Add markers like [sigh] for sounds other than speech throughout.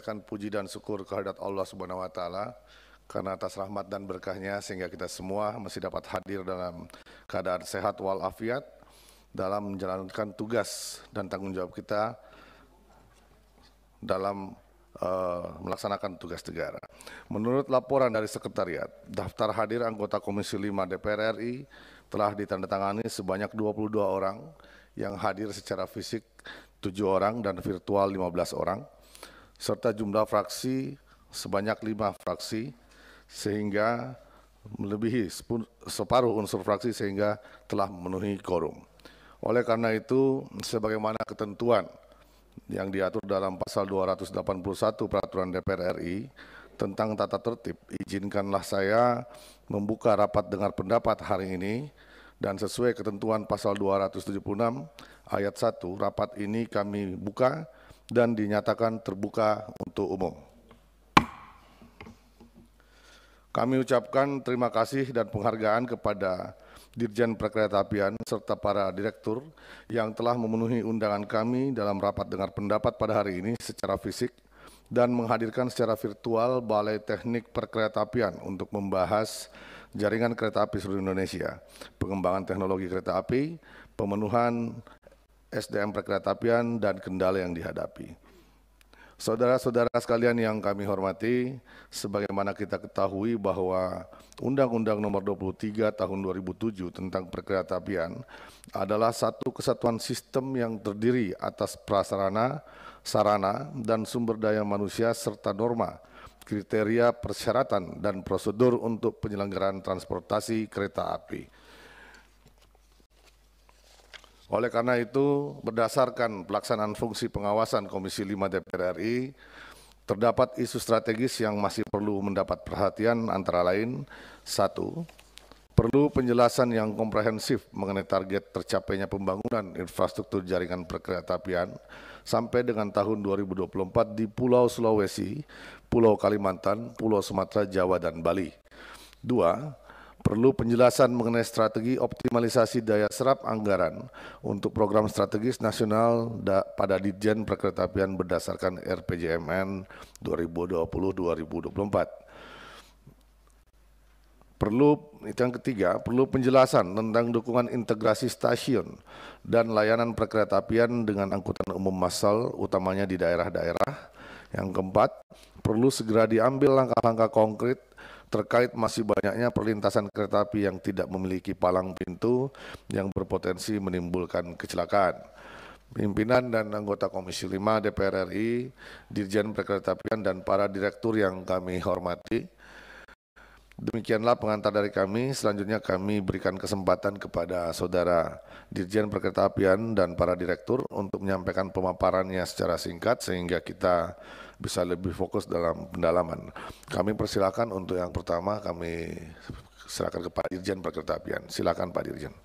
Kan puji dan syukur kehadirat Allah Subhanahu wa taala karena atas rahmat dan berkahnya sehingga kita semua masih dapat hadir dalam keadaan sehat walafiat dalam menjalankan tugas dan tanggung jawab kita dalam uh, melaksanakan tugas negara. Menurut laporan dari sekretariat, daftar hadir anggota Komisi 5 DPR RI telah ditandatangani sebanyak 22 orang yang hadir secara fisik 7 orang dan virtual 15 orang serta jumlah fraksi sebanyak lima fraksi sehingga melebihi separuh unsur fraksi sehingga telah memenuhi korum. Oleh karena itu, sebagaimana ketentuan yang diatur dalam pasal 281 peraturan DPR RI tentang tata tertib, izinkanlah saya membuka rapat dengar pendapat hari ini dan sesuai ketentuan pasal 276 ayat 1, rapat ini kami buka dan dinyatakan terbuka untuk umum. Kami ucapkan terima kasih dan penghargaan kepada Dirjen Perkeretaapian serta para direktur yang telah memenuhi undangan kami dalam rapat dengar pendapat pada hari ini secara fisik dan menghadirkan secara virtual Balai Teknik Perkeretaapian untuk membahas jaringan kereta api seluruh Indonesia, pengembangan teknologi kereta api, pemenuhan SDM perkeretaapian dan kendala yang dihadapi. Saudara-saudara sekalian yang kami hormati, sebagaimana kita ketahui bahwa Undang-Undang Nomor 23 Tahun 2007 tentang Perkeretaapian adalah satu kesatuan sistem yang terdiri atas prasarana, sarana, dan sumber daya manusia serta norma, kriteria persyaratan dan prosedur untuk penyelenggaraan transportasi kereta api. Oleh karena itu, berdasarkan pelaksanaan fungsi pengawasan Komisi 5 DPR RI, terdapat isu strategis yang masih perlu mendapat perhatian antara lain, satu, perlu penjelasan yang komprehensif mengenai target tercapainya pembangunan infrastruktur jaringan perkeretaapian sampai dengan tahun 2024 di Pulau Sulawesi, Pulau Kalimantan, Pulau Sumatera, Jawa, dan Bali. Dua, Perlu penjelasan mengenai strategi optimalisasi daya serap anggaran untuk program strategis nasional pada dijen perkeretaapian berdasarkan RPJMN 2020-2024 perlu itu yang ketiga perlu penjelasan tentang dukungan integrasi stasiun dan layanan perkeretaapian dengan angkutan umum massal utamanya di daerah-daerah. Yang keempat, perlu segera diambil langkah-langkah konkret terkait masih banyaknya perlintasan kereta api yang tidak memiliki palang pintu yang berpotensi menimbulkan kecelakaan. Pimpinan dan anggota Komisi 5 DPR RI, Dirjen Perkeretaapian dan para direktur yang kami hormati. Demikianlah pengantar dari kami, selanjutnya kami berikan kesempatan kepada Saudara Dirjen Perkeretaapian dan para direktur untuk menyampaikan pemaparannya secara singkat sehingga kita bisa lebih fokus dalam pendalaman. Kami persilakan untuk yang pertama kami serahkan kepada Pak Dirjen Perkereta Silakan Pak Dirjen.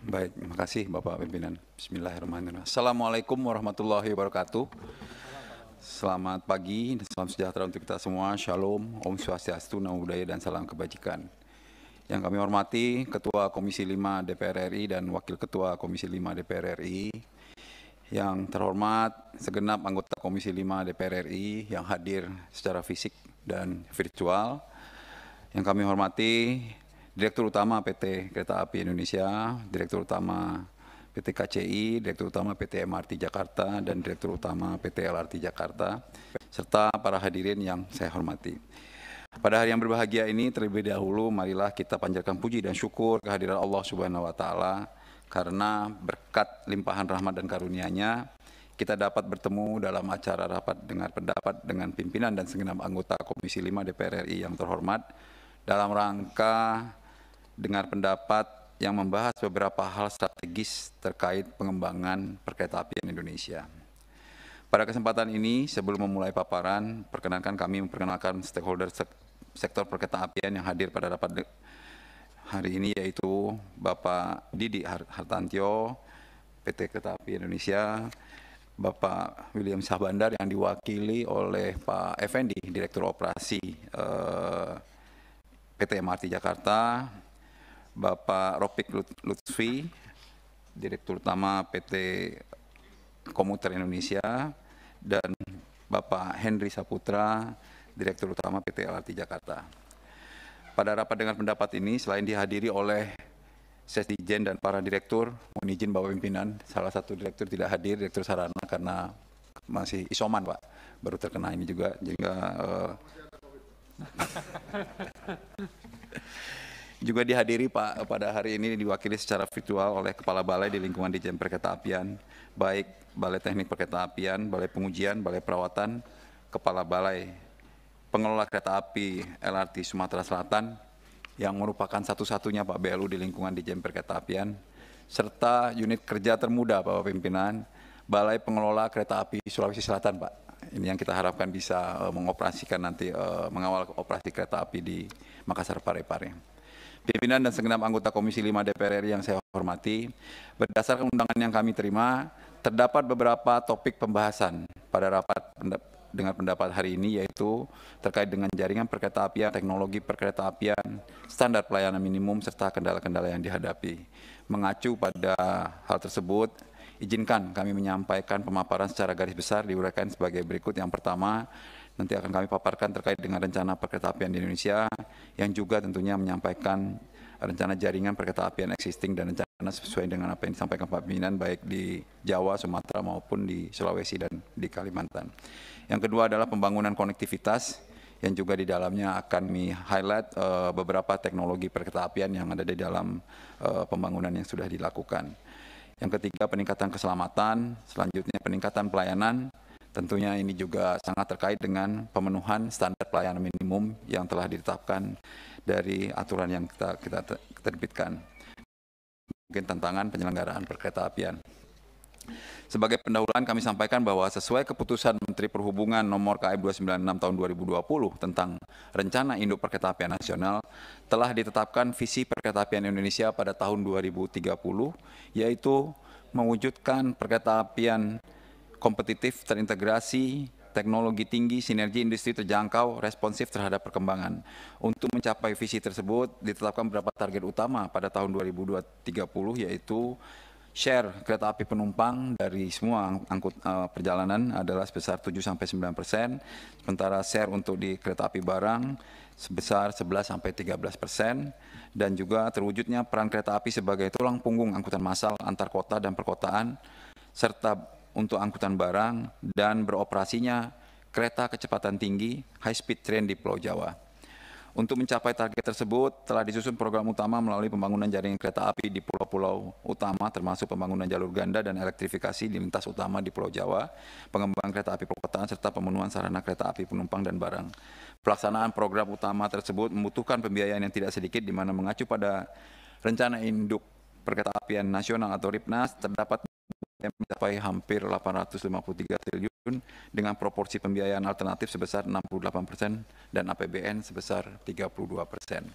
Baik, terima kasih Bapak Pimpinan. Bismillahirrahmanirrahim. Assalamualaikum warahmatullahi wabarakatuh. Selamat pagi, salam sejahtera untuk kita semua. Shalom, Om Swastiastu, Namo Buddhaya, dan salam kebajikan. Yang kami hormati Ketua Komisi 5 DPR RI dan Wakil Ketua Komisi 5 DPR RI, yang terhormat segenap anggota Komisi 5 DPR RI yang hadir secara fisik dan virtual, yang kami hormati Direktur Utama PT Kereta Api Indonesia, Direktur Utama PT KCI, Direktur Utama PT MRT Jakarta, dan Direktur Utama PT LRT Jakarta, serta para hadirin yang saya hormati. Pada hari yang berbahagia ini, terlebih dahulu marilah kita panjatkan puji dan syukur kehadiran Allah Subhanahu wa taala karena berkat limpahan rahmat dan karunia-Nya kita dapat bertemu dalam acara rapat dengar pendapat dengan pimpinan dan segenap anggota Komisi 5 DPR RI yang terhormat dalam rangka dengar pendapat yang membahas beberapa hal strategis terkait pengembangan perkeretaapian Indonesia. Pada kesempatan ini, sebelum memulai paparan, perkenankan kami memperkenalkan stakeholder sektor perkeretaapian yang hadir pada rapat hari ini yaitu Bapak Didi Hartantio, PT Kereta Api Indonesia, Bapak William Sabandar yang diwakili oleh Pak Effendi, Direktur Operasi eh, PT MRT Jakarta, Bapak Ropik Lutfi, Direktur Utama PT Komuter Indonesia, dan Bapak Henry Saputra, Direktur Utama PT LRT Jakarta. Pada rapat dengan pendapat ini, selain dihadiri oleh Sesdijen dan para direktur, mohon izin Bapak Pimpinan, salah satu direktur tidak hadir, Direktur Sarana, karena masih isoman Pak, baru terkena ini juga, juga eh, [laughs] uh, juga dihadiri Pak pada hari ini diwakili secara virtual oleh Kepala Balai di lingkungan Dijen Apian, baik Balai Teknik Apian, Balai Pengujian, Balai Perawatan, Kepala Balai pengelola kereta api LRT Sumatera Selatan yang merupakan satu-satunya Pak BLU di lingkungan Kereta Apian serta unit kerja termuda Bapak Pimpinan, Balai Pengelola Kereta Api Sulawesi Selatan Pak. Ini yang kita harapkan bisa eh, mengoperasikan nanti, eh, mengawal operasi kereta api di Makassar Parepare. Pimpinan dan segenap anggota Komisi 5 DPR RI yang saya hormati, berdasarkan undangan yang kami terima, terdapat beberapa topik pembahasan pada rapat dengan pendapat hari ini yaitu terkait dengan jaringan perkereta apian, teknologi perkereta apian, standar pelayanan minimum, serta kendala-kendala yang dihadapi. Mengacu pada hal tersebut, izinkan kami menyampaikan pemaparan secara garis besar diuraikan sebagai berikut. Yang pertama, nanti akan kami paparkan terkait dengan rencana perkereta apian di Indonesia, yang juga tentunya menyampaikan rencana jaringan apian existing dan rencana sesuai dengan apa yang disampaikan Pak Pimpinan baik di Jawa, Sumatera maupun di Sulawesi dan di Kalimantan. Yang kedua adalah pembangunan konektivitas yang juga di dalamnya akan kami highlight uh, eh, beberapa teknologi apian yang ada di dalam uh, pembangunan yang sudah dilakukan. Yang ketiga peningkatan keselamatan, selanjutnya peningkatan pelayanan. Tentunya ini juga sangat terkait dengan pemenuhan standar pelayanan minimum yang telah ditetapkan dari aturan yang kita, kita terbitkan. Mungkin tantangan penyelenggaraan perkereta apian. Sebagai pendahuluan kami sampaikan bahwa sesuai keputusan Menteri Perhubungan nomor KM 296 tahun 2020 tentang rencana induk perkeretapian nasional telah ditetapkan visi perkeretapian Indonesia pada tahun 2030 yaitu mewujudkan perkeretapian kompetitif terintegrasi teknologi tinggi, sinergi industri terjangkau, responsif terhadap perkembangan. Untuk mencapai visi tersebut, ditetapkan beberapa target utama pada tahun 2030 yaitu share kereta api penumpang dari semua angkut uh, perjalanan adalah sebesar 7 sampai 9 persen, sementara share untuk di kereta api barang sebesar 11 sampai 13 persen, dan juga terwujudnya peran kereta api sebagai tulang punggung angkutan massal antar kota dan perkotaan serta untuk angkutan barang dan beroperasinya kereta kecepatan tinggi high speed train di Pulau Jawa. Untuk mencapai target tersebut telah disusun program utama melalui pembangunan jaringan kereta api di pulau-pulau utama termasuk pembangunan jalur ganda dan elektrifikasi lintas utama di Pulau Jawa, pengembangan kereta api perkotaan serta pemenuhan sarana kereta api penumpang dan barang. Pelaksanaan program utama tersebut membutuhkan pembiayaan yang tidak sedikit di mana mengacu pada rencana induk perkereta apian nasional atau RIPNAS terdapat yang mencapai hampir 853 triliun dengan proporsi pembiayaan alternatif sebesar 68 persen dan APBN sebesar 32 persen.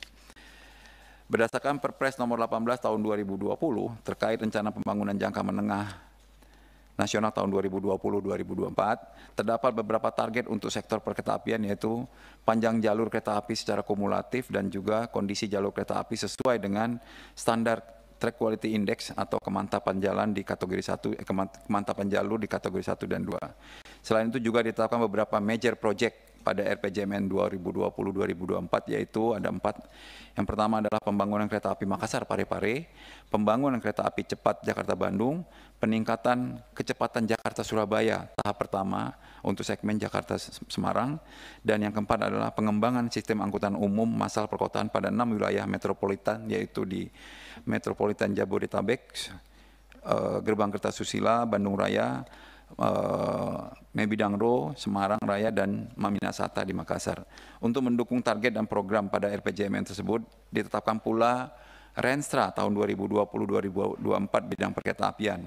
Berdasarkan Perpres nomor 18 tahun 2020 terkait rencana pembangunan jangka menengah nasional tahun 2020-2024 terdapat beberapa target untuk sektor perkereta apian yaitu panjang jalur kereta api secara kumulatif dan juga kondisi jalur kereta api sesuai dengan standar track quality index atau kemantapan jalan di kategori 1 eh, kemantapan jalur di kategori 1 dan 2. Selain itu juga ditetapkan beberapa major project pada RPJMN 2020-2024 yaitu ada empat. Yang pertama adalah pembangunan kereta api Makassar Parepare, pembangunan kereta api cepat Jakarta Bandung, peningkatan kecepatan Jakarta Surabaya tahap pertama, untuk segmen Jakarta Semarang dan yang keempat adalah pengembangan sistem angkutan umum massal perkotaan pada enam wilayah metropolitan yaitu di metropolitan Jabodetabek, eh, Gerbang Kertasusila, Bandung Raya, eh, Mebidang Mebidangro, Semarang Raya, dan Maminasata di Makassar. Untuk mendukung target dan program pada RPJMN tersebut, ditetapkan pula Renstra tahun 2020-2024 bidang perkereta apian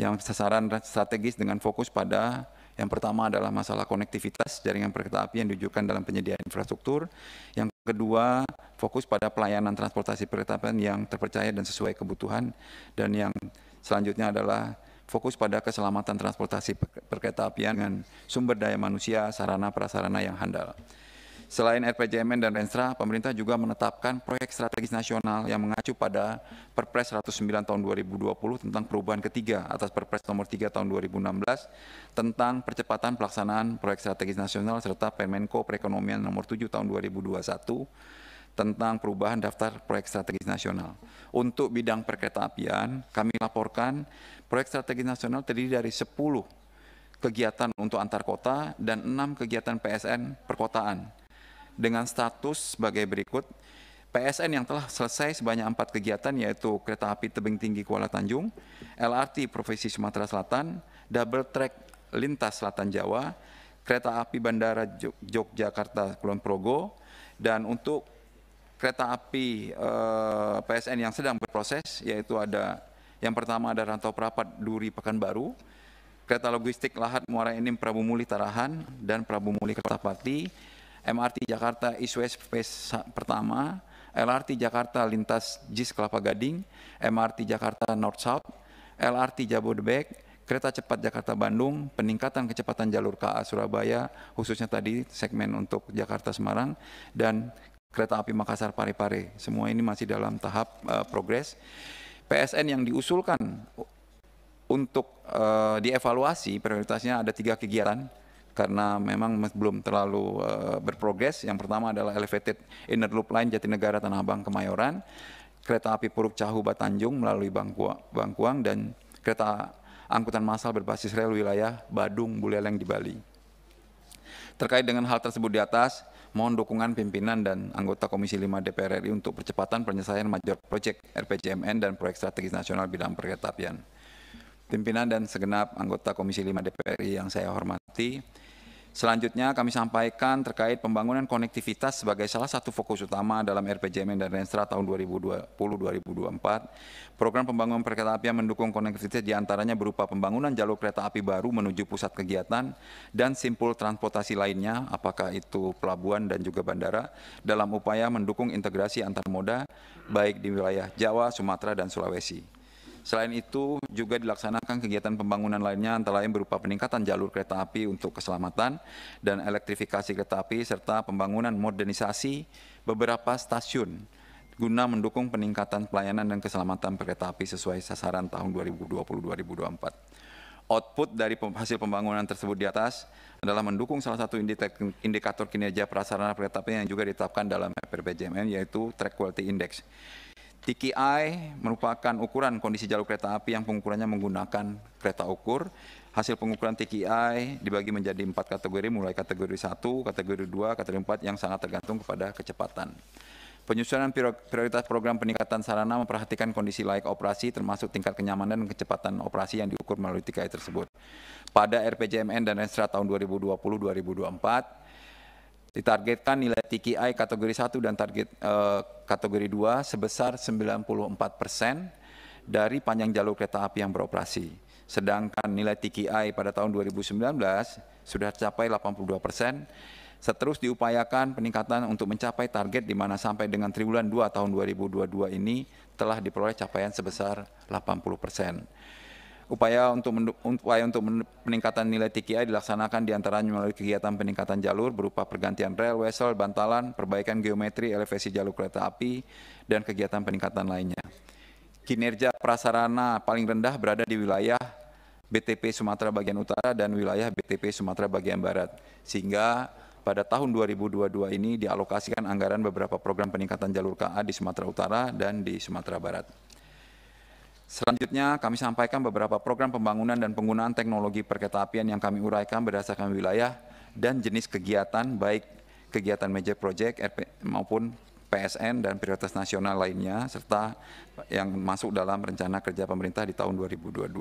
yang sasaran strategis dengan fokus pada yang pertama adalah masalah konektivitas jaringan kereta api yang dalam penyediaan infrastruktur. Yang kedua, fokus pada pelayanan transportasi api yang terpercaya dan sesuai kebutuhan. Dan yang selanjutnya adalah fokus pada keselamatan transportasi perkereta apian dengan sumber daya manusia, sarana prasarana yang handal. Selain RPJMN dan Renstra, pemerintah juga menetapkan proyek strategis nasional yang mengacu pada Perpres 109 tahun 2020 tentang perubahan ketiga atas Perpres nomor 3 tahun 2016 tentang percepatan pelaksanaan proyek strategis nasional serta Permenko Perekonomian nomor 7 tahun 2021 tentang perubahan daftar proyek strategis nasional. Untuk bidang perkeretapian, kami laporkan proyek strategis nasional terdiri dari 10 kegiatan untuk antar kota dan enam kegiatan PSN perkotaan dengan status sebagai berikut. PSN yang telah selesai sebanyak empat kegiatan yaitu kereta api tebing tinggi Kuala Tanjung, LRT Provinsi Sumatera Selatan, double track lintas Selatan Jawa, kereta api Bandara Yogyakarta Kulon Progo, dan untuk kereta api eh, PSN yang sedang berproses yaitu ada yang pertama ada Rantau Perapat Duri Pekanbaru, kereta logistik Lahat Muara Enim Prabu Muli Tarahan dan Prabu Muli Kertapati MRT Jakarta East West Phase pertama, LRT Jakarta lintas JIS Kelapa Gading, MRT Jakarta North South, LRT Jabodebek, kereta cepat Jakarta Bandung, peningkatan kecepatan jalur KA Surabaya, khususnya tadi segmen untuk Jakarta Semarang, dan kereta api Makassar Parepare. Semua ini masih dalam tahap uh, progres. PSN yang diusulkan untuk uh, dievaluasi prioritasnya ada tiga kegiatan karena memang belum terlalu uh, berprogres. Yang pertama adalah elevated inner loop line Jatinegara Tanah Abang Kemayoran, kereta api Puruk Cahu Batanjung melalui Bangkuang, Bangkuang dan kereta angkutan massal berbasis rel wilayah Badung Buleleng di Bali. Terkait dengan hal tersebut di atas, mohon dukungan pimpinan dan anggota Komisi 5 DPR RI untuk percepatan penyelesaian major proyek RPJMN dan proyek strategis nasional bidang perkereta apian. Pimpinan dan segenap anggota Komisi 5 DPR RI yang saya hormati, Selanjutnya kami sampaikan terkait pembangunan konektivitas sebagai salah satu fokus utama dalam RPJMN dan Renstra tahun 2020-2024. Program pembangunan kereta api yang mendukung konektivitas diantaranya berupa pembangunan jalur kereta api baru menuju pusat kegiatan dan simpul transportasi lainnya, apakah itu pelabuhan dan juga bandara, dalam upaya mendukung integrasi antar moda baik di wilayah Jawa, Sumatera, dan Sulawesi. Selain itu, juga dilaksanakan kegiatan pembangunan lainnya antara lain berupa peningkatan jalur kereta api untuk keselamatan dan elektrifikasi kereta api serta pembangunan modernisasi beberapa stasiun guna mendukung peningkatan pelayanan dan keselamatan kereta api sesuai sasaran tahun 2020-2024 output dari hasil pembangunan tersebut di atas adalah mendukung salah satu indikator kinerja prasarana kereta api yang juga ditetapkan dalam RPJMN yaitu Track Quality Index. TKI merupakan ukuran kondisi jalur kereta api yang pengukurannya menggunakan kereta ukur. Hasil pengukuran TKI dibagi menjadi empat kategori, mulai kategori 1, kategori 2, kategori 4 yang sangat tergantung kepada kecepatan. Penyusunan prioritas program peningkatan sarana memperhatikan kondisi layak operasi termasuk tingkat kenyamanan dan kecepatan operasi yang diukur melalui TKI tersebut. Pada RPJMN dan Renstra tahun 2020-2024, Ditargetkan nilai TKI kategori 1 dan target eh, kategori 2 sebesar 94 persen dari panjang jalur kereta api yang beroperasi. Sedangkan nilai TKI pada tahun 2019 sudah tercapai 82 persen. Seterus diupayakan peningkatan untuk mencapai target di mana sampai dengan triwulan 2 tahun 2022 ini telah diperoleh capaian sebesar 80 persen. Upaya untuk upaya untuk peningkatan nilai TKI dilaksanakan diantaranya melalui kegiatan peningkatan jalur berupa pergantian rel, wesel, bantalan, perbaikan geometri, elevasi jalur kereta api, dan kegiatan peningkatan lainnya. Kinerja prasarana paling rendah berada di wilayah BTP Sumatera bagian utara dan wilayah BTP Sumatera bagian barat, sehingga pada tahun 2022 ini dialokasikan anggaran beberapa program peningkatan jalur KA di Sumatera Utara dan di Sumatera Barat. Selanjutnya, kami sampaikan beberapa program pembangunan dan penggunaan teknologi perketapian yang kami uraikan berdasarkan wilayah dan jenis kegiatan, baik kegiatan meja project RP, maupun PSN dan prioritas nasional lainnya, serta yang masuk dalam rencana kerja pemerintah di tahun 2022.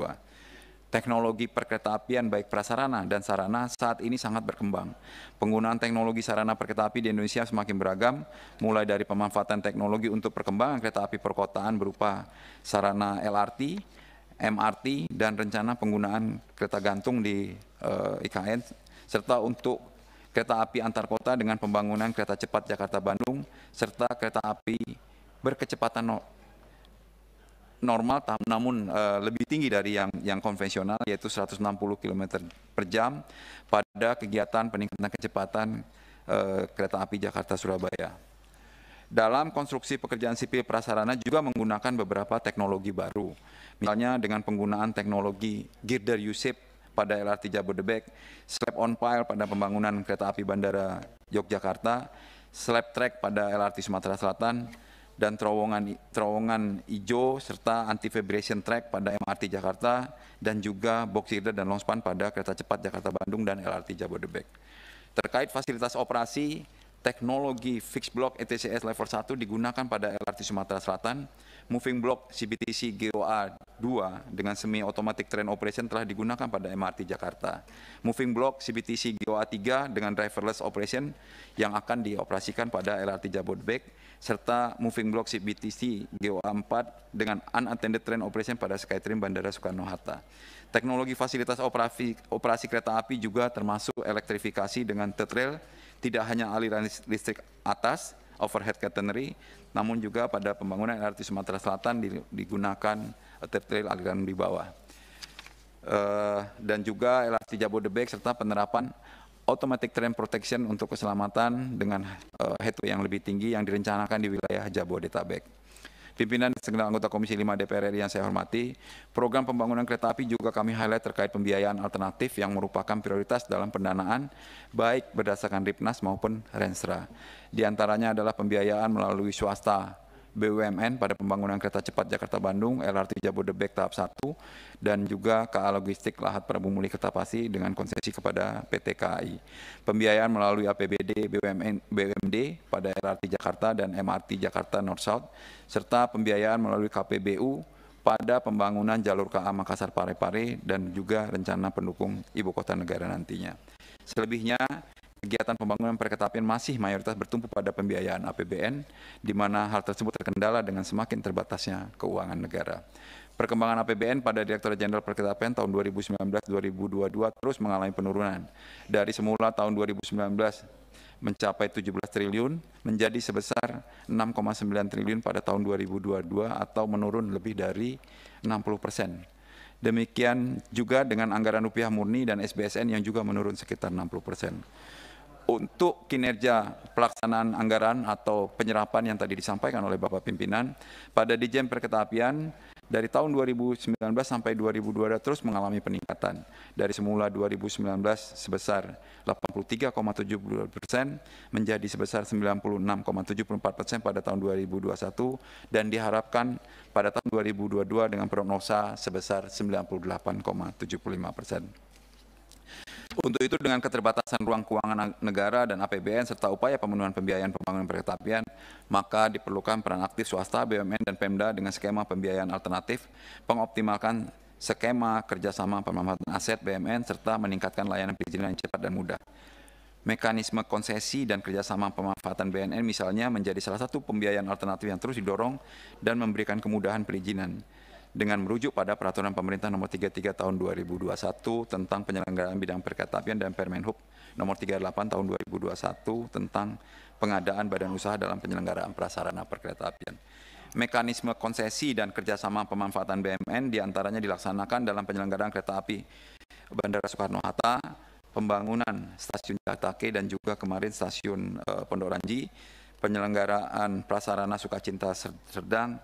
Teknologi perkeretaapian baik prasarana dan sarana saat ini sangat berkembang. Penggunaan teknologi sarana perkereta api di Indonesia semakin beragam, mulai dari pemanfaatan teknologi untuk perkembangan kereta api perkotaan berupa sarana LRT, MRT, dan rencana penggunaan kereta gantung di uh, eh, IKN, serta untuk kereta api antar kota dengan pembangunan kereta cepat Jakarta-Bandung, serta kereta api berkecepatan normal namun uh, lebih tinggi dari yang yang konvensional yaitu 160 km per jam pada kegiatan peningkatan kecepatan uh, kereta api Jakarta-Surabaya. Dalam konstruksi pekerjaan sipil prasarana juga menggunakan beberapa teknologi baru. Misalnya dengan penggunaan teknologi girder u pada LRT Jabodebek, slab on pile pada pembangunan kereta api bandara Yogyakarta, slab track pada LRT Sumatera Selatan, dan terowongan terowongan hijau serta anti vibration track pada MRT Jakarta dan juga box girder dan longspan pada kereta cepat Jakarta Bandung dan LRT Jabodebek. Terkait fasilitas operasi, teknologi fixed block ETCS level 1 digunakan pada LRT Sumatera Selatan moving block CBTC GOA 2 dengan semi automatic train operation telah digunakan pada MRT Jakarta. Moving block CBTC GOA 3 dengan driverless operation yang akan dioperasikan pada LRT Jabodetabek serta moving block CBTC GOA 4 dengan unattended train operation pada Skytrain Bandara Soekarno-Hatta. Teknologi fasilitas operasi, operasi kereta api juga termasuk elektrifikasi dengan tetrail, tidak hanya aliran listrik atas, overhead catenary, namun juga pada pembangunan LRT Sumatera Selatan digunakan tertrail aliran di bawah. Eh, dan juga LRT Jabodebek serta penerapan automatic train protection untuk keselamatan dengan eh, headway yang lebih tinggi yang direncanakan di wilayah Jabodetabek. Pimpinan segenap anggota Komisi 5 DPR RI yang saya hormati, program pembangunan kereta api juga kami highlight terkait pembiayaan alternatif yang merupakan prioritas dalam pendanaan baik berdasarkan RIPNAS maupun RENSRA. Di antaranya adalah pembiayaan melalui swasta BUMN pada pembangunan kereta cepat Jakarta-Bandung, LRT Jabodebek tahap 1, dan juga KA Logistik Lahat Prabu Muli Kertapasi dengan konsesi kepada PT KAI. Pembiayaan melalui APBD BUMN, BUMD pada LRT Jakarta dan MRT Jakarta North South, serta pembiayaan melalui KPBU pada pembangunan jalur KA Makassar Parepare dan juga rencana pendukung ibu kota negara nantinya. Selebihnya, kegiatan pembangunan kereta masih mayoritas bertumpu pada pembiayaan APBN, di mana hal tersebut terkendala dengan semakin terbatasnya keuangan negara. Perkembangan APBN pada Direktorat Jenderal Perkeretapian tahun 2019-2022 terus mengalami penurunan. Dari semula tahun 2019 mencapai 17 triliun menjadi sebesar 6,9 triliun pada tahun 2022 atau menurun lebih dari 60 persen. Demikian juga dengan anggaran rupiah murni dan SBSN yang juga menurun sekitar 60 persen untuk kinerja pelaksanaan anggaran atau penyerapan yang tadi disampaikan oleh Bapak Pimpinan, pada Dijen Perketapian dari tahun 2019 sampai 2022 terus mengalami peningkatan. Dari semula 2019 sebesar 83,72 persen menjadi sebesar 96,74 persen pada tahun 2021 dan diharapkan pada tahun 2022 dengan prognosa sebesar 98,75 persen. Untuk itu dengan keterbatasan ruang keuangan negara dan APBN serta upaya pemenuhan pembiayaan pembangunan perketapian, maka diperlukan peran aktif swasta, BUMN, dan Pemda dengan skema pembiayaan alternatif, pengoptimalkan skema kerjasama pemanfaatan aset BUMN serta meningkatkan layanan perizinan yang cepat dan mudah mekanisme konsesi dan kerjasama pemanfaatan BNN misalnya menjadi salah satu pembiayaan alternatif yang terus didorong dan memberikan kemudahan perizinan dengan merujuk pada peraturan pemerintah nomor 33 tahun 2021 tentang penyelenggaraan bidang perkeretaapian dan Permenhub nomor 38 tahun 2021 tentang pengadaan badan usaha dalam penyelenggaraan prasarana perkeretaapian, Mekanisme konsesi dan kerjasama pemanfaatan BMN diantaranya dilaksanakan dalam penyelenggaraan kereta api Bandara Soekarno-Hatta, pembangunan stasiun Jatake dan juga kemarin stasiun uh, Pondoranji, penyelenggaraan prasarana Sukacinta Serdang,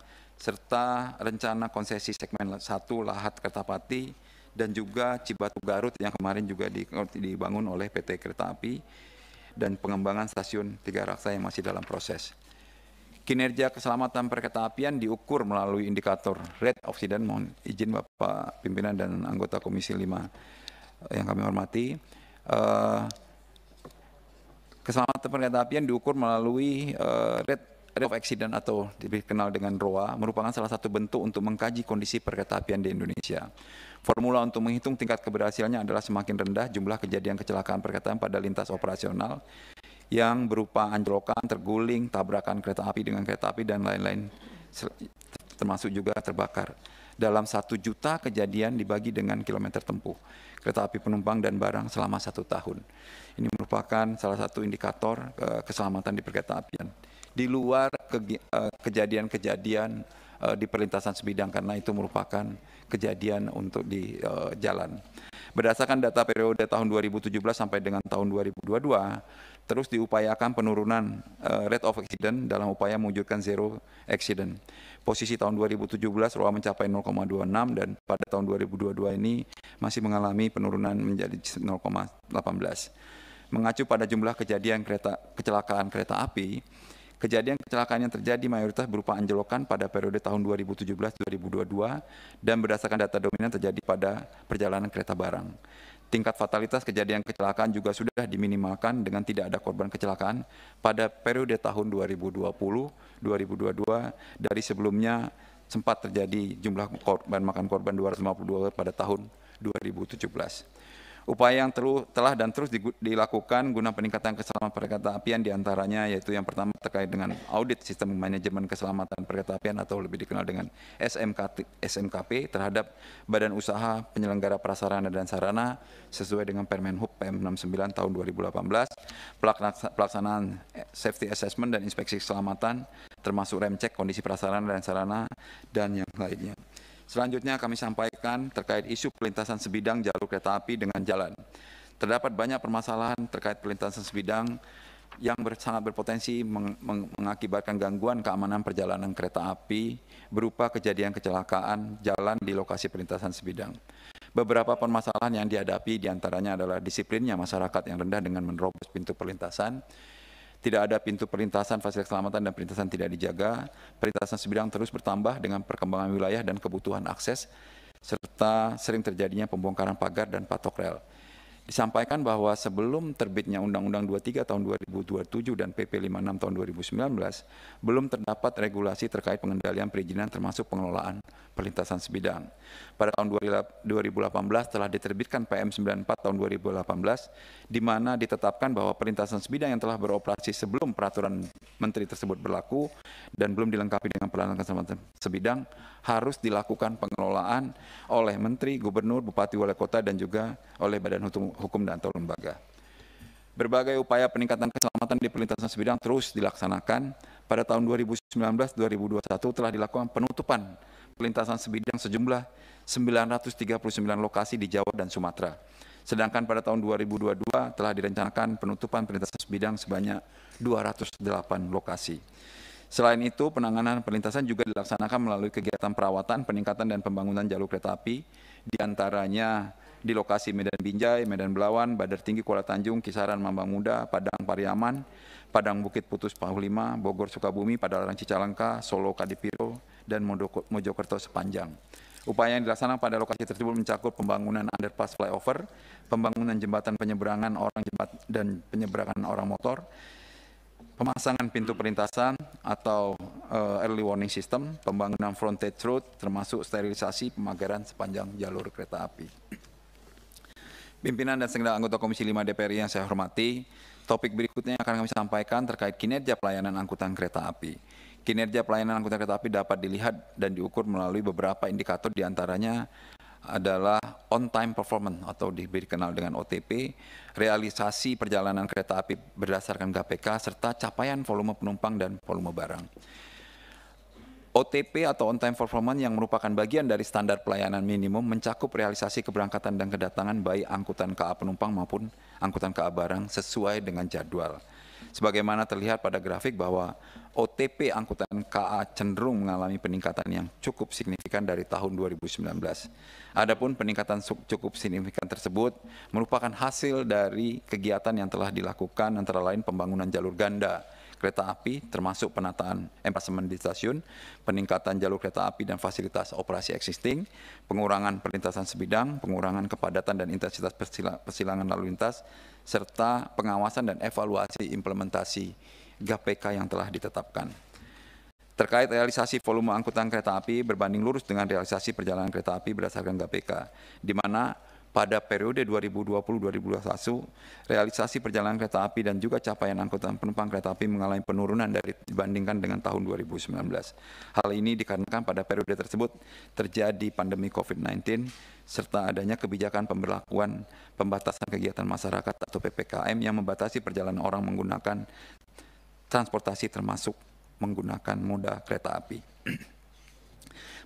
serta rencana konsesi segmen 1 Lahat Kertapati dan juga Cibatu Garut yang kemarin juga dibangun oleh PT Kereta Api dan pengembangan stasiun Tiga Raksa yang masih dalam proses. Kinerja keselamatan perkereta diukur melalui indikator red oksiden, Mohon izin Bapak pimpinan dan anggota Komisi 5 eh, yang kami hormati. Eh, keselamatan perkereta diukur melalui eh, red Red of Accident atau dikenal dengan ROA merupakan salah satu bentuk untuk mengkaji kondisi perkereta di Indonesia. Formula untuk menghitung tingkat keberhasilannya adalah semakin rendah jumlah kejadian kecelakaan perkereta pada lintas operasional yang berupa anjlokan, terguling, tabrakan kereta api dengan kereta api dan lain-lain termasuk juga terbakar. Dalam satu juta kejadian dibagi dengan kilometer tempuh kereta api penumpang dan barang selama satu tahun. Ini merupakan salah satu indikator eh, keselamatan di perkereta apian di luar eh, kejadian-kejadian uh, di perlintasan sebidang karena itu merupakan kejadian untuk di uh, jalan. Berdasarkan data periode tahun 2017 sampai dengan tahun 2022, terus diupayakan penurunan uh, rate of accident dalam upaya mewujudkan zero accident. Posisi tahun 2017 ROA mencapai 0,26 dan pada tahun 2022 ini masih mengalami penurunan menjadi 0,18. Mengacu pada jumlah kejadian kereta, kecelakaan kereta api, Kejadian kecelakaan yang terjadi mayoritas berupa anjlokan pada periode tahun 2017-2022 dan berdasarkan data dominan terjadi pada perjalanan kereta barang. Tingkat fatalitas kejadian kecelakaan juga sudah diminimalkan dengan tidak ada korban kecelakaan pada periode tahun 2020-2022 dari sebelumnya sempat terjadi jumlah korban makan korban 252 pada tahun 2017. Upaya yang teru, telah dan terus dilakukan guna peningkatan keselamatan perkereta apian diantaranya yaitu yang pertama terkait dengan audit sistem manajemen keselamatan perkereta apian atau lebih dikenal dengan SMK, SMKP terhadap badan usaha penyelenggara prasarana dan sarana sesuai dengan Permen Hub PM69 tahun 2018, pelaksanaan eh, safety assessment dan inspeksi keselamatan termasuk rem cek kondisi prasarana dan sarana dan yang lainnya. Selanjutnya kami sampaikan terkait isu pelintasan sebidang jalur kereta api dengan jalan. Terdapat banyak permasalahan terkait pelintasan sebidang yang sangat berpotensi meng, meng, mengakibatkan gangguan keamanan perjalanan kereta api berupa kejadian kecelakaan jalan di lokasi pelintasan sebidang. Beberapa permasalahan yang dihadapi diantaranya adalah disiplinnya masyarakat yang rendah dengan menerobos pintu perlintasan, tidak ada pintu perlintasan fasilitas keselamatan dan perlintasan tidak dijaga. Perlintasan sebidang terus bertambah dengan perkembangan wilayah dan kebutuhan akses serta sering terjadinya pembongkaran pagar dan patok rel disampaikan bahwa sebelum terbitnya Undang-Undang 23 tahun 2027 dan PP 56 tahun 2019, belum terdapat regulasi terkait pengendalian perizinan termasuk pengelolaan perlintasan sebidang. Pada tahun 2018 telah diterbitkan PM 94 tahun 2018, di mana ditetapkan bahwa perlintasan sebidang yang telah beroperasi sebelum peraturan menteri tersebut berlaku dan belum dilengkapi dengan peralatan keselamatan sebidang harus dilakukan pengelolaan oleh menteri, gubernur, bupati, wali kota, dan juga oleh badan hukum, dan atau lembaga. Berbagai upaya peningkatan keselamatan di perlintasan sebidang terus dilaksanakan. Pada tahun 2019-2021 telah dilakukan penutupan perlintasan sebidang sejumlah 939 lokasi di Jawa dan Sumatera. Sedangkan pada tahun 2022 telah direncanakan penutupan perlintasan sebidang sebanyak 208 lokasi. Selain itu, penanganan perlintasan juga dilaksanakan melalui kegiatan perawatan, peningkatan, dan pembangunan jalur kereta api, diantaranya di lokasi Medan Binjai, Medan Belawan, Badar Tinggi, Kuala Tanjung, Kisaran, Mambang Muda, Padang Pariaman, Padang Bukit Putus Pahulima, Bogor Sukabumi, Padalarang Cicalengka, Solo Kadipiro, dan Mojokerto sepanjang. Upaya yang dilaksanakan pada lokasi tersebut mencakup pembangunan underpass flyover, pembangunan jembatan penyeberangan orang jembat dan penyeberangan orang motor, pemasangan pintu perlintasan atau uh, early warning system, pembangunan frontage road termasuk sterilisasi pemagaran sepanjang jalur kereta api. Pimpinan dan segenap anggota Komisi 5 DPR yang saya hormati, topik berikutnya yang akan kami sampaikan terkait kinerja pelayanan angkutan kereta api. Kinerja pelayanan angkutan kereta api dapat dilihat dan diukur melalui beberapa indikator diantaranya adalah on time performance atau dikenal dengan OTP, realisasi perjalanan kereta api berdasarkan KPK serta capaian volume penumpang dan volume barang. OTP atau on time performance yang merupakan bagian dari standar pelayanan minimum mencakup realisasi keberangkatan dan kedatangan baik angkutan KA penumpang maupun angkutan KA barang sesuai dengan jadwal. Sebagaimana terlihat pada grafik bahwa OTP angkutan KA cenderung mengalami peningkatan yang cukup signifikan dari tahun 2019. Adapun peningkatan cukup signifikan tersebut merupakan hasil dari kegiatan yang telah dilakukan antara lain pembangunan jalur ganda kereta api termasuk penataan emplasemen di stasiun, peningkatan jalur kereta api dan fasilitas operasi existing, pengurangan perlintasan sebidang, pengurangan kepadatan dan intensitas persilangan lalu lintas, serta pengawasan dan evaluasi implementasi GPK yang telah ditetapkan. Terkait realisasi volume angkutan kereta api berbanding lurus dengan realisasi perjalanan kereta api berdasarkan GPK, di mana pada periode 2020-2021, realisasi perjalanan kereta api dan juga capaian angkutan penumpang kereta api mengalami penurunan dari dibandingkan dengan tahun 2019. Hal ini dikarenakan pada periode tersebut terjadi pandemi COVID-19 serta adanya kebijakan pemberlakuan pembatasan kegiatan masyarakat atau PPKM yang membatasi perjalanan orang menggunakan transportasi termasuk menggunakan moda kereta api. [clears throat]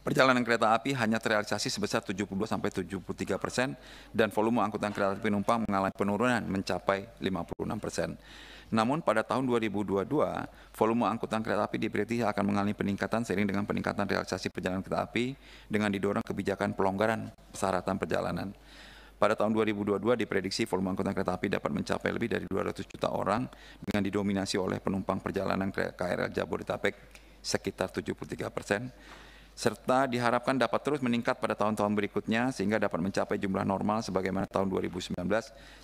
Perjalanan kereta api hanya terrealisasi sebesar 70 sampai 73 persen dan volume angkutan kereta api penumpang mengalami penurunan mencapai 56 persen. Namun pada tahun 2022, volume angkutan kereta api diprediksi akan mengalami peningkatan seiring dengan peningkatan realisasi perjalanan kereta api dengan didorong kebijakan pelonggaran persyaratan perjalanan. Pada tahun 2022 diprediksi volume angkutan kereta api dapat mencapai lebih dari 200 juta orang dengan didominasi oleh penumpang perjalanan KRL Jabodetabek sekitar 73 persen, serta diharapkan dapat terus meningkat pada tahun-tahun berikutnya sehingga dapat mencapai jumlah normal sebagaimana tahun 2019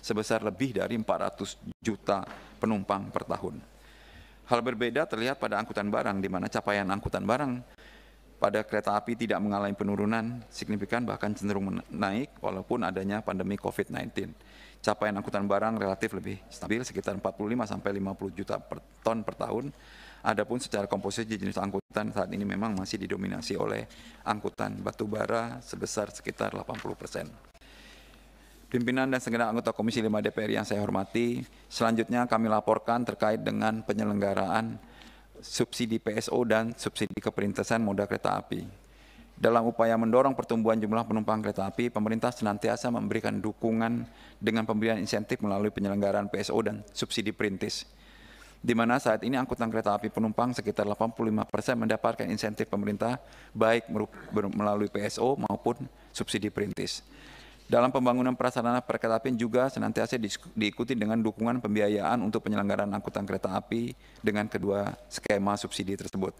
sebesar lebih dari 400 juta penumpang per tahun. Hal berbeda terlihat pada angkutan barang di mana capaian angkutan barang pada kereta api tidak mengalami penurunan signifikan bahkan cenderung naik walaupun adanya pandemi COVID-19. Capaian angkutan barang relatif lebih stabil sekitar 45 sampai 50 juta per ton per tahun Adapun secara komposisi jenis angkutan saat ini memang masih didominasi oleh angkutan batubara sebesar sekitar 80 persen. Pimpinan dan segenap anggota Komisi 5 DPR yang saya hormati, selanjutnya kami laporkan terkait dengan penyelenggaraan subsidi PSO dan subsidi keperintasan moda kereta api. Dalam upaya mendorong pertumbuhan jumlah penumpang kereta api, pemerintah senantiasa memberikan dukungan dengan pemberian insentif melalui penyelenggaraan PSO dan subsidi perintis di mana saat ini angkutan kereta api penumpang sekitar 85% persen mendapatkan insentif pemerintah baik melalui PSO maupun subsidi perintis. Dalam pembangunan prasarana perkereta api juga senantiasa diikuti dengan dukungan pembiayaan untuk penyelenggaraan angkutan kereta api dengan kedua skema subsidi tersebut.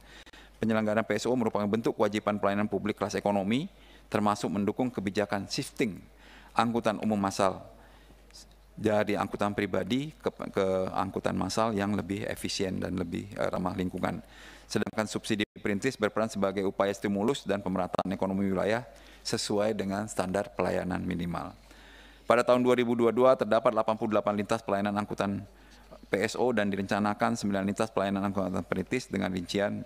Penyelenggaraan PSO merupakan bentuk kewajiban pelayanan publik kelas ekonomi termasuk mendukung kebijakan shifting angkutan umum massal dari angkutan pribadi ke, ke angkutan massal yang lebih efisien dan lebih uh, ramah lingkungan. Sedangkan subsidi perintis berperan sebagai upaya stimulus dan pemerataan ekonomi wilayah sesuai dengan standar pelayanan minimal. Pada tahun 2022 terdapat 88 lintas pelayanan angkutan eh, PSO dan direncanakan 9 lintas pelayanan angkutan perintis dengan rincian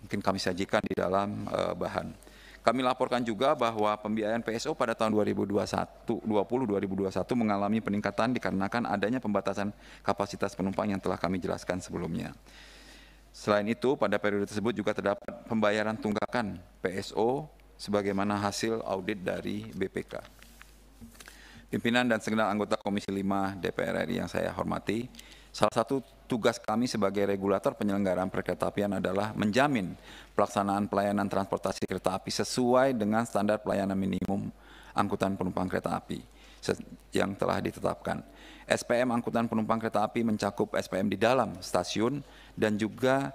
mungkin kami sajikan di dalam uh, bahan. Kami laporkan juga bahwa pembiayaan PSO pada tahun 2021 20 2021 mengalami peningkatan dikarenakan adanya pembatasan kapasitas penumpang yang telah kami jelaskan sebelumnya. Selain itu, pada periode tersebut juga terdapat pembayaran tunggakan PSO sebagaimana hasil audit dari BPK. Pimpinan dan segenap anggota Komisi 5 DPR RI yang saya hormati, Salah satu tugas kami sebagai regulator penyelenggaraan perkereta apian adalah menjamin pelaksanaan pelayanan transportasi kereta api sesuai dengan standar pelayanan minimum angkutan penumpang kereta api yang telah ditetapkan. SPM angkutan penumpang kereta api mencakup SPM di dalam stasiun dan juga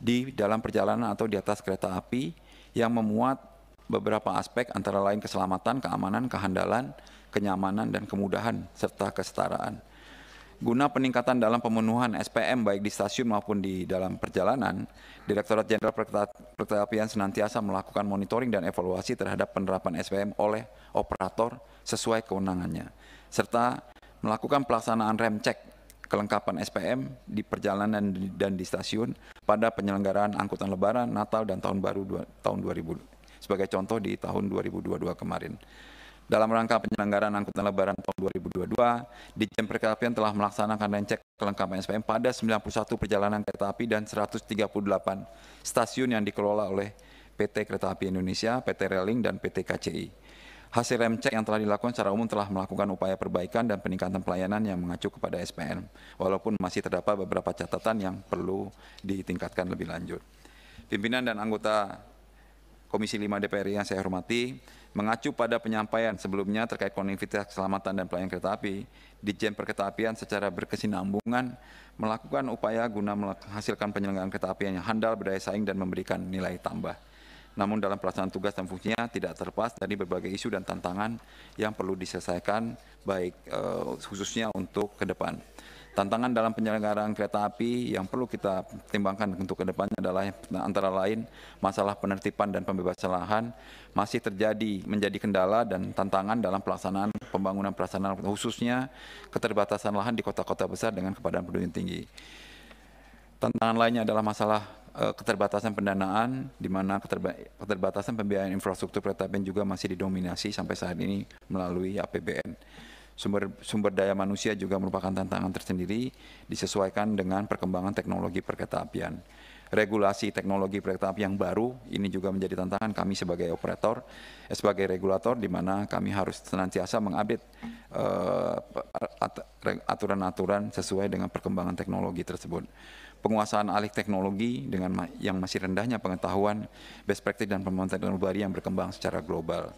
di dalam perjalanan atau di atas kereta api yang memuat beberapa aspek antara lain keselamatan, keamanan, kehandalan, kenyamanan, dan kemudahan, serta kesetaraan. Guna peningkatan dalam pemenuhan SPM baik di stasiun maupun di dalam perjalanan, Direktorat Jenderal Perkereta Apian senantiasa melakukan monitoring dan evaluasi terhadap penerapan SPM oleh operator sesuai kewenangannya, serta melakukan pelaksanaan rem cek kelengkapan SPM di perjalanan dan di stasiun pada penyelenggaraan angkutan lebaran, Natal, dan tahun baru tahun 2000 sebagai contoh di tahun 2022 kemarin. Dalam rangka penyelenggaraan angkutan lebaran tahun 2022, Ditjen Perkeretaapian telah melaksanakan rencek kelengkapan SPM pada 91 perjalanan kereta api dan 138 stasiun yang dikelola oleh PT Kereta Api Indonesia, PT Reling, dan PT KCI. Hasil remcek yang telah dilakukan secara umum telah melakukan upaya perbaikan dan peningkatan pelayanan yang mengacu kepada SPM, walaupun masih terdapat beberapa catatan yang perlu ditingkatkan lebih lanjut. Pimpinan dan anggota Komisi 5 DPR yang saya hormati, Mengacu pada penyampaian sebelumnya terkait konektivitas keselamatan dan pelayanan kereta api, dijen Perketapian secara berkesinambungan melakukan upaya guna menghasilkan penyelenggaraan kereta api yang handal, berdaya saing, dan memberikan nilai tambah. Namun dalam pelaksanaan tugas dan fungsinya tidak terlepas dari berbagai isu dan tantangan yang perlu diselesaikan baik eh, khususnya untuk ke depan. Tantangan dalam penyelenggaraan kereta api yang perlu kita timbangkan untuk kedepannya adalah antara lain masalah penertiban dan pembebasan lahan masih terjadi menjadi kendala dan tantangan dalam pelaksanaan pembangunan pelaksanaan khususnya keterbatasan lahan di kota-kota besar dengan kepadatan penduduk tinggi. Tantangan lainnya adalah masalah eh, keterbatasan pendanaan, di mana keterbatasan pembiayaan infrastruktur kereta api juga masih didominasi sampai saat ini melalui APBN. Sumber sumber daya manusia juga merupakan tantangan tersendiri disesuaikan dengan perkembangan teknologi perkeretapian. Regulasi teknologi perkeretapian yang baru ini juga menjadi tantangan kami sebagai operator, eh, sebagai regulator di mana kami harus senantiasa mengupdate eh, aturan-aturan sesuai dengan perkembangan teknologi tersebut penguasaan alih teknologi dengan yang masih rendahnya pengetahuan, best practice dan pemantauan teknologi yang berkembang secara global.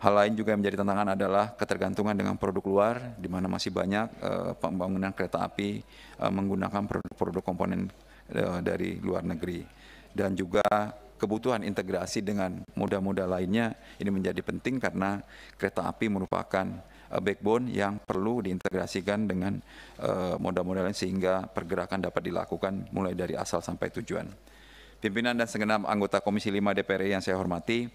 Hal lain juga yang menjadi tantangan adalah ketergantungan dengan produk luar, di mana masih banyak uh, pembangunan kereta api uh, menggunakan produk-produk komponen uh, dari luar negeri, dan juga kebutuhan integrasi dengan moda-moda lainnya ini menjadi penting karena kereta api merupakan uh, backbone yang perlu diintegrasikan dengan uh, moda-moda lain sehingga pergerakan dapat dilakukan mulai dari asal sampai tujuan. Pimpinan dan segenap anggota Komisi 5 DPR yang saya hormati,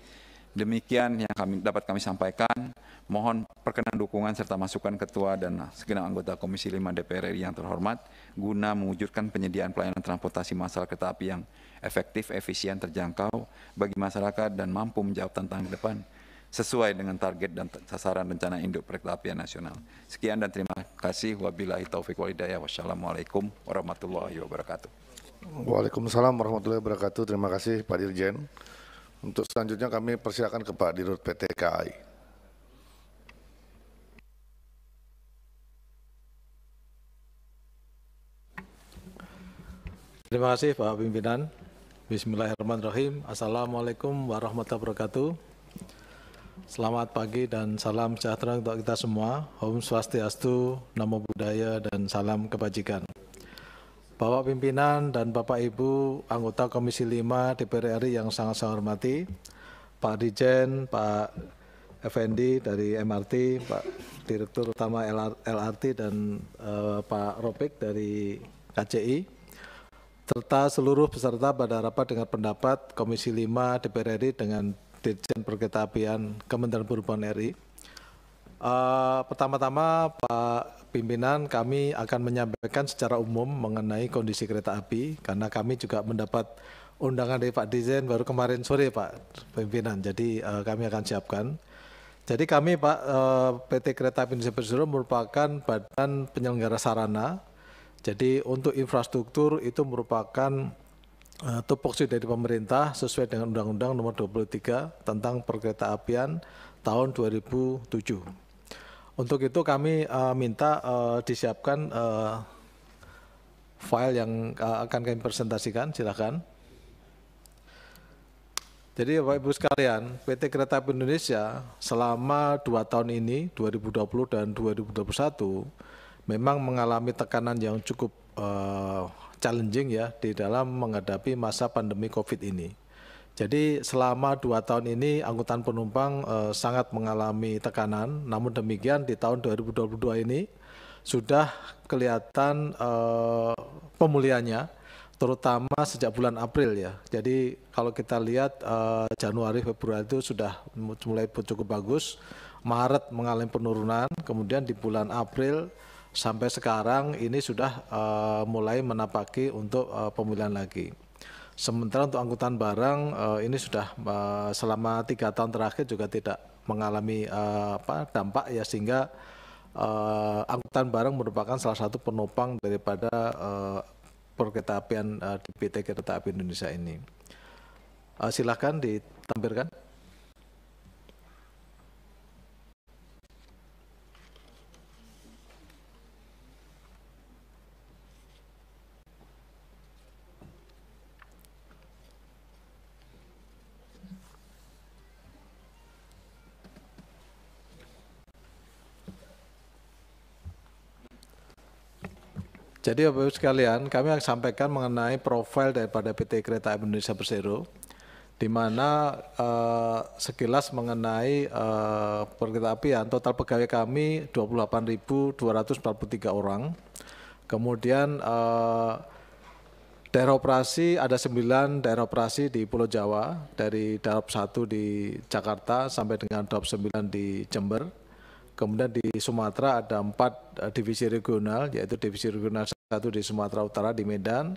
Demikian yang kami dapat kami sampaikan. Mohon perkenan dukungan serta masukan ketua dan segenap anggota Komisi 5 DPR RI yang terhormat guna mewujudkan penyediaan pelayanan transportasi massal kereta api yang efektif, efisien, terjangkau bagi masyarakat dan mampu menjawab tantangan ke depan sesuai dengan target dan sasaran rencana induk perkeretaapian nasional. Sekian dan terima kasih. Wabillahi taufiq walhidayah. Wassalamualaikum warahmatullahi wabarakatuh. Waalaikumsalam warahmatullahi wabarakatuh. Terima kasih Pak Dirjen. Untuk selanjutnya kami persilakan ke Pak Dirut PT KAI. Terima kasih Pak Pimpinan. Bismillahirrahmanirrahim. Assalamualaikum warahmatullahi wabarakatuh. Selamat pagi dan salam sejahtera untuk kita semua. Om Swastiastu, Namo Buddhaya, dan salam kebajikan. Bapak pimpinan dan Bapak Ibu anggota Komisi 5 DPR RI yang sangat saya hormati, Pak Dijen, Pak Effendi dari MRT, Pak Direktur Utama LRT dan uh, Pak Ropik dari KCI, serta seluruh peserta pada rapat dengan pendapat Komisi 5 DPR RI dengan Dirjen Perkereta Apian Kementerian Perhubungan RI. Uh, pertama-tama Pak pimpinan kami akan menyampaikan secara umum mengenai kondisi kereta api karena kami juga mendapat undangan dari Pak Desen baru kemarin sore Pak pimpinan. Jadi uh, kami akan siapkan. Jadi kami Pak uh, eh, PT Kereta Api Indonesia Persero merupakan badan penyelenggara sarana. Jadi untuk infrastruktur itu merupakan uh, tupoksi dari pemerintah sesuai dengan Undang-Undang Nomor 23 tentang Perkereta Apian tahun 2007. Untuk itu kami uh, minta uh, disiapkan uh, file yang uh, akan kami presentasikan, silakan. Jadi Bapak Ibu sekalian, PT Kereta Api Indonesia selama dua tahun ini, 2020 dan 2021, memang mengalami tekanan yang cukup uh, challenging ya di dalam menghadapi masa pandemi COVID ini. Jadi selama dua tahun ini angkutan penumpang eh, sangat mengalami tekanan. Namun demikian di tahun 2022 ini sudah kelihatan eh, pemulihannya, terutama sejak bulan April ya. Jadi kalau kita lihat eh, Januari Februari itu sudah mulai cukup bagus. Maret mengalami penurunan, kemudian di bulan April sampai sekarang ini sudah eh, mulai menapaki untuk eh, pemulihan lagi. Sementara untuk angkutan barang uh, ini sudah uh, selama tiga tahun terakhir juga tidak mengalami uh, apa dampak ya sehingga uh, angkutan barang merupakan salah satu penopang daripada uh, perketapian uh, di PT Kereta Api Indonesia ini. Uh, silahkan ditampilkan. Jadi Bapak-Ibu sekalian, kami akan sampaikan mengenai profil daripada PT Kereta Api Indonesia Persero di mana uh, sekilas mengenai uh, eh, api, apian total pegawai kami 28.243 orang. Kemudian uh, daerah operasi ada 9 daerah operasi di Pulau Jawa dari daerah 1 di Jakarta sampai dengan daerah 9 di Jember Kemudian di Sumatera ada empat eh, divisi regional, yaitu divisi regional satu di Sumatera Utara di Medan,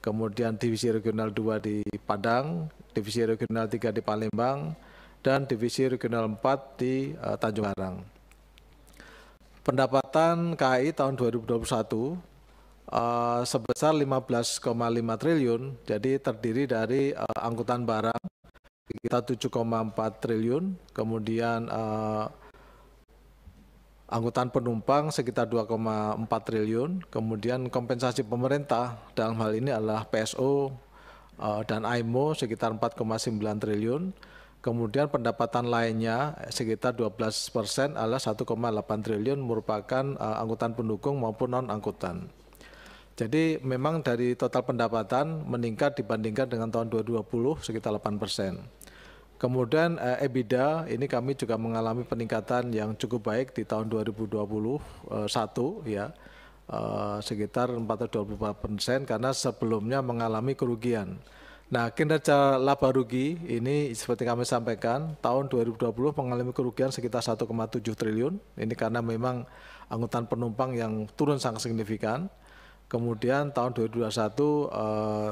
kemudian divisi regional dua di Padang, divisi regional tiga di Palembang, dan divisi regional empat di uh, Tanjung Arang. Pendapatan KAI tahun 2021 uh, eh, sebesar 15,5 triliun, jadi terdiri dari uh, angkutan barang kita 7,4 triliun, kemudian uh, angkutan penumpang sekitar 2,4 triliun, kemudian kompensasi pemerintah dalam hal ini adalah PSO eh, dan IMO sekitar 4,9 triliun, kemudian pendapatan lainnya sekitar 12 persen adalah 1,8 triliun merupakan eh, angkutan pendukung maupun non-angkutan. Jadi memang dari total pendapatan meningkat dibandingkan dengan tahun 2020 sekitar 8 persen. Kemudian uh, EBITDA ini kami juga mengalami peningkatan yang cukup baik di tahun 2021 ya uh, sekitar 424 persen karena sebelumnya mengalami kerugian. Nah kinerja laba rugi ini seperti kami sampaikan tahun 2020 mengalami kerugian sekitar 1,7 triliun ini karena memang angkutan penumpang yang turun sangat signifikan. Kemudian tahun 2021 eh,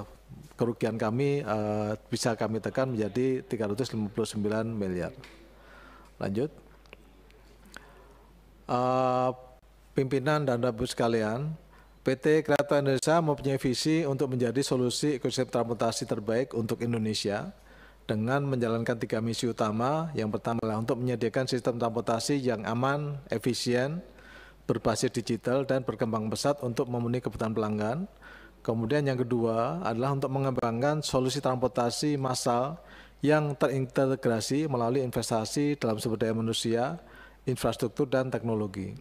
kerugian kami uh, bisa kami tekan menjadi 359 miliar. Lanjut. Uh, pimpinan dan rebus sekalian, PT Kereta Indonesia mempunyai visi untuk menjadi solusi ekosistem transportasi terbaik untuk Indonesia dengan menjalankan tiga misi utama. Yang pertama adalah untuk menyediakan sistem transportasi yang aman, efisien, berbasis digital, dan berkembang pesat untuk memenuhi kebutuhan pelanggan. Kemudian yang kedua adalah untuk mengembangkan solusi transportasi massal yang terintegrasi melalui investasi dalam sumber daya manusia, infrastruktur dan teknologi.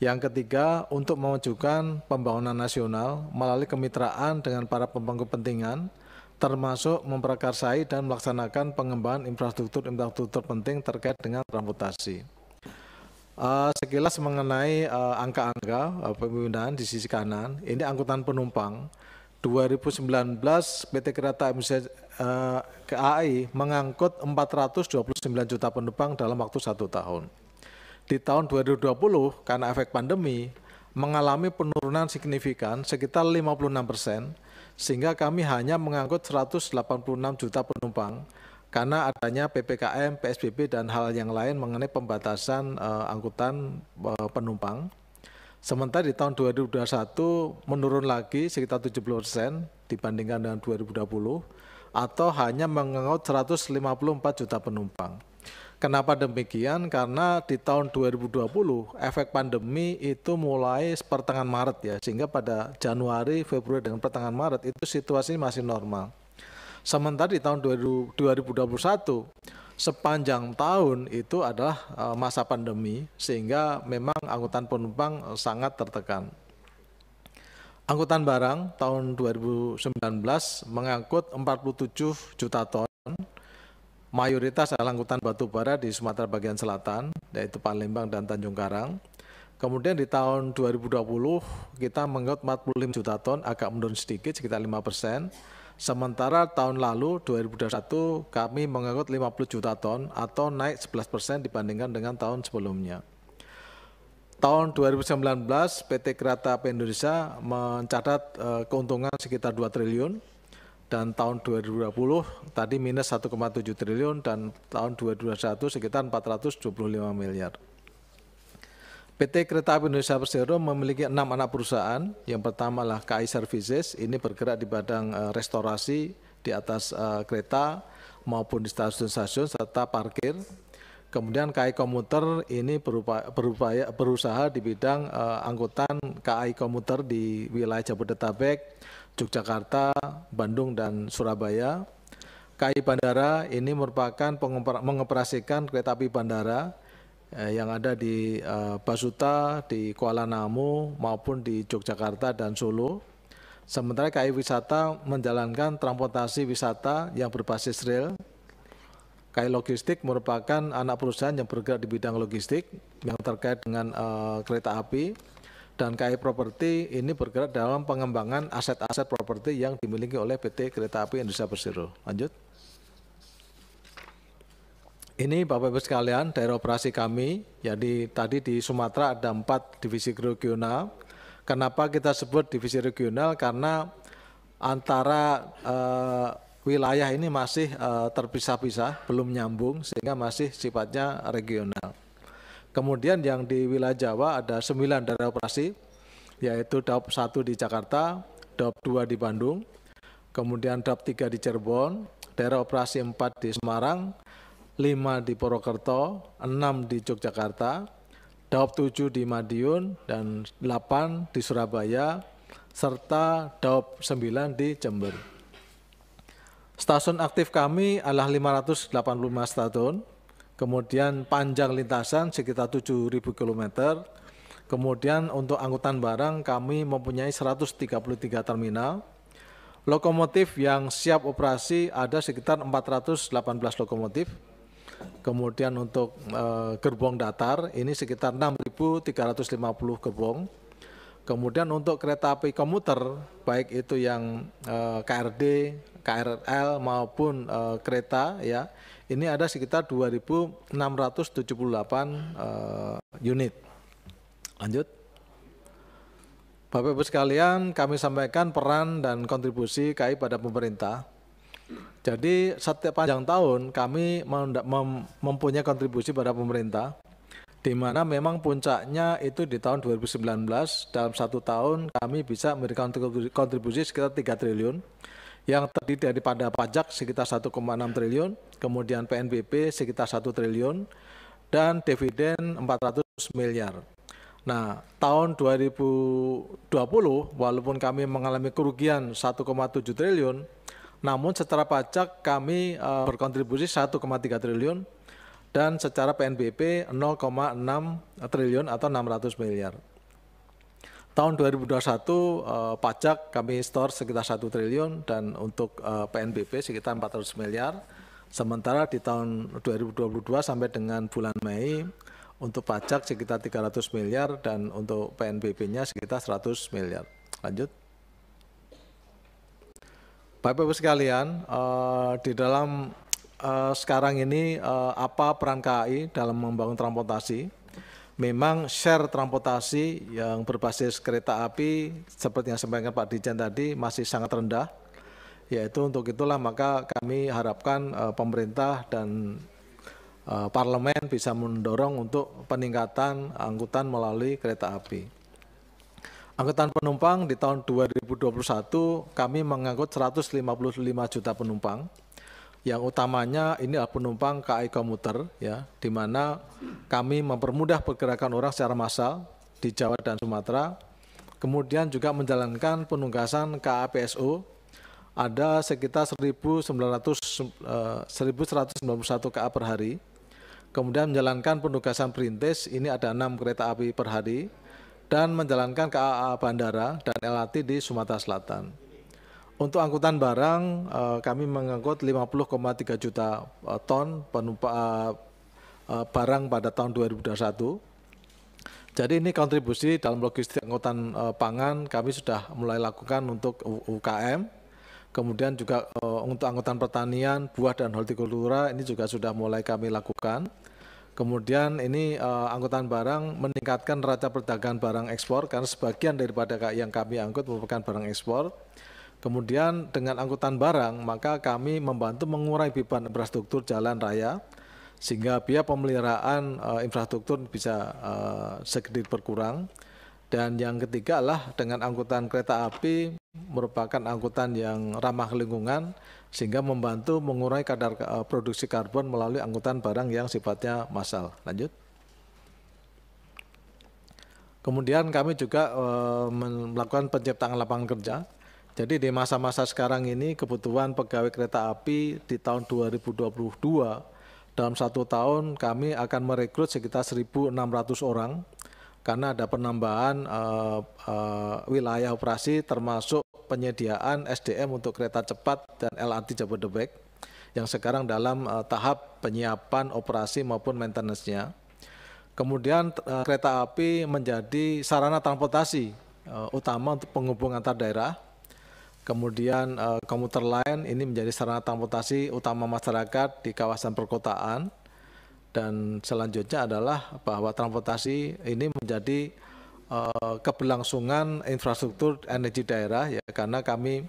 Yang ketiga, untuk memajukan pembangunan nasional melalui kemitraan dengan para pemangku kepentingan, termasuk memperkarsai dan melaksanakan pengembangan infrastruktur-infrastruktur penting terkait dengan transportasi. Uh, sekilas mengenai angka-angka eh, uh, eh, pembinaan di sisi kanan, ini angkutan penumpang 2019 PT Kereta MC, uh, KAI mengangkut 429 juta penumpang dalam waktu satu tahun. Di tahun 2020 karena efek pandemi mengalami penurunan signifikan sekitar 56 persen, sehingga kami hanya mengangkut 186 juta penumpang karena adanya PPKM, PSBB dan hal yang lain mengenai pembatasan uh, angkutan uh, penumpang. Sementara di tahun 2021 menurun lagi sekitar 70% persen dibandingkan dengan 2020 atau hanya mengangkut 154 juta penumpang. Kenapa demikian? Karena di tahun 2020 efek pandemi itu mulai pertengahan Maret ya, sehingga pada Januari, Februari dengan pertengahan Maret itu situasi masih normal. Sementara di tahun 2021 sepanjang tahun itu adalah eh, masa pandemi sehingga memang angkutan penumpang eh, sangat tertekan. Angkutan barang tahun 2019 mengangkut 47 juta ton. Mayoritas adalah angkutan batu bara di Sumatera bagian selatan, yaitu Palembang dan Tanjung Karang. Kemudian di tahun 2020 kita mengangkut 45 juta ton, agak menurun sedikit sekitar 5 persen Sementara tahun lalu 2021 kami mengangkut 50 juta ton atau naik 11% persen dibandingkan dengan tahun sebelumnya. Tahun 2019 PT Kereta Api Indonesia mencatat eh, keuntungan sekitar 2 triliun dan tahun 2020 tadi minus 1,7 triliun dan tahun 2021 sekitar 425 miliar. PT Kereta Api Indonesia Persero memiliki enam anak perusahaan. Yang pertama adalah KAI Services, ini bergerak di badang eh, restorasi di atas eh, kereta maupun di stasiun-stasiun serta parkir. Kemudian KAI Komuter ini berupaya, berupaya berusaha di bidang uh, angkutan KAI Komuter di wilayah Jabodetabek, Yogyakarta, Bandung dan Surabaya. KAI Bandara ini merupakan mengoperasikan kereta api bandara Eh, yang ada di eh, Basuta, di Kuala Namu maupun di Yogyakarta dan Solo. Sementara KAI Wisata menjalankan transportasi wisata yang berbasis rel. KAI Logistik merupakan anak perusahaan yang bergerak di bidang logistik yang terkait dengan eh, kereta api dan KAI Properti ini bergerak dalam pengembangan aset-aset properti yang dimiliki oleh PT Kereta Api Indonesia Persero. Lanjut. Ini Bapak Ibu sekalian daerah operasi kami, jadi tadi di Sumatera ada empat divisi regional. Kenapa kita sebut divisi regional? Karena antara uh, wilayah ini masih uh, terpisah-pisah, belum nyambung, sehingga masih sifatnya regional. Kemudian yang di wilayah Jawa ada sembilan daerah operasi, yaitu DAP 1 di Jakarta, DAP 2 di Bandung, kemudian DAP 3 di Cirebon, daerah operasi 4 di Semarang, 5 di Purwokerto, 6 di Yogyakarta, daob 7 di Madiun, dan 8 di Surabaya, serta daob 9 di Jember. Stasiun aktif kami adalah 585 stasiun, kemudian panjang lintasan sekitar 7.000 km, kemudian untuk angkutan barang kami mempunyai 133 terminal, lokomotif yang siap operasi ada sekitar 418 lokomotif, Kemudian untuk uh, gerbong datar ini sekitar 6.350 gerbong. Kemudian untuk kereta api komuter baik itu yang uh, eh, KRD, KRL maupun uh, kereta ya, ini ada sekitar 2.678 uh, unit. Lanjut. Bapak Ibu sekalian, kami sampaikan peran dan kontribusi KAI pada pemerintah. Jadi setiap panjang tahun kami mempunyai kontribusi pada pemerintah di mana memang puncaknya itu di tahun 2019 dalam satu tahun kami bisa memberikan kontribusi sekitar 3 triliun yang terdiri daripada pajak sekitar 1,6 triliun, kemudian PNBP sekitar 1 triliun, dan dividen 400 miliar. Nah, tahun 2020 walaupun kami mengalami kerugian 1,7 triliun, namun secara pajak kami uh, berkontribusi 1,3 triliun dan secara PNBP 0,6 triliun atau 600 miliar. Tahun 2021 uh, e, pajak kami store sekitar 1 triliun dan untuk uh, e, PNBP sekitar 400 miliar. Sementara di tahun 2022 sampai dengan bulan Mei untuk pajak sekitar 300 miliar dan untuk PNBP-nya sekitar 100 miliar. Lanjut. Bapak Ibu sekalian, uh, di dalam uh, sekarang ini uh, apa peran KAI dalam membangun transportasi? Memang share transportasi yang berbasis kereta api seperti yang sampaikan Pak Dijen tadi masih sangat rendah. Yaitu untuk itulah maka kami harapkan uh, pemerintah dan uh, parlemen bisa mendorong untuk peningkatan angkutan melalui kereta api. Angkutan penumpang di tahun 2021 kami mengangkut 155 juta penumpang yang utamanya ini adalah penumpang KAI komuter ya di mana kami mempermudah pergerakan orang secara massal di Jawa dan Sumatera kemudian juga menjalankan penugasan KA KAPSO ada sekitar 1.991 eh, KA per hari kemudian menjalankan penugasan perintis ini ada enam kereta api per hari dan menjalankan KAA bandara dan LRT di Sumatera Selatan. Untuk angkutan barang, eh, kami mengangkut 50,3 juta eh, ton penumpang eh, barang pada tahun 2021. Jadi ini kontribusi dalam logistik angkutan pangan kami sudah mulai lakukan untuk UKM. Kemudian juga untuk angkutan pertanian, buah dan hortikultura ini juga sudah mulai kami lakukan. Kemudian ini uh, angkutan barang meningkatkan raca perdagangan barang ekspor karena sebagian daripada yang kami angkut merupakan barang ekspor. Kemudian dengan angkutan barang maka kami membantu mengurai beban infrastruktur jalan raya sehingga biaya pemeliharaan uh, infrastruktur bisa uh, eh, sedikit berkurang. Dan yang ketiga adalah dengan angkutan kereta api merupakan angkutan yang ramah lingkungan sehingga membantu mengurai kadar eh, produksi karbon melalui angkutan barang yang sifatnya massal. Lanjut. Kemudian kami juga e, melakukan penciptaan lapangan kerja. Jadi di masa-masa sekarang ini kebutuhan pegawai kereta api di tahun 2022 dalam satu tahun kami akan merekrut sekitar 1.600 orang karena ada penambahan uh, uh, wilayah operasi termasuk penyediaan SDM untuk kereta cepat dan LRT Jabodebek yang sekarang dalam uh, tahap penyiapan operasi maupun maintenance-nya. Kemudian uh, kereta api menjadi sarana transportasi uh, utama untuk penghubung antar daerah. Kemudian komuter lain ini menjadi sarana transportasi utama masyarakat di kawasan perkotaan dan selanjutnya adalah bahwa transportasi ini menjadi uh, keberlangsungan infrastruktur energi daerah ya karena kami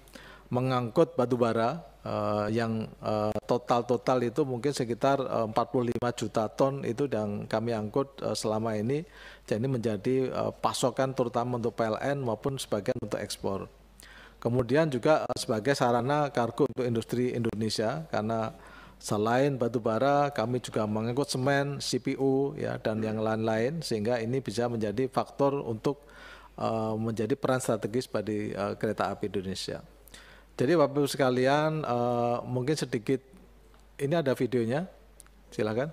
mengangkut batubara uh, eh, yang eh, total-total uh, itu mungkin sekitar uh, 45 juta ton itu yang kami angkut uh, selama ini jadi menjadi uh, pasokan terutama untuk PLN maupun sebagian untuk ekspor. Kemudian juga sebagai sarana kargo untuk industri Indonesia karena Selain batu bara, kami juga mengikut semen, CPU, ya, dan yang lain-lain, sehingga ini bisa menjadi faktor untuk uh, menjadi peran strategis bagi uh, kereta api Indonesia. Jadi Bapak-Ibu sekalian, uh, mungkin sedikit, ini ada videonya, silakan.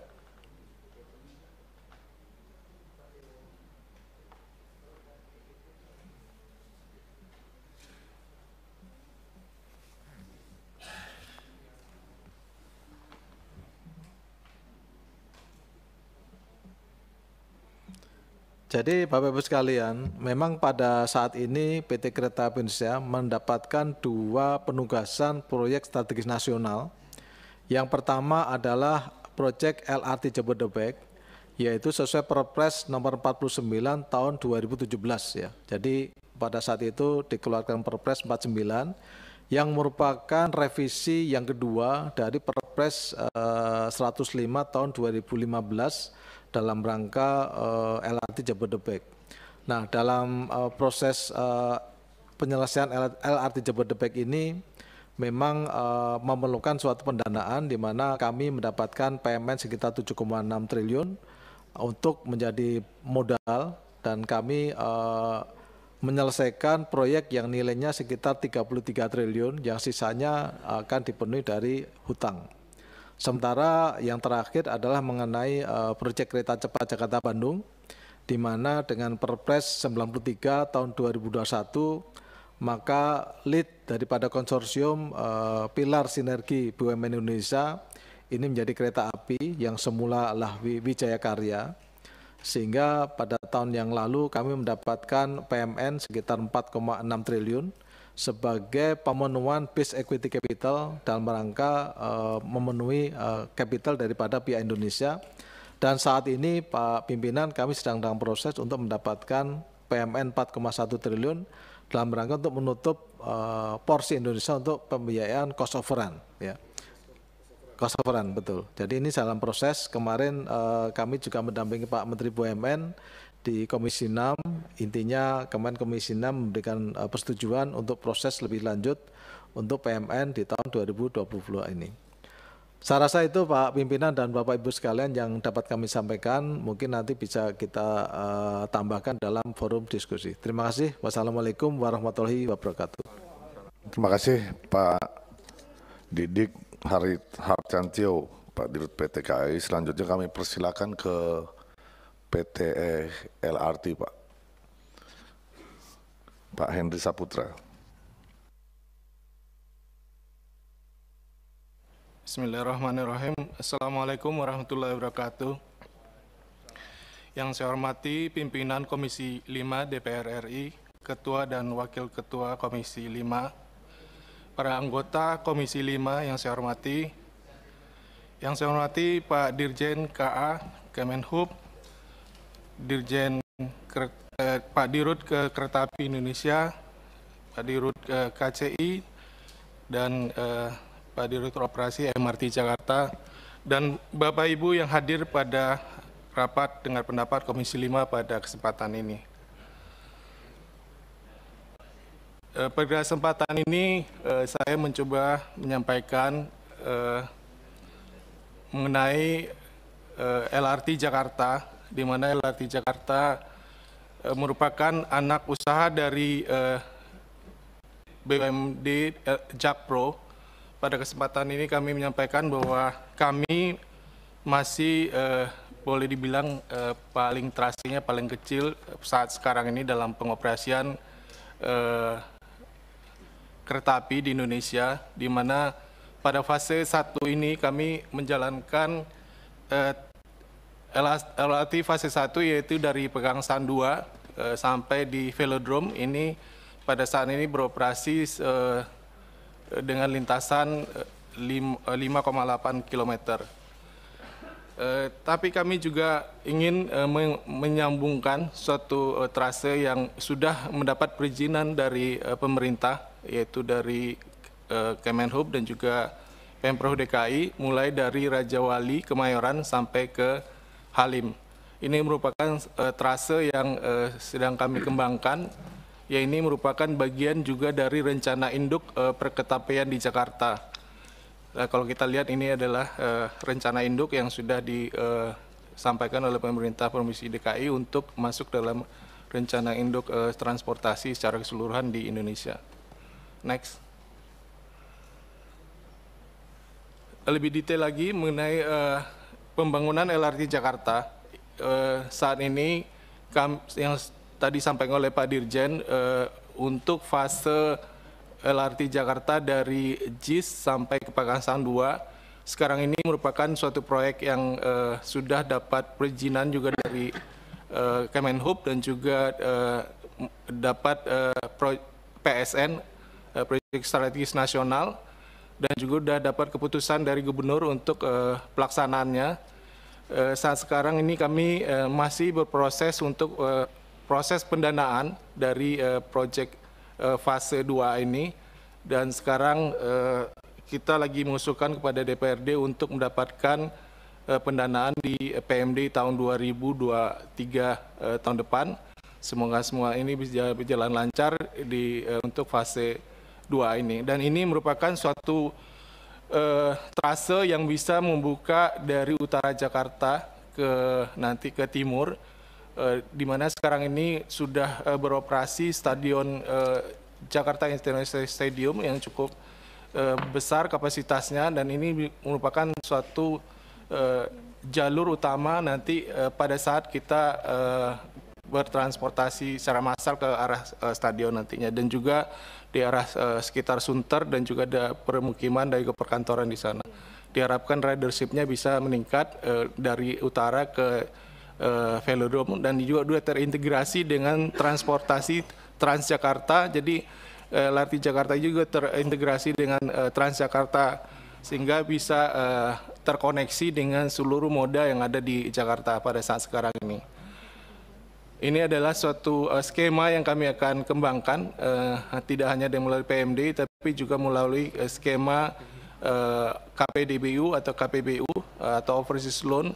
Jadi Bapak Ibu sekalian, memang pada saat ini PT Kereta Api Indonesia mendapatkan dua penugasan proyek strategis nasional. Yang pertama adalah proyek LRT Jabodebek yaitu sesuai Perpres nomor 49 tahun 2017 ya. Jadi pada saat itu dikeluarkan Perpres 49 yang merupakan revisi yang kedua dari Perpres 105 eh, tahun 2015 dalam rangka eh, LRT Jabodebek. Nah, dalam eh, proses eh, penyelesaian LRT Jabodebek ini memang uh, memerlukan suatu pendanaan di mana kami mendapatkan PMN sekitar 7,6 triliun untuk menjadi modal dan kami uh, menyelesaikan proyek yang nilainya sekitar 33 triliun yang sisanya akan dipenuhi dari hutang. Sementara yang terakhir adalah mengenai uh, proyek kereta cepat Jakarta Bandung di mana dengan Perpres 93 tahun 2021 maka lead daripada konsorsium uh, pilar sinergi BUMN Indonesia ini menjadi kereta api yang semula adalah Wijaya Karya sehingga pada tahun yang lalu kami mendapatkan PMN sekitar 4,6 triliun sebagai pemenuhan base equity capital dalam rangka uh, memenuhi uh, capital daripada pihak Indonesia. Dan saat ini Pak pimpinan kami sedang dalam proses untuk mendapatkan PMN 4,1 triliun dalam rangka untuk menutup uh, porsi Indonesia untuk pembiayaan cost run. ya. Cost run, betul. Jadi ini dalam proses kemarin uh, kami juga mendampingi Pak Menteri BUMN di Komisi 6 intinya kemarin Komisi 6 memberikan uh, persetujuan untuk proses lebih lanjut untuk PMN di tahun 2020 ini. Saya rasa itu Pak pimpinan dan Bapak Ibu sekalian yang dapat kami sampaikan, mungkin nanti bisa kita uh, tambahkan dalam forum diskusi. Terima kasih. Wassalamualaikum warahmatullahi wabarakatuh. Terima kasih Pak Didik Harit Harcantio, Pak Dirut PT KAI. Selanjutnya kami persilakan ke PT e LRT Pak. Pak Henry Saputra. Bismillahirrahmanirrahim. Assalamualaikum warahmatullahi wabarakatuh. Yang saya hormati pimpinan Komisi 5 DPR RI, Ketua dan Wakil Ketua Komisi 5, para anggota Komisi 5 yang saya hormati, yang saya hormati Pak Dirjen KA Kemenhub, Dirjen eh, Pak Dirut ke Kereta Api Indonesia, Pak Dirut ke KCI, dan eh, Pak Dirut Operasi MRT Jakarta, dan Bapak Ibu yang hadir pada rapat dengan pendapat Komisi 5 pada kesempatan ini. Eh, pada kesempatan ini saya mencoba menyampaikan mengenai LRT Jakarta di mana LRT Jakarta uh, merupakan anak usaha dari uh, eh, BUMD uh, eh, Jakpro. Pada kesempatan ini kami menyampaikan bahwa kami masih uh, boleh dibilang uh, paling terasinya paling kecil saat sekarang ini dalam pengoperasian uh, kereta api di Indonesia, di mana pada fase satu ini kami menjalankan uh, LRT fase 1 yaitu dari Pegangsaan 2 eh, sampai di Velodrome ini pada saat ini beroperasi eh, dengan lintasan 5,8 eh, eh, km. Eh, tapi kami juga ingin eh, menyambungkan suatu eh, trase yang sudah mendapat perizinan dari eh, pemerintah yaitu dari eh, Kemenhub dan juga Pemprov DKI mulai dari Raja Wali Kemayoran sampai ke Halim. Ini merupakan uh, eh, trase yang uh, sedang kami kembangkan, ya ini merupakan bagian juga dari rencana induk uh, perketapian di Jakarta. Nah, kalau kita lihat ini adalah uh, rencana induk yang sudah disampaikan oleh pemerintah Provinsi DKI untuk masuk dalam rencana induk uh, transportasi secara keseluruhan di Indonesia. Next. Lebih detail lagi mengenai uh, pembangunan LRT Jakarta eh, saat ini yang tadi sampaikan oleh Pak Dirjen eh, untuk fase LRT Jakarta dari JIS sampai ke Pakansang 2 sekarang ini merupakan suatu proyek yang eh, sudah dapat perizinan juga dari eh, Kemenhub dan juga eh, dapat eh, pro, PSN eh, Proyek Strategis Nasional dan juga sudah dapat keputusan dari gubernur untuk uh, pelaksanaannya. Uh, saat sekarang ini kami uh, masih berproses untuk uh, proses pendanaan dari uh, proyek uh, fase 2 ini dan sekarang uh, kita lagi mengusulkan kepada DPRD untuk mendapatkan uh, pendanaan di PMD tahun 2023 uh, tahun depan. Semoga semua ini bisa berjalan lancar di uh, untuk fase dua ini dan ini merupakan suatu uh, trase yang bisa membuka dari utara Jakarta ke nanti ke timur uh, di mana sekarang ini sudah uh, beroperasi stadion uh, Jakarta International Stadium yang cukup uh, besar kapasitasnya dan ini merupakan suatu uh, jalur utama nanti uh, pada saat kita uh, bertransportasi secara massal ke arah uh, stadion nantinya dan juga di arah uh, sekitar Sunter dan juga ada permukiman dari perkantoran di sana. Diharapkan ridershipnya bisa meningkat uh, dari utara ke uh, velodrome dan juga dua terintegrasi dengan transportasi Transjakarta. Jadi uh, LRT Jakarta juga terintegrasi dengan uh, Transjakarta sehingga bisa uh, terkoneksi dengan seluruh moda yang ada di Jakarta pada saat sekarang ini. Ini adalah suatu uh, skema yang kami akan kembangkan, uh, tidak hanya melalui PMD, tapi juga melalui uh, skema uh, KPDBU atau KPBU uh, atau Overseas Loan.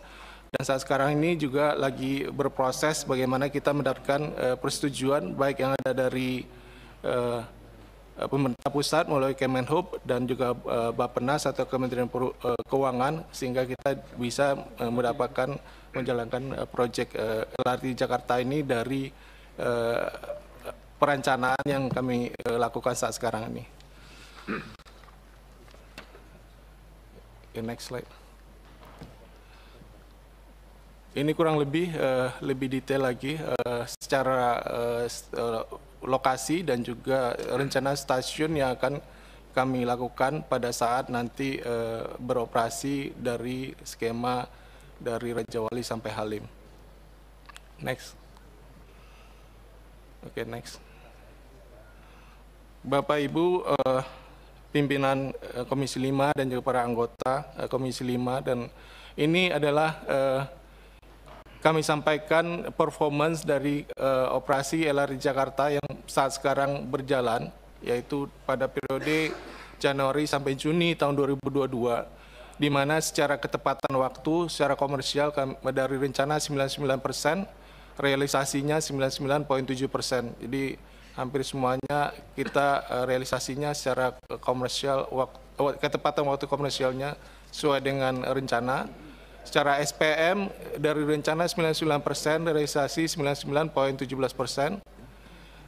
Dan saat sekarang ini juga lagi berproses bagaimana kita mendapatkan uh, persetujuan baik yang ada dari uh, pemerintah pusat melalui Kemenhub dan juga uh, Bappenas atau Kementerian Keuangan sehingga kita bisa uh, mendapatkan menjalankan uh, eh, proyek uh, eh, LRT Jakarta ini dari uh, perencanaan yang kami uh, lakukan saat sekarang ini. Okay, ya, next slide. Ini kurang lebih uh, lebih detail lagi uh, secara uh, lokasi dan juga rencana stasiun yang akan kami lakukan pada saat nanti uh, beroperasi dari skema dari Raja Wali sampai Halim. Next. Oke, okay, next. Bapak Ibu eh, pimpinan eh, Komisi 5 dan juga para anggota eh, Komisi 5 dan ini adalah eh, kami sampaikan performance dari eh, operasi LRT Jakarta yang saat sekarang berjalan yaitu pada periode Januari sampai Juni tahun 2022 di mana secara ketepatan waktu, secara komersial dari rencana 99 persen, realisasinya 99.7 persen. Jadi hampir semuanya kita eh, realisasinya secara komersial, eh, ketepatan waktu komersialnya sesuai dengan rencana. Secara SPM dari rencana 99 persen, realisasi 99.17 persen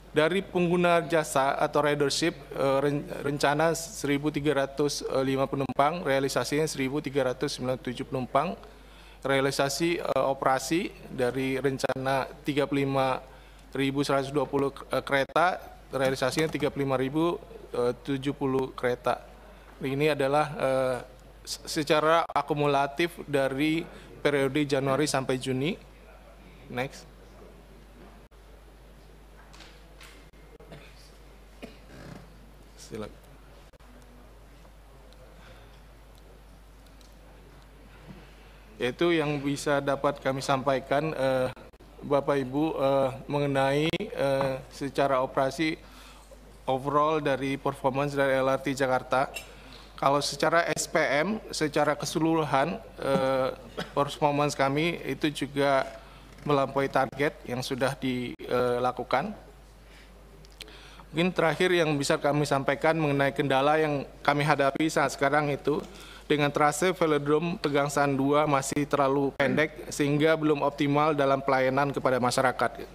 dari pengguna jasa atau ridership eh, rencana 1.305 penumpang, realisasinya 1.397 penumpang, realisasi eh, operasi dari rencana 35.120 eh, kereta, realisasinya 35.070 kereta. Ini adalah secara akumulatif dari periode Januari sampai Juni. Next. silakan. Itu yang bisa dapat kami sampaikan eh, Bapak Ibu eh, mengenai eh, secara operasi overall dari performance dari LRT Jakarta. Kalau secara SPM, secara keseluruhan eh, performance kami itu juga melampaui target yang sudah dilakukan. Eh, Mungkin terakhir yang bisa kami sampaikan mengenai kendala yang kami hadapi saat sekarang itu dengan trase velodrome pegangsaan 2 masih terlalu pendek sehingga belum optimal dalam pelayanan kepada masyarakat.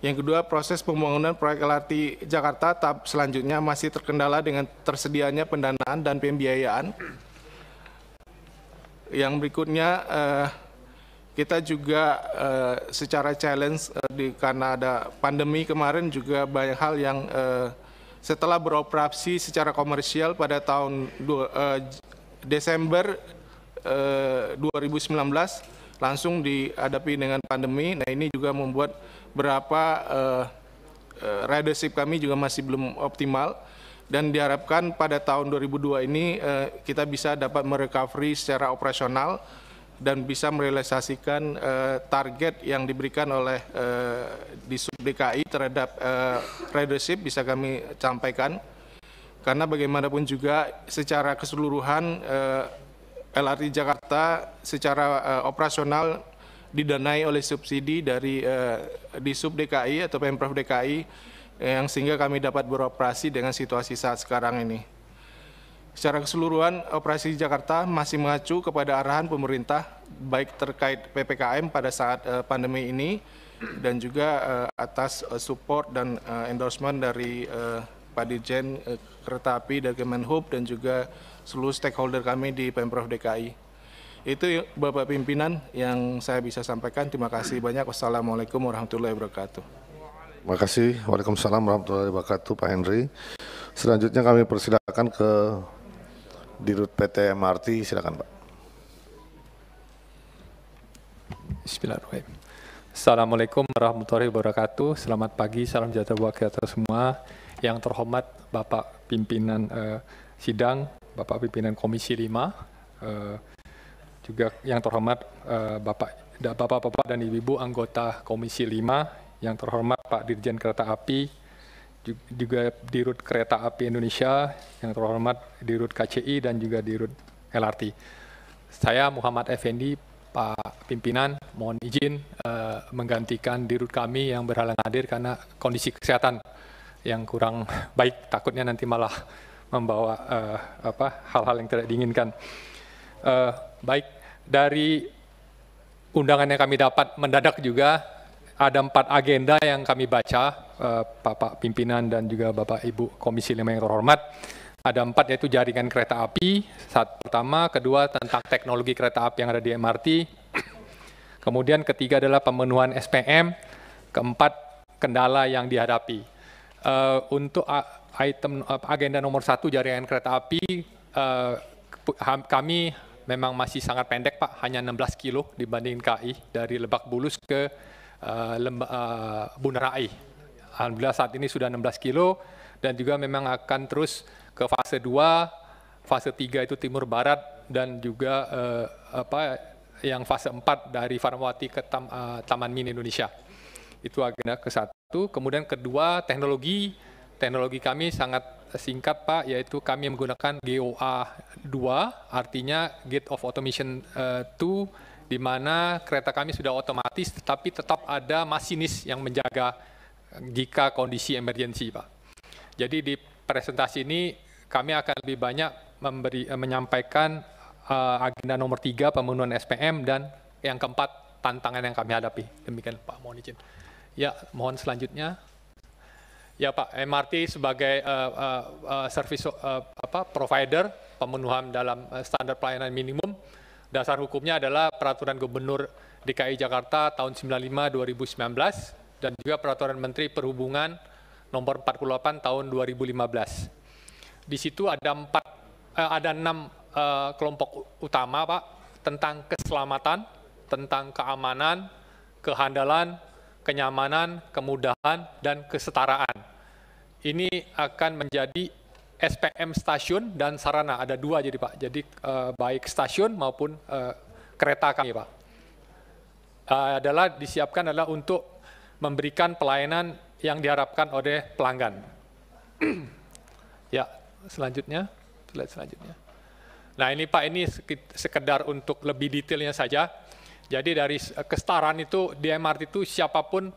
Yang kedua, proses pembangunan proyek LRT Jakarta tahap selanjutnya masih terkendala dengan tersedianya pendanaan dan pembiayaan. Yang berikutnya, eh, kita juga uh, secara challenge uh, di karena ada pandemi kemarin juga banyak hal yang uh, setelah beroperasi secara komersial pada tahun dua, uh, Desember uh, 2019 langsung dihadapi dengan pandemi. Nah ini juga membuat berapa uh, uh, ridership kami juga masih belum optimal dan diharapkan pada tahun 2002 ini uh, kita bisa dapat merecovery secara operasional dan bisa merealisasikan uh, target yang diberikan oleh uh, di sub DKI terhadap uh, ridership bisa kami sampaikan karena bagaimanapun juga secara keseluruhan uh, LRT Jakarta secara uh, operasional didanai oleh subsidi dari uh, di sub DKI atau pemprov DKI yang sehingga kami dapat beroperasi dengan situasi saat sekarang ini. Secara keseluruhan, operasi Jakarta masih mengacu kepada arahan pemerintah, baik terkait PPKM pada saat uh, pandemi ini, dan juga uh, atas uh, support dan uh, endorsement dari uh, Pak Dirjen uh, Kereta Api dari Kemenhub dan juga seluruh stakeholder kami di Pemprov DKI. Itu Bapak Pimpinan yang saya bisa sampaikan. Terima kasih banyak. Wassalamualaikum warahmatullahi wabarakatuh. Terima kasih. Waalaikumsalam warahmatullahi wabarakatuh Pak Henry. Selanjutnya kami persilakan ke Dirut PT MRT, silakan Pak. Bismillahirrahmanirrahim. Assalamualaikum warahmatullahi wabarakatuh. Selamat pagi, salam sejahtera buat kita semua. Yang terhormat Bapak Pimpinan eh, Sidang, Bapak Pimpinan Komisi 5, eh, juga yang terhormat eh, Bapak Bapak-bapak dan Ibu-ibu anggota Komisi 5, yang terhormat Pak Dirjen Kereta Api, juga di rute kereta api Indonesia yang terhormat di rute KCI dan juga di rute LRT. Saya Muhammad Effendi, Pak Pimpinan, mohon izin uh, menggantikan di rute kami yang berhalangan hadir karena kondisi kesehatan yang kurang [laughs] baik. Takutnya nanti malah membawa uh, apa hal-hal yang tidak diinginkan. Uh, baik dari undangan yang kami dapat mendadak juga ada empat agenda yang kami baca, uh, Bapak Pimpinan dan juga Bapak Ibu Komisi 5 yang terhormat. Ada empat yaitu jaringan kereta api, saat pertama, kedua tentang teknologi kereta api yang ada di MRT, kemudian ketiga adalah pemenuhan SPM, keempat kendala yang dihadapi. Uh, untuk item agenda nomor satu jaringan kereta api, uh, kami memang masih sangat pendek Pak, hanya 16 kilo dibanding KI dari Lebak Bulus ke uh, lemba, eh, Bundarai. Alhamdulillah saat ini sudah 16 kilo dan juga memang akan terus ke fase 2, fase 3 itu timur barat dan juga uh, apa yang fase 4 dari Farmawati ke tam, uh, Taman Mini Indonesia. Itu agenda ke satu. Kemudian kedua teknologi teknologi kami sangat singkat Pak, yaitu kami menggunakan GOA 2, artinya Gate of Automation uh, di mana kereta kami sudah otomatis tetapi tetap ada masinis yang menjaga jika kondisi emergensi, Pak. Jadi di presentasi ini kami akan lebih banyak memberi, menyampaikan uh, agenda nomor tiga pemenuhan SPM dan yang keempat tantangan yang kami hadapi. Demikian Pak, mohon izin. Ya, mohon selanjutnya. Ya Pak, MRT sebagai uh, uh, service uh, apa provider pemenuhan dalam standar pelayanan minimum Dasar hukumnya adalah Peraturan Gubernur DKI Jakarta tahun 95 2019 dan juga Peraturan Menteri Perhubungan nomor 48 tahun 2015. Di situ ada empat eh, ada enam eh, kelompok utama Pak tentang keselamatan, tentang keamanan, kehandalan, kenyamanan, kemudahan dan kesetaraan. Ini akan menjadi SPM stasiun dan sarana ada dua jadi Pak. Jadi uh, baik stasiun maupun uh, kereta kami Pak. uh, adalah disiapkan adalah untuk memberikan pelayanan yang diharapkan oleh pelanggan. [clears throat] ya, selanjutnya, slide selanjutnya. Nah ini Pak ini sekedar untuk lebih detailnya saja. Jadi dari kestaran itu di MRT itu siapapun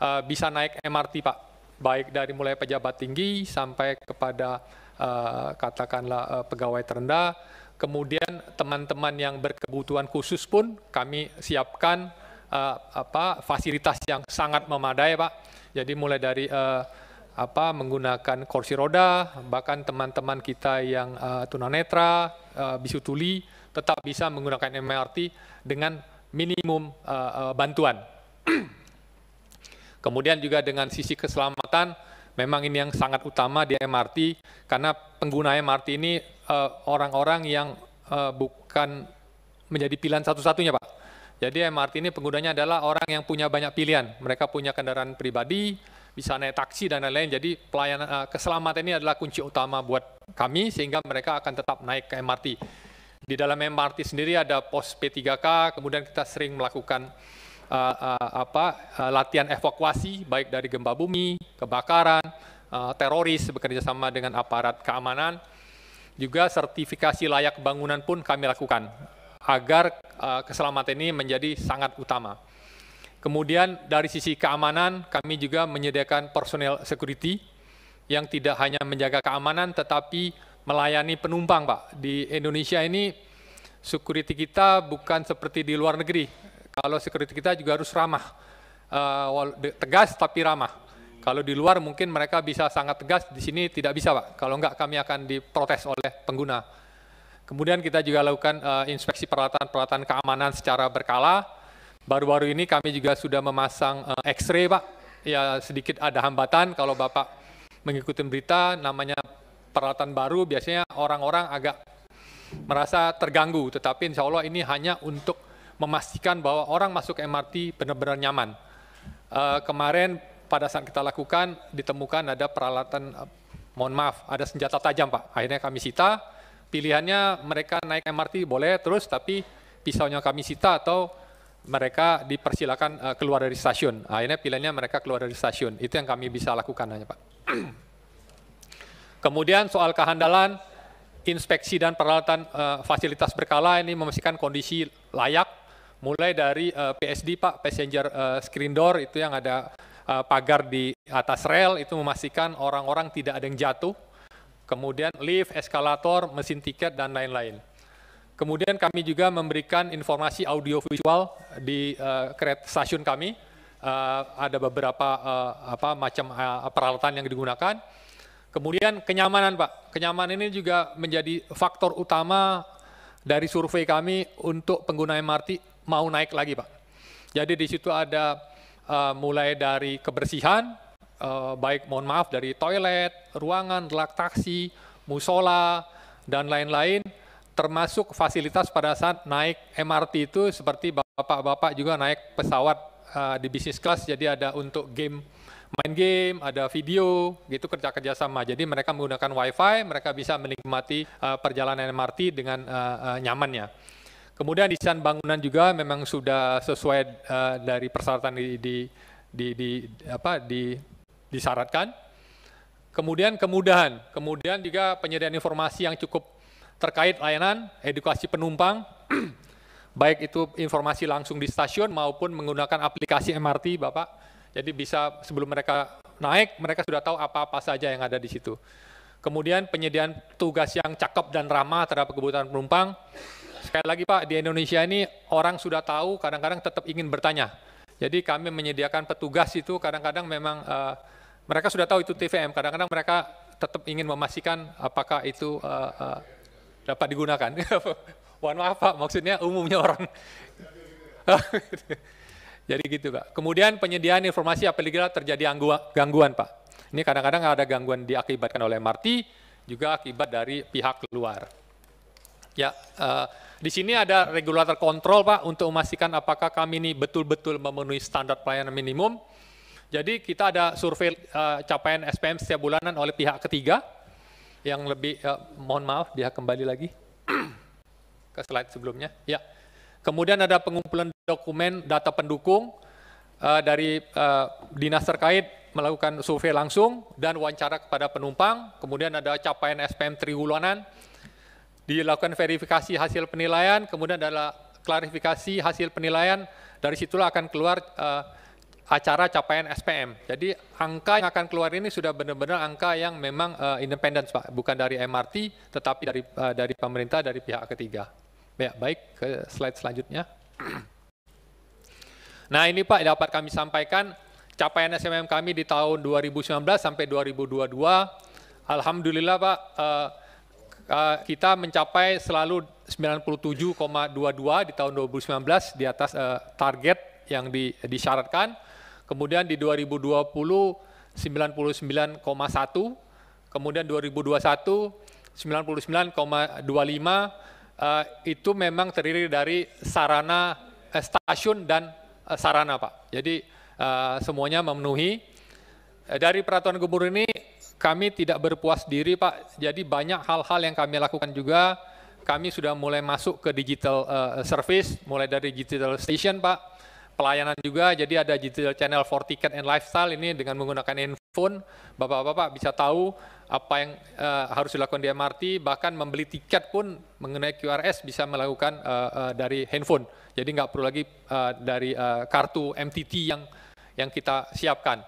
uh, bisa naik MRT Pak, baik dari mulai pejabat tinggi sampai kepada Eh, katakanlah eh, pegawai terendah. Kemudian teman-teman yang berkebutuhan khusus pun kami siapkan eh, apa fasilitas yang sangat memadai, Pak. Jadi mulai dari apa menggunakan kursi roda, bahkan teman-teman kita yang tunanetra, bisu tuli tetap bisa menggunakan MRT dengan minimum bantuan. [clears throat] Kemudian juga dengan sisi keselamatan memang ini yang sangat utama di MRT karena pengguna MRT ini eh, orang-orang uh, yang uh, bukan menjadi pilihan satu-satunya, Pak. Jadi MRT ini penggunanya adalah orang yang punya banyak pilihan. Mereka punya kendaraan pribadi, bisa naik taksi dan lain-lain. Jadi pelayanan uh, keselamatan ini adalah kunci utama buat kami sehingga mereka akan tetap naik ke MRT. Di dalam MRT sendiri ada pos P3K, kemudian kita sering melakukan uh, uh, apa, uh, latihan evakuasi baik dari gempa bumi, kebakaran, uh, teroris bekerja sama dengan aparat keamanan. Juga sertifikasi layak bangunan pun kami lakukan agar uh, keselamatan ini menjadi sangat utama. Kemudian dari sisi keamanan kami juga menyediakan personel security yang tidak hanya menjaga keamanan tetapi melayani penumpang, Pak. Di Indonesia ini security kita bukan seperti di luar negeri kalau security kita juga harus ramah, uh, tegas tapi ramah. Kalau di luar mungkin mereka bisa sangat tegas, di sini tidak bisa Pak. Kalau enggak kami akan diprotes oleh pengguna. Kemudian kita juga lakukan uh, inspeksi peralatan-peralatan keamanan secara berkala. Baru-baru ini kami juga sudah memasang uh, X-ray Pak. Ya sedikit ada hambatan kalau Bapak mengikuti berita namanya peralatan baru biasanya orang-orang agak merasa terganggu. Tetapi insya Allah ini hanya untuk memastikan bahwa orang masuk MRT benar-benar nyaman. Uh, kemarin pada saat kita lakukan ditemukan ada peralatan, eh, mohon maaf, ada senjata tajam Pak. Akhirnya kami sita, pilihannya mereka naik MRT boleh terus, tapi pisaunya kami sita atau mereka dipersilakan eh, keluar dari stasiun. Akhirnya pilihannya mereka keluar dari stasiun. Itu yang kami bisa lakukan hanya Pak. [clears throat] Kemudian soal kehandalan, inspeksi dan peralatan uh, fasilitas berkala ini memastikan kondisi layak mulai dari uh, eh, PSD Pak, passenger uh, screen door itu yang ada uh, pagar di atas rel itu memastikan orang-orang tidak ada yang jatuh. Kemudian lift, eskalator, mesin tiket dan lain-lain. Kemudian kami juga memberikan informasi audiovisual di uh, stasiun kami. Uh, ada beberapa uh, apa macam uh, peralatan yang digunakan. Kemudian kenyamanan, Pak. Kenyamanan ini juga menjadi faktor utama dari survei kami untuk pengguna MRT mau naik lagi Pak. Jadi di situ ada uh, mulai dari kebersihan, uh, baik mohon maaf dari toilet, ruangan, laktasi, musola, dan lain-lain, termasuk fasilitas pada saat naik MRT itu seperti bapak-bapak juga naik pesawat uh, di bisnis kelas, jadi ada untuk game main game, ada video, gitu kerja-kerja sama. Jadi mereka menggunakan WiFi, mereka bisa menikmati uh, perjalanan MRT dengan uh, uh, nyamannya. Kemudian desain bangunan juga memang sudah sesuai uh, dari persyaratan di, di, di, di apa di disyaratkan. Kemudian kemudahan, kemudian juga penyediaan informasi yang cukup terkait layanan edukasi penumpang, [clears throat] baik itu informasi langsung di stasiun maupun menggunakan aplikasi MRT, Bapak. Jadi bisa sebelum mereka naik, mereka sudah tahu apa-apa saja yang ada di situ. Kemudian penyediaan tugas yang cakep dan ramah terhadap kebutuhan penumpang, Sekali lagi Pak, di Indonesia ini orang sudah tahu, kadang-kadang tetap ingin bertanya. Jadi kami menyediakan petugas itu kadang-kadang memang uh, mereka sudah tahu itu TVM, kadang-kadang mereka tetap ingin memastikan apakah itu uh, uh, dapat digunakan. [laughs] Mohon maaf Pak, maksudnya umumnya orang. [laughs] Jadi gitu Pak. Kemudian penyediaan informasi apabila terjadi gangguan Pak. Ini kadang-kadang ada gangguan diakibatkan oleh MRT, juga akibat dari pihak luar. Ya, uh, di sini ada regulator kontrol Pak untuk memastikan apakah kami ini betul-betul memenuhi standar pelayanan minimum. Jadi kita ada survei eh, capaian SPM setiap bulanan oleh pihak ketiga yang lebih uh, mohon maaf dia kembali lagi [clears throat] ke slide sebelumnya. Ya. Kemudian ada pengumpulan dokumen data pendukung uh, dari uh, dinas terkait melakukan survei langsung dan wawancara kepada penumpang. Kemudian ada capaian SPM triwulanan dilakukan verifikasi hasil penilaian, kemudian adalah klarifikasi hasil penilaian, dari situlah akan keluar uh, acara capaian SPM. Jadi angka yang akan keluar ini sudah benar-benar angka yang memang uh, independen, Pak, bukan dari MRT, tetapi dari uh, dari pemerintah, dari pihak ketiga. Ya, baik ke slide selanjutnya. Nah ini Pak dapat kami sampaikan capaian SMM kami di tahun 2019 sampai 2022. Alhamdulillah Pak. Uh, Eh, kita mencapai selalu 97,22 di tahun 2019 di atas uh, target yang di, disyaratkan. Kemudian di 2020 99,1, kemudian 2021 99,25 uh, itu memang terdiri dari sarana eh, stasiun dan uh, sarana Pak. Jadi uh, semuanya memenuhi. Dari peraturan gubernur ini kami tidak berpuas diri Pak, jadi banyak hal-hal yang kami lakukan juga. Kami sudah mulai masuk ke digital uh, service, mulai dari digital station Pak, pelayanan juga, jadi ada digital channel for ticket and lifestyle ini dengan menggunakan handphone, Bapak-Bapak bisa tahu apa yang uh, harus dilakukan di MRT, bahkan membeli tiket pun mengenai QRS bisa melakukan uh, uh, dari handphone. Jadi nggak perlu lagi uh, dari uh, kartu MTT yang yang kita siapkan.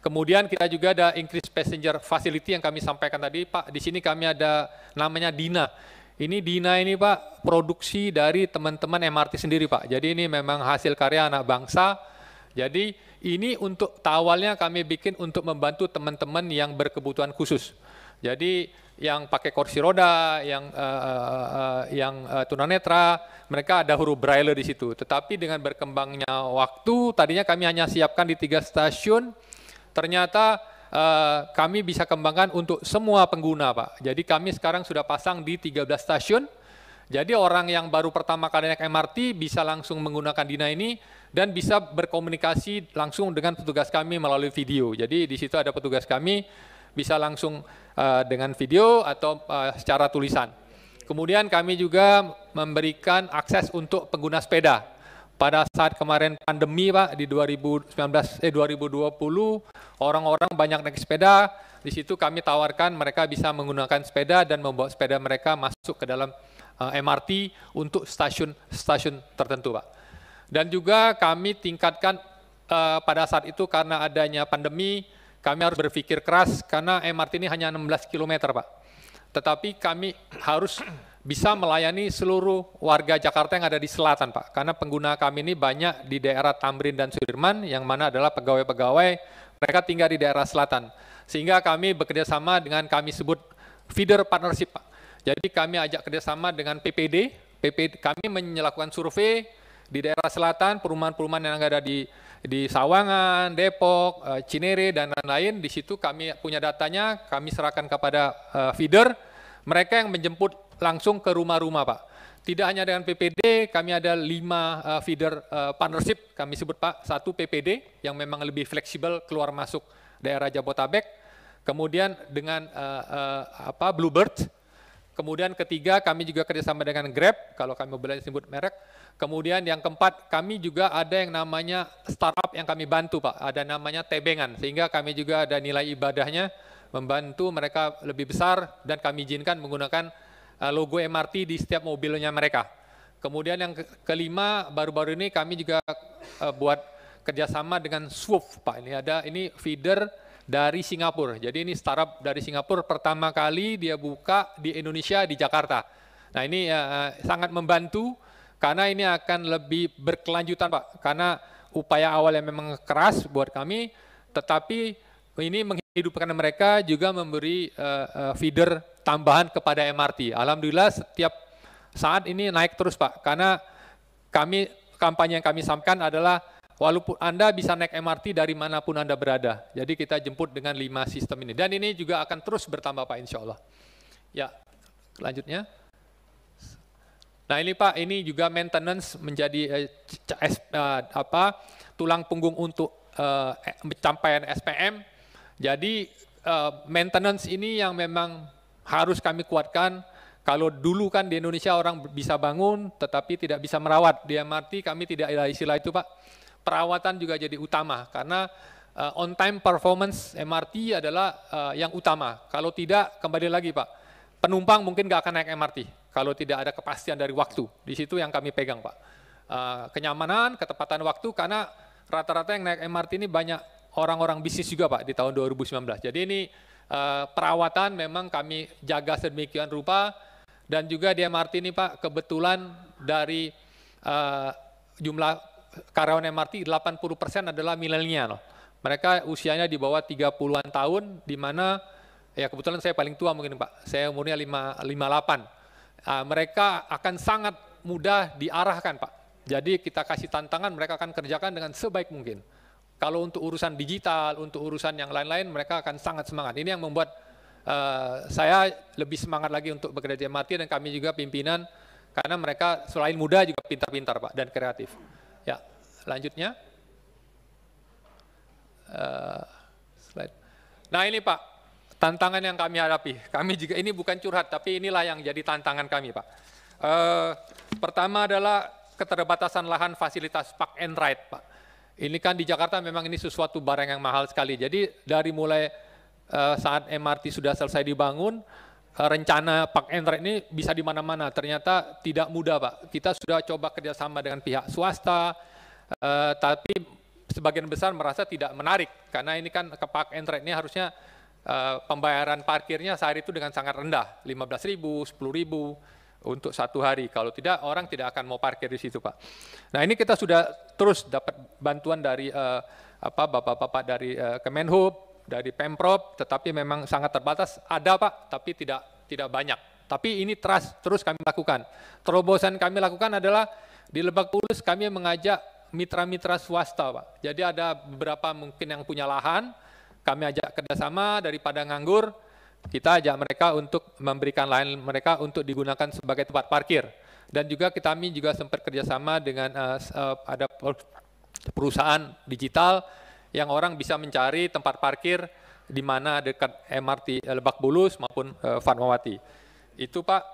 Kemudian kita juga ada increase passenger facility yang kami sampaikan tadi, Pak. Di sini kami ada namanya Dina. Ini Dina ini Pak produksi dari teman-teman MRT sendiri Pak. Jadi ini memang hasil karya anak bangsa. Jadi ini untuk tawalnya kami bikin untuk membantu teman-teman yang berkebutuhan khusus. Jadi yang pakai kursi roda, yang uh, uh, uh, yang uh, tunanetra, mereka ada huruf braille di situ. Tetapi dengan berkembangnya waktu, tadinya kami hanya siapkan di tiga stasiun, ternyata Uh, kami bisa kembangkan untuk semua pengguna, Pak. Jadi kami sekarang sudah pasang di 13 stasiun. Jadi orang yang baru pertama kali naik MRT bisa langsung menggunakan Dina ini dan bisa berkomunikasi langsung dengan petugas kami melalui video. Jadi di situ ada petugas kami bisa langsung uh, dengan video atau uh, secara tulisan. Kemudian kami juga memberikan akses untuk pengguna sepeda pada saat kemarin pandemi Pak di 2019 eh 2020 orang-orang banyak naik sepeda di situ kami tawarkan mereka bisa menggunakan sepeda dan membawa sepeda mereka masuk ke dalam uh, eh, MRT untuk stasiun-stasiun tertentu Pak. Dan juga kami tingkatkan uh, pada saat itu karena adanya pandemi kami harus berpikir keras karena MRT ini hanya 16 km Pak. Tetapi kami harus bisa melayani seluruh warga Jakarta yang ada di selatan Pak. Karena pengguna kami ini banyak di daerah Tamrin dan Sudirman yang mana adalah pegawai-pegawai mereka tinggal di daerah selatan. Sehingga kami bekerjasama dengan kami sebut feeder partnership Pak. Jadi kami ajak kerjasama dengan PPD, PPD kami melakukan survei di daerah selatan, perumahan-perumahan yang ada di di Sawangan, Depok, eh, Cinere dan lain-lain. Di situ kami punya datanya, kami serahkan kepada eh, feeder. Mereka yang menjemput langsung ke rumah-rumah Pak. Tidak hanya dengan PPD, kami ada lima uh, feeder uh, partnership, kami sebut Pak, satu PPD yang memang lebih fleksibel keluar masuk daerah Jabotabek, kemudian dengan uh, uh, apa Bluebird, kemudian ketiga kami juga kerjasama dengan Grab, kalau kami boleh sebut merek, kemudian yang keempat kami juga ada yang namanya startup yang kami bantu Pak, ada namanya Tebengan, sehingga kami juga ada nilai ibadahnya, membantu mereka lebih besar dan kami izinkan menggunakan Eh, logo MRT di setiap mobilnya mereka. Kemudian yang kelima baru-baru ini kami juga eh, buat kerjasama dengan Swoop Pak. Ini ada ini feeder dari Singapura. Jadi ini startup dari Singapura pertama kali dia buka di Indonesia di Jakarta. Nah ini eh, sangat membantu karena ini akan lebih berkelanjutan Pak. Karena upaya awal yang memang keras buat kami, tetapi ini menghidupkan mereka juga memberi feeder tambahan kepada MRT. Alhamdulillah setiap saat ini naik terus Pak, karena kami kampanye yang kami sampaikan adalah walaupun Anda bisa naik MRT dari manapun Anda berada. Jadi kita jemput dengan lima sistem ini. Dan ini juga akan terus bertambah Pak insya Allah. Ya, selanjutnya. Nah ini Pak, ini juga maintenance menjadi eh, eh, apa tulang punggung untuk eh, eh pencapaian SPM. Jadi eh, maintenance ini yang memang harus kami kuatkan. Kalau dulu kan di Indonesia orang bisa bangun tetapi tidak bisa merawat. Di MRT kami tidak ada istilah itu Pak. Perawatan juga jadi utama karena uh, eh, on time performance MRT adalah uh, yang utama. Kalau tidak kembali lagi Pak, penumpang mungkin nggak akan naik MRT kalau tidak ada kepastian dari waktu. Di situ yang kami pegang Pak. Uh, kenyamanan, ketepatan waktu karena rata-rata yang naik MRT ini banyak orang-orang bisnis juga Pak di tahun 2019. Jadi ini Eh, perawatan memang kami jaga sedemikian rupa dan juga di MRT ini Pak kebetulan dari uh, jumlah karyawan MRT 80% adalah milenial. Mereka usianya di bawah 30-an tahun di mana ya kebetulan saya paling tua mungkin Pak. Saya umurnya 5, 58. Uh, mereka akan sangat mudah diarahkan Pak. Jadi kita kasih tantangan mereka akan kerjakan dengan sebaik mungkin. Kalau untuk urusan digital, untuk urusan yang lain-lain, mereka akan sangat semangat. Ini yang membuat uh, saya lebih semangat lagi untuk bekerja mati dan kami juga pimpinan karena mereka selain muda juga pintar-pintar pak dan kreatif. Ya, lanjutnya. Uh, slide. Nah ini pak, tantangan yang kami hadapi. Kami juga ini bukan curhat, tapi inilah yang jadi tantangan kami, Pak. Uh, pertama adalah keterbatasan lahan fasilitas park and ride, Pak. Ini kan di Jakarta memang ini sesuatu barang yang mahal sekali. Jadi dari mulai uh, saat MRT sudah selesai dibangun, uh, rencana Pak Entra ini bisa di mana-mana. Ternyata tidak mudah, Pak. Kita sudah coba kerjasama dengan pihak swasta, uh, tapi sebagian besar merasa tidak menarik karena ini kan ke Pak Entra ini harusnya uh, pembayaran parkirnya sehari itu dengan sangat rendah, 15.000, 10.000 untuk satu hari. Kalau tidak, orang tidak akan mau parkir di situ, Pak. Nah, ini kita sudah terus dapat bantuan dari uh, apa bapak-bapak dari uh, Kemenhub, dari Pemprov, tetapi memang sangat terbatas. Ada, Pak, tapi tidak tidak banyak. Tapi ini terus terus kami lakukan. Terobosan kami lakukan adalah di Lebak Bulus kami mengajak mitra-mitra swasta, Pak. Jadi ada beberapa mungkin yang punya lahan, kami ajak kerjasama daripada nganggur, kita ajak mereka untuk memberikan lain mereka untuk digunakan sebagai tempat parkir. Dan juga kita kami juga sempat kerjasama dengan uh, ada perusahaan digital yang orang bisa mencari tempat parkir di mana dekat MRT eh, Lebak Bulus maupun uh, Fatmawati. Itu Pak.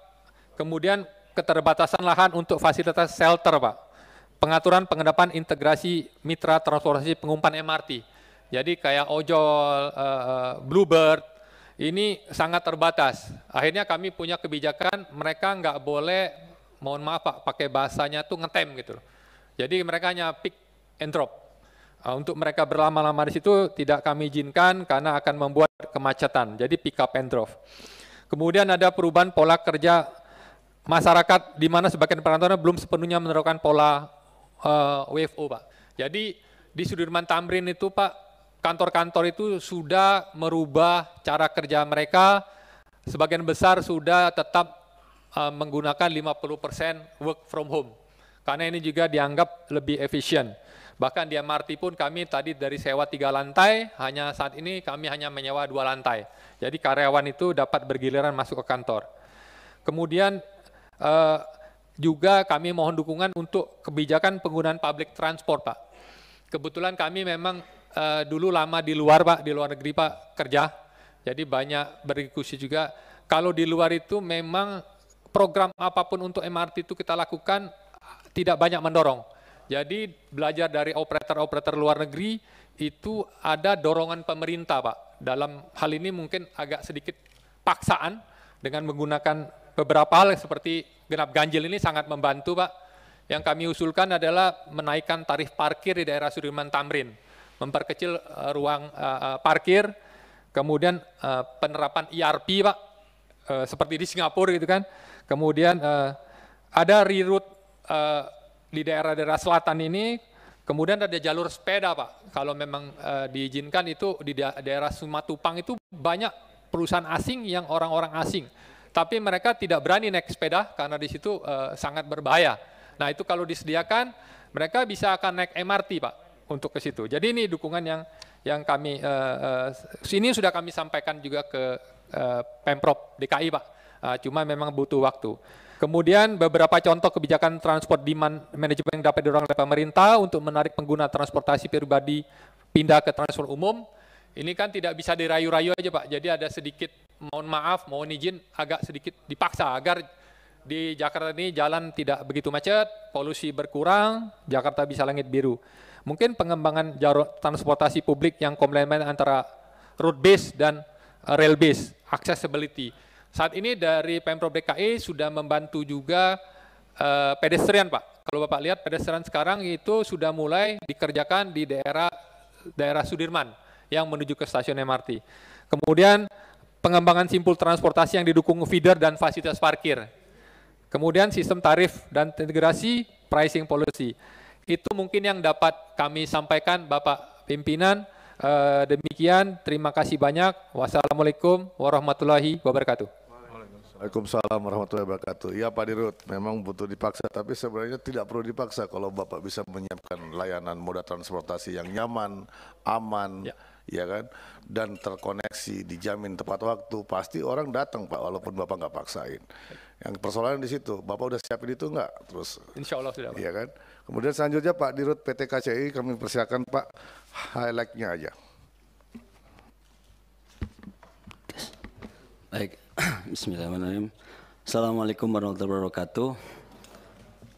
Kemudian keterbatasan lahan untuk fasilitas shelter Pak. Pengaturan pengendapan integrasi mitra transportasi pengumpan MRT. Jadi kayak ojol, uh, Bluebird, ini sangat terbatas. Akhirnya kami punya kebijakan mereka nggak boleh, mohon maaf Pak, pakai bahasanya tuh ngetem gitu. Jadi mereka hanya pick and drop. Ah, untuk mereka berlama-lama di situ tidak kami izinkan karena akan membuat kemacetan. Jadi pick up and drop. Kemudian ada perubahan pola kerja masyarakat di mana sebagian perantauan belum sepenuhnya menerapkan pola uh, eh, WFO, Pak. Jadi di Sudirman Tamrin itu, Pak, kantor-kantor itu sudah merubah cara kerja mereka. Sebagian besar sudah tetap eh, menggunakan 50% work from home. Karena ini juga dianggap lebih efisien. Bahkan di MRT pun kami tadi dari sewa tiga lantai, hanya saat ini kami hanya menyewa dua lantai. Jadi karyawan itu dapat bergiliran masuk ke kantor. Kemudian eh, juga kami mohon dukungan untuk kebijakan penggunaan public transport, Pak. Kebetulan kami memang uh, dulu lama di luar Pak, di luar negeri Pak kerja. Jadi banyak berdiskusi juga. Kalau di luar itu memang program apapun untuk MRT itu kita lakukan tidak banyak mendorong. Jadi belajar dari operator-operator luar negeri itu ada dorongan pemerintah Pak. Dalam hal ini mungkin agak sedikit paksaan dengan menggunakan beberapa hal seperti genap ganjil ini sangat membantu Pak. Yang kami usulkan adalah menaikkan tarif parkir di daerah Sudirman Tamrin memperkecil uh, ruang uh, parkir, kemudian uh, penerapan ERP pak, uh, seperti di Singapura gitu kan, kemudian uh, ada reroute uh, di daerah-daerah selatan ini, kemudian ada jalur sepeda pak, kalau memang uh, diizinkan itu di da daerah Sumatupang itu banyak perusahaan asing yang orang-orang asing, tapi mereka tidak berani naik sepeda karena di situ uh, sangat berbahaya. Nah itu kalau disediakan mereka bisa akan naik MRT pak, untuk ke situ. Jadi ini dukungan yang yang kami uh, uh, ini sudah kami sampaikan juga ke uh, Pemprov DKI, Pak. Uh, cuma memang butuh waktu. Kemudian beberapa contoh kebijakan transport demand manajemen yang dapat didorong oleh pemerintah untuk menarik pengguna transportasi pribadi pindah ke transport umum. Ini kan tidak bisa dirayu-rayu aja Pak. Jadi ada sedikit mohon maaf, mohon izin agak sedikit dipaksa agar di Jakarta ini jalan tidak begitu macet, polusi berkurang, Jakarta bisa langit biru. Mungkin pengembangan jalur transportasi publik yang komplement antara road base dan eh, rail base, accessibility. Saat ini dari Pemprov DKI sudah membantu juga uh, pedestrian, Pak. Kalau Bapak lihat pedestrian sekarang itu sudah mulai dikerjakan di daerah daerah Sudirman yang menuju ke stasiun MRT. Kemudian pengembangan simpul transportasi yang didukung feeder dan fasilitas parkir. Kemudian sistem tarif dan integrasi pricing policy. Itu mungkin yang dapat kami sampaikan Bapak pimpinan. Eh, demikian, terima kasih banyak. Wassalamualaikum warahmatullahi wabarakatuh. Waalaikumsalam warahmatullahi wabarakatuh. Ya Pak Dirut, memang butuh dipaksa, tapi sebenarnya tidak perlu dipaksa kalau Bapak bisa menyiapkan layanan moda transportasi yang nyaman, aman, ya, ya kan, dan terkoneksi, dijamin tepat waktu, pasti orang datang Pak, walaupun Bapak nggak paksain. Yang persoalan di situ, Bapak udah siapin itu nggak? Terus. Insya Allah sudah. Iya kan? Kemudian selanjutnya Pak Dirut PT KCI kami persiapkan Pak highlightnya aja. Baik, [clears throat] Bismillahirrahmanirrahim. Assalamualaikum warahmatullahi wabarakatuh.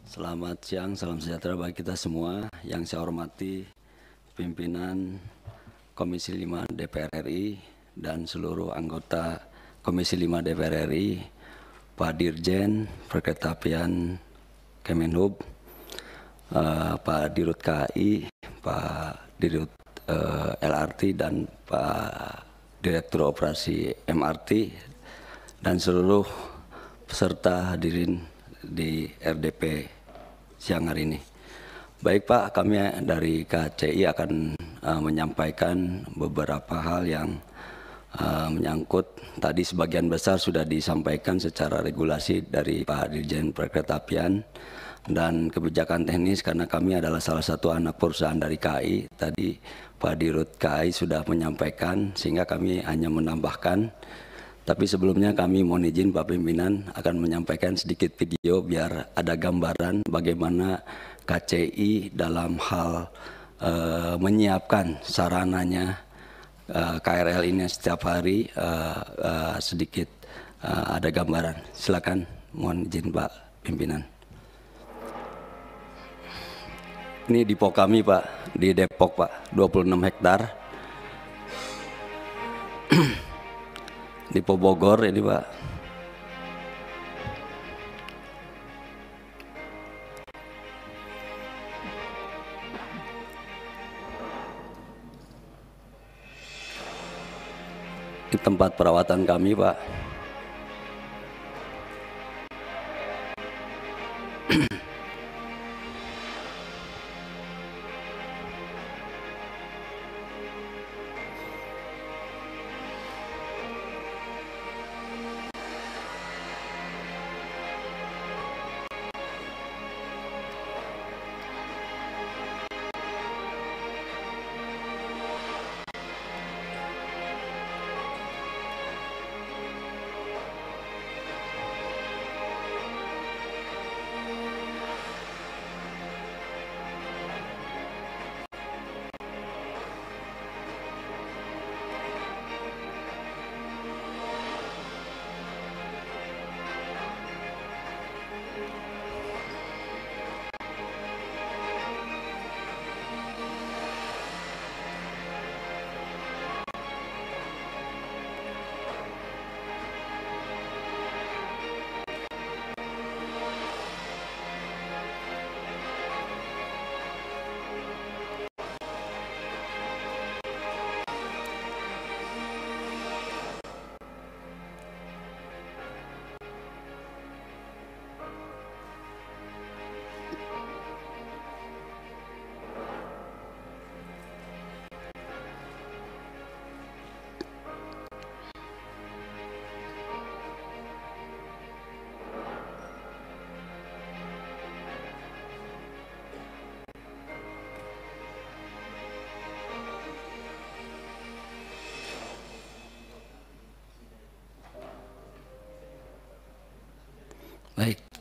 Selamat siang, salam sejahtera bagi kita semua yang saya hormati pimpinan Komisi 5 DPR RI dan seluruh anggota Komisi 5 DPR RI, Pak Dirjen, Perketapian Kemenhub, Eh, Pak Dirut KAI, Pak Dirut uh, eh, LRT dan Pak Direktur Operasi MRT dan seluruh peserta hadirin di RDP siang hari ini. Baik Pak, kami dari KCI akan uh, menyampaikan beberapa hal yang uh, menyangkut tadi sebagian besar sudah disampaikan secara regulasi dari Pak Dirjen perkeretaapian dan kebijakan teknis karena kami adalah salah satu anak perusahaan dari KAI. Tadi Pak Dirut KAI sudah menyampaikan sehingga kami hanya menambahkan. Tapi sebelumnya kami mohon izin Pak Pimpinan akan menyampaikan sedikit video biar ada gambaran bagaimana KCI dalam hal e, menyiapkan sarananya e, eh, KRL ini setiap hari e, e, sedikit e, ada gambaran. Silakan mohon izin Pak Pimpinan. Ini di Pokami Pak, di Depok Pak, 26 hektar. [clears throat] di Pobogor ini Pak. Di tempat perawatan kami Pak. [clears throat]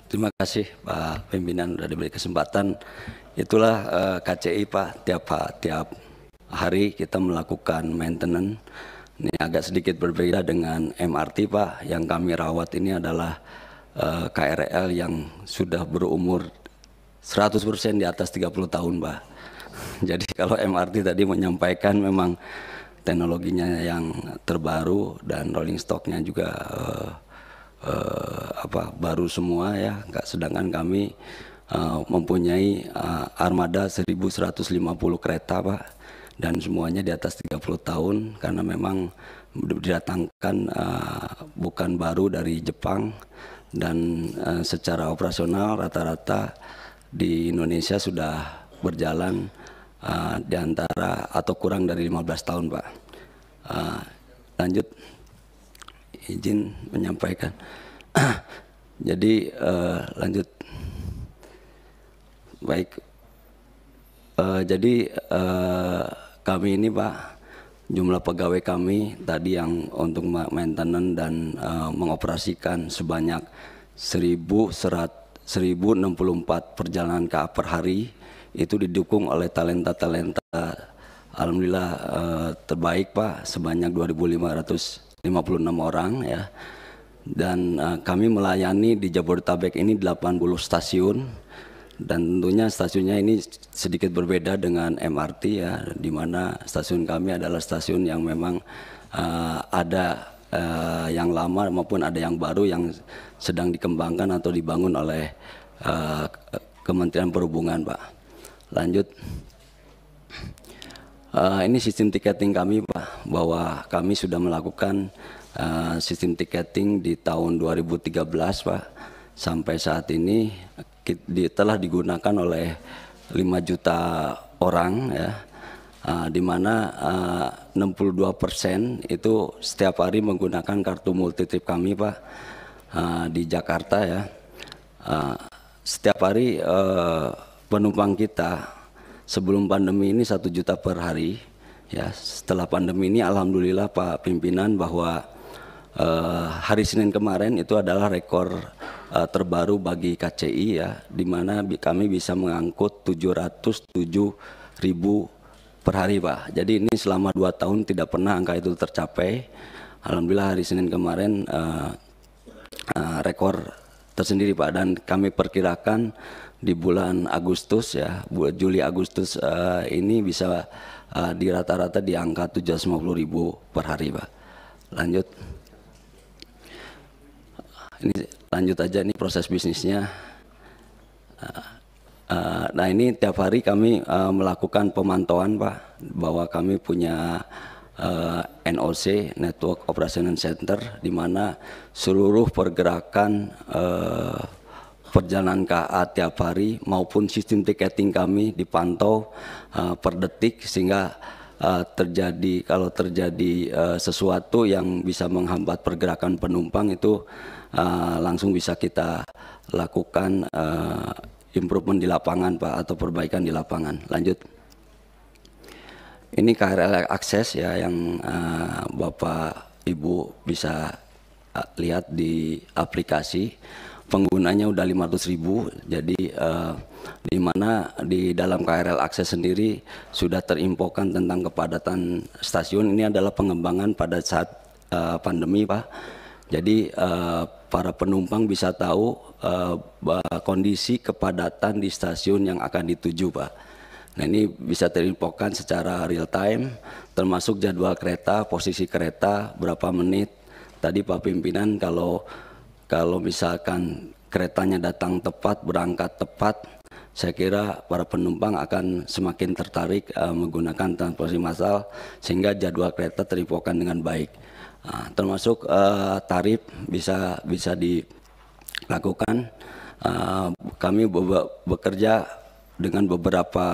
Terima kasih Pak Pimpinan sudah diberi kesempatan. Itulah uh, KCI Pak tiap tiap hari kita melakukan maintenance. Ini agak sedikit berbeda dengan MRT Pak. Yang kami rawat ini adalah uh, eh, KRL yang sudah berumur 100% di atas 30 tahun Pak. [laughs] Jadi kalau MRT tadi menyampaikan memang teknologinya yang terbaru dan rolling stocknya juga uh, uh, apa baru semua ya nggak sedangkan kami uh, mempunyai uh, armada 1150 kereta Pak dan semuanya di atas 30 tahun karena memang didatangkan uh, bukan baru dari Jepang dan uh, secara operasional rata-rata di Indonesia sudah berjalan uh, di antara atau kurang dari 15 tahun Pak. Uh, lanjut izin menyampaikan [clears throat] Jadi uh, lanjut. Baik. Uh, jadi uh, kami ini Pak jumlah pegawai kami tadi yang untuk maintenance dan uh, mengoperasikan sebanyak 1.064 perjalanan KA per hari itu didukung oleh talenta-talenta alhamdulillah uh, terbaik Pak sebanyak 2.556 orang ya dan uh, kami melayani di Jabodetabek ini 80 stasiun dan tentunya stasiunnya ini sedikit berbeda dengan MRT ya di mana stasiun kami adalah stasiun yang memang uh, ada uh, yang lama maupun ada yang baru yang sedang dikembangkan atau dibangun oleh uh, Kementerian Perhubungan Pak. Lanjut. Uh, ini sistem tiketing kami Pak bahwa kami sudah melakukan Eh, sistem tiketing di tahun 2013 Pak sampai saat ini di, telah digunakan oleh 5 juta orang ya uh, di mana eh, uh, 62% itu setiap hari menggunakan kartu multi trip kami Pak uh, di Jakarta ya uh, setiap hari uh, penumpang kita sebelum pandemi ini satu juta per hari ya setelah pandemi ini alhamdulillah Pak pimpinan bahwa Eh, hari Senin kemarin itu adalah rekor uh, terbaru bagi KCI ya, di mana kami bisa mengangkut 707 ribu per hari Pak. Jadi ini selama dua tahun tidak pernah angka itu tercapai. Alhamdulillah hari Senin kemarin uh, uh, rekor tersendiri Pak dan kami perkirakan di bulan Agustus ya, bulan Juli Agustus uh, ini bisa uh, di rata-rata di angka 750 ribu per hari Pak. Lanjut ini lanjut aja ini proses bisnisnya eh, eh, nah ini tiap hari kami eh, melakukan pemantauan pak bahwa kami punya NOC Network Operational Center di mana seluruh pergerakan perjalanan KA tiap hari maupun sistem tiketing kami dipantau per detik sehingga terjadi kalau terjadi sesuatu yang bisa menghambat pergerakan penumpang itu uh, langsung bisa kita lakukan uh, improvement di lapangan Pak atau perbaikan di lapangan. Lanjut. Ini KRL akses ya yang uh, Bapak Ibu bisa lihat di aplikasi penggunanya udah 500.000 ribu jadi uh, di mana di dalam KRL akses sendiri sudah terimpokan tentang kepadatan stasiun ini adalah pengembangan pada saat uh, pandemi Pak jadi uh, para penumpang bisa tahu uh, kondisi kepadatan di stasiun yang akan dituju, Pak. Nah ini bisa terinfokan secara real time, termasuk jadwal kereta, posisi kereta, berapa menit. Tadi Pak Pimpinan kalau kalau misalkan keretanya datang tepat, berangkat tepat, saya kira para penumpang akan semakin tertarik uh, menggunakan transportasi massal sehingga jadwal kereta terinfokan dengan baik. Nah, termasuk uh, tarif bisa bisa dilakukan. Uh, kami be bekerja dengan beberapa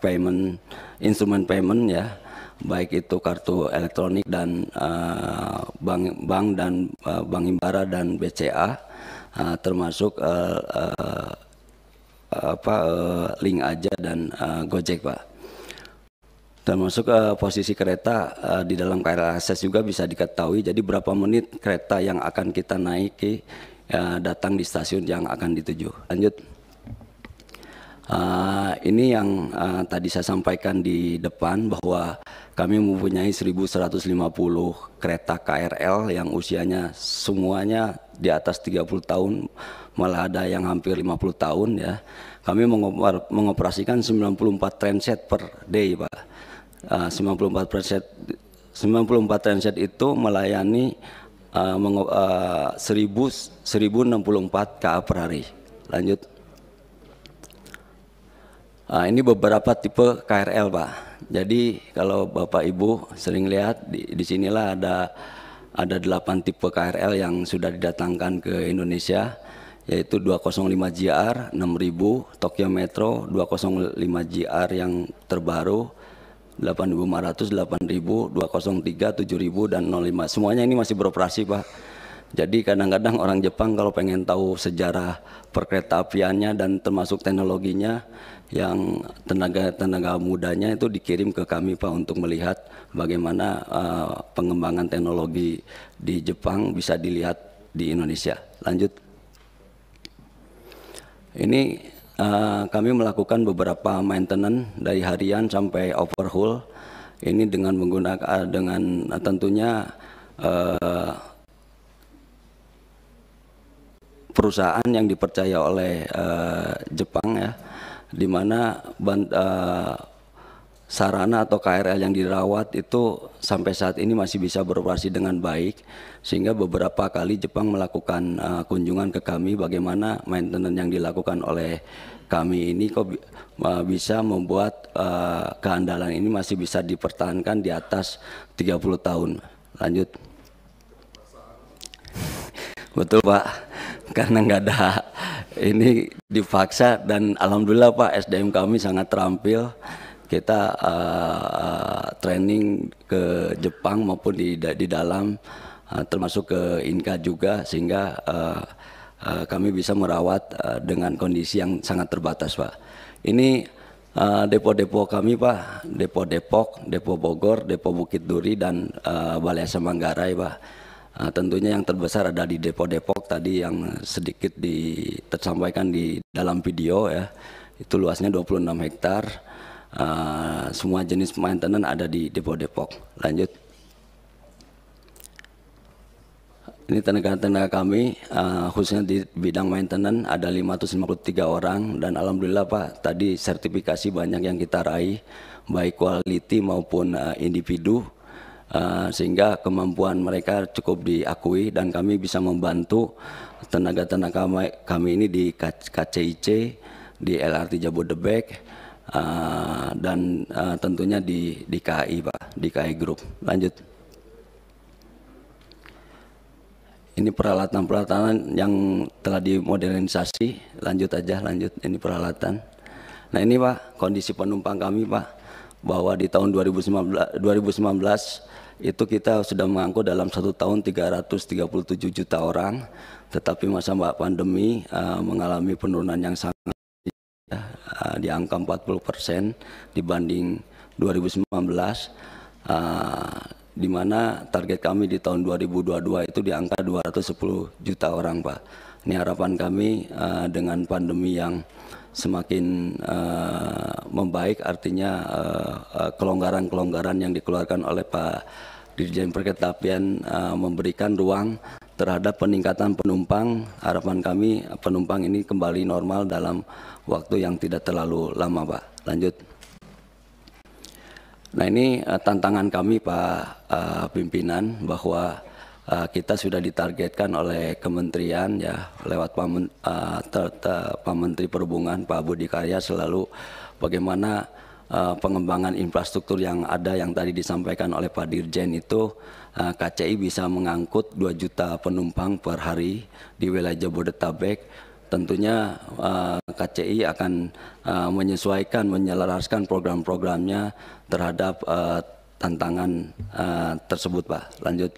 payment instrumen payment ya baik itu kartu elektronik dan uh, bank bank dan uh, bank imbara dan BCA uh, ah, termasuk uh, uh, apa uh, link aja dan uh, Gojek Pak termasuk uh, posisi kereta uh, di dalam KRL akses juga bisa diketahui jadi berapa menit kereta yang akan kita naiki uh, datang di stasiun yang akan dituju lanjut uh, ini yang uh, tadi saya sampaikan di depan bahwa kami mempunyai 1150 kereta KRL yang usianya semuanya di atas 30 tahun malah ada yang hampir 50 tahun ya kami mengoperasikan 94 transit per day Pak 94 transit 94 transit itu melayani uh, uh, 1000 1064 KA per hari. Lanjut. Uh, ini beberapa tipe KRL, Pak. Jadi kalau Bapak Ibu sering lihat di, di sinilah ada ada 8 tipe KRL yang sudah didatangkan ke Indonesia yaitu 205 JR 6000, Tokyo Metro 205 JR yang terbaru, 8.500, 8.000, 7.000 dan 05. Semuanya ini masih beroperasi, Pak. Jadi kadang-kadang orang Jepang kalau pengen tahu sejarah perkereta dan termasuk teknologinya yang tenaga-tenaga mudanya itu dikirim ke kami Pak untuk melihat bagaimana uh, pengembangan teknologi di Jepang bisa dilihat di Indonesia. Lanjut. Ini Eh, kami melakukan beberapa maintenance dari harian sampai overhaul ini dengan menggunakan eh, dengan eh, tentunya uh, perusahaan yang dipercaya oleh uh, Jepang ya di mana uh, sarana atau KRL yang dirawat itu sampai saat ini masih bisa beroperasi dengan baik sehingga beberapa kali Jepang melakukan uh, kunjungan ke kami bagaimana maintenance yang dilakukan oleh kami ini kok bi uh, bisa membuat uh, keandalan ini masih bisa dipertahankan di atas 30 tahun. Lanjut. Betul Pak, karena nggak ada ini dipaksa dan alhamdulillah Pak SDM kami sangat terampil kita uh, training ke Jepang maupun di di dalam Eh, termasuk ke Inka juga sehingga uh, uh, kami bisa merawat uh, dengan kondisi yang sangat terbatas Pak. Ini depo-depo uh, kami Pak, depo Depok, depo Bogor, depo Bukit Duri dan uh, Balai Asa Manggarai Pak. Uh, tentunya yang terbesar ada di depo Depok tadi yang sedikit di, tersampaikan di dalam video ya. Itu luasnya 26 hektar. Uh, semua jenis maintenance ada di depo Depok. Lanjut. Ini tenaga-tenaga kami uh, khususnya di bidang maintenance ada 553 orang dan alhamdulillah Pak tadi sertifikasi banyak yang kita raih baik kualiti maupun uh, individu uh, sehingga kemampuan mereka cukup diakui dan kami bisa membantu tenaga-tenaga kami, ini di KCIC, di LRT Jabodebek uh, dan uh, tentunya di di KAI Pak, di KAI Group. Lanjut. ini peralatan-peralatan yang telah dimodernisasi. Lanjut aja, lanjut ini peralatan. Nah ini Pak, kondisi penumpang kami Pak, bahwa di tahun 2019, 2019 itu kita sudah mengangkut dalam satu tahun 337 juta orang, tetapi masa Mbak pandemi uh, mengalami penurunan yang sangat uh, di angka 40 persen dibanding 2019. Uh, di mana target kami di tahun 2022 itu di angka 210 juta orang, Pak. Ini harapan kami uh, dengan pandemi yang semakin uh, membaik artinya eh, kelonggaran-kelonggaran uh, yang dikeluarkan oleh Pak Dirjen Perketapian uh, memberikan ruang terhadap peningkatan penumpang. Harapan kami penumpang ini kembali normal dalam waktu yang tidak terlalu lama, Pak. Lanjut. Nah ini uh, tantangan kami Pak uh, pimpinan bahwa uh, kita sudah ditargetkan oleh kementerian ya lewat Pak, Men, uh, ter, ter, Pak Menteri Perhubungan Pak Budi Karya selalu bagaimana uh, pengembangan infrastruktur yang ada yang tadi disampaikan oleh Pak Dirjen itu uh, KCI bisa mengangkut 2 juta penumpang per hari di wilayah Jabodetabek tentunya uh, eh, KCI akan uh, menyesuaikan, menyelaraskan program-programnya terhadap uh, tantangan uh, tersebut, Pak. Lanjut.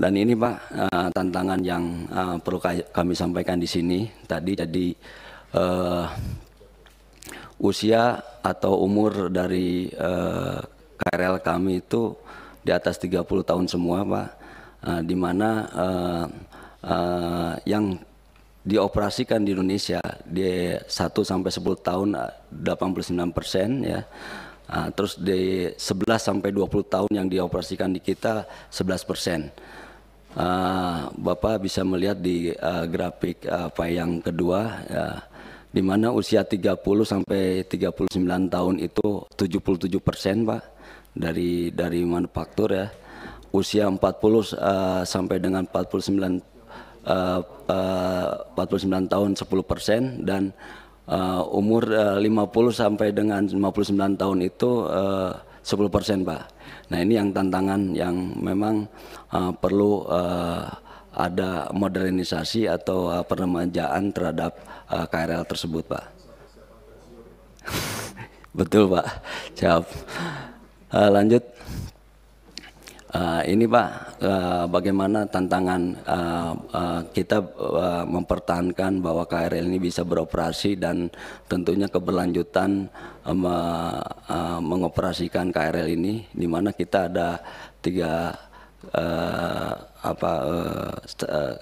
Dan ini, Pak, tantangan yang perlu kami sampaikan di sini tadi. Jadi uh, usia atau umur dari uh, KRL kami itu di atas 30 tahun semua, Pak. Uh, di mana uh, uh, yang dioperasikan di Indonesia di 1 sampai 10 tahun 89 eh, persen ya. Nah, terus di 11 sampai 20 tahun yang dioperasikan di kita 11 persen. Uh, Bapak bisa melihat di uh, grafik uh, yang kedua ya di mana usia 30 sampai 39 tahun itu 77 persen Pak dari dari manufaktur ya usia 40 uh, eh, sampai dengan 49 49 eh, eh, eh, tahun 10 persen dan uh, umur uh, 50 sampai dengan 59 tahun itu uh, 10 persen pak. Nah ini yang tantangan yang memang uh, perlu uh, ada modernisasi atau uh, peremajaan terhadap uh, KRL tersebut pak. [laughs] Betul pak. Siap. Uh, lanjut. Uh, ini Pak, uh, bagaimana tantangan uh, uh, kita uh, mempertahankan bahwa KRL ini bisa beroperasi dan tentunya keberlanjutan uh, uh, mengoperasikan KRL ini, di mana kita ada tiga uh, apa uh,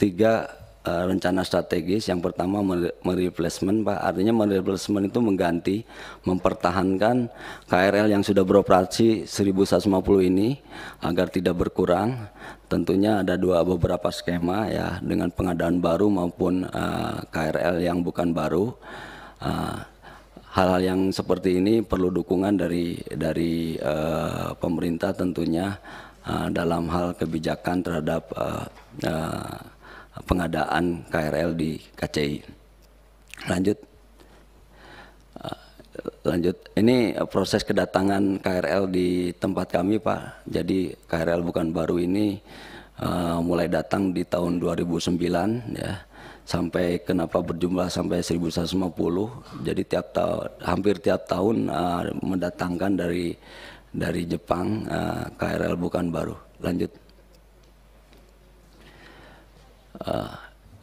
tiga Eh, rencana strategis yang pertama mereplacement Pak artinya mereplacement itu mengganti mempertahankan KRL yang sudah beroperasi 1150 ini agar tidak berkurang tentunya ada dua beberapa skema ya dengan pengadaan baru maupun uh, eh, KRL yang bukan baru hal eh, hal-hal yang seperti ini perlu dukungan dari dari uh, pemerintah tentunya dalam hal kebijakan terhadap uh, uh, pengadaan KRL di KCI. Lanjut. Eh, lanjut. Ini eh, proses kedatangan KRL di tempat kami, Pak. Jadi KRL bukan baru ini uh, mulai datang di tahun 2009 ya sampai kenapa berjumlah sampai 1150. Jadi tiap tahun hampir tiap tahun uh, mendatangkan dari dari Jepang uh, KRL bukan baru. Lanjut uh,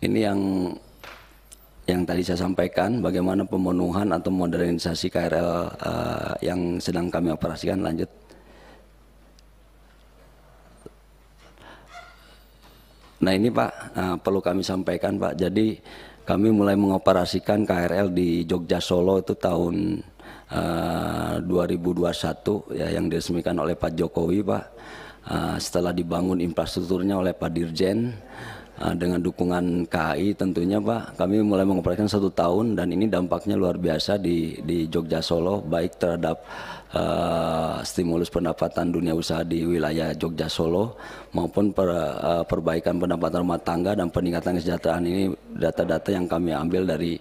ini yang yang tadi saya sampaikan bagaimana pemenuhan atau modernisasi KRL uh, eh, yang sedang kami operasikan lanjut nah ini Pak uh, perlu kami sampaikan Pak jadi kami mulai mengoperasikan KRL di Jogja Solo itu tahun uh, 2021 ya yang diresmikan oleh Pak Jokowi Pak uh, setelah dibangun infrastrukturnya oleh Pak Dirjen Ah, dengan dukungan KAI tentunya Pak kami mulai mengoperasikan satu tahun dan ini dampaknya luar biasa di di Jogja Solo baik terhadap uh, stimulus pendapatan dunia usaha di wilayah Jogja Solo maupun per, uh, perbaikan pendapatan rumah tangga dan peningkatan kesejahteraan ini data-data yang kami ambil dari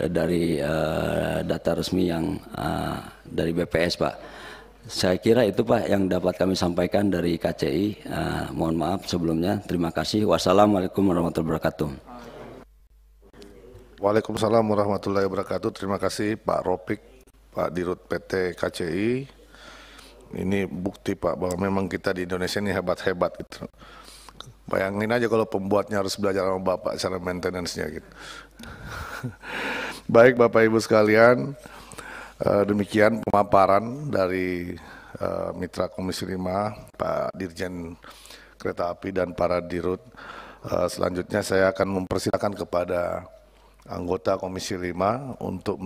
dari uh, data resmi yang uh, dari BPS Pak. Saya kira itu Pak yang dapat kami sampaikan dari KCI. Uh, eh, mohon maaf sebelumnya. Terima kasih. Wassalamualaikum warahmatullahi wabarakatuh. Waalaikumsalam warahmatullahi wabarakatuh. Terima kasih Pak Ropik, Pak Dirut PT KCI. Ini bukti Pak bahwa memang kita di Indonesia ini hebat-hebat gitu. Bayangin aja kalau pembuatnya harus belajar sama Bapak cara maintenance-nya gitu. [laughs] Baik Bapak Ibu sekalian, Eh, demikian pemaparan dari eh, mitra Komisi 5, Pak Dirjen Kereta Api dan para dirut. Eh, selanjutnya saya akan mempersilahkan kepada anggota Komisi 5 untuk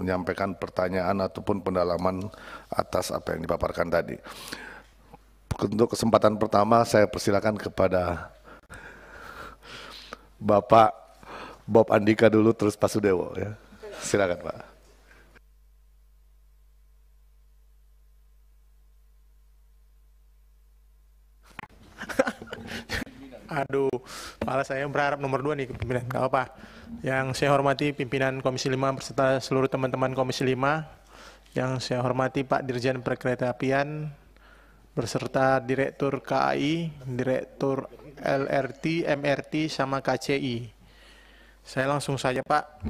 menyampaikan pertanyaan ataupun pendalaman atas apa yang dipaparkan tadi. Untuk kesempatan pertama saya persilakan kepada Bapak Bob Andika dulu terus Pak Sudewo ya. Silakan Pak. [laughs] Aduh, malah saya berharap nomor dua nih pimpinan. Gak apa. Yang saya hormati pimpinan Komisi 5 beserta seluruh teman-teman Komisi 5. Yang saya hormati Pak Dirjen Perkeretaapian beserta Direktur KAI, Direktur LRT, MRT, sama KCI. Saya langsung saja Pak.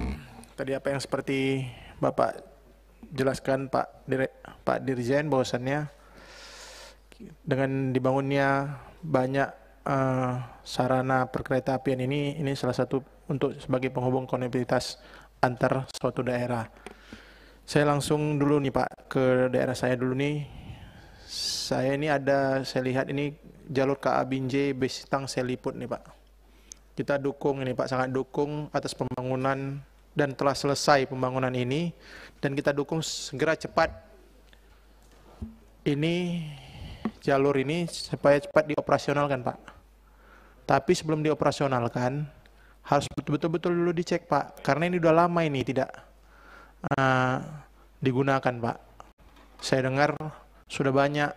Tadi apa yang seperti Bapak jelaskan Pak Dire Pak Dirjen bahwasannya dengan dibangunnya banyak Eh, sarana perkereta apian ini ini salah satu untuk sebagai penghubung konektivitas antar suatu daerah. Saya langsung dulu nih Pak ke daerah saya dulu nih. Saya ini ada saya lihat ini jalur KA Binjai Besitang liput nih Pak. Kita dukung ini Pak sangat dukung atas pembangunan dan telah selesai pembangunan ini dan kita dukung segera cepat ini jalur ini supaya cepat dioperasionalkan Pak. Tapi sebelum dioperasionalkan harus betul-betul dulu dicek Pak, karena ini udah lama ini tidak uh, digunakan Pak. Saya dengar sudah banyak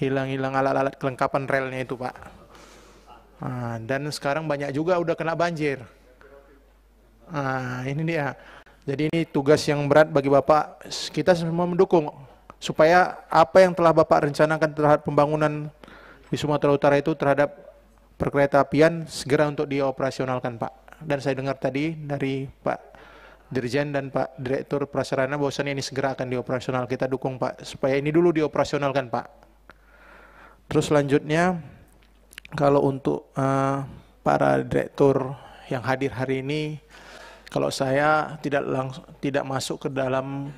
hilang-hilang alat-alat kelengkapan relnya itu Pak. Uh, dan sekarang banyak juga udah kena banjir. uh, ini dia. Jadi ini tugas yang berat bagi Bapak. Kita semua mendukung supaya apa yang telah Bapak rencanakan terhadap pembangunan di Sumatera Utara itu terhadap perkeretaapian segera untuk dioperasionalkan Pak. Dan saya dengar tadi dari Pak Dirjen dan Pak Direktur Prasarana bahwasannya ini segera akan dioperasional. Kita dukung Pak, supaya ini dulu dioperasionalkan Pak. Terus selanjutnya, kalau untuk uh, para direktur yang hadir hari ini, kalau saya tidak langsung tidak masuk ke dalam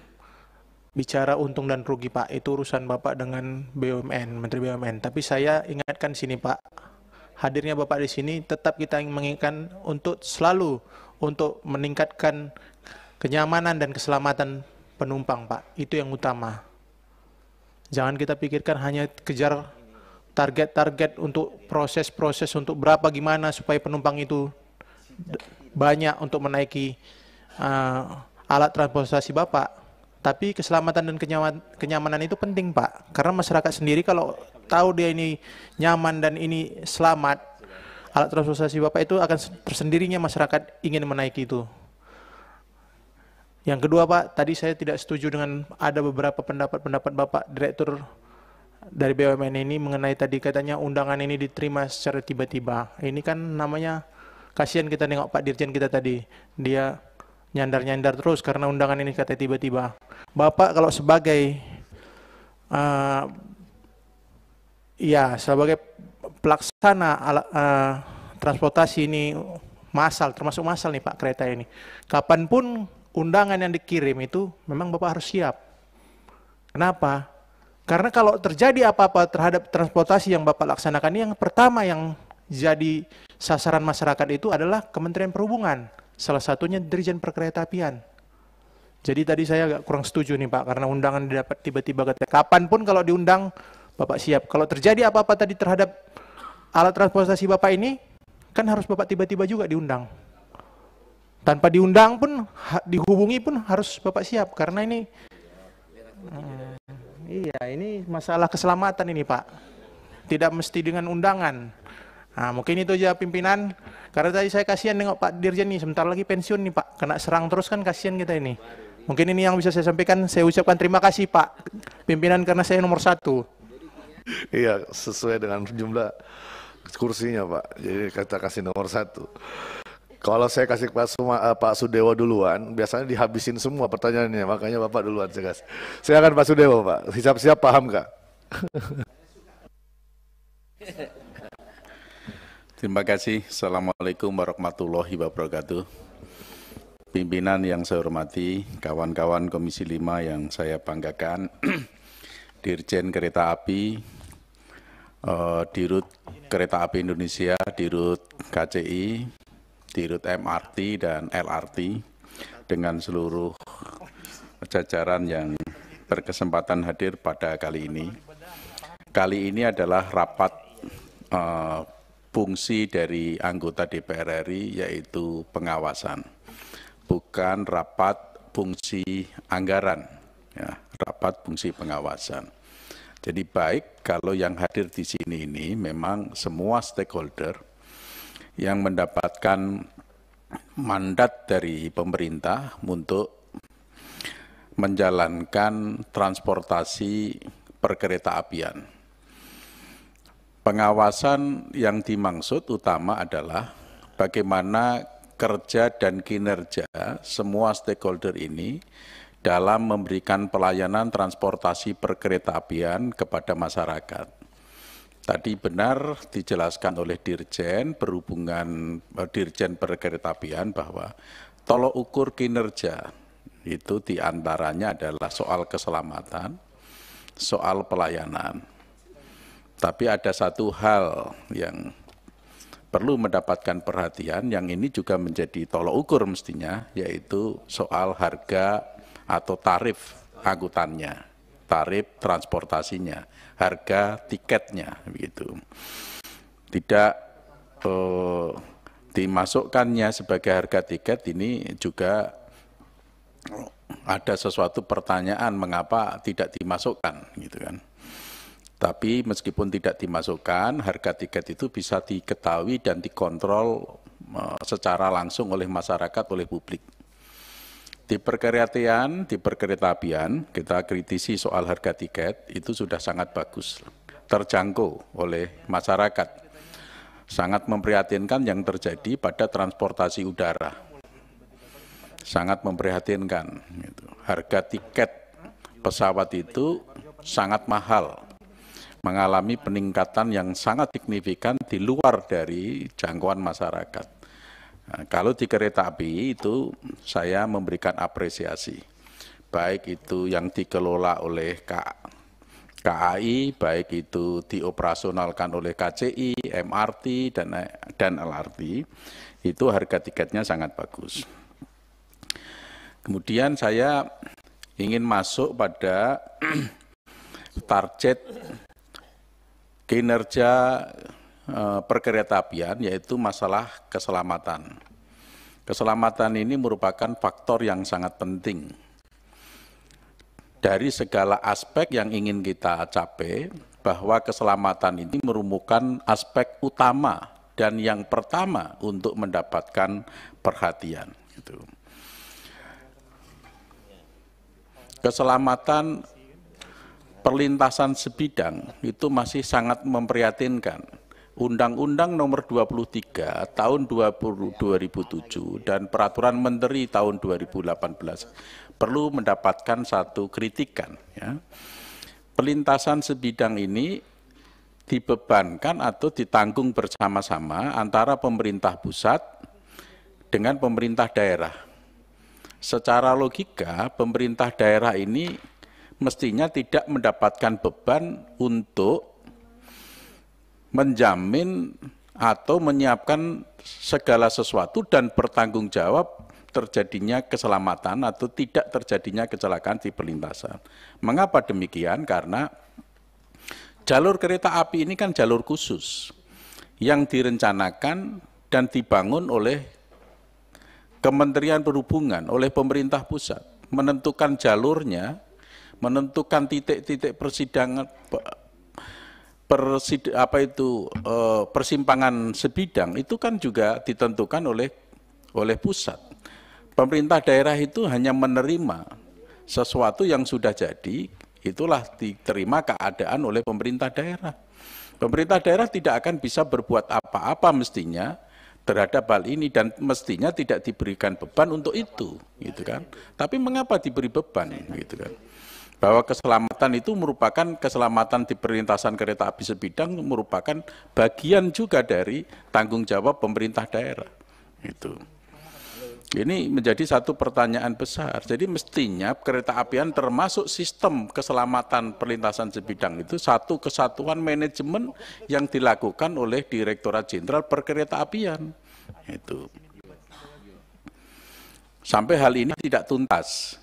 bicara untung dan rugi Pak, itu urusan Bapak dengan BUMN, Menteri BUMN. Tapi saya ingatkan sini Pak, hadirnya Bapak di sini tetap kita menginginkan untuk selalu untuk meningkatkan kenyamanan dan keselamatan penumpang Pak. Itu yang utama. Jangan kita pikirkan hanya kejar target-target untuk proses-proses untuk berapa gimana supaya penumpang itu banyak untuk menaiki uh, alat transportasi Bapak tapi keselamatan dan kenyaman, kenyamanan itu penting, Pak. Karena masyarakat sendiri kalau tahu dia ini nyaman dan ini selamat, alat transportasi Bapak itu akan tersendirinya masyarakat ingin menaiki itu. Yang kedua, Pak, tadi saya tidak setuju dengan ada beberapa pendapat-pendapat Bapak Direktur dari BUMN ini mengenai tadi katanya undangan ini diterima secara tiba-tiba. Ini kan namanya kasihan kita nengok Pak Dirjen kita tadi. Dia nyandar-nyandar terus karena undangan ini kata tiba-tiba. Bapak kalau sebagai uh, ya sebagai pelaksana ala, uh, transportasi ini masal termasuk masal nih Pak kereta ini. Kapanpun undangan yang dikirim itu memang Bapak harus siap. Kenapa? Karena kalau terjadi apa-apa terhadap transportasi yang Bapak laksanakan, yang pertama yang jadi sasaran masyarakat itu adalah Kementerian Perhubungan. Salah satunya Dirjen Perkeretaapian. Jadi tadi saya agak kurang setuju nih Pak, karena undangan didapat tiba-tiba Kapan pun kalau diundang, Bapak siap. Kalau terjadi apa-apa tadi terhadap alat transportasi Bapak ini, kan harus Bapak tiba-tiba juga diundang. Tanpa diundang pun, dihubungi pun harus Bapak siap, karena ini... Hmm, iya, ini masalah keselamatan ini Pak. Tidak mesti dengan undangan. Nah, mungkin itu aja pimpinan. Karena tadi saya kasihan nengok Pak Dirjen nih, sebentar lagi pensiun nih Pak. Kena serang terus kan kasihan kita ini. Mungkin ini yang bisa saya sampaikan. Saya ucapkan terima kasih Pak pimpinan karena saya nomor satu. Iya, sesuai dengan jumlah kursinya Pak. Jadi kita kasih nomor satu. Kalau saya kasih Pak, Suma, uh, Pak Sudewa duluan, biasanya dihabisin semua pertanyaannya, makanya Bapak duluan saya kasih. akan Pak Sudewa Pak, siap-siap paham nggak? [laughs] Terima kasih. Assalamualaikum warahmatullahi wabarakatuh. Pimpinan yang saya hormati, kawan-kawan Komisi 5 yang saya banggakan, [clears throat] Dirjen Kereta Api, eh, Dirut Kereta Api Indonesia, Dirut KCI, Dirut MRT dan LRT, dengan seluruh jajaran yang berkesempatan hadir pada kali ini. Kali ini adalah rapat eh, fungsi dari anggota DPR RI yaitu pengawasan, bukan rapat fungsi anggaran, ya, rapat fungsi pengawasan. Jadi baik kalau yang hadir di sini ini memang semua stakeholder yang mendapatkan mandat dari pemerintah untuk menjalankan transportasi perkereta apian Pengawasan yang dimaksud utama adalah bagaimana kerja dan kinerja semua stakeholder ini dalam memberikan pelayanan transportasi perkeretaapian kepada masyarakat. Tadi benar dijelaskan oleh Dirjen berhubungan eh, Dirjen Perkeretaapian bahwa tolok ukur kinerja itu diantaranya adalah soal keselamatan, soal pelayanan. Tapi ada satu hal yang perlu mendapatkan perhatian yang ini juga menjadi tolok ukur mestinya yaitu soal harga atau tarif angkutannya, tarif transportasinya, harga tiketnya begitu. Tidak eh, dimasukkannya sebagai harga tiket ini juga ada sesuatu pertanyaan mengapa tidak dimasukkan gitu kan. Tapi meskipun tidak dimasukkan, harga tiket itu bisa diketahui dan dikontrol e, secara langsung oleh masyarakat, oleh publik. Di perkeretaian, di perkeretaapian kita kritisi soal harga tiket itu sudah sangat bagus, terjangkau oleh masyarakat. Sangat memprihatinkan yang terjadi pada transportasi udara. Sangat memprihatinkan. Gitu. Harga tiket pesawat itu sangat mahal mengalami peningkatan yang sangat signifikan di luar dari jangkauan masyarakat. Nah, kalau di kereta api itu saya memberikan apresiasi, baik itu yang dikelola oleh KAI, baik itu dioperasionalkan oleh KCI, MRT, dan, dan LRT, itu harga tiketnya sangat bagus. Kemudian saya ingin masuk pada [clears throat] target kinerja eh, perkeretaapian yaitu masalah keselamatan. Keselamatan ini merupakan faktor yang sangat penting. Dari segala aspek yang ingin kita capai, bahwa keselamatan ini merumuskan aspek utama dan yang pertama untuk mendapatkan perhatian. Gitu. Keselamatan perlintasan sebidang itu masih sangat memprihatinkan. Undang-Undang Nomor 23 Tahun 20, 2007 dan Peraturan Menteri Tahun 2018 perlu mendapatkan satu kritikan. Ya. Perlintasan sebidang ini dibebankan atau ditanggung bersama-sama antara pemerintah pusat dengan pemerintah daerah. Secara logika, pemerintah daerah ini mestinya tidak mendapatkan beban untuk menjamin atau menyiapkan segala sesuatu dan bertanggung jawab terjadinya keselamatan atau tidak terjadinya kecelakaan di perlintasan. Mengapa demikian? Karena jalur kereta api ini kan jalur khusus yang direncanakan dan dibangun oleh Kementerian Perhubungan, oleh pemerintah pusat, menentukan jalurnya menentukan titik-titik persidangan persid, apa itu eh, persimpangan sebidang itu kan juga ditentukan oleh oleh pusat. Pemerintah daerah itu hanya menerima sesuatu yang sudah jadi, itulah diterima keadaan oleh pemerintah daerah. Pemerintah daerah tidak akan bisa berbuat apa-apa mestinya terhadap hal ini dan mestinya tidak diberikan beban untuk itu, gitu kan. Tapi mengapa diberi beban, gitu kan? bahwa keselamatan itu merupakan keselamatan di perlintasan kereta api sebidang merupakan bagian juga dari tanggung jawab pemerintah daerah. Itu. Ini menjadi satu pertanyaan besar. Jadi mestinya kereta apian termasuk sistem keselamatan perlintasan sebidang itu satu kesatuan manajemen yang dilakukan oleh Direktorat Jenderal Perkereta Apian. Itu. Sampai hal ini tidak tuntas.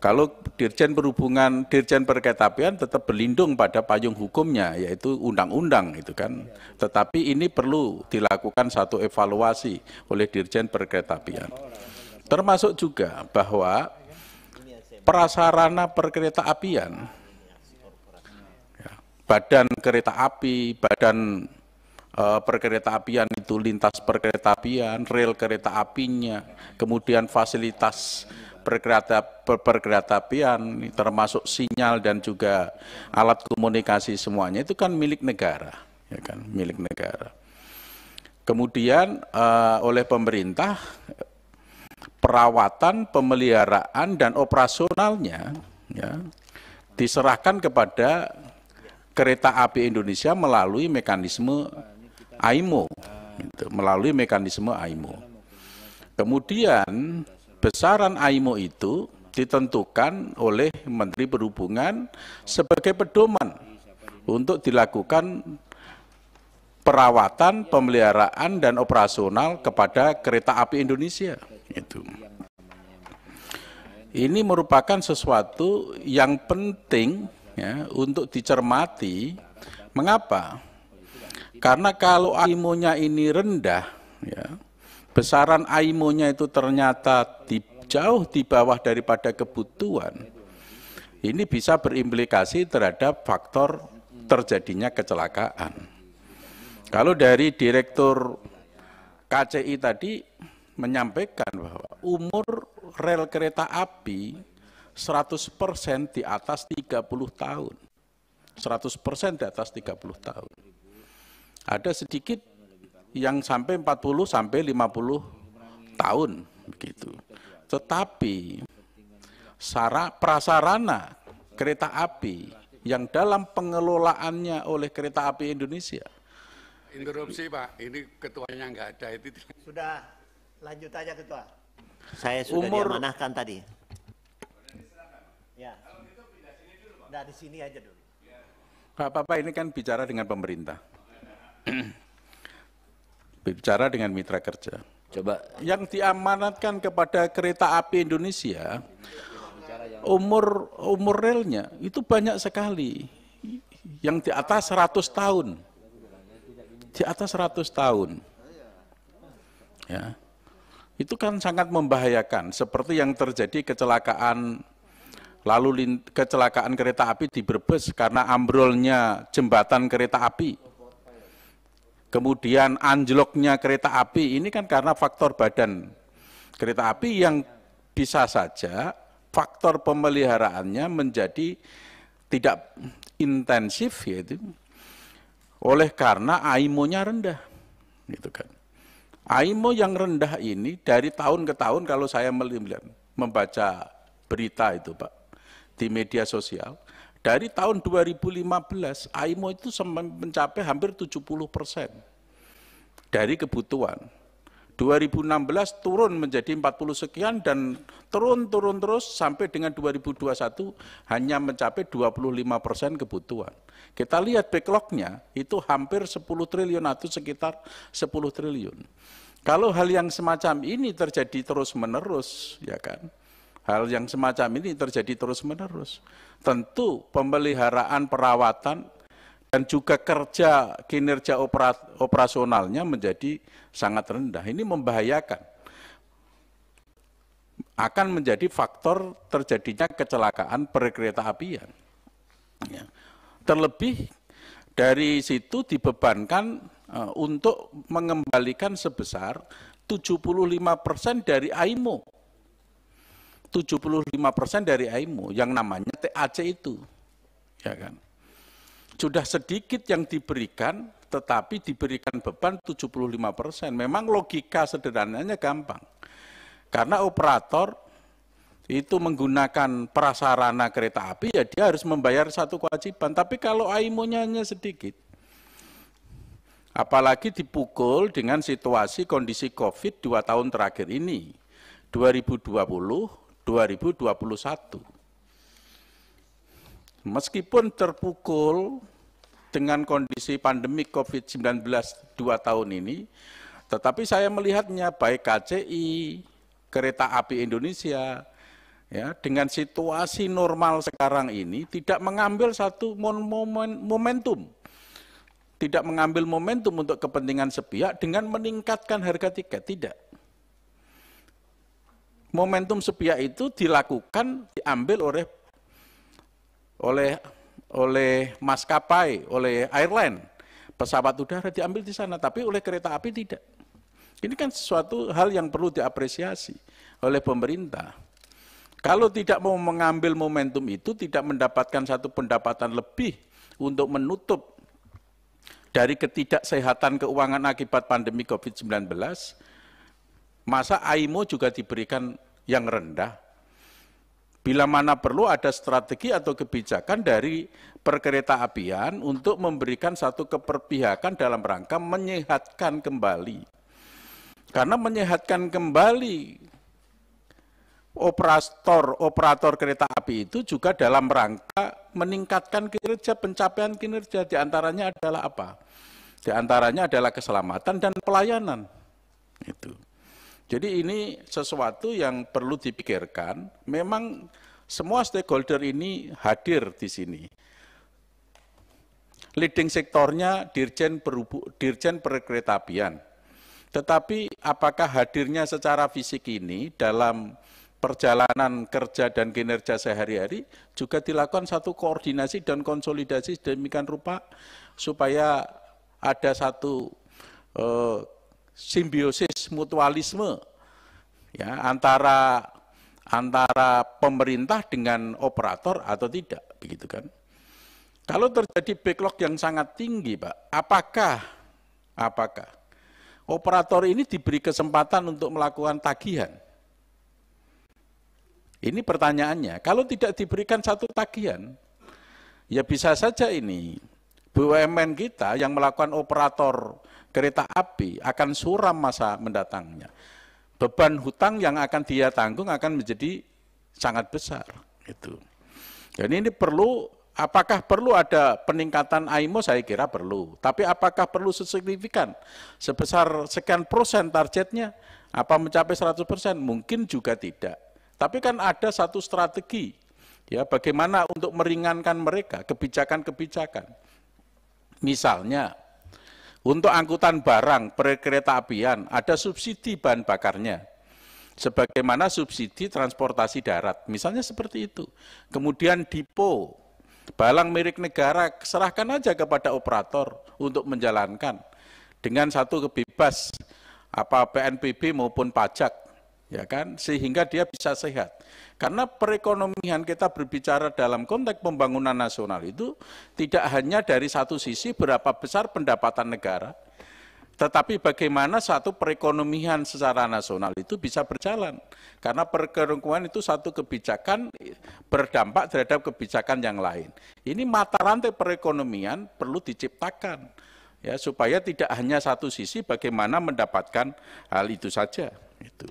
Kalau Dirjen Perhubungan, Dirjen Perkeretapian tetap berlindung pada payung hukumnya, yaitu undang-undang itu kan. Tetapi ini perlu dilakukan satu evaluasi oleh Dirjen Perkeretapian. Termasuk juga bahwa prasarana perkeretaapian, apian, ya, badan kereta api, badan perkeretaapian eh, perkereta apian itu lintas perkereta apian, rel kereta apinya, kemudian fasilitas perkereta termasuk sinyal dan juga alat komunikasi semuanya itu kan milik negara ya kan milik negara kemudian uh, oleh pemerintah perawatan pemeliharaan dan operasionalnya ya diserahkan kepada kereta api Indonesia melalui mekanisme AIMO gitu, melalui mekanisme AIMO kemudian besaran AIMO itu ditentukan oleh Menteri Perhubungan sebagai pedoman untuk dilakukan perawatan, pemeliharaan, dan operasional kepada kereta api Indonesia. Itu. Ini merupakan sesuatu yang penting ya, untuk dicermati. Mengapa? Karena kalau AIMO-nya ini rendah, ya, besaran aimonya itu ternyata di, jauh di bawah daripada kebutuhan, ini bisa berimplikasi terhadap faktor terjadinya kecelakaan. Kalau dari direktur KCI tadi menyampaikan bahwa umur rel kereta api 100% di atas 30 tahun. 100% di atas 30 tahun. Ada sedikit yang sampai 40 sampai 50 tahun begitu. Tetapi sara, prasarana kereta api yang dalam pengelolaannya oleh kereta api Indonesia. Interupsi Pak, ini ketuanya nggak ada itu. Sudah, lanjut aja ketua. Saya sudah Umur... diamanahkan tadi. Ya. Nah, di sini aja dulu. Pak apa ini kan bicara dengan pemerintah. [clears throat] bicara dengan mitra kerja. Coba yang diamanatkan kepada kereta api Indonesia umur umur relnya itu banyak sekali yang di atas 100 tahun. Di atas 100 tahun. Ya. Itu kan sangat membahayakan seperti yang terjadi kecelakaan lalu kecelakaan kereta api di Brebes karena ambrolnya jembatan kereta api kemudian anjloknya kereta api ini kan karena faktor badan kereta api yang bisa saja faktor pemeliharaannya menjadi tidak intensif yaitu oleh karena AIMO-nya rendah gitu kan. AIMO yang rendah ini dari tahun ke tahun kalau saya melihat membaca berita itu Pak di media sosial dari tahun 2015, AIMO itu mencapai hampir 70 persen dari kebutuhan. 2016 turun menjadi 40 sekian dan turun-turun terus sampai dengan 2021 hanya mencapai 25 persen kebutuhan. Kita lihat backlognya itu hampir 10 triliun atau sekitar 10 triliun. Kalau hal yang semacam ini terjadi terus-menerus, ya kan? Hal yang semacam ini terjadi terus-menerus Tentu pemeliharaan perawatan dan juga kerja kinerja operasionalnya menjadi sangat rendah. Ini membahayakan. Akan menjadi faktor terjadinya kecelakaan perkereta apian. Ya. Terlebih dari situ dibebankan eh, untuk mengembalikan sebesar 75% dari AIMO 75% dari AIMU yang namanya TAC itu. Ya kan? Sudah sedikit yang diberikan, tetapi diberikan beban 75%. Memang logika sederhananya gampang. Karena operator itu menggunakan prasarana kereta api, ya dia harus membayar satu kewajiban. Tapi kalau AIMU-nya hanya sedikit, apalagi dipukul dengan situasi kondisi COVID dua tahun terakhir ini, 2020, 2021. Meskipun terpukul dengan kondisi pandemi COVID-19 dua tahun ini, tetapi saya melihatnya baik KCI, kereta api Indonesia, ya dengan situasi normal sekarang ini tidak mengambil satu momen, momentum tidak mengambil momentum untuk kepentingan sepihak dengan meningkatkan harga tiket tidak momentum sepihak itu dilakukan diambil oleh oleh oleh maskapai, oleh airline. Pesawat udara diambil di sana, tapi oleh kereta api tidak. Ini kan sesuatu hal yang perlu diapresiasi oleh pemerintah. Kalau tidak mau mengambil momentum itu, tidak mendapatkan satu pendapatan lebih untuk menutup dari ketidaksehatan keuangan akibat pandemi COVID-19, Masa AIMO juga diberikan yang rendah? Bila mana perlu ada strategi atau kebijakan dari perkereta apian untuk memberikan satu keperpihakan dalam rangka menyehatkan kembali. Karena menyehatkan kembali operator operator kereta api itu juga dalam rangka meningkatkan kinerja pencapaian kinerja diantaranya adalah apa? diantaranya adalah keselamatan dan pelayanan. Itu. Jadi ini sesuatu yang perlu dipikirkan. Memang semua stakeholder ini hadir di sini. Leading sektornya Dirjen, Perubu, Dirjen Perkeretapian. Tetapi apakah hadirnya secara fisik ini dalam perjalanan kerja dan kinerja sehari-hari juga dilakukan satu koordinasi dan konsolidasi demikian rupa supaya ada satu eh, simbiosis mutualisme ya antara antara pemerintah dengan operator atau tidak begitu kan. Kalau terjadi backlog yang sangat tinggi, Pak, apakah apakah operator ini diberi kesempatan untuk melakukan tagihan? Ini pertanyaannya. Kalau tidak diberikan satu tagihan, ya bisa saja ini BUMN kita yang melakukan operator kereta api akan suram masa mendatangnya. Beban hutang yang akan dia tanggung akan menjadi sangat besar. Itu. Jadi ini perlu, apakah perlu ada peningkatan AIMO? Saya kira perlu. Tapi apakah perlu sesignifikan? Sebesar sekian persen targetnya? Apa mencapai 100 persen? Mungkin juga tidak. Tapi kan ada satu strategi, ya bagaimana untuk meringankan mereka, kebijakan-kebijakan Misalnya, untuk angkutan barang perkereta apian ada subsidi bahan bakarnya. Sebagaimana subsidi transportasi darat, misalnya seperti itu. Kemudian dipo, balang milik negara, serahkan aja kepada operator untuk menjalankan dengan satu kebebas apa PNPB maupun pajak ya kan sehingga dia bisa sehat karena perekonomian kita berbicara dalam konteks pembangunan nasional itu tidak hanya dari satu sisi berapa besar pendapatan negara tetapi bagaimana satu perekonomian secara nasional itu bisa berjalan karena perekonomian itu satu kebijakan berdampak terhadap kebijakan yang lain ini mata rantai perekonomian perlu diciptakan ya supaya tidak hanya satu sisi bagaimana mendapatkan hal itu saja itu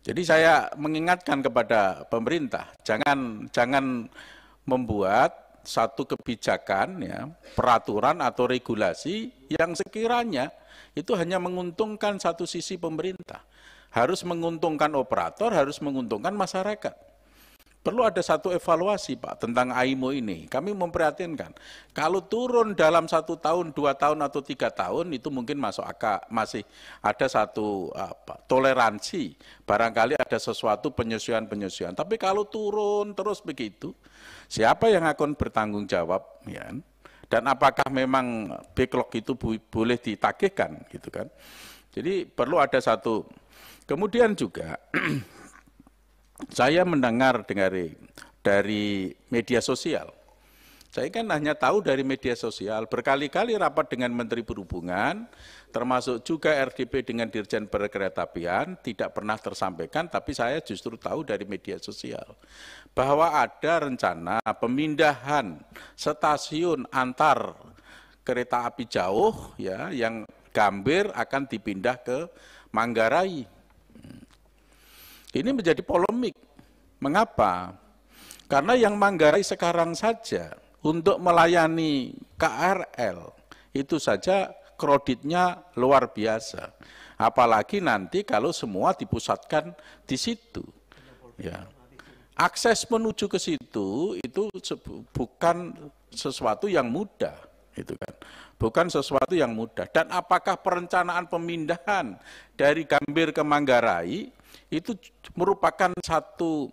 jadi saya mengingatkan kepada pemerintah, jangan jangan membuat satu kebijakan ya, peraturan atau regulasi yang sekiranya itu hanya menguntungkan satu sisi pemerintah. Harus menguntungkan operator, harus menguntungkan masyarakat. Perlu ada satu evaluasi Pak tentang AIMO ini. Kami memprihatinkan. Kalau turun dalam satu tahun, dua tahun atau tiga tahun itu mungkin masuk akal, masih ada satu apa, toleransi. Barangkali ada sesuatu penyesuaian-penyesuaian. Tapi kalau turun terus begitu, siapa yang akan bertanggung jawab? Ya? Kan? Dan apakah memang backlog itu boleh ditagihkan gitu kan? Jadi perlu ada satu. Kemudian juga [clears throat] saya mendengar dari, dari media sosial. Saya kan hanya tahu dari media sosial, berkali-kali rapat dengan Menteri Perhubungan, termasuk juga RDP dengan Dirjen Perkeretaapian, tidak pernah tersampaikan, tapi saya justru tahu dari media sosial. Bahwa ada rencana pemindahan stasiun antar kereta api jauh ya yang Gambir akan dipindah ke Manggarai ini menjadi polemik. Mengapa? Karena yang Manggarai sekarang saja untuk melayani KRL itu saja kreditnya luar biasa. Apalagi nanti kalau semua dipusatkan di situ. Ya. Akses menuju ke situ itu bukan sesuatu yang mudah, itu kan. Bukan sesuatu yang mudah. Dan apakah perencanaan pemindahan dari Gambir ke Manggarai itu merupakan satu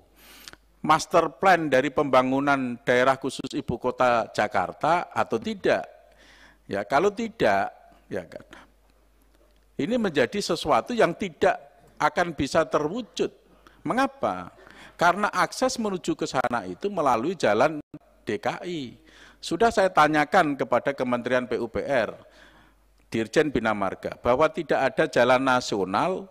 master plan dari pembangunan daerah khusus ibu kota Jakarta atau tidak? Ya, kalau tidak, ya kan. Ini menjadi sesuatu yang tidak akan bisa terwujud. Mengapa? Karena akses menuju ke sana itu melalui jalan DKI. Sudah saya tanyakan kepada Kementerian PUPR, Dirjen Bina Marga, bahwa tidak ada jalan nasional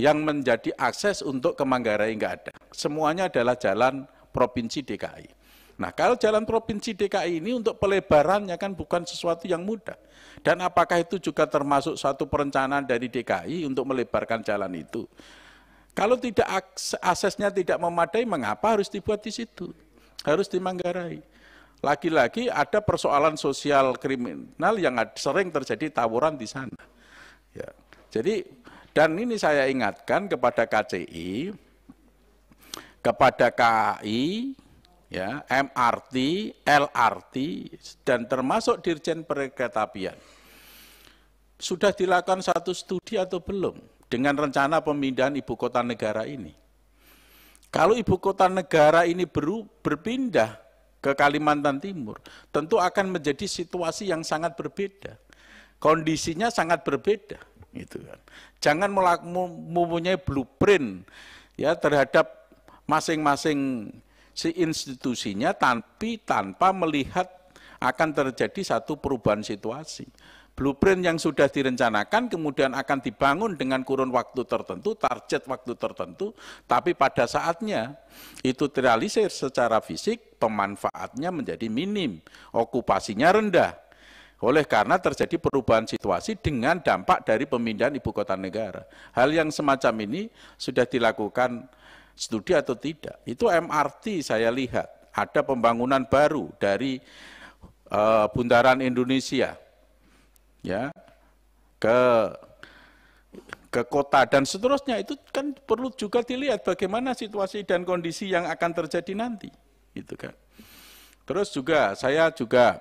yang menjadi akses untuk ke Manggarai enggak ada. Semuanya adalah jalan Provinsi DKI. Nah kalau jalan Provinsi DKI ini untuk pelebarannya kan bukan sesuatu yang mudah. Dan apakah itu juga termasuk satu perencanaan dari DKI untuk melebarkan jalan itu? Kalau tidak aksesnya tidak memadai, mengapa harus dibuat di situ? Harus di Manggarai. Lagi-lagi ada persoalan sosial kriminal yang sering terjadi tawuran di sana. Ya. Jadi dan ini saya ingatkan kepada KCI, kepada KAI, ya, MRT, LRT, dan termasuk Dirjen Perkeretaapian. Sudah dilakukan satu studi atau belum dengan rencana pemindahan ibu kota negara ini? Kalau ibu kota negara ini beru, berpindah ke Kalimantan Timur, tentu akan menjadi situasi yang sangat berbeda. Kondisinya sangat berbeda gitu kan. Jangan mempunyai blueprint ya terhadap masing-masing si institusinya tapi tanpa melihat akan terjadi satu perubahan situasi. Blueprint yang sudah direncanakan kemudian akan dibangun dengan kurun waktu tertentu, target waktu tertentu, tapi pada saatnya itu terrealisir secara fisik, pemanfaatnya menjadi minim, okupasinya rendah, oleh karena terjadi perubahan situasi dengan dampak dari pemindahan ibu kota negara. Hal yang semacam ini sudah dilakukan studi atau tidak. Itu MRT saya lihat, ada pembangunan baru dari e, bundaran Indonesia ya ke ke kota dan seterusnya itu kan perlu juga dilihat bagaimana situasi dan kondisi yang akan terjadi nanti gitu kan terus juga saya juga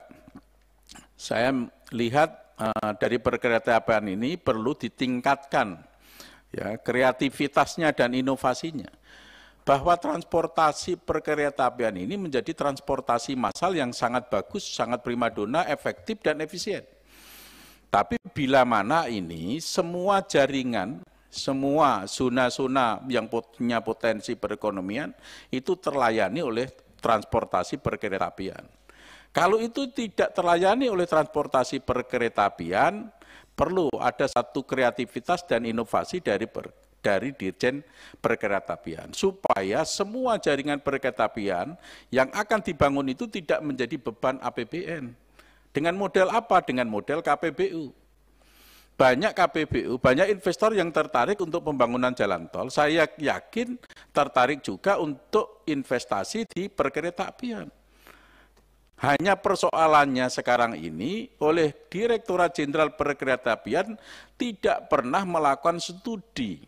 saya lihat uh, dari perkeretaapian ini perlu ditingkatkan ya kreativitasnya dan inovasinya bahwa transportasi perkeretaapian ini menjadi transportasi massal yang sangat bagus, sangat primadona, efektif dan efisien. Tapi bila mana ini semua jaringan, semua zona-zona yang punya potensi perekonomian itu terlayani oleh transportasi perkeretaapian. Kalau itu tidak terlayani oleh transportasi perkeretaapian, perlu ada satu kreativitas dan inovasi dari per, dari Dirjen perkeretaapian, supaya semua jaringan perkeretaapian yang akan dibangun itu tidak menjadi beban APBN. Dengan model apa? Dengan model KPBU. Banyak KPBU, banyak investor yang tertarik untuk pembangunan jalan tol. Saya yakin tertarik juga untuk investasi di perkeretaapian. Hanya persoalannya sekarang ini oleh Direktorat Jenderal Perkeretaapian tidak pernah melakukan studi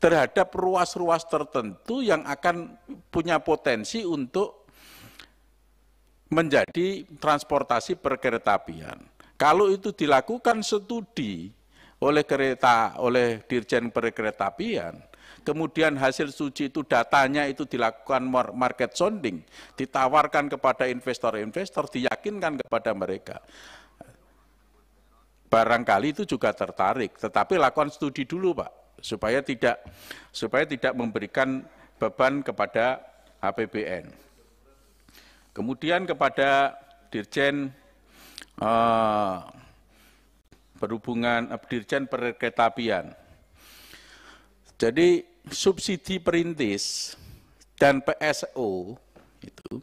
terhadap ruas-ruas tertentu yang akan punya potensi untuk menjadi transportasi perkeretaapian. Kalau itu dilakukan studi oleh kereta oleh Dirjen Perkeretaapian, kemudian hasil suci itu datanya itu dilakukan market sounding, ditawarkan kepada investor-investor, diyakinkan kepada mereka. Barangkali itu juga tertarik, tetapi lakukan studi dulu, Pak, supaya tidak supaya tidak memberikan beban kepada APBN. Kemudian kepada Dirjen uh, eh, berhubungan eh, Dirjen Perketapian. Jadi subsidi perintis dan PSO itu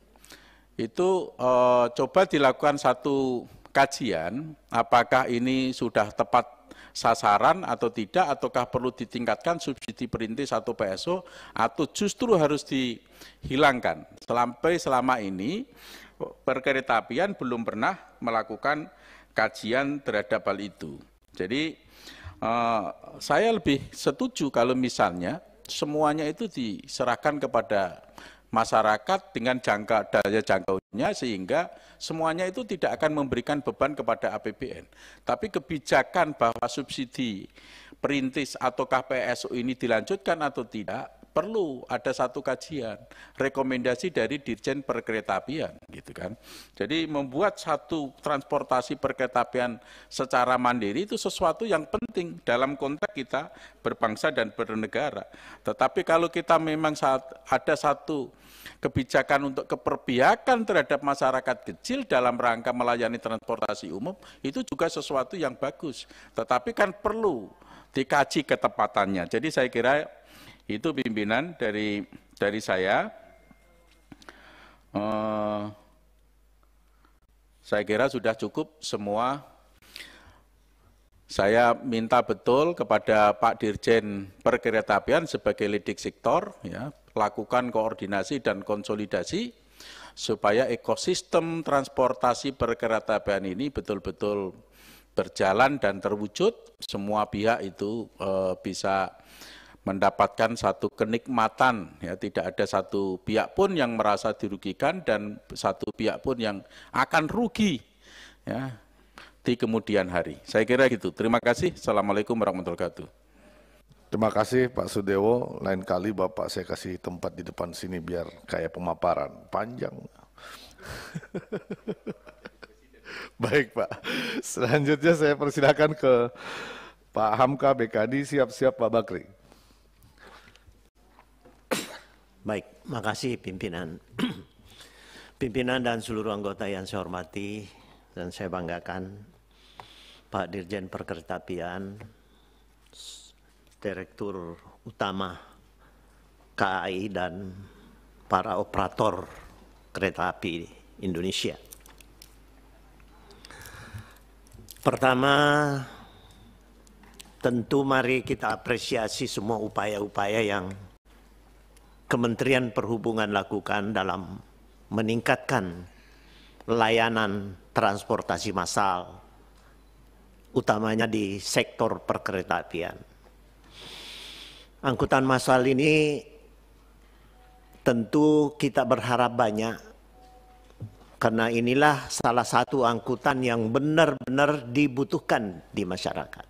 itu e, coba dilakukan satu kajian apakah ini sudah tepat sasaran atau tidak ataukah perlu ditingkatkan subsidi perintis atau PSO atau justru harus dihilangkan sampai selama ini perkeretaapian belum pernah melakukan kajian terhadap hal itu jadi e, saya lebih setuju kalau misalnya semuanya itu diserahkan kepada masyarakat dengan jangka daya jangkaunya sehingga semuanya itu tidak akan memberikan beban kepada APBN. Tapi kebijakan bahwa subsidi perintis atau KPSU ini dilanjutkan atau tidak perlu ada satu kajian rekomendasi dari Dirjen perkeretaapian gitu kan. Jadi membuat satu transportasi perkeretaapian secara mandiri itu sesuatu yang penting dalam konteks kita berbangsa dan bernegara. Tetapi kalau kita memang saat ada satu kebijakan untuk keperbiakan terhadap masyarakat kecil dalam rangka melayani transportasi umum itu juga sesuatu yang bagus. Tetapi kan perlu dikaji ketepatannya. Jadi saya kira itu pimpinan dari dari saya. Uh, saya kira sudah cukup semua. Saya minta betul kepada Pak Dirjen Perkeretaapian sebagai lidik sektor, ya, lakukan koordinasi dan konsolidasi supaya ekosistem transportasi perkeretaapian ini betul-betul berjalan dan terwujud, semua pihak itu eh, bisa mendapatkan satu kenikmatan ya tidak ada satu pihak pun yang merasa dirugikan dan satu pihak pun yang akan rugi ya di kemudian hari. Saya kira gitu. Terima kasih. Assalamualaikum warahmatullahi wabarakatuh. Terima kasih Pak Sudewo. Lain kali Bapak saya kasih tempat di depan sini biar kayak pemaparan panjang. [laughs] Baik Pak. Selanjutnya saya persilakan ke Pak Hamka BKD siap-siap Pak Bakri. Baik, makasih pimpinan. [clears throat] pimpinan dan seluruh anggota yang saya hormati dan saya banggakan Pak Dirjen Perkeretapian, Direktur Utama KAI dan para operator kereta api Indonesia. Pertama, tentu mari kita apresiasi semua upaya-upaya yang Kementerian Perhubungan lakukan dalam meningkatkan layanan transportasi massal, utamanya di sektor perkeretaapian. Angkutan massal ini tentu kita berharap banyak karena inilah salah satu angkutan yang benar-benar dibutuhkan di masyarakat.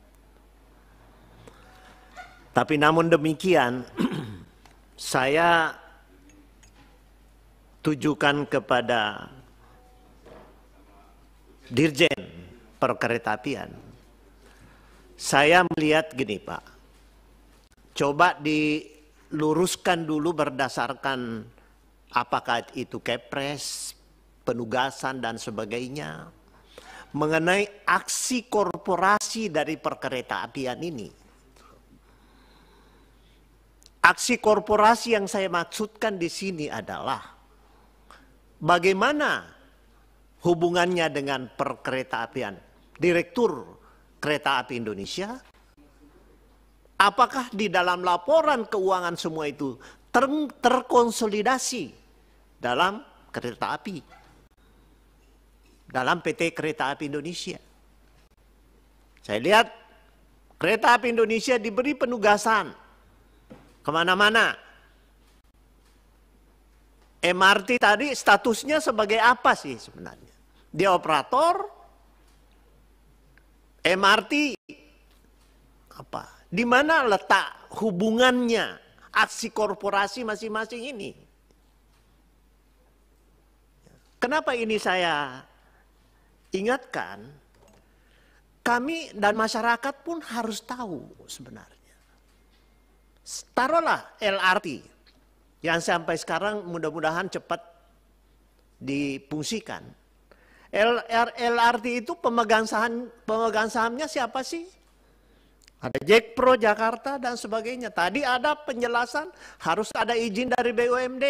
Tapi namun demikian, [clears throat] saya tujukan kepada Dirjen Perkeretaapian. Saya melihat gini Pak, coba diluruskan dulu berdasarkan apakah itu kepres, penugasan dan sebagainya mengenai aksi korporasi dari perkeretaapian ini Aksi korporasi yang saya maksudkan di sini adalah bagaimana hubungannya dengan perkeretaapian. Direktur Kereta Api Indonesia, apakah di dalam laporan keuangan semua itu ter terkonsolidasi dalam kereta api? Dalam PT Kereta Api Indonesia. Saya lihat Kereta Api Indonesia diberi penugasan kemana-mana. MRT tadi statusnya sebagai apa sih sebenarnya? Dia operator, MRT apa? Di mana letak hubungannya aksi korporasi masing-masing ini? Kenapa ini saya ingatkan? Kami dan masyarakat pun harus tahu sebenarnya. Taruhlah LRT yang sampai sekarang mudah-mudahan cepat dipungsikan. LRT itu pemegang saham pemegang sahamnya siapa sih? Ada Jack Pro Jakarta dan sebagainya. Tadi ada penjelasan harus ada izin dari BUMD.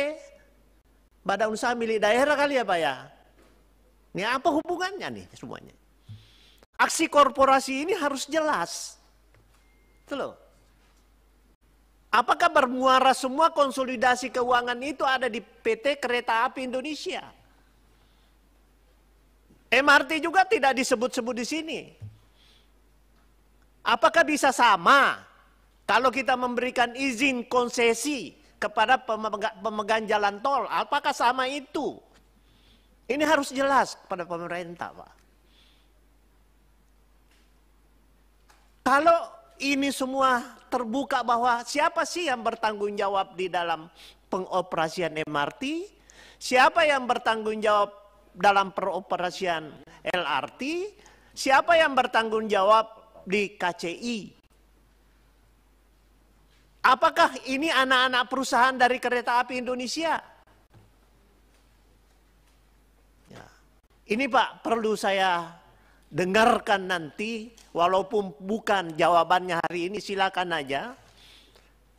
Badan usaha milik daerah kali ya Pak ya. Ini apa hubungannya nih semuanya? Aksi korporasi ini harus jelas. Itu loh. Apakah bermuara semua konsolidasi keuangan itu ada di PT Kereta Api Indonesia? MRT juga tidak disebut-sebut di sini. Apakah bisa sama kalau kita memberikan izin konsesi kepada pemegang jalan tol? Apakah sama itu? Ini harus jelas kepada pemerintah, Pak. Kalau ini semua terbuka bahwa siapa sih yang bertanggung jawab di dalam pengoperasian MRT? Siapa yang bertanggung jawab dalam peroperasian LRT? Siapa yang bertanggung jawab di KCI? Apakah ini anak-anak perusahaan dari kereta api Indonesia? Ya. Ini Pak, perlu saya dengarkan nanti, walaupun bukan jawabannya hari ini, silakan aja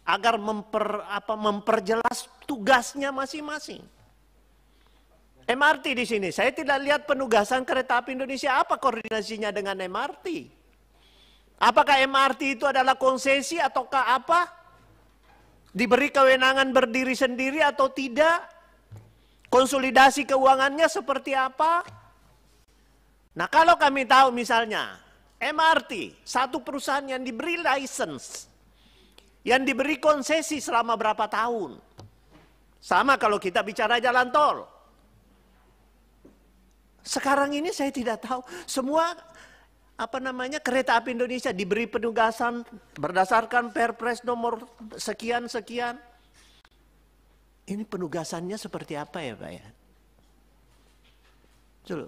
agar memper, apa, memperjelas tugasnya masing-masing. MRT di sini, saya tidak lihat penugasan kereta api Indonesia apa koordinasinya dengan MRT. Apakah MRT itu adalah konsesi ataukah apa? Diberi kewenangan berdiri sendiri atau tidak? Konsolidasi keuangannya seperti apa? Nah kalau kami tahu misalnya MRT, satu perusahaan yang diberi license, yang diberi konsesi selama berapa tahun. Sama kalau kita bicara jalan tol. Sekarang ini saya tidak tahu, semua apa namanya kereta api Indonesia diberi penugasan berdasarkan Perpres nomor sekian sekian. Ini penugasannya seperti apa ya, Pak ya? cuy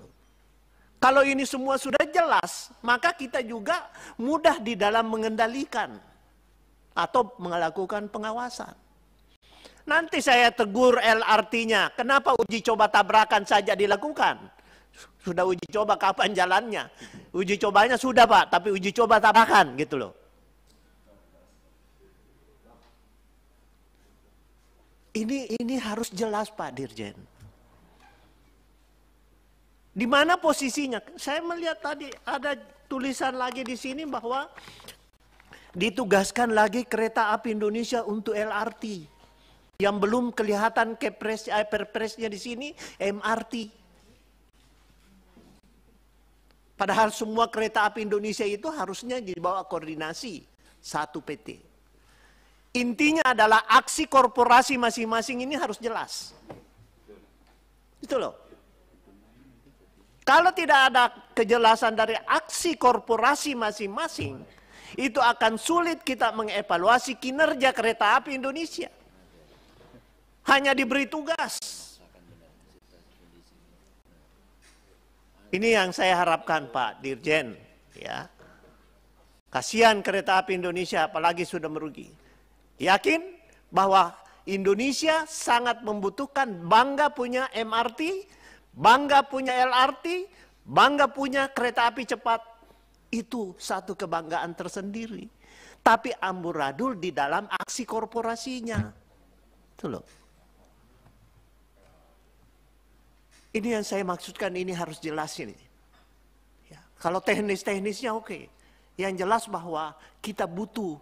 kalau ini semua sudah jelas, maka kita juga mudah di dalam mengendalikan atau melakukan pengawasan. Nanti saya tegur LRT-nya, kenapa uji coba tabrakan saja dilakukan? Sudah uji coba kapan jalannya? Uji cobanya sudah Pak, tapi uji coba tabrakan gitu loh. Ini ini harus jelas Pak Dirjen. Di mana posisinya? Saya melihat tadi ada tulisan lagi di sini bahwa ditugaskan lagi kereta api Indonesia untuk LRT. Yang belum kelihatan kepres, eh, perpresnya di sini MRT. Padahal semua kereta api Indonesia itu harusnya dibawa koordinasi satu PT. Intinya adalah aksi korporasi masing-masing ini harus jelas. Itu loh. Kalau tidak ada kejelasan dari aksi korporasi masing-masing, itu akan sulit kita mengevaluasi kinerja kereta api Indonesia. Hanya diberi tugas. Ini yang saya harapkan Pak Dirjen, ya. Kasihan kereta api Indonesia apalagi sudah merugi. Yakin bahwa Indonesia sangat membutuhkan bangga punya MRT bangga punya LRT, bangga punya kereta api cepat. Itu satu kebanggaan tersendiri. Tapi amburadul di dalam aksi korporasinya. Itu loh. Ini yang saya maksudkan, ini harus jelas ini. Ya, kalau teknis-teknisnya oke. Yang jelas bahwa kita butuh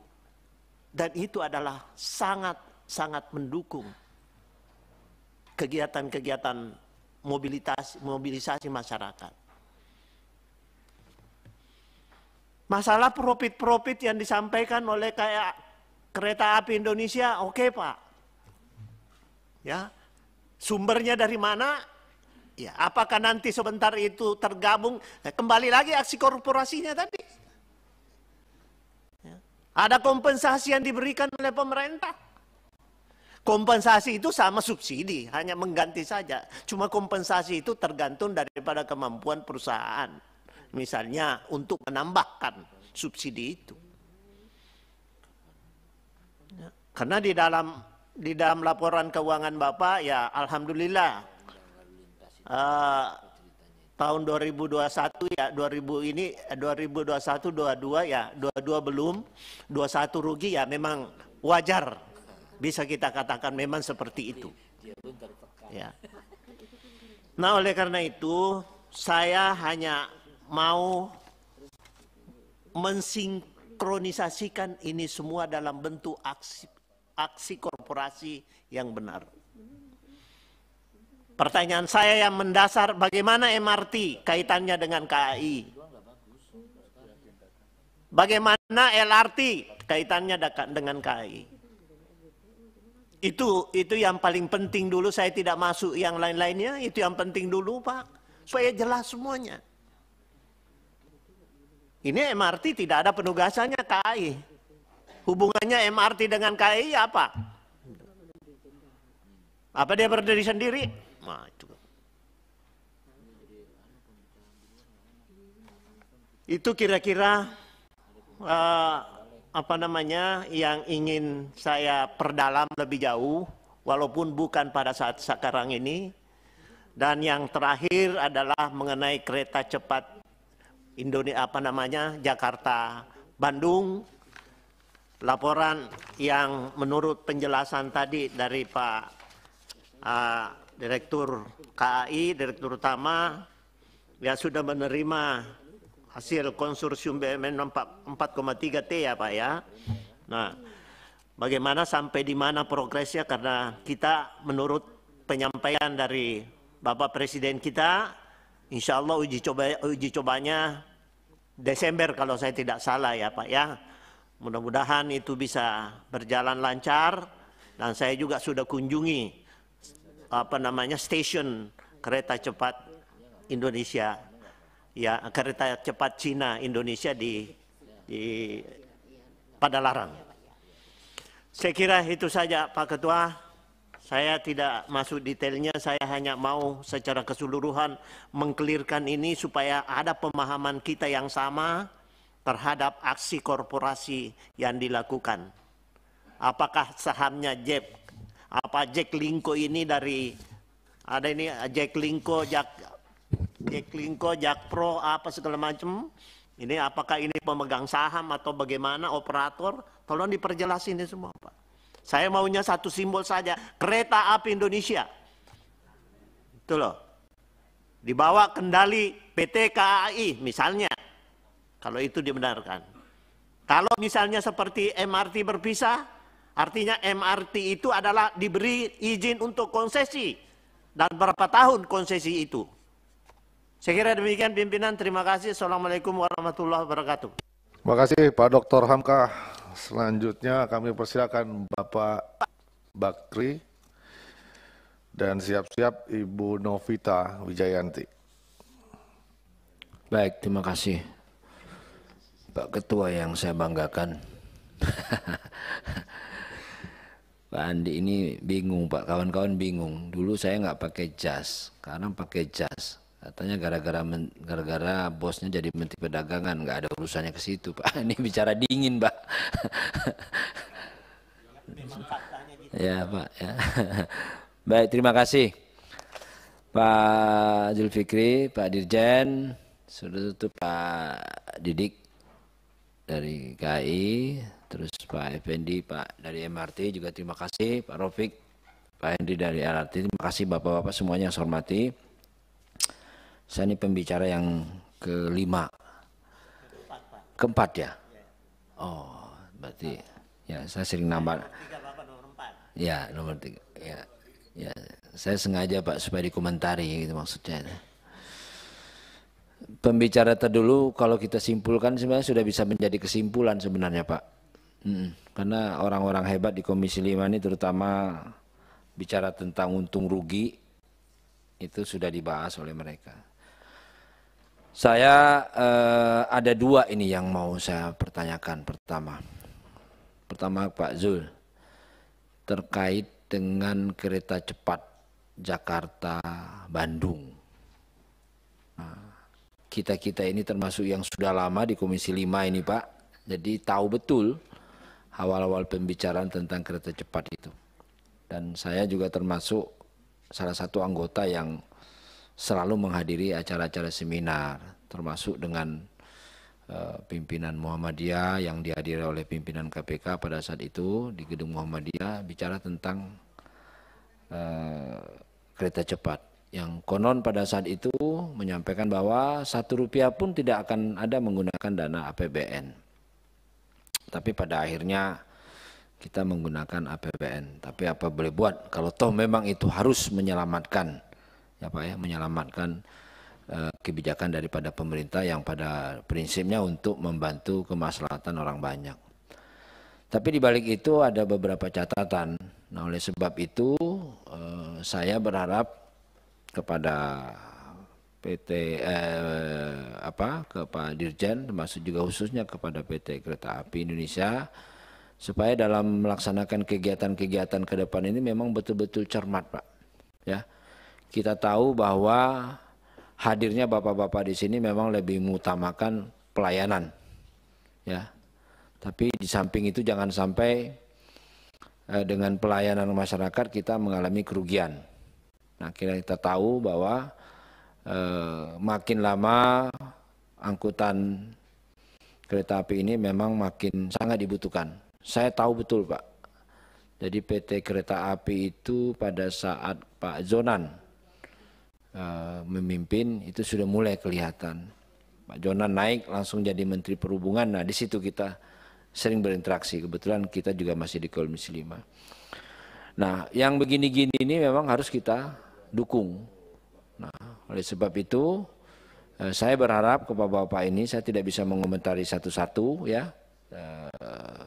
dan itu adalah sangat-sangat mendukung kegiatan-kegiatan mobilitas mobilisasi masyarakat. Masalah profit-profit yang disampaikan oleh kayak kereta api Indonesia, oke okay, Pak. Ya. Sumbernya dari mana? Ya, apakah nanti sebentar itu tergabung eh, kembali lagi aksi korporasinya tadi? Ya. Ada kompensasi yang diberikan oleh pemerintah? Kompensasi itu sama subsidi, hanya mengganti saja. Cuma kompensasi itu tergantung daripada kemampuan perusahaan. Misalnya untuk menambahkan subsidi itu. Ya, karena di dalam di dalam laporan keuangan Bapak ya alhamdulillah uh, tahun 2021 ya 2000 ini 2021 eh, 22 ya 22 belum 21 rugi ya memang wajar bisa kita katakan memang seperti iya, itu. Ya. Nah, oleh karena itu saya hanya mau mensinkronisasikan ini semua dalam bentuk aksi aksi korporasi yang benar. Pertanyaan saya yang mendasar, bagaimana MRT kaitannya dengan KAI? Bagaimana LRT kaitannya dengan KAI? Itu itu yang paling penting dulu, saya tidak masuk yang lain-lainnya, itu yang penting dulu Pak. Supaya jelas semuanya. Ini MRT tidak ada penugasannya KAI. Hubungannya MRT dengan KAI apa? Apa dia berdiri sendiri? Nah, itu. Itu kira-kira uh, apa namanya yang ingin saya perdalam lebih jauh walaupun bukan pada saat sekarang ini dan yang terakhir adalah mengenai kereta cepat Indonesia apa namanya Jakarta Bandung laporan yang menurut penjelasan tadi dari Pak uh, Direktur KAI Direktur Utama ya sudah menerima hasil konsorsium BMN 4,3 T ya Pak ya. Nah, bagaimana sampai di mana progresnya karena kita menurut penyampaian dari Bapak Presiden kita, insya Allah uji, coba, uji cobanya Desember kalau saya tidak salah ya Pak ya. Mudah-mudahan itu bisa berjalan lancar dan saya juga sudah kunjungi apa namanya stasiun kereta cepat Indonesia ya kereta cepat Cina Indonesia di di larang. Saya kira itu saja Pak Ketua. Saya tidak masuk detailnya, saya hanya mau secara keseluruhan mengklirkan ini supaya ada pemahaman kita yang sama terhadap aksi korporasi yang dilakukan. Apakah sahamnya Jack, apa Jack Linko ini dari ada ini Jack Linko, Jack Jaklingko, Jakpro, apa segala macam. Ini apakah ini pemegang saham atau bagaimana operator? Tolong diperjelas ini semua, Pak. Saya maunya satu simbol saja, kereta api Indonesia. Itu loh. Dibawa kendali PT KAI misalnya. Kalau itu dibenarkan. Kalau misalnya seperti MRT berpisah, artinya MRT itu adalah diberi izin untuk konsesi dan berapa tahun konsesi itu. Saya kira demikian pimpinan. Terima kasih. Assalamualaikum warahmatullahi wabarakatuh. Terima kasih Pak Dr. Hamka. Selanjutnya kami persilakan Bapak Bakri dan siap-siap Ibu Novita Wijayanti. Baik, terima kasih. Pak Ketua yang saya banggakan. [laughs] Pak Andi ini bingung, Pak. Kawan-kawan bingung. Dulu saya nggak pakai jas, sekarang pakai jas katanya gara-gara gara-gara bosnya jadi menteri perdagangan nggak ada urusannya ke situ pak [laughs] ini bicara dingin pak ya pak ya [laughs] baik terima kasih Pak Julfikri Pak Dirjen sudah tutup Pak Didik dari KI terus Pak Effendi Pak dari MRT juga terima kasih Pak Rofik Pak Hendri dari LRT terima kasih Bapak-bapak semuanya yang saya hormati saya ini pembicara yang kelima. Keempat ya? Oh, berarti ya saya sering nambah. Ya, nomor tiga. Ya, ya. Saya sengaja Pak supaya dikomentari gitu maksudnya. Pembicara terdulu kalau kita simpulkan sebenarnya sudah bisa menjadi kesimpulan sebenarnya Pak. Hmm, karena orang-orang hebat di Komisi Lima ini terutama bicara tentang untung rugi itu sudah dibahas oleh mereka. Saya eh, ada dua ini yang mau saya pertanyakan. Pertama, pertama Pak Zul terkait dengan kereta cepat Jakarta Bandung. Nah, kita kita ini termasuk yang sudah lama di Komisi 5 ini Pak, jadi tahu betul awal-awal pembicaraan tentang kereta cepat itu. Dan saya juga termasuk salah satu anggota yang selalu menghadiri acara-acara seminar termasuk dengan uh, pimpinan Muhammadiyah yang dihadiri oleh pimpinan KPK pada saat itu di gedung Muhammadiyah bicara tentang uh, kereta cepat yang konon pada saat itu menyampaikan bahwa satu rupiah pun tidak akan ada menggunakan dana APBN tapi pada akhirnya kita menggunakan APBN tapi apa boleh buat kalau toh memang itu harus menyelamatkan apa ya menyelamatkan uh, kebijakan daripada pemerintah yang pada prinsipnya untuk membantu kemaslahatan orang banyak. Tapi di balik itu ada beberapa catatan. Nah, oleh sebab itu uh, saya berharap kepada PT eh, apa ke Pak Dirjen termasuk juga khususnya kepada PT Kereta Api Indonesia supaya dalam melaksanakan kegiatan-kegiatan ke depan ini memang betul-betul cermat Pak ya kita tahu bahwa hadirnya bapak-bapak di sini memang lebih mengutamakan pelayanan. Ya. Tapi di samping itu jangan sampai eh, dengan pelayanan masyarakat kita mengalami kerugian. Nah, kita kita tahu bahwa eh, makin lama angkutan kereta api ini memang makin sangat dibutuhkan. Saya tahu betul, Pak. Jadi PT Kereta Api itu pada saat Pak Zonan Eh, memimpin itu sudah mulai kelihatan. Pak Jonan naik langsung jadi Menteri Perhubungan. Nah, di situ kita sering berinteraksi. Kebetulan kita juga masih di Komisi 5. Nah, yang begini-gini ini memang harus kita dukung. Nah, oleh sebab itu eh, saya berharap kepada Bapak bapak ini saya tidak bisa mengomentari satu-satu ya. Eh,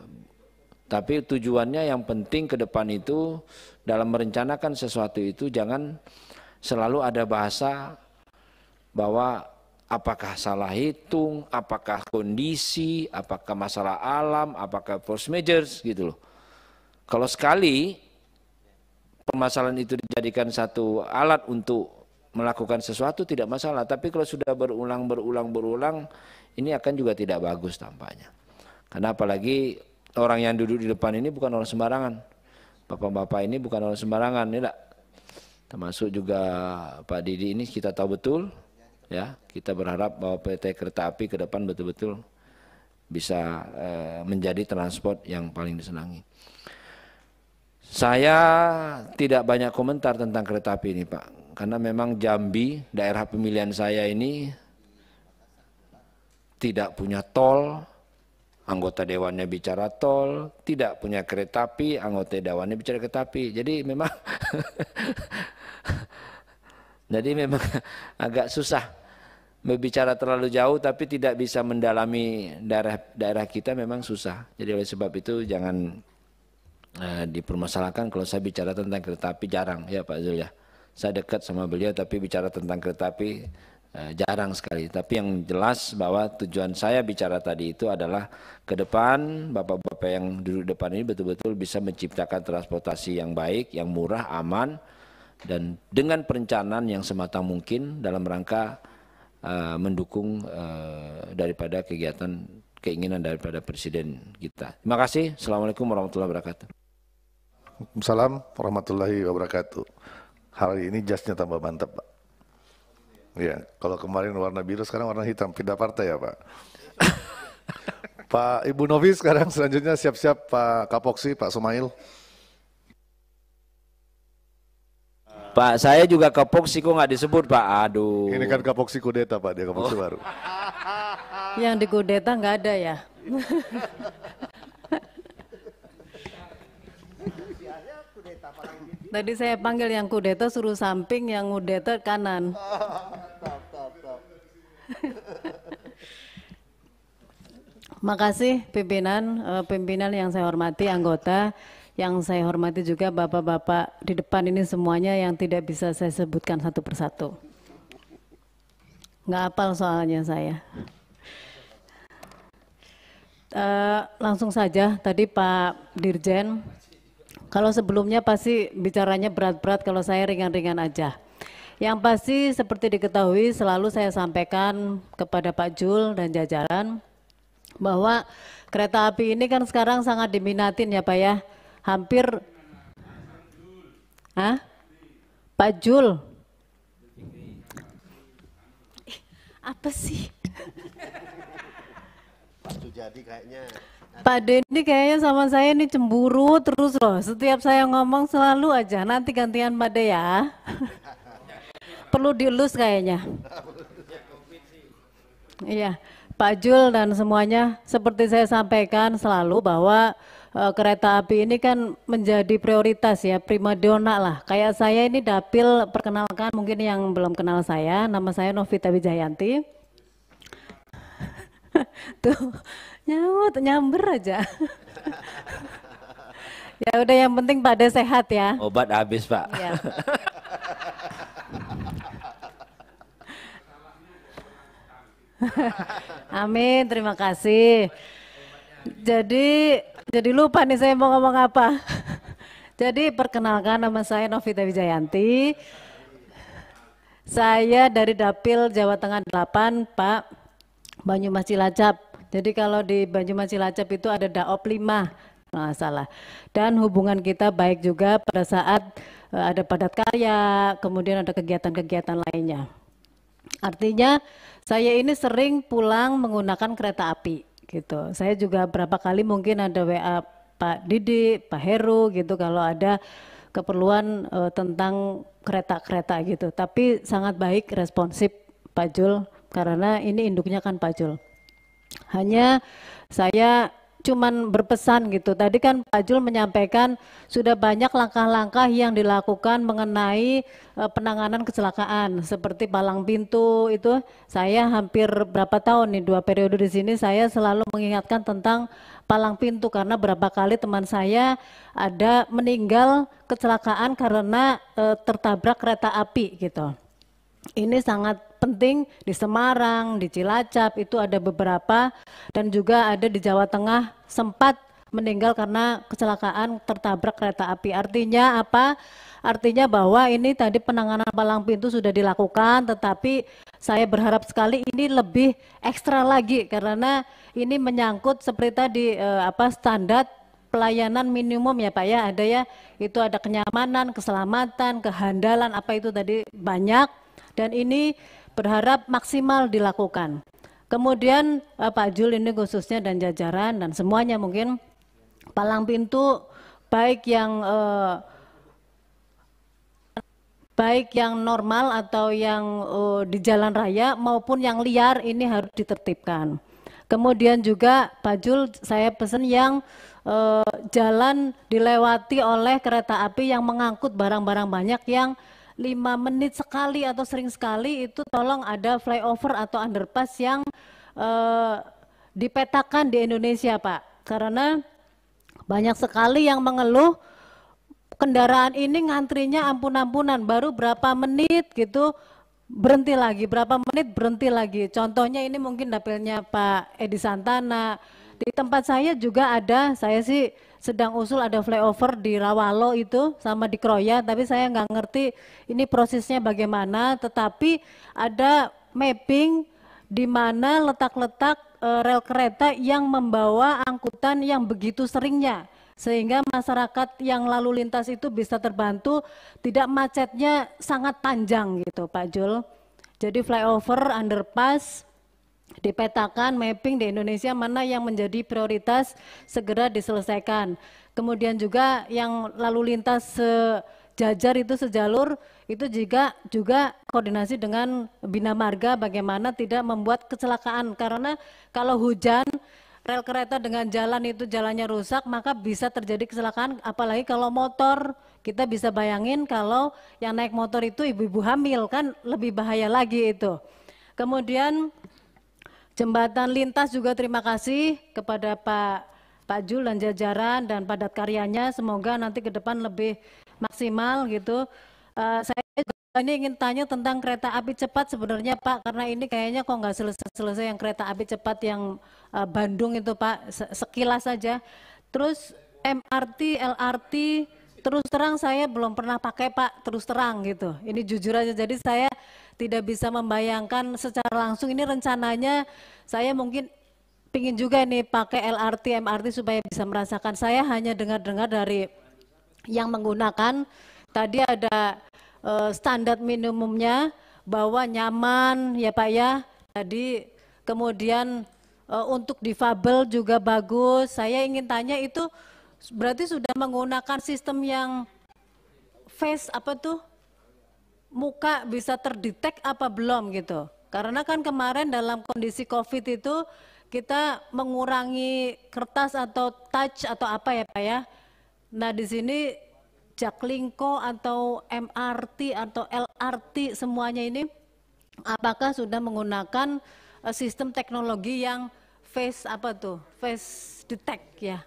tapi tujuannya yang penting ke depan itu dalam merencanakan sesuatu itu jangan selalu ada bahasa bahwa apakah salah hitung, apakah kondisi, apakah masalah alam, apakah force majors gitu loh. Kalau sekali permasalahan itu dijadikan satu alat untuk melakukan sesuatu tidak masalah, tapi kalau sudah berulang berulang berulang ini akan juga tidak bagus tampaknya. Karena apalagi orang yang duduk di depan ini bukan orang sembarangan. Bapak-bapak ini bukan orang sembarangan, ini Termasuk juga Pak Didi ini kita tahu betul ya, kita berharap bahwa PT Kereta Api ke depan betul-betul bisa eh, menjadi transport yang paling disenangi. Saya tidak banyak komentar tentang kereta api ini Pak, karena memang Jambi, daerah pemilihan saya ini tidak punya tol, anggota dewannya bicara tol, tidak punya kereta api, anggota dewannya bicara kereta api. Jadi memang [laughs] [laughs] Jadi memang [laughs] agak susah berbicara terlalu jauh tapi tidak bisa mendalami daerah daerah kita memang susah. Jadi oleh sebab itu jangan eh, dipermasalahkan kalau saya bicara tentang kereta api jarang ya Pak Zul ya. Saya dekat sama beliau tapi bicara tentang kereta api eh, jarang sekali. Tapi yang jelas bahwa tujuan saya bicara tadi itu adalah ke depan bapak-bapak yang duduk depan ini betul-betul bisa menciptakan transportasi yang baik, yang murah, aman, dan dengan perencanaan yang semata mungkin dalam rangka uh, mendukung uh, daripada kegiatan keinginan daripada presiden kita. Terima kasih. Assalamualaikum warahmatullahi wabarakatuh. Salam warahmatullahi wabarakatuh. Hari ini jasnya tambah mantap, Pak. Ya, kalau kemarin warna biru sekarang warna hitam pindah partai ya, Pak. [laughs] Pak Ibu Novi sekarang selanjutnya siap-siap Pak Kapoksi, Pak Sumail. Pak, saya juga kapoksi kok nggak disebut Pak. Aduh. Ini kan kapoksi kudeta Pak, dia kapoksi oh. baru. Yang di kudeta nggak ada ya. Tadi saya panggil yang kudeta suruh samping, yang kudeta kanan. Makasih pimpinan, eh, pimpinan yang saya hormati, anggota yang saya hormati juga bapak-bapak di depan ini semuanya yang tidak bisa saya sebutkan satu persatu. Nggak apal soalnya saya. Uh, langsung saja tadi Pak Dirjen, kalau sebelumnya pasti bicaranya berat-berat, kalau saya ringan-ringan aja. Yang pasti seperti diketahui selalu saya sampaikan kepada Pak Jul dan jajaran bahwa kereta api ini kan sekarang sangat diminatin ya Pak ya hampir Hah? Pak Jul eh, apa sih jadi kayaknya Pak Dendi kayaknya sama saya ini cemburu terus loh. Setiap saya ngomong selalu aja. Nanti gantian pada ya. [laughs] Perlu dielus kayaknya. Iya, Pak Jul dan semuanya seperti saya sampaikan selalu bahwa uh, kereta api ini kan menjadi prioritas ya, primadona lah. Kayak saya ini dapil, perkenalkan mungkin yang belum kenal saya, nama saya Novita Wijayanti. [laughs] Tuh, nyamut nyamber aja. [laughs] ya udah yang penting pada sehat ya. Obat habis pak. Ya. [laughs] Amin, terima kasih. Jadi jadi lupa nih saya mau ngomong apa. [laughs] Jadi perkenalkan nama saya Novita Wijayanti. Saya dari Dapil Jawa Tengah 8, Pak Banyumas Cilacap. Jadi kalau di Banyumas Cilacap itu ada Daop 5, nggak salah. Dan hubungan kita baik juga pada saat eh, ada padat karya, kemudian ada kegiatan-kegiatan lainnya. Artinya saya ini sering pulang menggunakan kereta api gitu. Saya juga berapa kali mungkin ada WA Pak Didi, Pak Heru gitu kalau ada keperluan e, tentang kereta-kereta gitu. Tapi sangat baik responsif Pak Jul karena ini induknya kan Pak Jul. Hanya saya cuman berpesan gitu. Tadi kan Pak Jul menyampaikan sudah banyak langkah-langkah yang dilakukan mengenai e, penanganan kecelakaan seperti palang pintu itu. Saya hampir berapa tahun nih dua periode di sini saya selalu mengingatkan tentang palang pintu karena berapa kali teman saya ada meninggal kecelakaan karena uh, tertabrak kereta api gitu. Ini sangat penting di Semarang, di Cilacap itu ada beberapa dan juga ada di Jawa Tengah sempat meninggal karena kecelakaan tertabrak kereta api. Artinya apa? Artinya bahwa ini tadi penanganan palang pintu sudah dilakukan tetapi saya berharap sekali ini lebih ekstra lagi karena ini menyangkut seperti tadi eh, apa standar pelayanan minimum ya Pak ya ada ya itu ada kenyamanan, keselamatan, kehandalan apa itu tadi banyak dan ini berharap maksimal dilakukan. Kemudian eh, Pak Jul ini khususnya dan jajaran dan semuanya mungkin palang pintu baik yang eh, baik yang normal atau yang eh, di jalan raya maupun yang liar ini harus ditertibkan. Kemudian juga Pak Jul saya pesan yang eh, jalan dilewati oleh kereta api yang mengangkut barang-barang banyak yang lima menit sekali atau sering sekali itu tolong ada flyover atau underpass yang uh, dipetakan di Indonesia Pak. Karena banyak sekali yang mengeluh kendaraan ini ngantrinya ampun-ampunan baru berapa menit gitu berhenti lagi berapa menit berhenti lagi contohnya ini mungkin dapilnya Pak Edi Santana di tempat saya juga ada saya sih sedang usul ada flyover di Rawalo itu sama di Kroya, tapi saya nggak ngerti ini prosesnya bagaimana, tetapi ada mapping di mana letak-letak e, rel kereta yang membawa angkutan yang begitu seringnya sehingga masyarakat yang lalu lintas itu bisa terbantu tidak macetnya sangat panjang gitu Pak Jul. Jadi flyover, underpass, dipetakan mapping di Indonesia mana yang menjadi prioritas segera diselesaikan. Kemudian juga yang lalu lintas sejajar itu sejalur itu juga juga koordinasi dengan bina marga bagaimana tidak membuat kecelakaan karena kalau hujan rel kereta dengan jalan itu jalannya rusak maka bisa terjadi kecelakaan apalagi kalau motor kita bisa bayangin kalau yang naik motor itu ibu-ibu hamil kan lebih bahaya lagi itu kemudian Jembatan lintas juga terima kasih kepada Pak Pak Jul dan jajaran dan padat karyanya. Semoga nanti ke depan lebih maksimal gitu. Uh, saya juga ini ingin tanya tentang kereta api cepat sebenarnya Pak, karena ini kayaknya kok nggak selesai-selesai yang kereta api cepat yang uh, Bandung itu Pak, sekilas saja. Terus MRT, LRT, terus terang saya belum pernah pakai Pak, terus terang gitu. Ini jujur aja, jadi saya tidak bisa membayangkan secara langsung ini rencananya saya mungkin pingin juga nih pakai LRT MRT supaya bisa merasakan. Saya hanya dengar-dengar dari yang menggunakan tadi ada uh, standar minimumnya bahwa nyaman ya Pak ya. Tadi kemudian uh, untuk difabel juga bagus. Saya ingin tanya itu berarti sudah menggunakan sistem yang face apa tuh muka bisa terdetek apa belum gitu. Karena kan kemarin dalam kondisi COVID itu kita mengurangi kertas atau touch atau apa ya Pak ya. Nah di sini Jaklingko atau MRT atau LRT semuanya ini apakah sudah menggunakan eh, sistem teknologi yang face apa tuh? Face detect ya.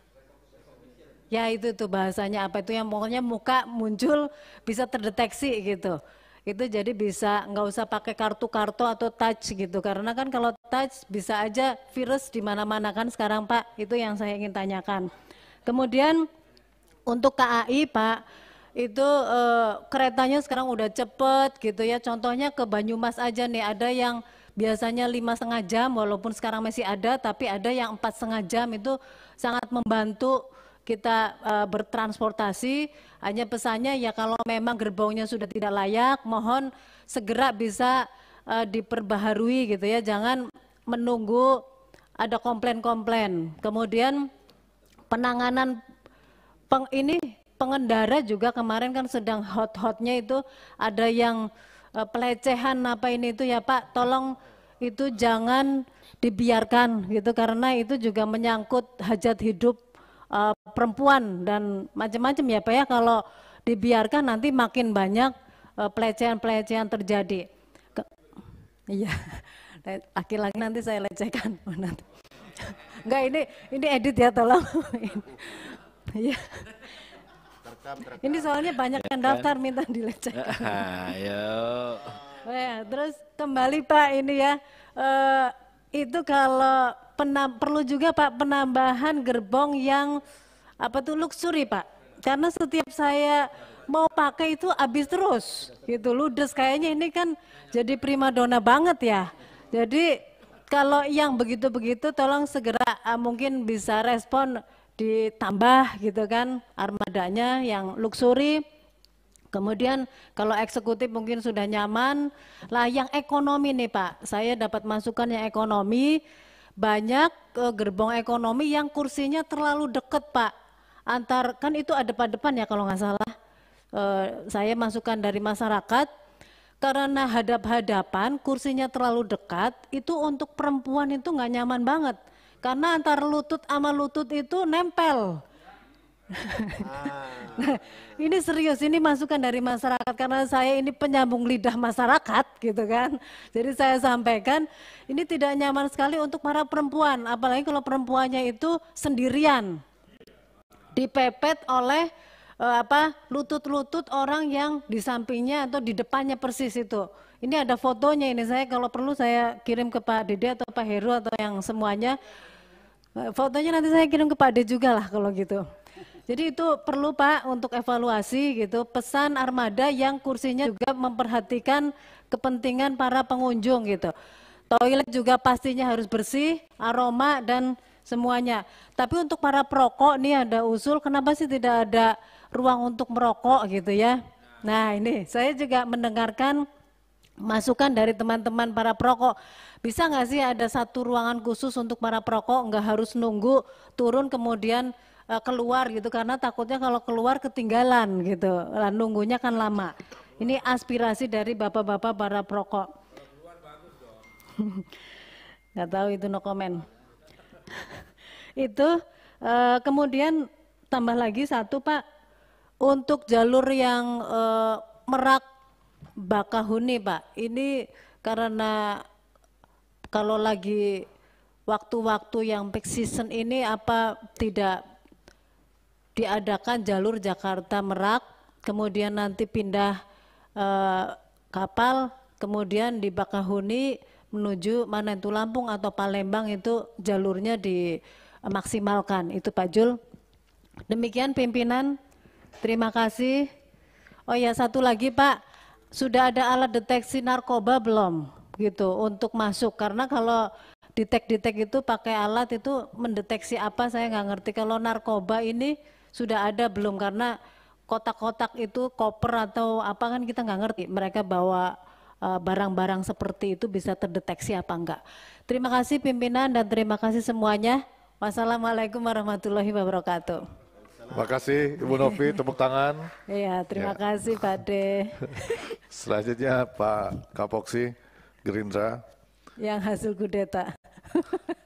Ya itu tuh bahasanya apa itu yang pokoknya muka muncul bisa terdeteksi gitu itu jadi bisa nggak usah pakai kartu-kartu atau touch gitu karena kan kalau touch bisa aja virus di mana-mana kan sekarang Pak itu yang saya ingin tanyakan kemudian untuk KAI Pak itu e, keretanya sekarang udah cepet gitu ya contohnya ke Banyumas aja nih ada yang biasanya lima setengah jam walaupun sekarang masih ada tapi ada yang empat setengah jam itu sangat membantu kita uh, bertransportasi hanya pesannya ya kalau memang gerbongnya sudah tidak layak mohon segera bisa uh, diperbaharui gitu ya jangan menunggu ada komplain-komplain kemudian penanganan peng ini pengendara juga kemarin kan sedang hot-hotnya itu ada yang uh, pelecehan apa ini itu ya Pak tolong itu jangan dibiarkan gitu karena itu juga menyangkut hajat hidup uh, perempuan dan macam-macam ya Pak ya kalau dibiarkan nanti makin banyak eh, pelecehan-pelecehan uh, terjadi. Ke, iya, [laughs] nah, laki-laki nanti saya lecehkan. [laughs] Enggak ini ini edit ya tolong. [laughs] Iya. Ini soalnya banyak yang daftar minta dilecehkan. Ayo. Ah, nah, terus kembali Pak ini ya. Eh, itu kalau penam, perlu juga Pak penambahan gerbong yang apa tuh luxury Pak. Karena setiap saya mau pakai itu habis terus gitu ludes kayaknya ini kan jadi primadona banget ya. Jadi kalau yang begitu-begitu tolong segera uh, mungkin bisa respon ditambah gitu kan armadanya yang luxury Kemudian kalau eksekutif mungkin sudah nyaman, lah yang ekonomi nih Pak, saya dapat masukan yang ekonomi, banyak e, gerbong ekonomi yang kursinya terlalu dekat Pak. Antar kan itu ada depan depan ya kalau nggak salah. uh, saya masukkan dari masyarakat karena hadap-hadapan kursinya terlalu dekat itu untuk perempuan itu nggak nyaman banget karena antar lutut sama lutut itu nempel Ah. nah, ini serius, ini masukan dari masyarakat karena saya ini penyambung lidah masyarakat gitu kan. Jadi saya sampaikan ini tidak nyaman sekali untuk para perempuan, apalagi kalau perempuannya itu sendirian. Dipepet oleh uh, apa lutut-lutut orang yang di sampingnya atau di depannya persis itu. Ini ada fotonya ini saya kalau perlu saya kirim ke Pak Dede atau Pak Heru atau yang semuanya. Eh, fotonya nanti saya kirim ke Pak Dede juga lah kalau gitu. Jadi itu perlu Pak untuk evaluasi gitu, pesan armada yang kursinya juga memperhatikan kepentingan para pengunjung gitu. Toilet juga pastinya harus bersih, aroma dan semuanya. Tapi untuk para perokok nih ada usul kenapa sih tidak ada ruang untuk merokok gitu ya. Nah ini saya juga mendengarkan masukan dari teman-teman para perokok. Bisa nggak sih ada satu ruangan khusus untuk para perokok, nggak harus nunggu turun kemudian Eh, keluar gitu karena takutnya kalau keluar ketinggalan gitu. nunggunya kan lama. Ini aspirasi dari bapak-bapak para perokok. [laughs] Nggak tahu itu no comment. [laughs] itu eh, kemudian tambah lagi satu Pak untuk jalur yang uh, Merak Bakahuni Pak. Ini karena kalau lagi waktu-waktu yang peak season ini apa tidak diadakan jalur Jakarta Merak, kemudian nanti pindah e, kapal, kemudian di Bakahuni menuju mana itu Lampung atau Palembang itu jalurnya dimaksimalkan. Itu Pak Jul. Demikian pimpinan. Terima kasih. Oh ya satu lagi Pak, sudah ada alat deteksi narkoba belum? Gitu untuk masuk karena kalau detek-detek itu pakai alat itu mendeteksi apa saya nggak ngerti. Kalau narkoba ini sudah ada belum karena kotak-kotak itu koper atau apa kan kita nggak ngerti mereka bawa eh, barang-barang seperti itu bisa terdeteksi apa enggak. Terima kasih pimpinan dan terima kasih semuanya. Wassalamualaikum warahmatullahi wabarakatuh. Terima kasih Ibu Novi, [laughs] tepuk tangan. Iya, terima ya. kasih Pak De. [laughs] Selanjutnya Pak Kapoksi Gerindra. Yang hasil kudeta. [laughs]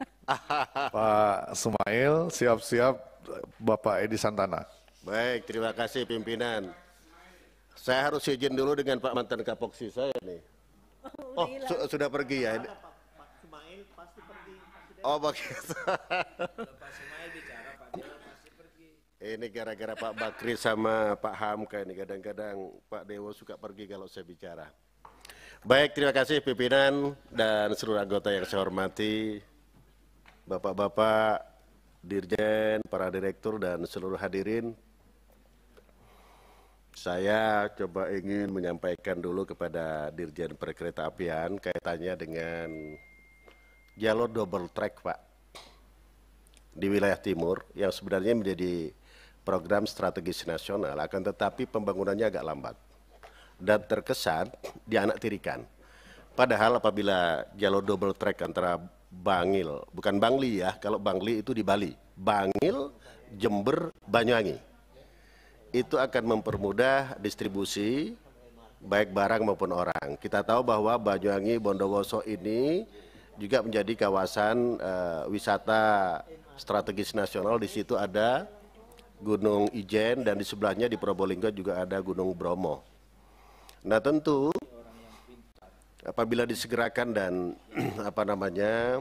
Pak sumail siap-siap Bapak Edi Santana. Baik, terima kasih pimpinan. Saya harus izin dulu dengan Pak mantan Kapoksi saya nih. Oh, oh su sudah pergi ya? Oh, Pak. Ini gara-gara Pak Bakri sama Pak Hamka ini kadang-kadang Pak Dewo suka pergi kalau saya bicara. Baik, terima kasih pimpinan dan seluruh anggota yang saya hormati. Bapak-bapak, Dirjen, para direktur dan seluruh hadirin, saya coba ingin menyampaikan dulu kepada Dirjen Perkereta Apian kaitannya dengan jalur double track Pak di wilayah timur yang sebenarnya menjadi program strategis nasional akan tetapi pembangunannya agak lambat dan terkesan dianaktirikan. Padahal apabila jalur double track antara Bangil, bukan Bangli ya, kalau Bangli itu di Bali. Bangil, Jember, Banyuwangi. Itu akan mempermudah distribusi baik barang maupun orang. Kita tahu bahwa Banyuwangi Bondowoso ini juga menjadi kawasan uh, wisata strategis nasional. Di situ ada Gunung Ijen dan di sebelahnya di Probolinggo juga ada Gunung Bromo. Nah tentu apabila disegerakan dan [clears throat] apa namanya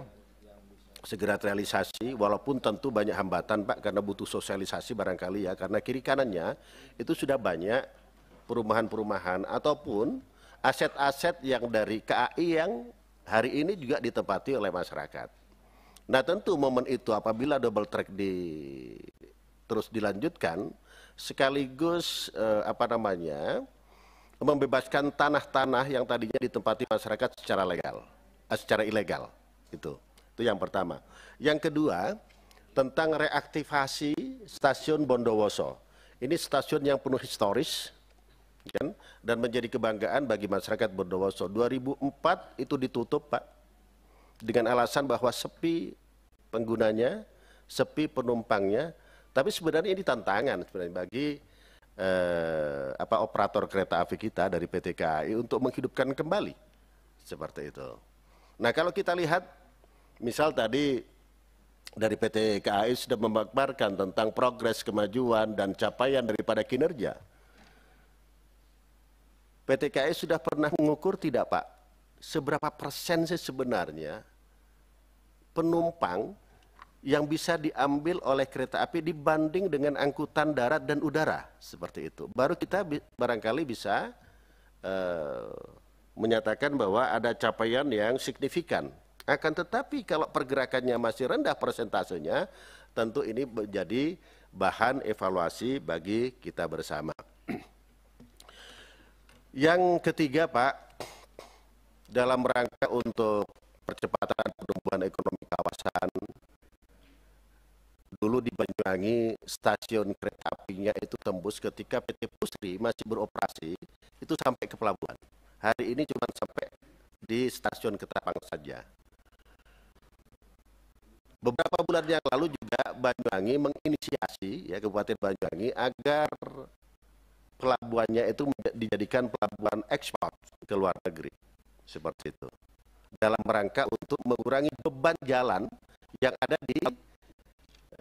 segera realisasi walaupun tentu banyak hambatan Pak karena butuh sosialisasi barangkali ya karena kiri kanannya itu sudah banyak perumahan-perumahan ataupun aset-aset yang dari KAI yang hari ini juga ditempati oleh masyarakat. Nah tentu momen itu apabila double track di terus dilanjutkan sekaligus eh, apa namanya membebaskan tanah-tanah yang tadinya ditempati masyarakat secara legal, eh, secara ilegal. Itu. Itu yang pertama. Yang kedua, tentang reaktivasi stasiun Bondowoso. Ini stasiun yang penuh historis kan? dan menjadi kebanggaan bagi masyarakat Bondowoso. 2004 itu ditutup, Pak. Dengan alasan bahwa sepi penggunanya, sepi penumpangnya, tapi sebenarnya ini tantangan sebenarnya bagi eh, apa operator kereta api kita dari PT KAI untuk menghidupkan kembali seperti itu. Nah kalau kita lihat misal tadi dari PT KAI sudah memaparkan tentang progres kemajuan dan capaian daripada kinerja. PT KAI sudah pernah mengukur tidak Pak seberapa persen sih sebenarnya penumpang yang bisa diambil oleh kereta api dibanding dengan angkutan darat dan udara seperti itu. Baru kita bi barangkali bisa uh, menyatakan bahwa ada capaian yang signifikan. Akan tetapi kalau pergerakannya masih rendah persentasenya, tentu ini menjadi bahan evaluasi bagi kita bersama. Yang ketiga, Pak, dalam rangka untuk percepatan pertumbuhan ekonomi kawasan dulu di Banyuwangi stasiun kereta apinya itu tembus ketika PT Pusri masih beroperasi itu sampai ke pelabuhan. Hari ini cuma sampai di stasiun Ketapang saja. Beberapa bulan yang lalu juga Banyuwangi menginisiasi ya Kabupaten Banyuwangi agar pelabuhannya itu dijadikan pelabuhan ekspor ke luar negeri. Seperti itu. Dalam rangka untuk mengurangi beban jalan yang ada di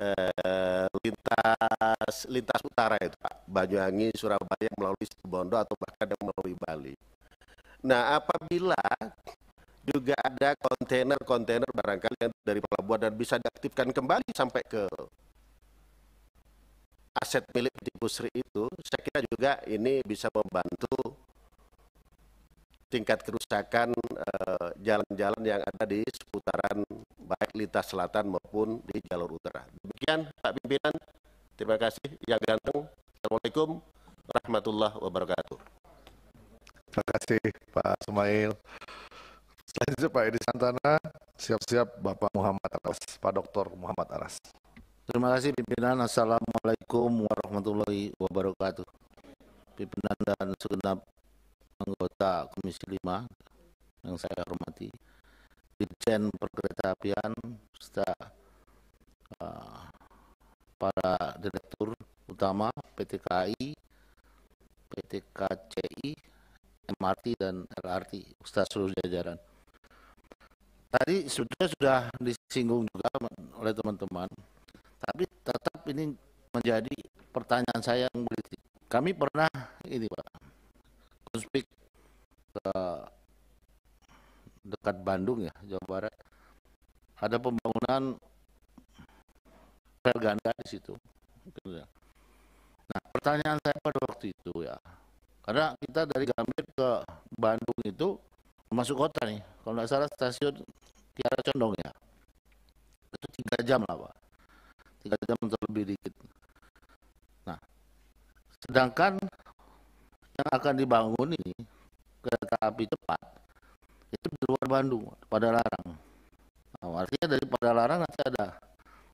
Eh, lintas lintas utara itu Pak, Banyuwangi, Surabaya melalui Situbondo atau bahkan melalui Bali. Nah, apabila juga ada kontainer-kontainer barangkali yang dari pelabuhan dan bisa diaktifkan kembali sampai ke aset milik di Pusri itu, saya kira juga ini bisa membantu tingkat kerusakan eh, jalan-jalan uh, yang ada di seputaran baik lintas selatan maupun di jalur utara. Demikian Pak Pimpinan, terima kasih. Yang ganteng, Assalamualaikum warahmatullahi wabarakatuh. Terima kasih Pak Sumail. Selanjutnya Pak Edi Santana, siap-siap Bapak Muhammad Aras, Pak Dr. Muhammad Aras. Terima kasih pimpinan. Assalamualaikum warahmatullahi wabarakatuh. Pimpinan dan segenap anggota Komisi 5 yang saya hormati, Dirjen Perkereta Apian, serta uh, para direktur utama PT KAI, PT KCI, MRT dan LRT, serta seluruh jajaran. Tadi sudah sudah disinggung juga oleh teman-teman, tapi tetap ini menjadi pertanyaan saya yang politik. Kami pernah ini Pak, Speak ke eh, dekat Bandung ya, Jawa Barat. Ada pembangunan rel di situ. Nah, pertanyaan saya pada waktu itu ya, karena kita dari Gambir ke Bandung itu masuk kota nih, kalau nggak salah stasiun Kiara Condong ya, itu tiga jam lah pak, tiga jam atau lebih dikit. Nah, sedangkan yang akan dibangun ini kereta api cepat itu di luar Bandung pada larang nah, artinya dari pada larang nanti ada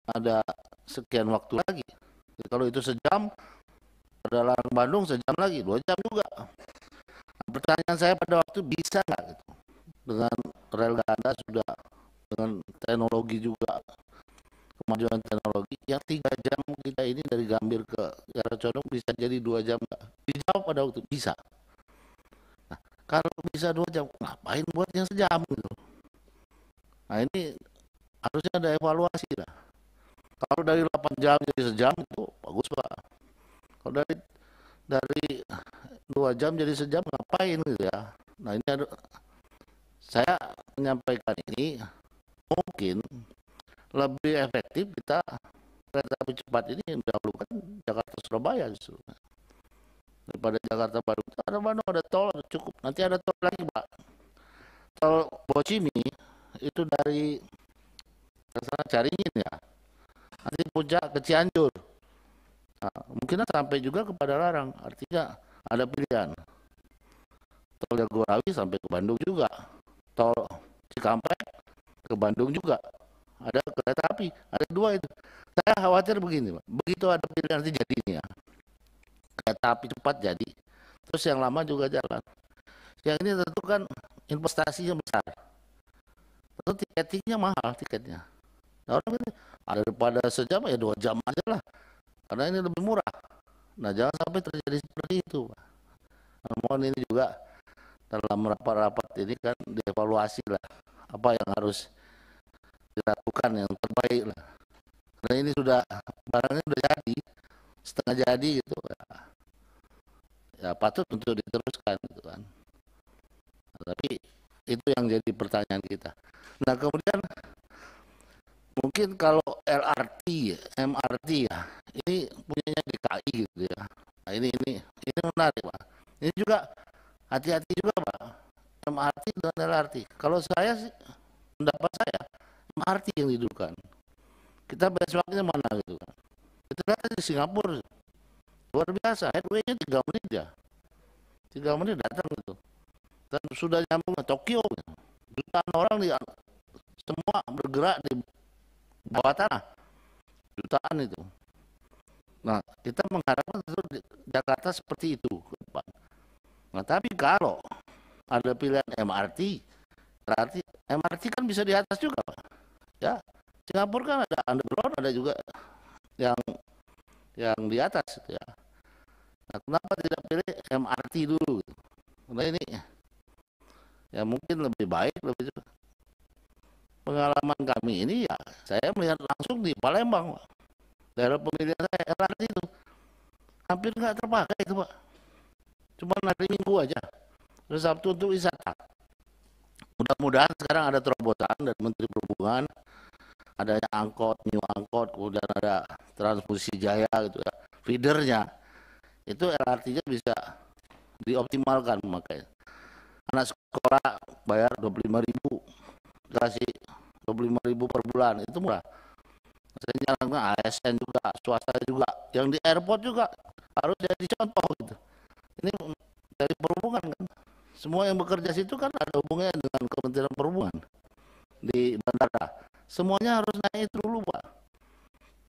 ada sekian waktu lagi Jadi, kalau itu sejam pada larang Bandung sejam lagi dua jam juga nah, pertanyaan saya pada waktu bisa nggak gitu dengan rel ganda sudah dengan teknologi juga kemajuan teknologi yang tiga jam kita ini dari Gambir ke Kiara Condong bisa jadi dua jam nggak? Dijawab pada waktu bisa. Nah, kalau bisa dua jam, ngapain buat yang sejam gitu? Nah ini harusnya ada evaluasi lah. Kalau dari 8 jam jadi sejam itu oh, bagus pak. Kalau dari dari dua jam jadi sejam ngapain gitu ya? Nah ini ada, saya menyampaikan ini mungkin lebih efektif kita kereta api cepat ini mendahulukan Jakarta Surabaya justru daripada Jakarta baru ada mana ada tol cukup nanti ada tol lagi pak tol Bocimi itu dari sana Caringin ya nanti puncak ke Cianjur nah, mungkin sampai juga kepada Larang artinya ada pilihan tol Jagorawi sampai ke Bandung juga tol Cikampek ke Bandung juga ada kereta api, ada dua itu. Saya khawatir begini, Pak. Begitu ada pilihan nanti jadi ini ya. Kereta api cepat jadi. Terus yang lama juga jalan. Yang ini tentu kan investasinya besar. Tentu tiketingnya mahal tiketnya. Nah, orang ini ada ah, daripada sejam ya dua jam aja lah. Karena ini lebih murah. Nah jangan sampai terjadi seperti itu. Pak. Nah, mohon ini juga dalam rapat-rapat ini kan dievaluasi lah apa yang harus dilakukan yang terbaik lah karena ini sudah barangnya sudah jadi setengah jadi gitu ya, ya patut untuk diteruskan gitu kan nah, tapi itu yang jadi pertanyaan kita nah kemudian mungkin kalau LRT MRT ya ini punyanya DKI gitu ya nah, ini ini ini menarik pak ini juga hati-hati juga pak MRT dan LRT kalau saya sih pendapat saya MRT yang didudukan. Kita benchmarknya mana gitu kan. Kita lihat di Singapura. Luar biasa, headway-nya 3 menit ya. tiga menit datang gitu. Dan sudah nyambung ke Tokyo. Jutaan orang di semua bergerak di bawah tanah. Jutaan itu. Nah, kita mengharapkan Jakarta seperti itu Nah, tapi kalau ada pilihan MRT, berarti MRT kan bisa di atas juga, Pak ya Singapura kan ada underground ada juga yang yang di atas gitu ya nah kenapa tidak pilih MRT dulu gitu. karena ini ya mungkin lebih baik lebih cepat. pengalaman kami ini ya saya melihat langsung di Palembang Pak. daerah pemilihan saya LRT itu hampir nggak terpakai itu Pak cuma hari Minggu aja terus Sabtu untuk wisata mudah-mudahan sekarang ada terobosan dari Menteri Perhubungan adanya angkot, new angkot, kemudian ada Transmisi jaya gitu ya, feedernya itu LRT-nya bisa dioptimalkan memakai Anak sekolah bayar 25 ribu, kasih 25 ribu per bulan, itu murah. Saya nyarankan ASN juga, swasta juga, yang di airport juga harus jadi contoh gitu. Ini dari perhubungan kan. Semua yang bekerja situ kan ada hubungannya dengan Kementerian Perhubungan di bandara semuanya harus naik dulu pak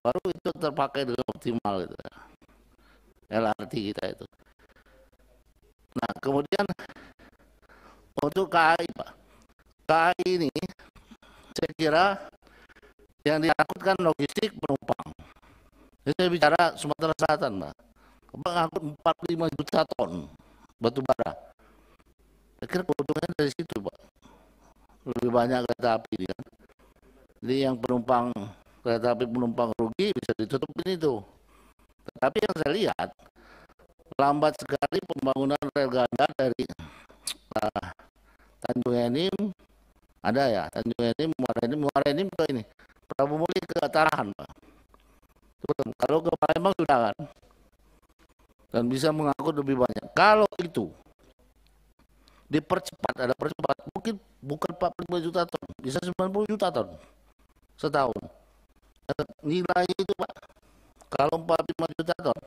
baru itu terpakai dengan optimal gitu. LRT kita itu nah kemudian untuk KAI pak KAI ini saya kira yang diangkutkan logistik penumpang saya bicara Sumatera Selatan pak mengangkut 45 juta ton batu bara saya kira keuntungannya dari situ pak lebih banyak kereta api kan jadi yang penumpang kereta api penumpang rugi bisa ditutupin itu. Tetapi yang saya lihat lambat sekali pembangunan rel ganda dari uh, Tanjung Enim ada ya Tanjung Enim Muara Enim Muara Enim ke ini Prabu Muli ke Tarahan Pak. Kalau ke Palembang sudah kan dan bisa mengangkut lebih banyak. Kalau itu dipercepat ada percepat mungkin bukan 45 juta ton bisa 90 juta ton setahun. Nilai itu Pak, kalau 45 juta ton,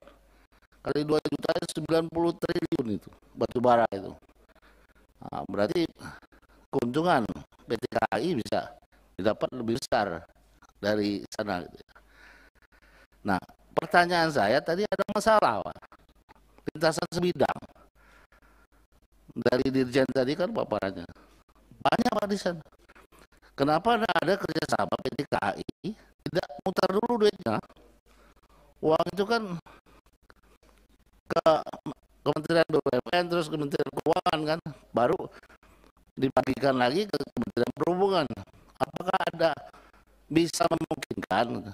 kali 2 juta itu 90 triliun itu, batu bara itu. Nah, berarti keuntungan PT KAI bisa didapat lebih besar dari sana. Gitu. Ya. Nah, pertanyaan saya tadi ada masalah, Pak. Lintasan sebidang. Dari dirjen tadi kan paparannya. Banyak Pak di sana Kenapa ada, ada kerjasama PT KAI tidak mutar dulu duitnya? Uang itu kan ke Kementerian BUMN terus Kementerian Keuangan kan baru dibagikan lagi ke Kementerian Perhubungan. Apakah ada bisa memungkinkan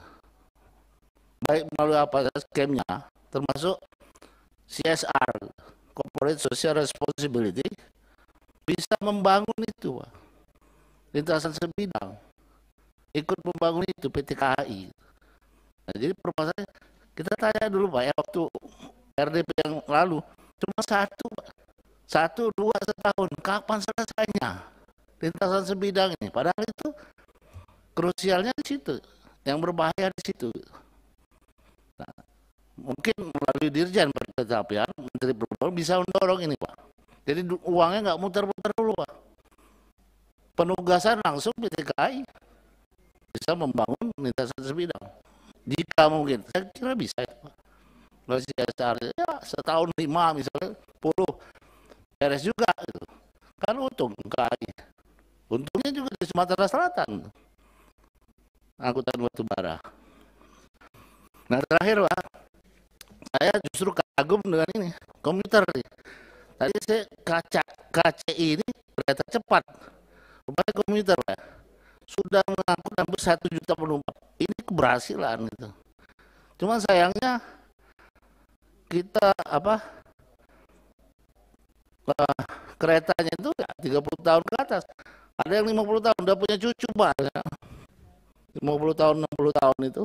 baik melalui apa skemnya termasuk CSR Corporate Social Responsibility bisa membangun itu Pak lintasan sebidang ikut membangun itu PT KAI. Nah, jadi permasalahan kita tanya dulu Pak ya waktu RDP yang lalu cuma satu satu dua setahun kapan selesainya lintasan sebidang ini padahal itu krusialnya di situ yang berbahaya di situ. Nah, mungkin melalui dirjen perkecapian Menteri Perhubungan bisa mendorong ini Pak. Jadi uangnya nggak muter-muter dulu Pak penugasan langsung KAI bisa membangun lintasan sebidang. Jika mungkin, saya kira bisa Masih Kalau CSR, ya setahun lima misalnya, puluh, beres juga. Gitu. Kan untung KAI. Untungnya juga di Sumatera Selatan. Angkutan batu bara. Nah terakhir Pak, saya justru kagum dengan ini, komputer nih. Tadi saya kaca KCI ini kereta cepat Kemarin komuter ya, sudah mengangkut hampir satu juta penumpang. Ini keberhasilan itu. Cuma sayangnya kita apa uh, keretanya itu ya 30 tahun ke atas. Ada yang 50 tahun udah punya cucu banyak. 50 ya. tahun 60 tahun itu.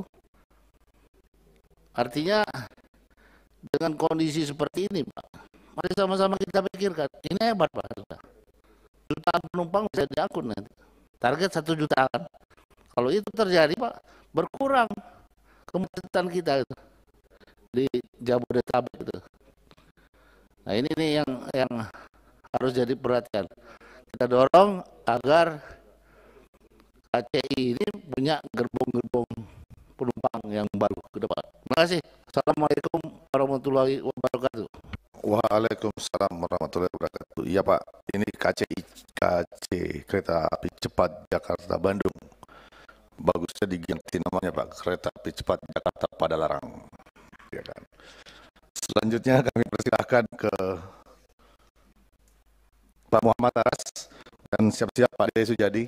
Artinya dengan kondisi seperti ini, Pak. Mari sama-sama kita pikirkan. Ini hebat, Pak jutaan penumpang bisa diangkut nanti. Target satu jutaan. Kalau itu terjadi Pak, berkurang kemacetan kita itu di Jabodetabek itu. Nah ini nih yang yang harus jadi perhatian. Kita dorong agar KCI ini punya gerbong-gerbong penumpang yang baru ke depan. Terima kasih. Assalamualaikum warahmatullahi wabarakatuh. Waalaikumsalam warahmatullahi wabarakatuh. Iya Pak, ini KCI, KC kereta api cepat Jakarta Bandung. Bagusnya diganti namanya Pak, kereta api cepat Jakarta Padalarang. Ya kan. Selanjutnya kami persilahkan ke Pak Muhammad Aras dan siap-siap Pak Dede Sujadi.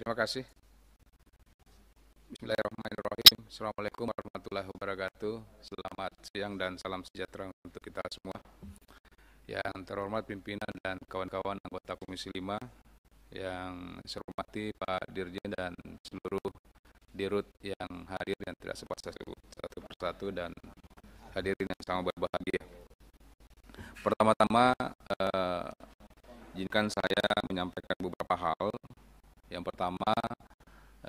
Terima kasih. Bismillahirrahmanirrahim. Assalamualaikum warahmatullahi wabarakatuh. Selamat siang dan salam sejahtera untuk kita semua. Yang terhormat pimpinan dan kawan-kawan anggota Komisi 5 yang saya hormati Pak Dirjen dan seluruh dirut yang hadir dan tidak sempat satu, satu persatu dan hadirin yang sangat berbahagia. Pertama-tama, eh, izinkan saya menyampaikan beberapa hal yang pertama,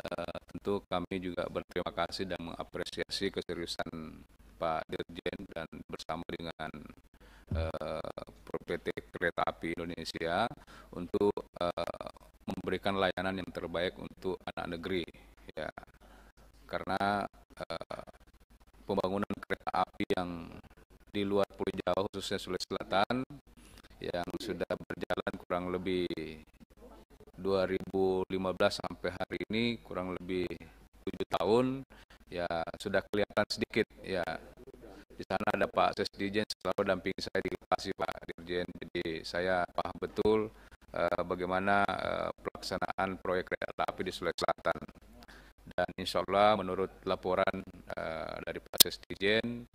eh, tentu kami juga berterima kasih dan mengapresiasi keseriusan Pak Dirjen dan bersama dengan eh, PT Kereta Api Indonesia untuk eh, memberikan layanan yang terbaik untuk anak negeri. Ya, karena pembangunan kereta api yang di luar Pulau Jawa khususnya Sulawesi Selatan yang sudah berjalan kurang lebih 2015 sampai hari ini kurang lebih tujuh tahun ya sudah kelihatan sedikit ya di sana ada Pak Sesdijen selalu damping saya di lokasi Pak Dirjen jadi saya paham betul eh, bagaimana eh, pelaksanaan proyek kereta api di Sulawesi Selatan dan insya Allah menurut laporan eh, dari Pak Sesdijen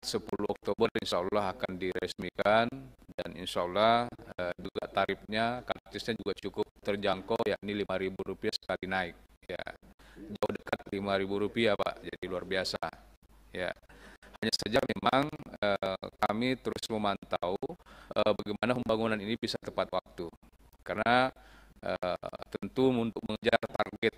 10 Oktober insya Allah akan diresmikan dan insya Allah eh, juga tarifnya kartisnya juga cukup terjangkau yakni Rp5.000 sekali naik ya jauh dekat Rp5.000 Pak jadi luar biasa ya hanya saja memang eh, kami terus memantau eh, bagaimana pembangunan ini bisa tepat waktu karena eh, tentu untuk mengejar target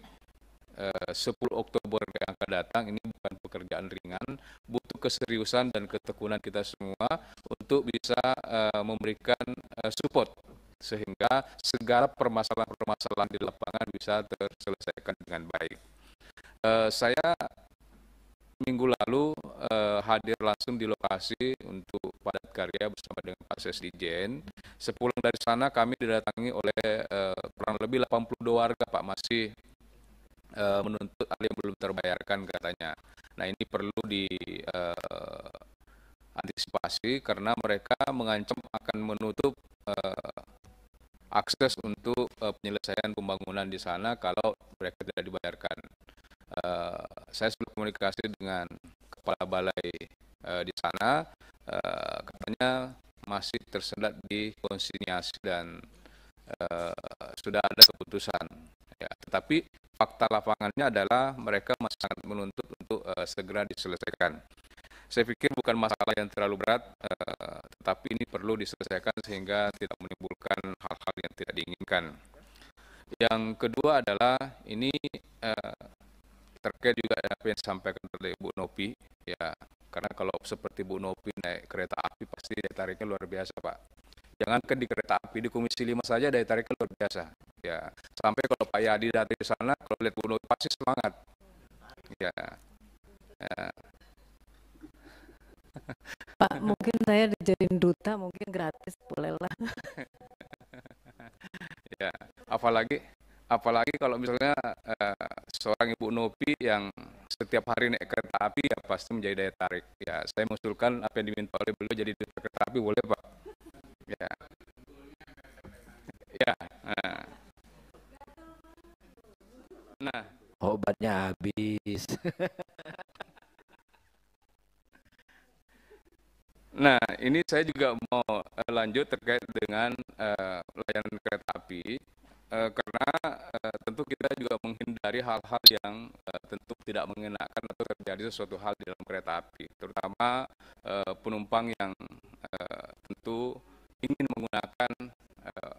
10 eh, Oktober yang akan datang ini bukan pekerjaan ringan, butuh keseriusan dan ketekunan kita semua untuk bisa eh, memberikan eh, support sehingga segala permasalahan-permasalahan di lapangan bisa terselesaikan dengan baik. saya minggu lalu hadir langsung di lokasi untuk padat karya bersama dengan Pak Sesdijen. Sepulang dari sana kami didatangi oleh kurang lebih 82 warga Pak masih uh, menuntut ada yang belum terbayarkan katanya. Nah ini perlu di uh, antisipasi karena mereka mengancam akan menutup uh, akses untuk uh, penyelesaian pembangunan di sana kalau mereka tidak dibayarkan. Uh, saya sudah komunikasi dengan kepala balai uh, di sana, uh, katanya masih tersendat di konsinyasi dan Eh, sudah ada keputusan. Ya, tetapi fakta lapangannya adalah mereka masih sangat menuntut untuk uh, segera diselesaikan. Saya pikir bukan masalah yang terlalu berat, uh, tetapi ini perlu diselesaikan sehingga tidak menimbulkan hal-hal yang tidak diinginkan. Yang kedua adalah ini terkait juga apa yang disampaikan oleh Bu Nopi, ya karena kalau seperti Bu Nopi naik kereta api pasti tariknya luar biasa Pak Jangan ke di kereta api, di Komisi 5 saja daya tariknya luar biasa. Ya, sampai kalau Pak Yadi datang di sana, kalau lihat Bu Doni pasti semangat. Ya. ya. [laughs] Pak, mungkin saya dijadiin duta, mungkin gratis, bolehlah. [laughs] ya, apalagi apalagi kalau misalnya uh, seorang Ibu Nopi yang setiap hari naik kereta api ya pasti menjadi daya tarik. Ya, saya mengusulkan apa yang diminta oleh beliau jadi duta kereta api boleh, Pak ya ya nah, nah. obatnya habis [laughs] Nah, ini saya juga mau eh, lanjut terkait dengan uh, eh, layanan kereta api, uh, karena uh, tentu kita juga menghindari hal-hal yang uh, tentu tidak mengenakan atau terjadi sesuatu hal di dalam kereta api, terutama uh, penumpang yang uh, tentu ingin menggunakan eh,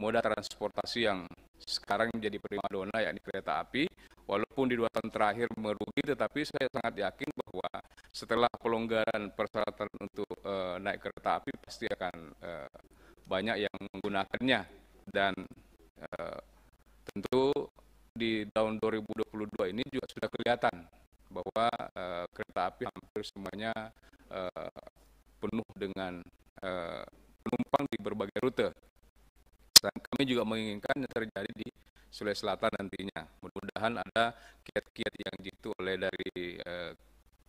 moda transportasi yang sekarang menjadi primadona yakni kereta api walaupun di dua tahun terakhir merugi tetapi saya sangat yakin bahwa setelah pelonggaran persyaratan untuk uh, naik kereta api pasti akan uh, banyak yang menggunakannya dan uh, tentu di tahun 2022 ini juga sudah kelihatan bahwa uh, kereta api hampir semuanya uh, penuh dengan uh, penumpang di berbagai rute. Dan kami juga menginginkan yang terjadi di Sulawesi Selatan nantinya. Mudah-mudahan ada kiat-kiat yang jitu oleh dari e,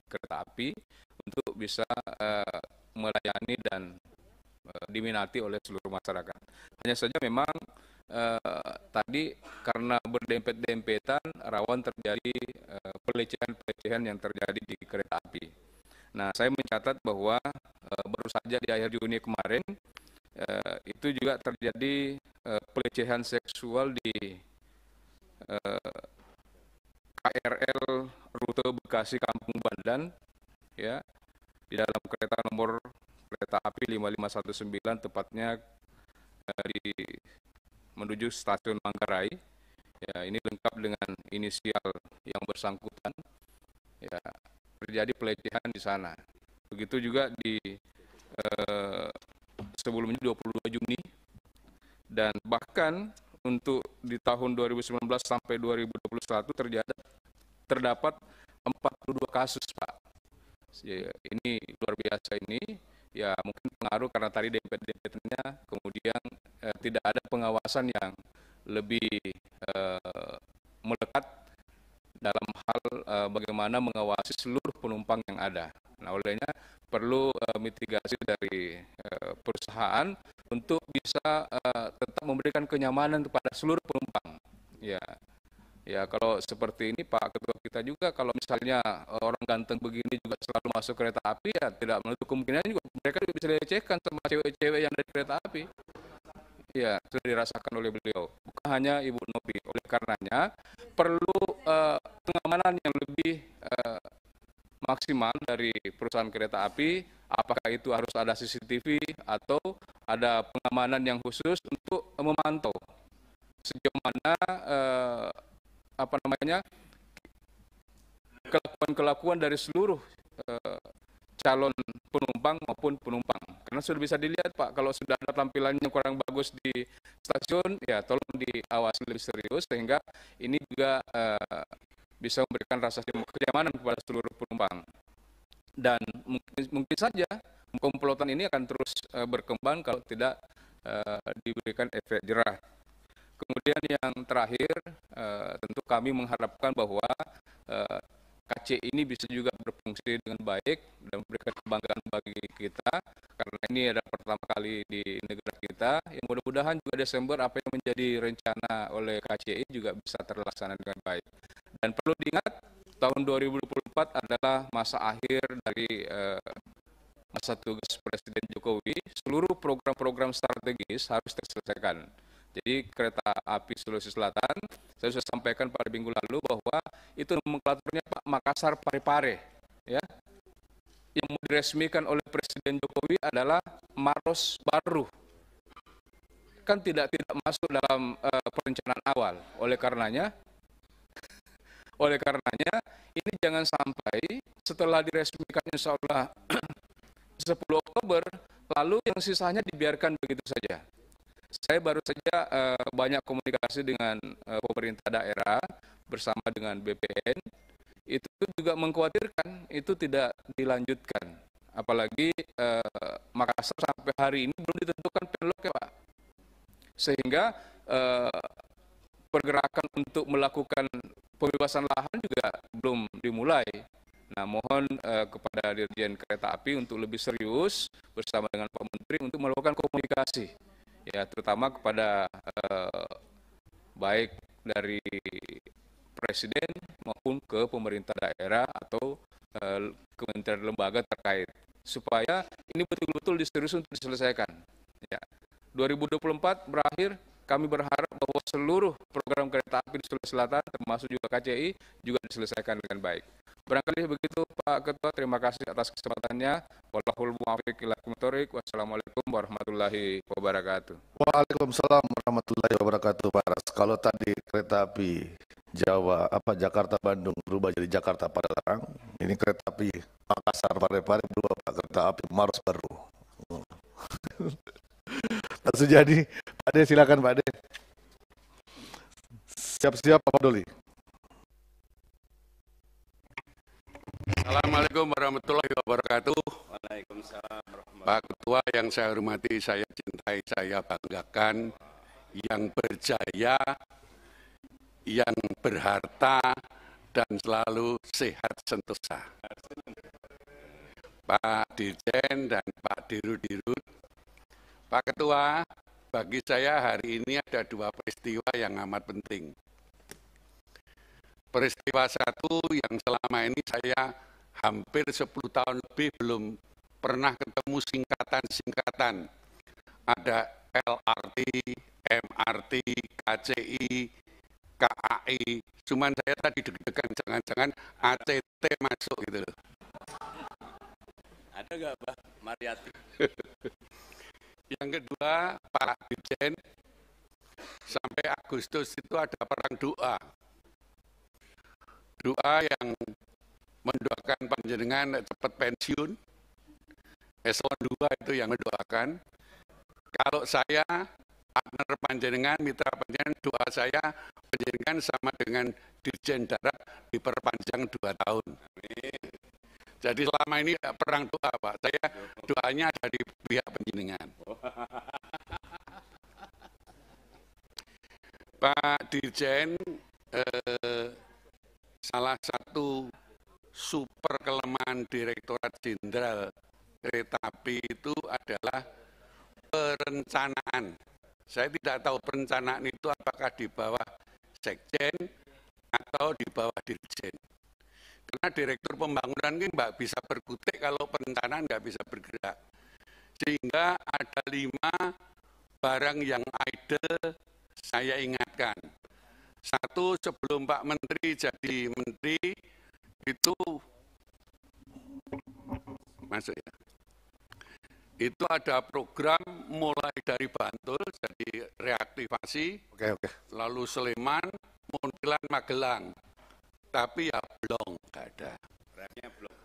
kereta api untuk bisa e, melayani dan e, diminati oleh seluruh masyarakat. Hanya saja memang e, tadi karena berdempet-dempetan rawan terjadi pelecehan-pelecehan yang terjadi di kereta api. Nah, saya mencatat bahwa e, baru saja di akhir Juni kemarin e, itu juga terjadi e, pelecehan seksual di e, KRL rute Bekasi Kampung Bandan ya di dalam kereta nomor kereta api 5519 tepatnya e, di menuju stasiun Manggarai. Ya, ini lengkap dengan inisial yang bersangkutan. Ya, terjadi pelecehan di sana. Begitu juga di eh, sebelumnya 22 Juni dan bahkan untuk di tahun 2019 sampai 2021 terjadi terdapat 42 kasus Pak. Ya, ini luar biasa ini ya mungkin pengaruh karena tadi DPT-nya kemudian eh, tidak ada pengawasan yang lebih eh, melekat hal e, eh, bagaimana mengawasi seluruh penumpang yang ada. Nah, olehnya perlu e, mitigasi dari e, perusahaan untuk bisa e, tetap memberikan kenyamanan kepada seluruh penumpang. Ya. Ya, kalau seperti ini Pak Ketua kita juga kalau misalnya orang ganteng begini juga selalu masuk kereta api ya tidak menutup kemungkinan juga mereka juga bisa dilecehkan sama cewek-cewek yang dari kereta api. Iya, sudah dirasakan oleh beliau. Bukan hanya Ibu Novi. Oleh karenanya perlu uh, pengamanan yang lebih uh, maksimal dari perusahaan kereta api. Apakah itu harus ada CCTV atau ada pengamanan yang khusus untuk memantau sejauh mana uh, apa namanya kelakuan-kelakuan dari seluruh uh, calon penumpang maupun penumpang. Karena sudah bisa dilihat Pak, kalau sudah ada tampilannya kurang bagus di stasiun, ya tolong diawasi lebih serius sehingga ini juga uh, bisa memberikan rasa kenyamanan kepada seluruh penumpang. Dan mungkin, mungkin saja komplotan ini akan terus uh, berkembang kalau tidak uh, diberikan efek jerah. Kemudian yang terakhir, tentu kami mengharapkan bahwa KC ini bisa juga berfungsi dengan baik dan memberikan kebanggaan bagi kita karena ini adalah pertama kali di negara kita. Yang mudah-mudahan juga Desember apa yang menjadi rencana oleh KCI juga bisa terlaksana dengan baik. Dan perlu diingat tahun 2024 adalah masa akhir dari eh, masa tugas Presiden Jokowi. Seluruh program-program strategis harus terselesaikan jadi kereta api Sulawesi Selatan, saya sudah sampaikan pada minggu lalu bahwa itu nomenklaturnya Pak Makassar Parepare, ya. Yang mau diresmikan oleh Presiden Jokowi adalah Maros baru. Kan tidak tidak masuk dalam uh, perencanaan awal. Oleh karenanya [laughs] oleh karenanya ini jangan sampai setelah diresmikan insya Allah 10 [clears throat] Oktober lalu yang sisanya dibiarkan begitu saja. Saya baru saja uh, banyak komunikasi dengan uh, pemerintah daerah bersama dengan BPN. Itu juga mengkhawatirkan itu tidak dilanjutkan. Apalagi uh, Makassar sampai hari ini belum ditentukan ya Pak. Sehingga uh, pergerakan untuk melakukan pembebasan lahan juga belum dimulai. Nah, mohon eh, kepada Dirjen Kereta Api untuk lebih serius bersama dengan Pak Menteri untuk melakukan komunikasi ya terutama kepada eh, baik dari presiden maupun ke pemerintah daerah atau eh, kementerian lembaga terkait supaya ini betul-betul diserius untuk diselesaikan. Ya. 2024 berakhir kami berharap bahwa seluruh program kereta api di Sulawesi Selatan termasuk juga KCI juga diselesaikan dengan baik. Barangkali begitu Pak Ketua, terima kasih atas kesempatannya. Wassalamualaikum warahmatullahi wabarakatuh. Waalaikumsalam warahmatullahi wabarakatuh, Pak Ras. Kalau tadi kereta api Jawa apa Jakarta Bandung berubah jadi Jakarta Padang, ini kereta api Makassar Parepare berubah Pak kereta api Maros baru. Langsung [laughs] jadi, Pak De silakan Pak De. Siap-siap Pak Doli. Assalamualaikum warahmatullahi wabarakatuh. Waalaikumsalam warahmatullahi Pak Ketua yang saya hormati, saya cintai, saya banggakan yang berjaya, yang berharta, dan selalu sehat sentosa. Pak Dirjen dan Pak dirut Pak Ketua, bagi saya hari ini ada dua peristiwa yang amat penting peristiwa satu yang selama ini saya hampir 10 tahun lebih belum pernah ketemu singkatan-singkatan. Ada LRT, MRT, KCI, KAI. Cuman saya tadi deg-degan jangan-jangan ACT masuk gitu loh. Ada nggak pak Mariati? [laughs] yang kedua, Pak Dirjen, sampai Agustus itu ada perang doa doa yang mendoakan panjenengan cepat pensiun. Eselon 2 itu yang mendoakan. Kalau saya partner panjenengan, mitra panjenengan, doa saya panjenengan sama dengan Dirjen Darat diperpanjang dua tahun. Amin. Jadi selama ini perang doa Pak, saya doanya dari pihak panjenengan. [laughs] Pak Dirjen, eh, salah satu super kelemahan Direktorat Jenderal Kereta Api itu adalah perencanaan. Saya tidak tahu perencanaan itu apakah di bawah sekjen atau di bawah dirjen. Karena direktur pembangunan ini nggak bisa berkutik kalau perencanaan nggak bisa bergerak. Sehingga ada lima barang yang idle saya ingatkan satu, sebelum Pak Menteri jadi Menteri, itu masuk ya. Itu ada program mulai dari Bantul, jadi reaktivasi, okay, okay. lalu Sleman, Muntilan, Magelang. Tapi ya belum, nggak ada. belum.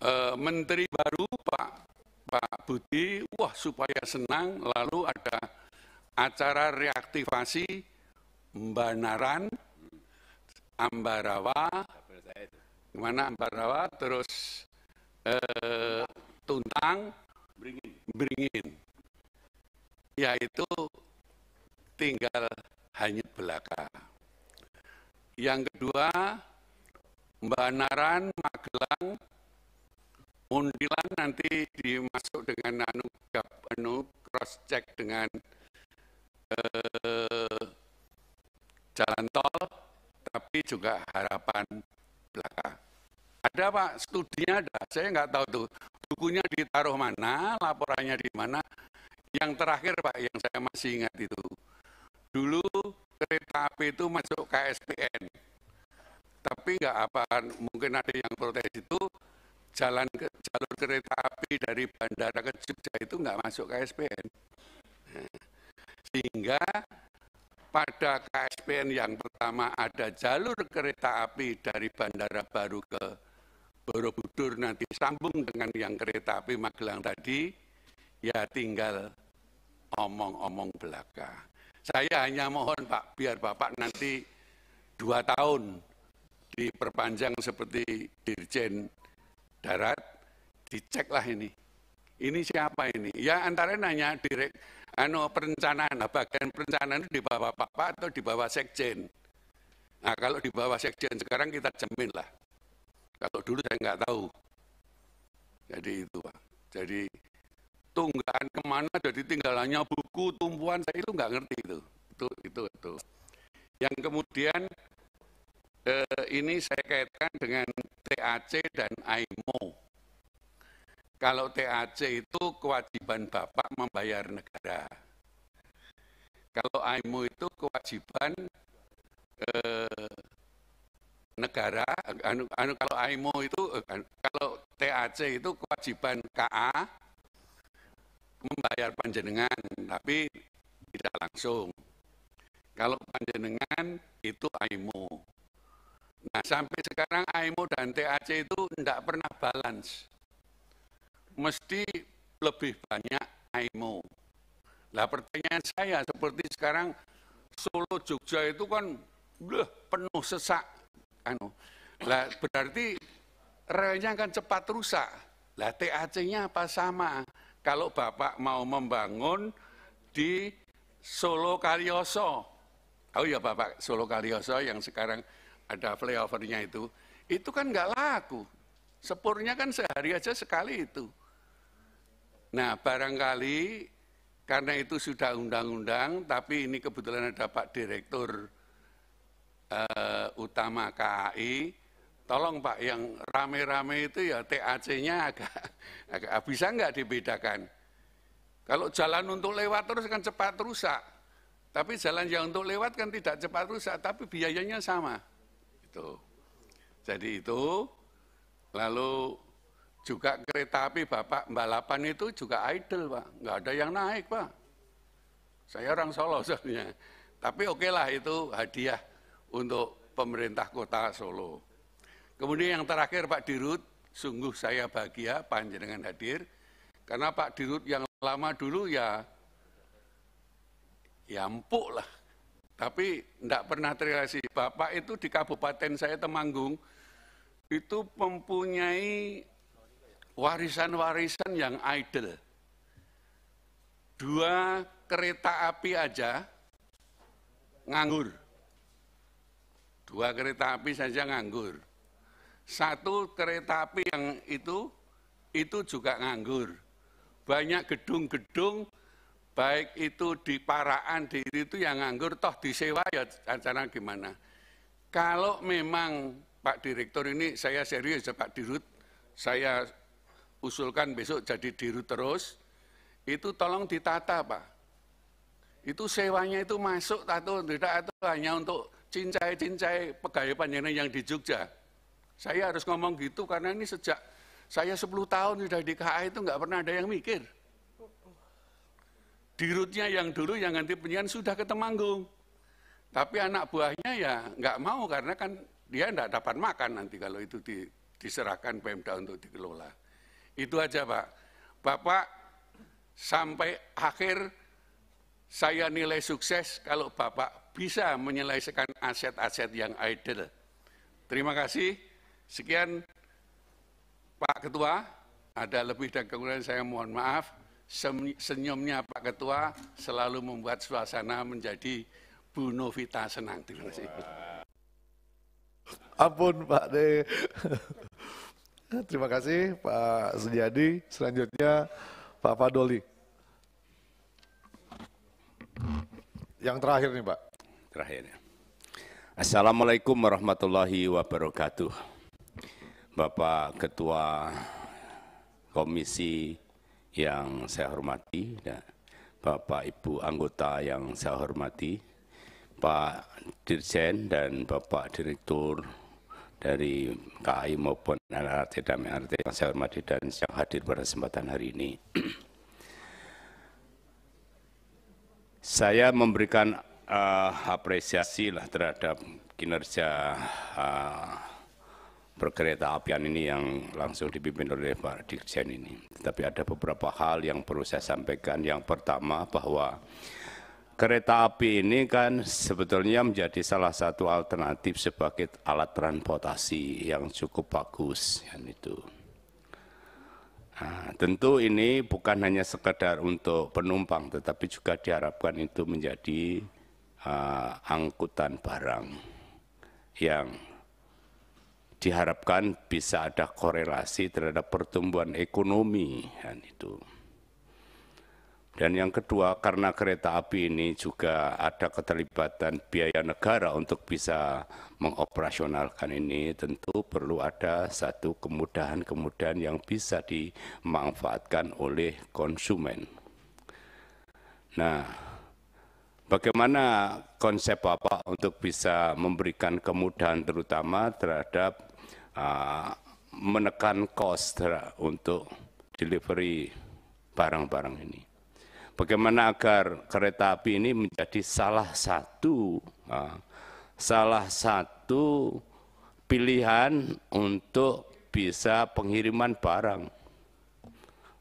E, Menteri baru Pak Pak Budi, wah supaya senang, lalu ada acara reaktivasi Mbanaran, Ambarawa, mana Ambarawa, terus eh, Tuntang, Beringin. Beringin. Ya, itu tinggal hanya belaka. Yang kedua, Mbanaran, Magelang, Undilan nanti dimasuk dengan anu, anu cross check dengan eh, jalan tol, tapi juga harapan belaka. Ada Pak, studinya ada, saya nggak tahu tuh. Bukunya ditaruh mana, laporannya di mana. Yang terakhir Pak, yang saya masih ingat itu. Dulu kereta api itu masuk KSPN. Tapi nggak apa, mungkin ada yang protes itu, jalan ke, jalur kereta api dari bandara ke Jogja itu nggak masuk KSPN. Nah, sehingga pada KSPN yang pertama ada jalur kereta api dari Bandara Baru ke Borobudur nanti sambung dengan yang kereta api Magelang tadi, ya tinggal omong-omong belaka. Saya hanya mohon Pak, biar Bapak nanti dua tahun diperpanjang seperti Dirjen Darat, diceklah ini. Ini siapa ini? Ya antara nanya direk, anu perencanaan, nah, bagian perencanaan itu di bawah Bapak atau di bawah Sekjen. Nah, kalau di bawah Sekjen sekarang kita jamin lah. Kalau dulu saya nggak tahu. Jadi itu Pak. Jadi tunggakan kemana jadi tinggalannya buku tumpuan saya itu nggak ngerti itu. Itu itu itu. Yang kemudian eh, ini saya kaitkan dengan TAC dan IMO. Kalau TAC itu kewajiban Bapak membayar negara. Kalau AIMU itu kewajiban eh, negara, anu, anu, kalau AIMU itu, eh, kalau TAC itu kewajiban KA membayar panjenengan, tapi tidak langsung. Kalau panjenengan itu AIMU. Nah sampai sekarang AIMU dan TAC itu tidak pernah balance mesti lebih banyak IMO. Nah pertanyaan saya seperti sekarang Solo Jogja itu kan bleh, penuh sesak anu. Lah berarti relnya akan cepat rusak. Lah TAC-nya apa sama? Kalau Bapak mau membangun di Solo Kalioso. Oh ya Bapak, Solo Kalioso yang sekarang ada flyovernya itu, itu kan nggak laku. Sepurnya kan sehari aja sekali itu. Nah, barangkali karena itu sudah undang-undang, tapi ini kebetulan ada Pak Direktur uh, Utama KAI, tolong Pak yang rame-rame itu ya TAC-nya agak, [laughs] agak ah, bisa nggak dibedakan? Kalau jalan untuk lewat terus kan cepat rusak, tapi jalan yang untuk lewat kan tidak cepat rusak, tapi biayanya sama. Itu. Jadi itu, lalu juga kereta api Bapak balapan itu juga idle Pak, nggak ada yang naik Pak. Saya orang Solo [laughs] soalnya. Tapi oke lah itu hadiah untuk pemerintah kota Solo. Kemudian yang terakhir Pak Dirut, sungguh saya bahagia panjenengan hadir. Karena Pak Dirut yang lama dulu ya, ya empuk lah. Tapi tidak pernah terrealisasi. Bapak itu di kabupaten saya Temanggung, itu mempunyai warisan-warisan yang idle. Dua kereta api aja nganggur. Dua kereta api saja nganggur. Satu kereta api yang itu, itu juga nganggur. Banyak gedung-gedung, baik itu di Paraan, di itu yang nganggur, toh disewa ya acara gimana. Kalau memang Pak Direktur ini, saya serius ya Pak Dirut, saya usulkan besok jadi diru terus, itu tolong ditata Pak. Itu sewanya itu masuk atau tidak atau hanya untuk cincai-cincai pegawai panjenengan yang di Jogja. Saya harus ngomong gitu karena ini sejak saya 10 tahun sudah di KA itu nggak pernah ada yang mikir. Dirutnya yang dulu yang nanti penyian sudah ke Temanggung. Tapi anak buahnya ya nggak mau karena kan dia nggak dapat makan nanti kalau itu di, diserahkan Pemda untuk dikelola. Itu aja Pak. Bapak sampai akhir saya nilai sukses kalau Bapak bisa menyelesaikan aset-aset yang idle. Terima kasih. Sekian Pak Ketua, ada lebih dan kemudian saya mohon maaf. Senyumnya Pak Ketua selalu membuat suasana menjadi Bu Novita senang. Terima kasih. Ampun Pak De. Terima kasih Pak Sejadi. Selanjutnya Pak Fadoli. Yang terakhir nih Pak. Terakhir. Ya. Assalamualaikum warahmatullahi wabarakatuh. Bapak Ketua Komisi yang saya hormati, ya, Bapak Ibu anggota yang saya hormati, Pak Dirjen dan Bapak Direktur dari KAI maupun LRT dan MRT yang saya hormati dan yang hadir pada kesempatan hari ini. [clears throat] saya memberikan uh, apresiasi lah terhadap kinerja uh, perkereta apian ini yang langsung dipimpin oleh Pak Dirjen ini. Tetapi ada beberapa hal yang perlu saya sampaikan. Yang pertama bahwa kereta api ini kan sebetulnya menjadi salah satu alternatif sebagai alat transportasi yang cukup bagus yang itu. Nah, tentu ini bukan hanya sekedar untuk penumpang, tetapi juga diharapkan itu menjadi uh, angkutan barang yang diharapkan bisa ada korelasi terhadap pertumbuhan ekonomi dan itu. Dan yang kedua, karena kereta api ini juga ada keterlibatan biaya negara untuk bisa mengoperasionalkan ini, tentu perlu ada satu kemudahan-kemudahan yang bisa dimanfaatkan oleh konsumen. Nah, bagaimana konsep Bapak untuk bisa memberikan kemudahan terutama terhadap uh, menekan cost untuk delivery barang-barang ini? bagaimana agar kereta api ini menjadi salah satu salah satu pilihan untuk bisa pengiriman barang.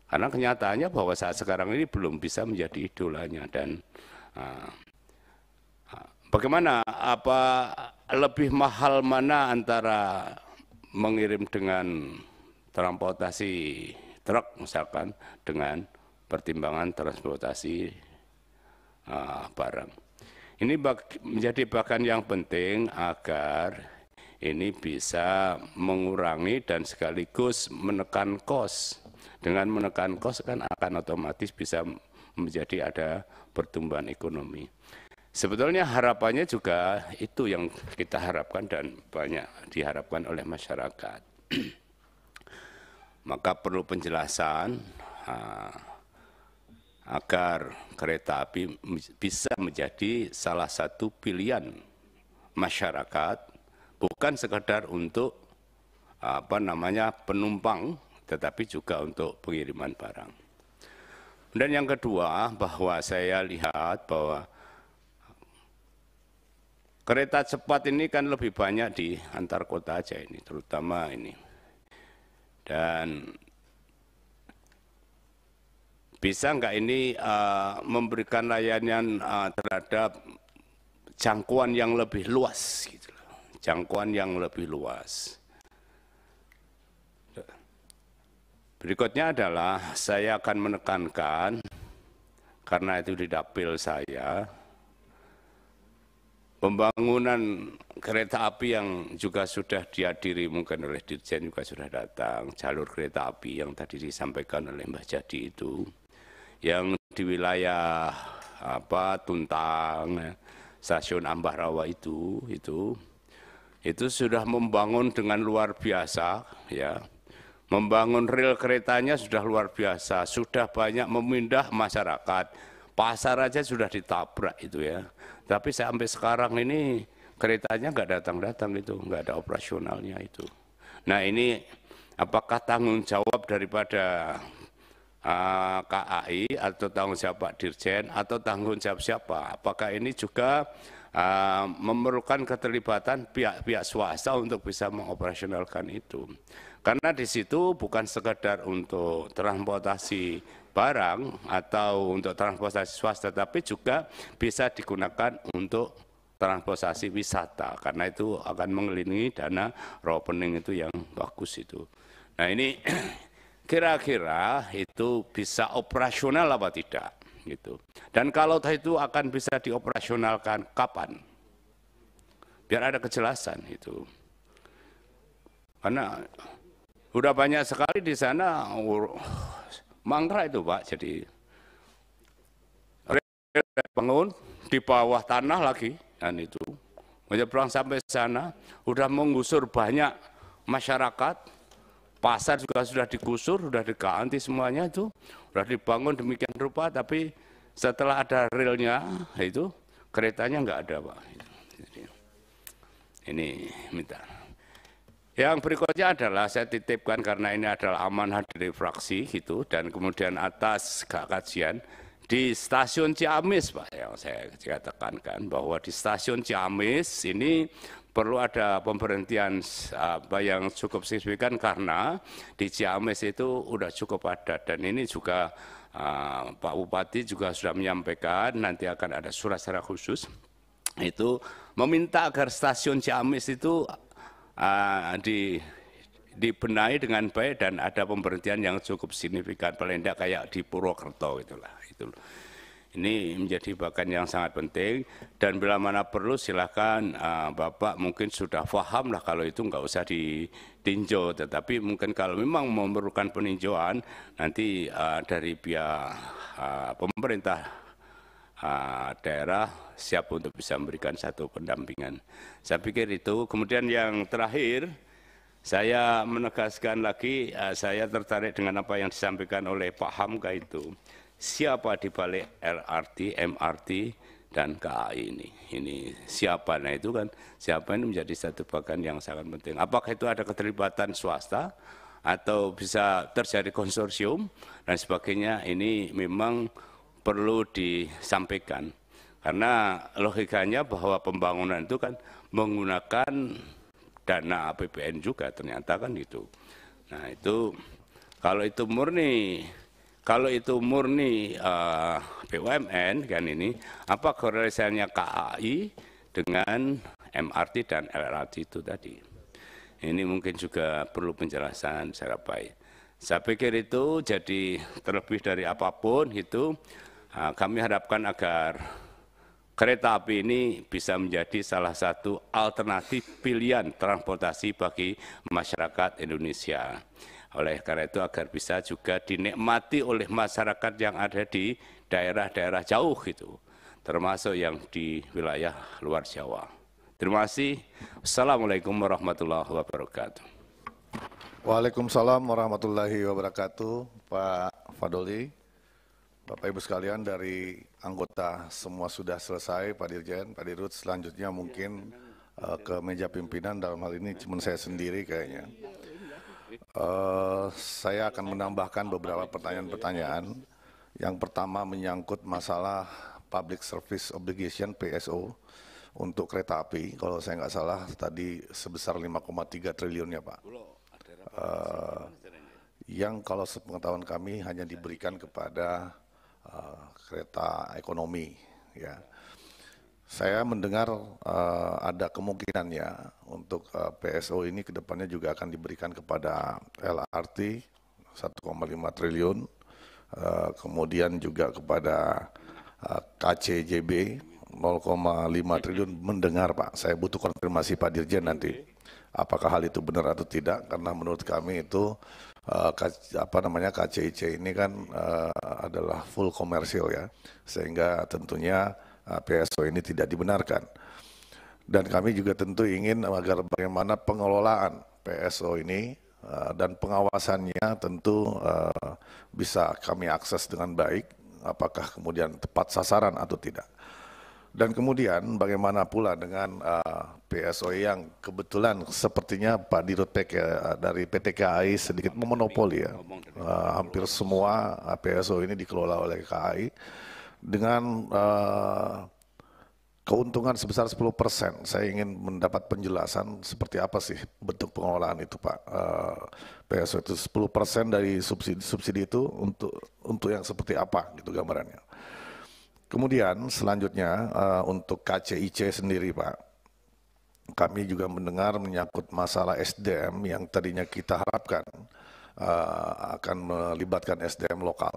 Karena kenyataannya bahwa saat sekarang ini belum bisa menjadi idolanya dan bagaimana apa lebih mahal mana antara mengirim dengan transportasi truk misalkan dengan pertimbangan transportasi uh, barang. Ini bak menjadi bahkan yang penting agar ini bisa mengurangi dan sekaligus menekan kos. Dengan menekan kos kan akan otomatis bisa menjadi ada pertumbuhan ekonomi. Sebetulnya harapannya juga itu yang kita harapkan dan banyak diharapkan oleh masyarakat. [clears throat] Maka perlu penjelasan. Ah, agar kereta api bisa menjadi salah satu pilihan masyarakat bukan sekedar untuk apa namanya penumpang tetapi juga untuk pengiriman barang. Dan yang kedua bahwa saya lihat bahwa kereta cepat ini kan lebih banyak di antar kota aja ini terutama ini. Dan bisa nggak ini uh, memberikan layanan uh, terhadap jangkauan yang lebih luas gitu jangkauan yang lebih luas berikutnya adalah saya akan menekankan karena itu di dapil saya pembangunan kereta api yang juga sudah dihadiri mungkin oleh Dirjen juga sudah datang, jalur kereta api yang tadi disampaikan oleh Mbah Jadi itu, yang di wilayah apa Tuntang, ya, stasiun Ambarawa itu, itu itu sudah membangun dengan luar biasa, ya. Membangun rel keretanya sudah luar biasa, sudah banyak memindah masyarakat. Pasar aja sudah ditabrak itu ya. Tapi sampai sekarang ini keretanya nggak datang-datang itu, nggak ada operasionalnya itu. Nah ini apakah tanggung jawab daripada Ah, KAI atau tanggung jawab Pak Dirjen atau tanggung jawab siapa? Apakah ini juga ah, memerlukan keterlibatan pihak-pihak swasta untuk bisa mengoperasionalkan itu? Karena di situ bukan sekedar untuk transportasi barang atau untuk transportasi swasta, tapi juga bisa digunakan untuk transportasi wisata karena itu akan mengelilingi dana reopening itu yang bagus itu. Nah ini [clears throat] kira-kira itu bisa operasional apa tidak gitu. Dan kalau itu akan bisa dioperasionalkan kapan? Biar ada kejelasan itu. Karena udah banyak sekali di sana mangkrak itu Pak, jadi bangun di bawah tanah lagi dan itu menyeberang sampai sana udah mengusur banyak masyarakat pasar juga sudah digusur, sudah diganti semuanya itu, sudah dibangun demikian rupa, tapi setelah ada relnya itu keretanya nggak ada pak. Ini minta. Yang berikutnya adalah saya titipkan karena ini adalah amanah dari fraksi itu dan kemudian atas kajian di stasiun Ciamis Pak yang saya katakan kan bahwa di stasiun Ciamis ini perlu ada pemberhentian apa yang cukup signifikan karena di Ciamis itu sudah cukup padat dan ini juga uh, Pak Bupati juga sudah menyampaikan nanti akan ada surat secara khusus itu meminta agar stasiun Ciamis itu uh, di dibenahi dengan baik dan ada pemberhentian yang cukup signifikan paling tidak kayak di Purwokerto itulah itu ini menjadi bagian yang sangat penting dan bila mana perlu silahkan uh, ah, Bapak mungkin sudah paham lah kalau itu nggak usah ditinjau tetapi mungkin kalau memang memerlukan peninjauan nanti uh, dari pihak uh, pemerintah uh, daerah siap untuk bisa memberikan satu pendampingan. Saya pikir itu. Kemudian yang terakhir saya menegaskan lagi saya tertarik dengan apa yang disampaikan oleh Pak Hamka itu siapa di balik LRT, MRT, dan KAI ini. Ini siapa? Nah itu kan siapa ini menjadi satu bagian yang sangat penting. Apakah itu ada keterlibatan swasta atau bisa terjadi konsorsium dan sebagainya ini memang perlu disampaikan. Karena logikanya bahwa pembangunan itu kan menggunakan dana APBN juga ternyata kan itu. Nah itu kalau itu murni kalau itu murni uh, eh, BUMN kan ini, apa korelasinya KAI dengan MRT dan LRT itu tadi? Ini mungkin juga perlu penjelasan secara baik. Saya pikir itu jadi terlebih dari apapun itu, uh, kami harapkan agar kereta api ini bisa menjadi salah satu alternatif pilihan transportasi bagi masyarakat Indonesia. Oleh karena itu agar bisa juga dinikmati oleh masyarakat yang ada di daerah-daerah jauh gitu, termasuk yang di wilayah luar Jawa. Terima kasih. Assalamualaikum warahmatullahi wabarakatuh. Waalaikumsalam warahmatullahi wabarakatuh, Pak Fadoli. Bapak Ibu sekalian dari anggota semua sudah selesai Pak Dirjen, Pak Dirut selanjutnya mungkin uh, ke meja pimpinan dalam hal ini cuma saya sendiri kayaknya. Uh, saya akan menambahkan beberapa pertanyaan-pertanyaan. Yang pertama menyangkut masalah Public Service Obligation PSO untuk kereta api. Kalau saya nggak salah tadi sebesar 5,3 ya Pak. Uh, yang kalau sepengetahuan kami hanya diberikan kepada uh, kereta ekonomi ya. Saya mendengar uh, ada kemungkinan ya untuk uh, eh, PSO ini kedepannya juga akan diberikan kepada LRT 1,5 triliun, uh, kemudian juga kepada uh, KCJB 0,5 triliun mendengar Pak. Saya butuh konfirmasi Pak Dirjen nanti apakah hal itu benar atau tidak karena menurut kami itu uh, apa namanya KCIC ini kan adalah full komersil ya. Sehingga tentunya Ah, PSO ini tidak dibenarkan. Dan kami juga tentu ingin agar bagaimana pengelolaan PSO ini ah, dan pengawasannya tentu ah, bisa kami akses dengan baik, apakah kemudian tepat sasaran atau tidak. Dan kemudian bagaimana pula dengan PSO yang kebetulan sepertinya Pak Dirut PK, dari PT KAI sedikit memonopoli ya. hampir semua PSO ini dikelola oleh KAI dengan eh, keuntungan sebesar 10 persen. Saya ingin mendapat penjelasan seperti apa sih bentuk pengelolaan itu Pak uh, eh, PSO itu 10 persen dari subsidi, subsidi itu untuk untuk yang seperti apa gitu gambarannya. Kemudian selanjutnya eh, untuk KCIC sendiri Pak, kami juga mendengar menyangkut masalah SDM yang tadinya kita harapkan akan melibatkan SDM lokal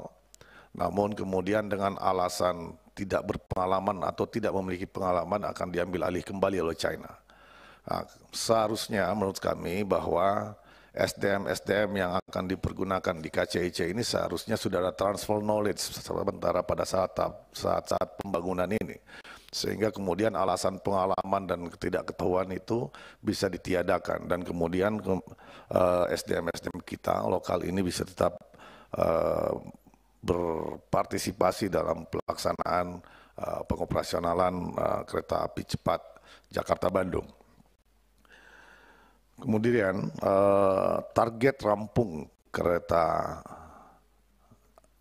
namun kemudian dengan alasan tidak berpengalaman atau tidak memiliki pengalaman akan diambil alih kembali oleh China. Nah, seharusnya menurut kami bahwa SDM-SDM yang akan dipergunakan di KCIC ini seharusnya sudah ada transfer knowledge sementara pada saat saat-saat pembangunan ini. Sehingga kemudian alasan pengalaman dan ketidakketahuan itu bisa ditiadakan dan kemudian eh, SDM-SDM kita lokal ini bisa tetap eh, berpartisipasi dalam pelaksanaan uh, eh, pengoperasionalan uh, eh, kereta api cepat Jakarta-Bandung. Kemudian uh, target rampung kereta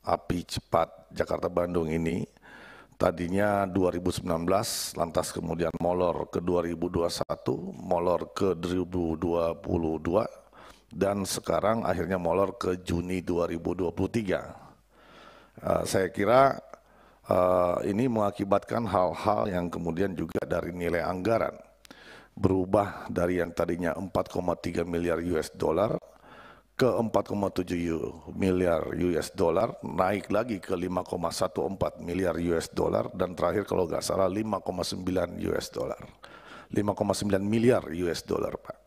api cepat Jakarta-Bandung ini tadinya 2019 lantas kemudian molor ke 2021, molor ke 2022 dan sekarang akhirnya molor ke Juni 2023. Eh, saya kira uh, ini mengakibatkan hal-hal yang kemudian juga dari nilai anggaran berubah dari yang tadinya 4,3 miliar US dollar ke 4,7 miliar US dollar, naik lagi ke 5,14 miliar US dollar dan terakhir kalau nggak salah 5,9 US dollar. 5,9 miliar US dollar, Pak.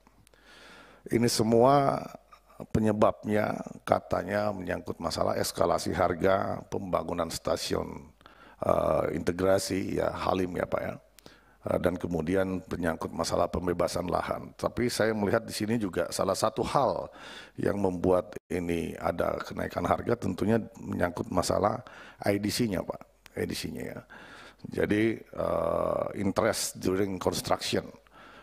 Ini semua penyebabnya katanya menyangkut masalah eskalasi harga pembangunan stasiun uh, integrasi ya Halim ya Pak ya uh, dan kemudian menyangkut masalah pembebasan lahan. Tapi saya melihat di sini juga salah satu hal yang membuat ini ada kenaikan harga tentunya menyangkut masalah IDC-nya Pak, IDC-nya ya. Jadi uh, interest during construction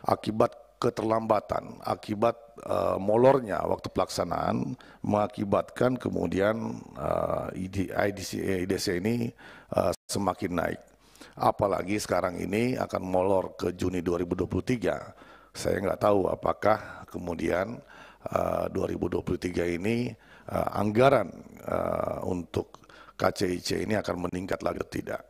akibat keterlambatan akibat uh, molornya waktu pelaksanaan mengakibatkan kemudian uh, eh, ID, IDC, IDC ini uh, semakin naik. Apalagi sekarang ini akan molor ke Juni 2023. Saya nggak tahu apakah kemudian uh, 2023 ini uh, anggaran uh, untuk KCIC ini akan meningkat lagi atau tidak.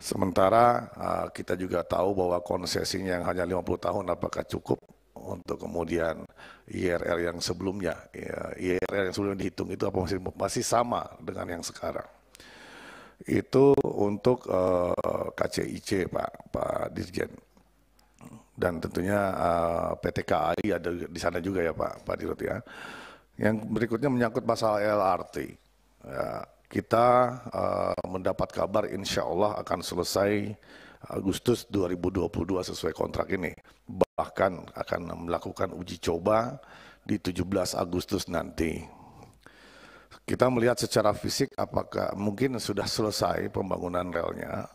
Sementara eh, kita juga tahu bahwa konsesinya yang hanya 50 tahun apakah cukup untuk kemudian IRR yang sebelumnya. Ya, IRR yang sebelumnya dihitung itu apa masih, masih sama dengan yang sekarang. Itu untuk uh, eh, KCIC Pak, Pak Dirjen. Dan tentunya eh, PT KAI ada di sana juga ya Pak, Pak Dirut ya. Yang berikutnya menyangkut masalah LRT. Ya, kita uh, mendapat kabar insya Allah akan selesai Agustus 2022 sesuai kontrak ini. Bahkan akan melakukan uji coba di 17 Agustus nanti. Kita melihat secara fisik apakah mungkin sudah selesai pembangunan relnya,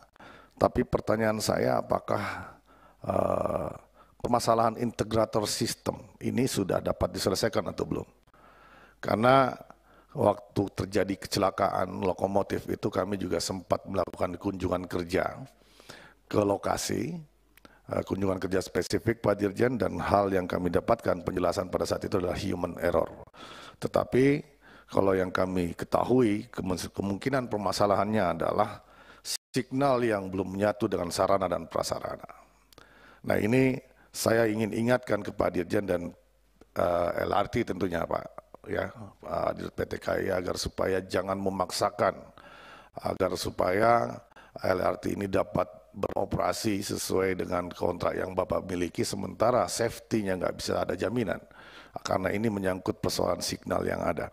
tapi pertanyaan saya apakah uh, permasalahan integrator sistem ini sudah dapat diselesaikan atau belum? Karena waktu terjadi kecelakaan lokomotif itu kami juga sempat melakukan kunjungan kerja ke lokasi, eh, kunjungan kerja spesifik Pak Dirjen dan hal yang kami dapatkan penjelasan pada saat itu adalah human error. Tetapi kalau yang kami ketahui kemungkinan permasalahannya adalah signal yang belum menyatu dengan sarana dan prasarana. Nah ini saya ingin ingatkan kepada Dirjen dan eh, LRT tentunya Pak ya ah, di PT KAI agar supaya jangan memaksakan agar supaya LRT ini dapat beroperasi sesuai dengan kontrak yang Bapak miliki sementara safety-nya nggak bisa ada jaminan karena ini menyangkut persoalan signal yang ada.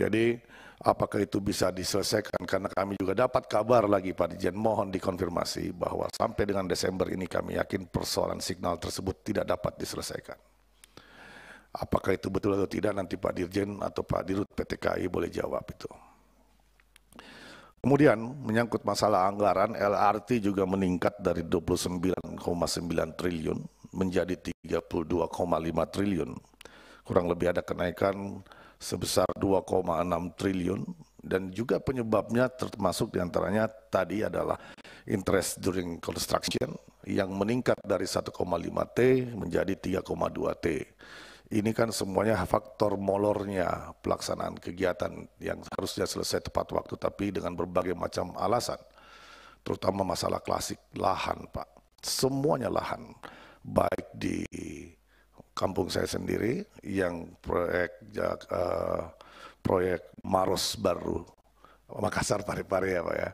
Jadi apakah itu bisa diselesaikan karena kami juga dapat kabar lagi Pak Dijen mohon dikonfirmasi bahwa sampai dengan Desember ini kami yakin persoalan signal tersebut tidak dapat diselesaikan. Apakah itu betul atau tidak nanti Pak Dirjen atau Pak Dirut PT KAI boleh jawab itu. Kemudian menyangkut masalah anggaran, LRT juga meningkat dari 29,9 triliun menjadi 32,5 triliun. Kurang lebih ada kenaikan sebesar 2,6 triliun dan juga penyebabnya termasuk diantaranya tadi adalah interest during construction yang meningkat dari 1,5 T menjadi 3,2 T ini kan semuanya faktor molornya pelaksanaan kegiatan yang harusnya selesai tepat waktu tapi dengan berbagai macam alasan. Terutama masalah klasik lahan, Pak. Semuanya lahan baik di kampung saya sendiri yang proyek uh, proyek Maros baru Makassar Pare-Pare ya Pak ya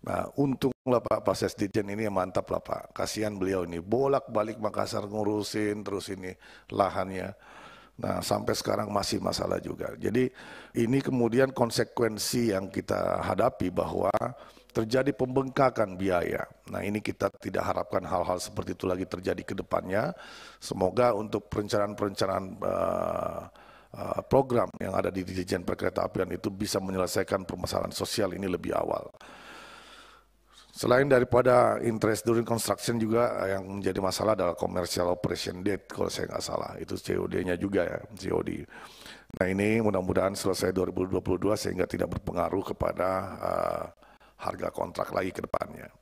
Nah, untunglah Pak Pak Dirjen ini mantap lah Pak. Kasihan beliau ini bolak-balik Makassar ngurusin terus ini lahannya. Nah, sampai sekarang masih masalah juga. Jadi ini kemudian konsekuensi yang kita hadapi bahwa terjadi pembengkakan biaya. Nah, ini kita tidak harapkan hal-hal seperti itu lagi terjadi ke depannya. Semoga untuk perencanaan-perencanaan eh, eh, program yang ada di Dirjen Perkereta Apian itu bisa menyelesaikan permasalahan sosial ini lebih awal. Selain daripada interest during construction juga yang menjadi masalah adalah commercial operation date kalau saya nggak salah. Itu COD-nya juga ya, COD. Nah ini mudah-mudahan selesai 2022 sehingga tidak berpengaruh kepada uh, harga kontrak lagi ke depannya.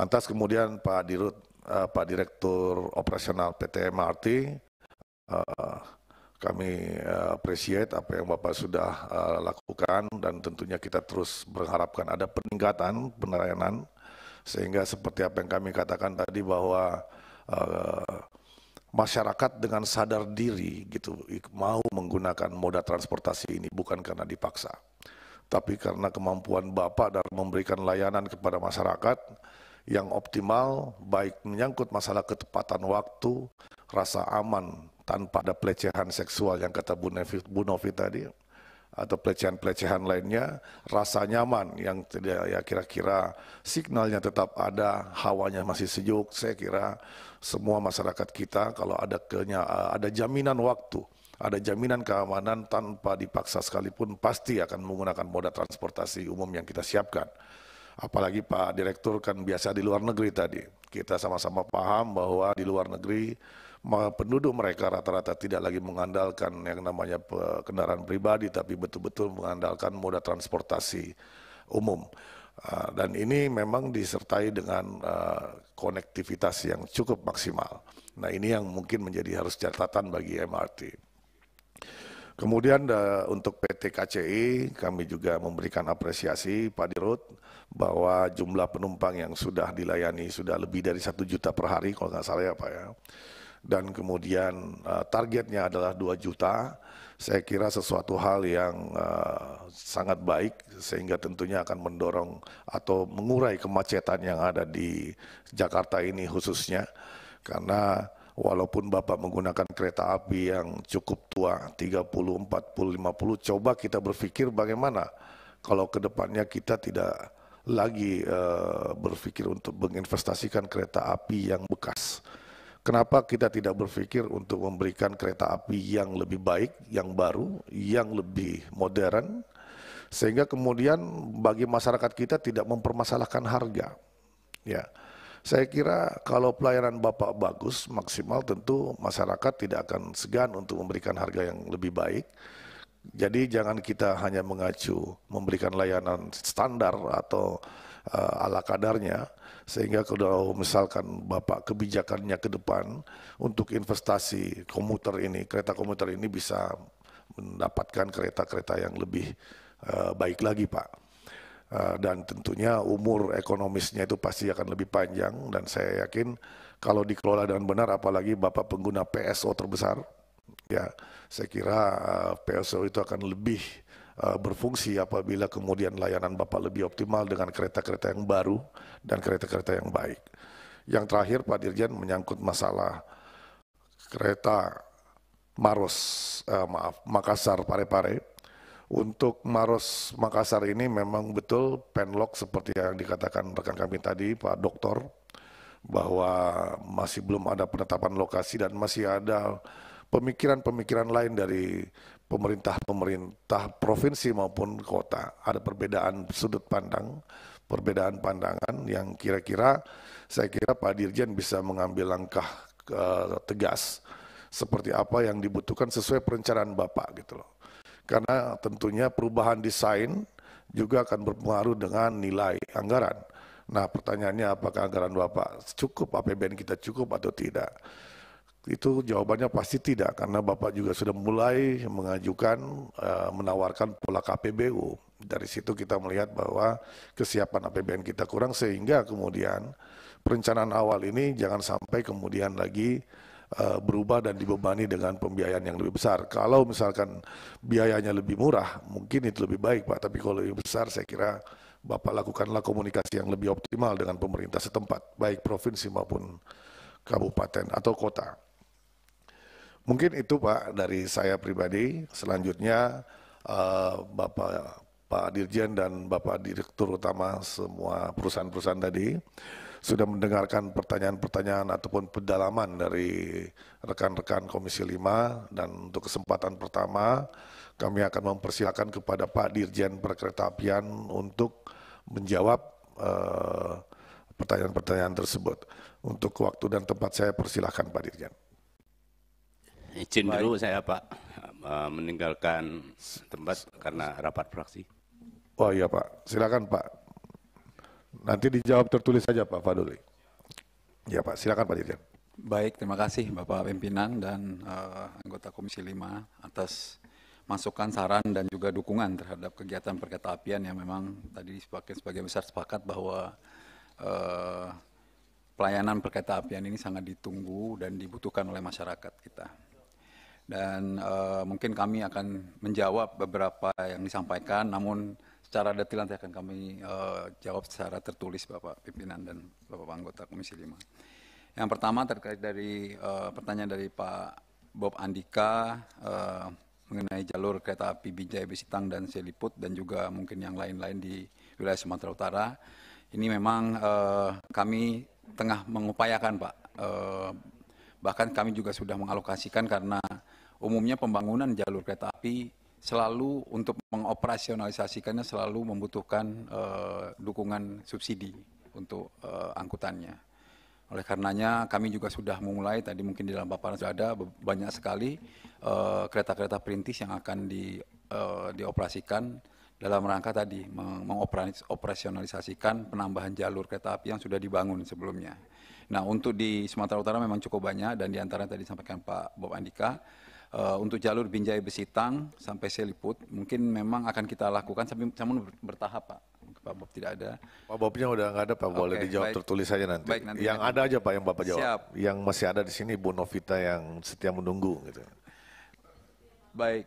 Lantas kemudian Pak Dirut, uh, Pak Direktur Operasional PT MRT uh, eh, kami eh, appreciate apa yang Bapak sudah eh, lakukan dan tentunya kita terus berharapkan ada peningkatan penerayanan sehingga seperti apa yang kami katakan tadi bahwa eh, masyarakat dengan sadar diri gitu mau menggunakan moda transportasi ini bukan karena dipaksa tapi karena kemampuan Bapak dalam memberikan layanan kepada masyarakat yang optimal baik menyangkut masalah ketepatan waktu, rasa aman tanpa ada pelecehan seksual yang kata Bu Novi, Bu Novi tadi atau pelecehan-pelecehan lainnya rasa nyaman yang tidak ya kira-kira signalnya tetap ada hawanya masih sejuk saya kira semua masyarakat kita kalau ada kenya ada jaminan waktu ada jaminan keamanan tanpa dipaksa sekalipun pasti akan menggunakan moda transportasi umum yang kita siapkan apalagi Pak Direktur kan biasa di luar negeri tadi kita sama-sama paham bahwa di luar negeri penduduk mereka rata-rata tidak lagi mengandalkan yang namanya kendaraan pribadi tapi betul-betul mengandalkan moda transportasi umum. Ah, dan ini memang disertai dengan ah, konektivitas yang cukup maksimal. Nah ini yang mungkin menjadi harus catatan bagi MRT. Kemudian ah, untuk PT KCI kami juga memberikan apresiasi Pak Dirut bahwa jumlah penumpang yang sudah dilayani sudah lebih dari satu juta per hari kalau nggak salah ya Pak ya dan kemudian uh, targetnya adalah 2 juta. Saya kira sesuatu hal yang uh, sangat baik sehingga tentunya akan mendorong atau mengurai kemacetan yang ada di Jakarta ini khususnya karena walaupun Bapak menggunakan kereta api yang cukup tua 30, 40, 50 coba kita berpikir bagaimana kalau kedepannya kita tidak lagi uh, berpikir untuk menginvestasikan kereta api yang bekas Kenapa kita tidak berpikir untuk memberikan kereta api yang lebih baik, yang baru, yang lebih modern, sehingga kemudian bagi masyarakat kita tidak mempermasalahkan harga. Ya, saya kira kalau pelayanan Bapak bagus, maksimal tentu masyarakat tidak akan segan untuk memberikan harga yang lebih baik. Jadi jangan kita hanya mengacu memberikan layanan standar atau uh, ala kadarnya, sehingga kalau misalkan Bapak kebijakannya ke depan untuk investasi komuter ini, kereta komuter ini bisa mendapatkan kereta-kereta yang lebih uh, baik lagi Pak. Uh, dan tentunya umur ekonomisnya itu pasti akan lebih panjang dan saya yakin kalau dikelola dengan benar apalagi Bapak pengguna PSO terbesar ya saya kira uh, eh, PSO itu akan lebih Eh, berfungsi apabila kemudian layanan Bapak lebih optimal dengan kereta-kereta yang baru dan kereta-kereta yang baik. Yang terakhir Pak Dirjen menyangkut masalah kereta Maros, eh, maaf, Makassar Parepare. Untuk Maros Makassar ini memang betul penlock seperti yang dikatakan rekan kami tadi Pak Doktor bahwa masih belum ada penetapan lokasi dan masih ada pemikiran-pemikiran lain dari pemerintah-pemerintah provinsi maupun kota. Ada perbedaan sudut pandang, perbedaan pandangan yang kira-kira saya kira Pak Dirjen bisa mengambil langkah uh, tegas seperti apa yang dibutuhkan sesuai perencanaan Bapak gitu loh. Karena tentunya perubahan desain juga akan berpengaruh dengan nilai anggaran. Nah pertanyaannya apakah anggaran Bapak cukup, APBN kita cukup atau tidak. Itu jawabannya pasti tidak, karena Bapak juga sudah mulai mengajukan, eh, menawarkan pola KPBU. Dari situ kita melihat bahwa kesiapan APBN kita kurang, sehingga kemudian perencanaan awal ini jangan sampai kemudian lagi eh, berubah dan dibebani dengan pembiayaan yang lebih besar. Kalau misalkan biayanya lebih murah, mungkin itu lebih baik Pak, tapi kalau lebih besar saya kira Bapak lakukanlah komunikasi yang lebih optimal dengan pemerintah setempat, baik provinsi maupun kabupaten atau kota. Mungkin itu Pak dari saya pribadi. Selanjutnya eh, Bapak Pak Dirjen dan Bapak Direktur Utama semua perusahaan-perusahaan tadi sudah mendengarkan pertanyaan-pertanyaan ataupun pedalaman dari rekan-rekan Komisi 5 dan untuk kesempatan pertama kami akan mempersilahkan kepada Pak Dirjen Perkeretaapian untuk menjawab eh, pertanyaan-pertanyaan uh, tersebut. Untuk waktu dan tempat saya persilahkan Pak Dirjen izin dulu saya Pak eh, meninggalkan tempat karena rapat fraksi. Oh iya Pak, silakan Pak. Nanti dijawab tertulis saja Pak Faduli. Ya Pak, silakan Pak Dirjen. Baik, terima kasih Bapak pimpinan dan uh, anggota Komisi 5 atas masukan, saran dan juga dukungan terhadap kegiatan perkeretapian yang memang tadi sebagai sebagian besar sepakat bahwa uh, pelayanan perkereta apian ini sangat ditunggu dan dibutuhkan oleh masyarakat kita dan uh, mungkin kami akan menjawab beberapa yang disampaikan, namun secara detail nanti akan kami uh, jawab secara tertulis Bapak Pimpinan dan Bapak Anggota Komisi 5. Yang pertama terkait dari uh, pertanyaan dari Pak Bob Andika uh, mengenai jalur kereta api Binjai Besitang dan Seliput dan juga mungkin yang lain-lain di wilayah Sumatera Utara. Ini memang uh, kami tengah mengupayakan Pak. Uh, bahkan kami juga sudah mengalokasikan karena umumnya pembangunan jalur kereta api selalu untuk mengoperasionalisasikannya selalu membutuhkan uh, dukungan subsidi untuk uh, angkutannya. Oleh karenanya kami juga sudah memulai tadi mungkin di dalam paparan sudah ada banyak sekali eh, kereta-kereta uh, perintis yang akan di, uh, dioperasikan dalam rangka tadi mengoperasionalisasikan penambahan jalur kereta api yang sudah dibangun sebelumnya. Nah untuk di Sumatera Utara memang cukup banyak dan diantara tadi disampaikan Pak Bob Andika Eh, untuk jalur Binjai Besitang sampai Seliput mungkin memang akan kita lakukan sampai namun bertahap Pak. Pak Bob tidak ada. Pak Bobnya udah nggak ada Pak, okay, boleh dijawab baik. tertulis saja nanti. Baik, nanti yang nanti. ada aja Pak yang Bapak jawab. Siap. Yang masih ada di sini Bu Novita yang setia menunggu gitu. Baik.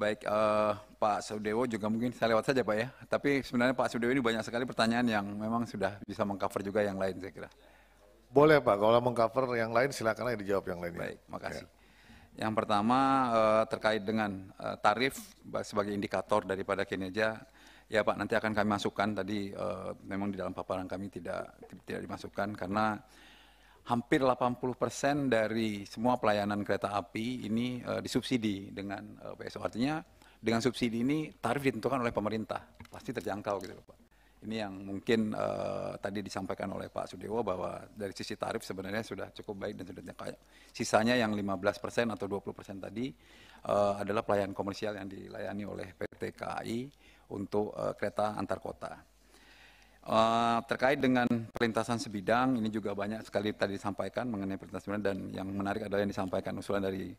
Baik, uh, Pak Sudewo juga mungkin saya lewat saja Pak ya. Tapi sebenarnya Pak Sudewo ini banyak sekali pertanyaan yang memang sudah bisa mengcover juga yang lain saya kira. Boleh Pak, kalau mengcover yang lain silakan aja dijawab yang lainnya. Baik, makasih. Ya. Yang pertama eh, terkait dengan eh, tarif sebagai indikator daripada kinerja. Ya Pak, nanti akan kami masukkan tadi eh, memang di dalam paparan kami tidak tidak dimasukkan karena hampir 80% persen dari semua pelayanan kereta api ini disubsidi dengan PSO. Artinya dengan subsidi ini tarif ditentukan oleh pemerintah. Pasti terjangkau gitu Pak. Ini yang mungkin uh, tadi disampaikan oleh Pak Sudewo bahwa dari sisi tarif sebenarnya sudah cukup baik dan sudah kaya. Sisanya yang 15% atau 20% tadi uh, adalah pelayanan komersial yang dilayani oleh PT KAI untuk uh, kereta antar kota. Uh, terkait dengan perlintasan sebidang, ini juga banyak sekali tadi disampaikan mengenai perlintasan sebidang dan yang menarik adalah yang disampaikan usulan dari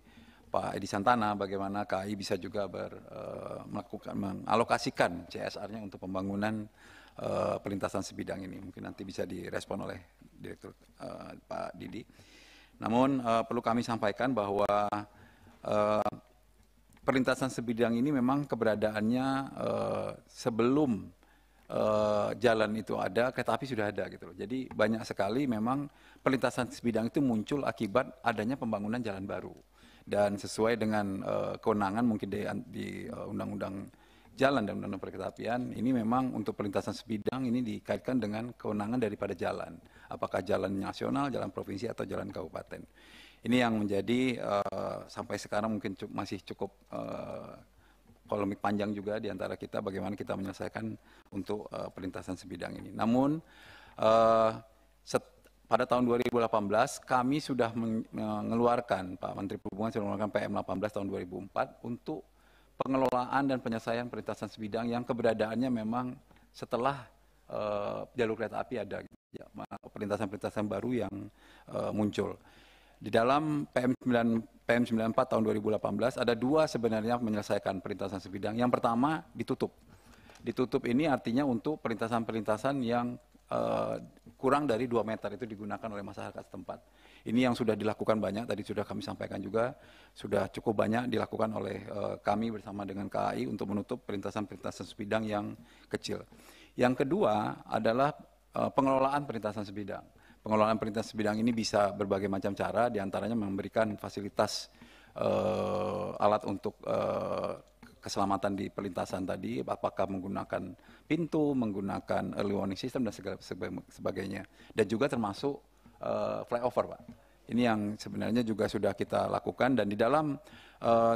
Pak Edi Santana bagaimana KAI bisa juga ber, uh, melakukan mengalokasikan CSR-nya untuk pembangunan uh, pelintasan sebidang ini. Mungkin nanti bisa direspon oleh Direktur uh, Pak Didi. Namun uh, perlu kami sampaikan bahwa uh, perlintasan sebidang ini memang keberadaannya uh, sebelum uh, jalan itu ada, tetapi sudah ada gitu Jadi banyak sekali memang perlintasan sebidang itu muncul akibat adanya pembangunan jalan baru dan sesuai dengan uh, kewenangan mungkin di, undang undang-undang jalan dan undang-undang perkereta ini memang untuk perlintasan sebidang ini dikaitkan dengan kewenangan daripada jalan. Apakah jalan nasional, jalan provinsi atau jalan kabupaten. Ini yang menjadi uh, sampai sekarang mungkin cukup, masih cukup uh, polemik panjang juga di antara kita bagaimana kita menyelesaikan untuk uh, perlintasan sebidang ini. Namun uh, pada tahun 2018 kami sudah mengeluarkan Pak Menteri Perhubungan sudah mengeluarkan PM 18 tahun 2004 untuk pengelolaan dan penyelesaian perlintasan sebidang yang keberadaannya memang setelah uh, jalur kereta api ada ya, perlintasan-perlintasan baru yang uh, muncul. Di dalam PM9 PM94 tahun 2018 ada dua sebenarnya menyelesaikan perlintasan sebidang. Yang pertama ditutup. Ditutup ini artinya untuk perlintasan-perlintasan yang uh, kurang dari 2 meter itu digunakan oleh masyarakat setempat. Ini yang sudah dilakukan banyak, tadi sudah kami sampaikan juga, sudah cukup banyak dilakukan oleh uh, kami bersama dengan KAI untuk menutup perlintasan-perlintasan sebidang yang kecil. Yang kedua adalah uh, pengelolaan perlintasan sebidang. Pengelolaan perlintasan sebidang ini bisa berbagai macam cara, diantaranya memberikan fasilitas uh, alat untuk uh, keselamatan di perlintasan tadi, apakah menggunakan pintu, menggunakan early warning system dan segala sebagainya. Dan juga termasuk uh, flyover, Pak. Ini yang sebenarnya juga sudah kita lakukan dan di dalam uh,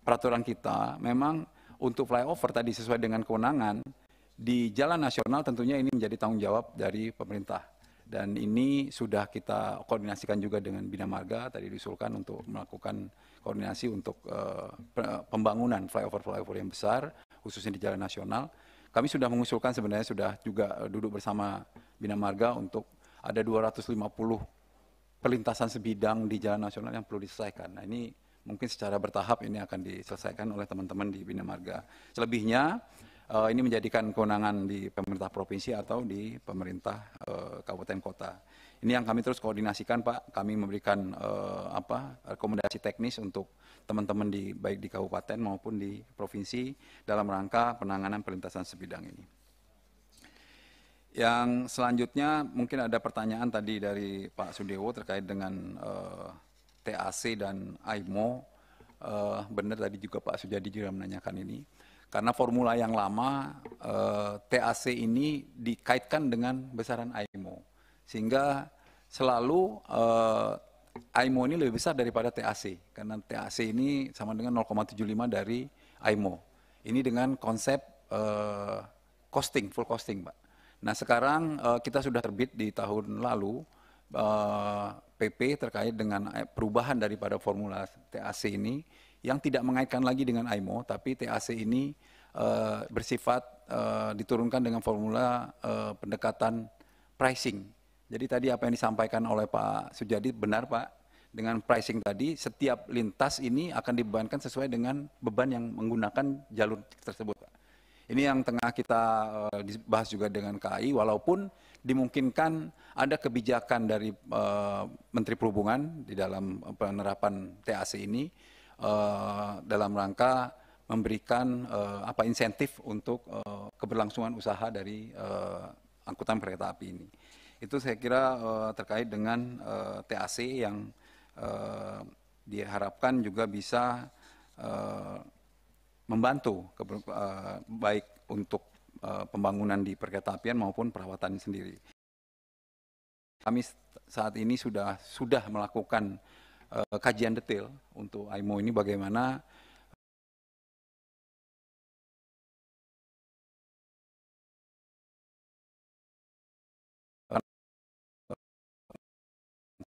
peraturan kita memang untuk flyover tadi sesuai dengan kewenangan di jalan nasional tentunya ini menjadi tanggung jawab dari pemerintah dan ini sudah kita koordinasikan juga dengan Bina Marga tadi diusulkan untuk melakukan koordinasi untuk uh, pembangunan flyover flyover yang besar khususnya di jalan nasional. Kami sudah mengusulkan sebenarnya sudah juga duduk bersama Bina Marga untuk ada 250 pelintasan sebidang di jalan nasional yang perlu diselesaikan. Nah ini mungkin secara bertahap ini akan diselesaikan oleh teman-teman di Bina Marga. Selebihnya uh, ini menjadikan kewenangan di pemerintah provinsi atau di pemerintah uh, kabupaten kota. Ini yang kami terus koordinasikan Pak, kami memberikan uh, apa rekomendasi teknis untuk teman-teman di baik di kabupaten maupun di provinsi dalam rangka penanganan perlintasan sebidang ini. Yang selanjutnya mungkin ada pertanyaan tadi dari Pak Sudewo terkait dengan uh, eh, TAC dan AIMO. Uh, eh, Benar tadi juga Pak Sujadi juga menanyakan ini. Karena formula yang lama uh, eh, TAC ini dikaitkan dengan besaran AIMO. Sehingga selalu uh, AIMO ini lebih besar daripada TAC. Karena TAC ini sama dengan 0,75 dari AIMO. Ini dengan konsep uh, costing, full costing Pak Nah sekarang uh, kita sudah terbit di tahun lalu uh, eh, PP terkait dengan eh, perubahan daripada formula TAC ini yang tidak mengaitkan lagi dengan IMO, tapi TAC ini uh, bersifat uh, diturunkan dengan formula uh, pendekatan pricing. Jadi tadi apa yang disampaikan oleh Pak Sujadi benar Pak, dengan pricing tadi setiap lintas ini akan dibebankan sesuai dengan beban yang menggunakan jalur tersebut Pak. Ini yang tengah kita uh, dibahas juga dengan KAI, walaupun dimungkinkan ada kebijakan dari uh, Menteri Perhubungan di dalam eh, penerapan TAC ini uh, dalam rangka memberikan uh, apa insentif untuk uh, keberlangsungan usaha dari uh, angkutan kereta api ini. Itu saya kira uh, terkait dengan uh, TAC yang uh, diharapkan juga bisa uh, membantu ke, uh, eh, baik untuk uh, pembangunan di perkereta apian maupun perawatan sendiri. Kami saat ini sudah sudah melakukan uh, kajian detail untuk IMO ini bagaimana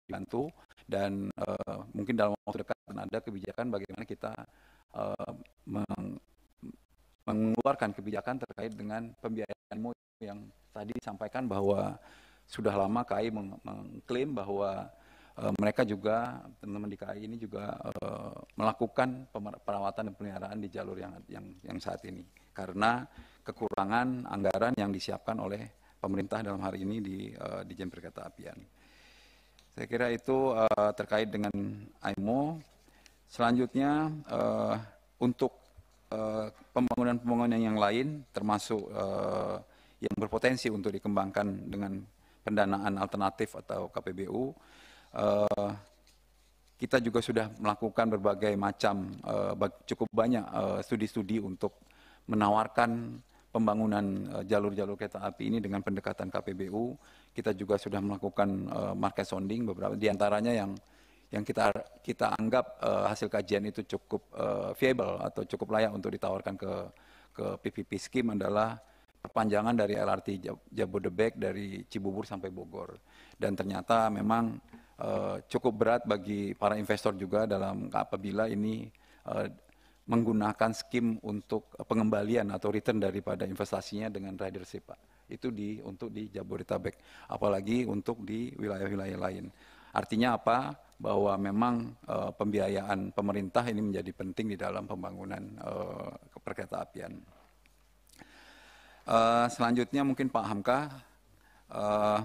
bantu dan uh, mungkin dalam waktu dekat akan ada kebijakan bagaimana kita Eh, mengeluarkan kebijakan terkait dengan pembiayaan MU yang tadi disampaikan bahwa sudah lama KAI meng mengklaim bahwa uh, mereka juga teman-teman di KAI ini juga uh, melakukan perawatan dan pemeliharaan di jalur yang yang yang saat ini karena kekurangan anggaran yang disiapkan oleh pemerintah dalam hari ini di uh, di Jember Kereta Apian. Saya kira itu uh, terkait dengan IMO Selanjutnya uh, untuk eh, pembangunan-pembangunan uh, yang lain termasuk uh, yang berpotensi untuk dikembangkan dengan pendanaan alternatif atau KPBU uh, kita juga sudah melakukan berbagai macam uh, cukup banyak studi-studi uh, untuk menawarkan pembangunan jalur-jalur uh, kereta api ini dengan pendekatan KPBU. Kita juga sudah melakukan uh, market sounding beberapa diantaranya antaranya yang yang kita kita anggap uh, hasil kajian itu cukup uh, viable atau cukup layak untuk ditawarkan ke ke PPP scheme adalah perpanjangan dari LRT Jabodebek dari Cibubur sampai Bogor. Dan ternyata memang uh, cukup berat bagi para investor juga dalam apabila ini uh, menggunakan skim untuk pengembalian atau return daripada investasinya dengan ridership, Pak. Itu di untuk di Jabodetabek, apalagi untuk di wilayah-wilayah lain. Artinya apa? bahwa memang uh, pembiayaan pemerintah ini menjadi penting di dalam pembangunan uh, eh, perkereta apian. Uh, eh, selanjutnya mungkin Pak Hamka, uh,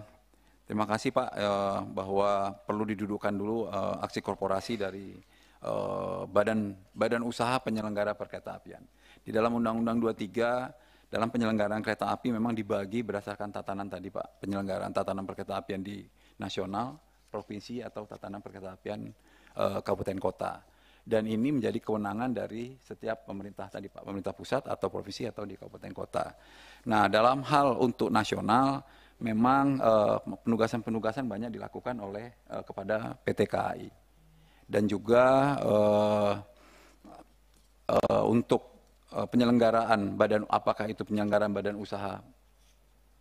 terima kasih Pak uh, bahwa perlu didudukan dulu uh, aksi korporasi dari uh, badan badan usaha penyelenggara perkereta apian. Di dalam Undang-Undang 23 dalam penyelenggaraan kereta api memang dibagi berdasarkan tatanan tadi Pak, penyelenggaraan tatanan perkereta apian di nasional, provinsi atau tatanan perkereta e, eh, kabupaten kota. Dan ini menjadi kewenangan dari setiap pemerintah tadi Pak, pemerintah pusat atau provinsi atau di kabupaten kota. Nah, dalam hal untuk nasional memang eh, penugasan-penugasan banyak dilakukan oleh eh, kepada PT KAI. Dan juga untuk penyelenggaraan badan apakah itu penyelenggaraan badan usaha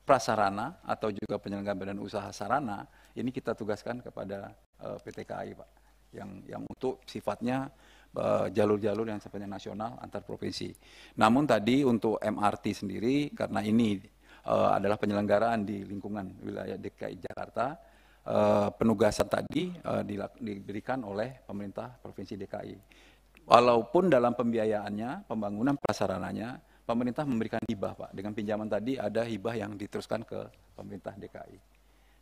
prasarana atau juga penyelenggaraan badan usaha sarana ini kita tugaskan kepada uh, eh, PT KAI Pak yang yang untuk sifatnya eh, jalur-jalur uh, yang sifatnya nasional antar provinsi. Namun tadi untuk MRT sendiri karena ini uh, adalah penyelenggaraan di lingkungan wilayah DKI Jakarta, uh, penugasan tadi uh, diberikan oleh pemerintah provinsi DKI. Walaupun dalam pembiayaannya, pembangunan prasarananya, pemerintah memberikan hibah Pak. Dengan pinjaman tadi ada hibah yang diteruskan ke pemerintah DKI.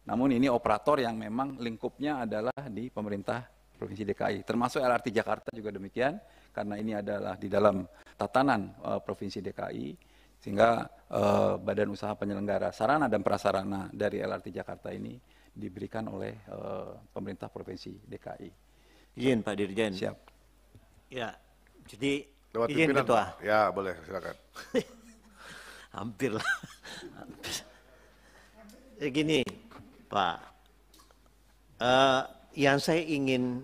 Namun ini operator yang memang lingkupnya adalah di pemerintah Provinsi DKI. Termasuk LRT Jakarta juga demikian karena ini adalah di dalam tatanan uh, Provinsi DKI sehingga uh, badan usaha penyelenggara sarana dan prasarana dari LRT Jakarta ini diberikan oleh uh, pemerintah Provinsi DKI. Izin Pak Dirjen. Siap. Ya, jadi Lewat izin pimpinan, Ketua. Ya, boleh silakan. [laughs] Hampir lah. Hampir. Ya, gini, Pak, uh, yang saya ingin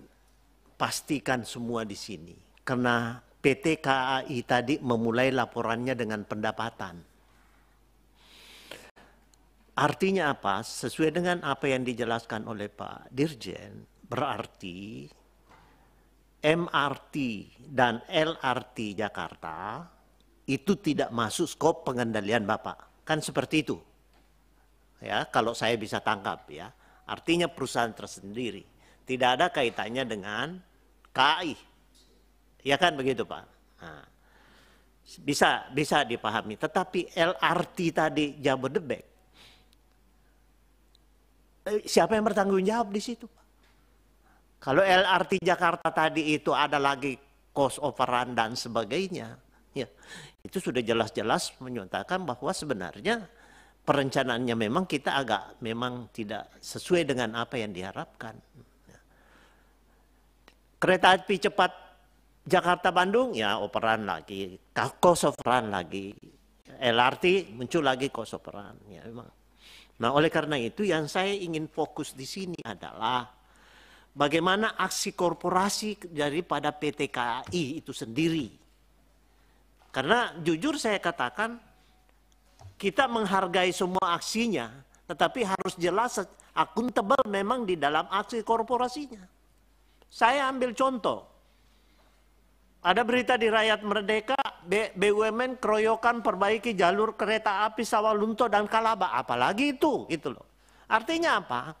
pastikan semua di sini, karena PT KAI tadi memulai laporannya dengan pendapatan. Artinya apa? Sesuai dengan apa yang dijelaskan oleh Pak Dirjen, berarti MRT dan LRT Jakarta itu tidak masuk skop pengendalian Bapak. Kan seperti itu ya kalau saya bisa tangkap ya artinya perusahaan tersendiri tidak ada kaitannya dengan KAI ya kan begitu pak nah, bisa bisa dipahami tetapi LRT tadi Jabodebek eh, siapa yang bertanggung jawab di situ pak kalau LRT Jakarta tadi itu ada lagi cost overrun dan sebagainya ya itu sudah jelas-jelas menyatakan bahwa sebenarnya perencanaannya memang kita agak memang tidak sesuai dengan apa yang diharapkan. Kereta api cepat Jakarta-Bandung ya operan lagi, kosoperan lagi, LRT muncul lagi kosoperan ya memang. Nah oleh karena itu yang saya ingin fokus di sini adalah bagaimana aksi korporasi daripada PT KAI itu sendiri. Karena jujur saya katakan kita menghargai semua aksinya, tetapi harus jelas akuntabel memang di dalam aksi korporasinya. Saya ambil contoh. Ada berita di Rakyat Merdeka, BUMN keroyokan perbaiki jalur kereta api Sawalunto dan Kalaba. Apalagi itu, gitu loh. Artinya apa?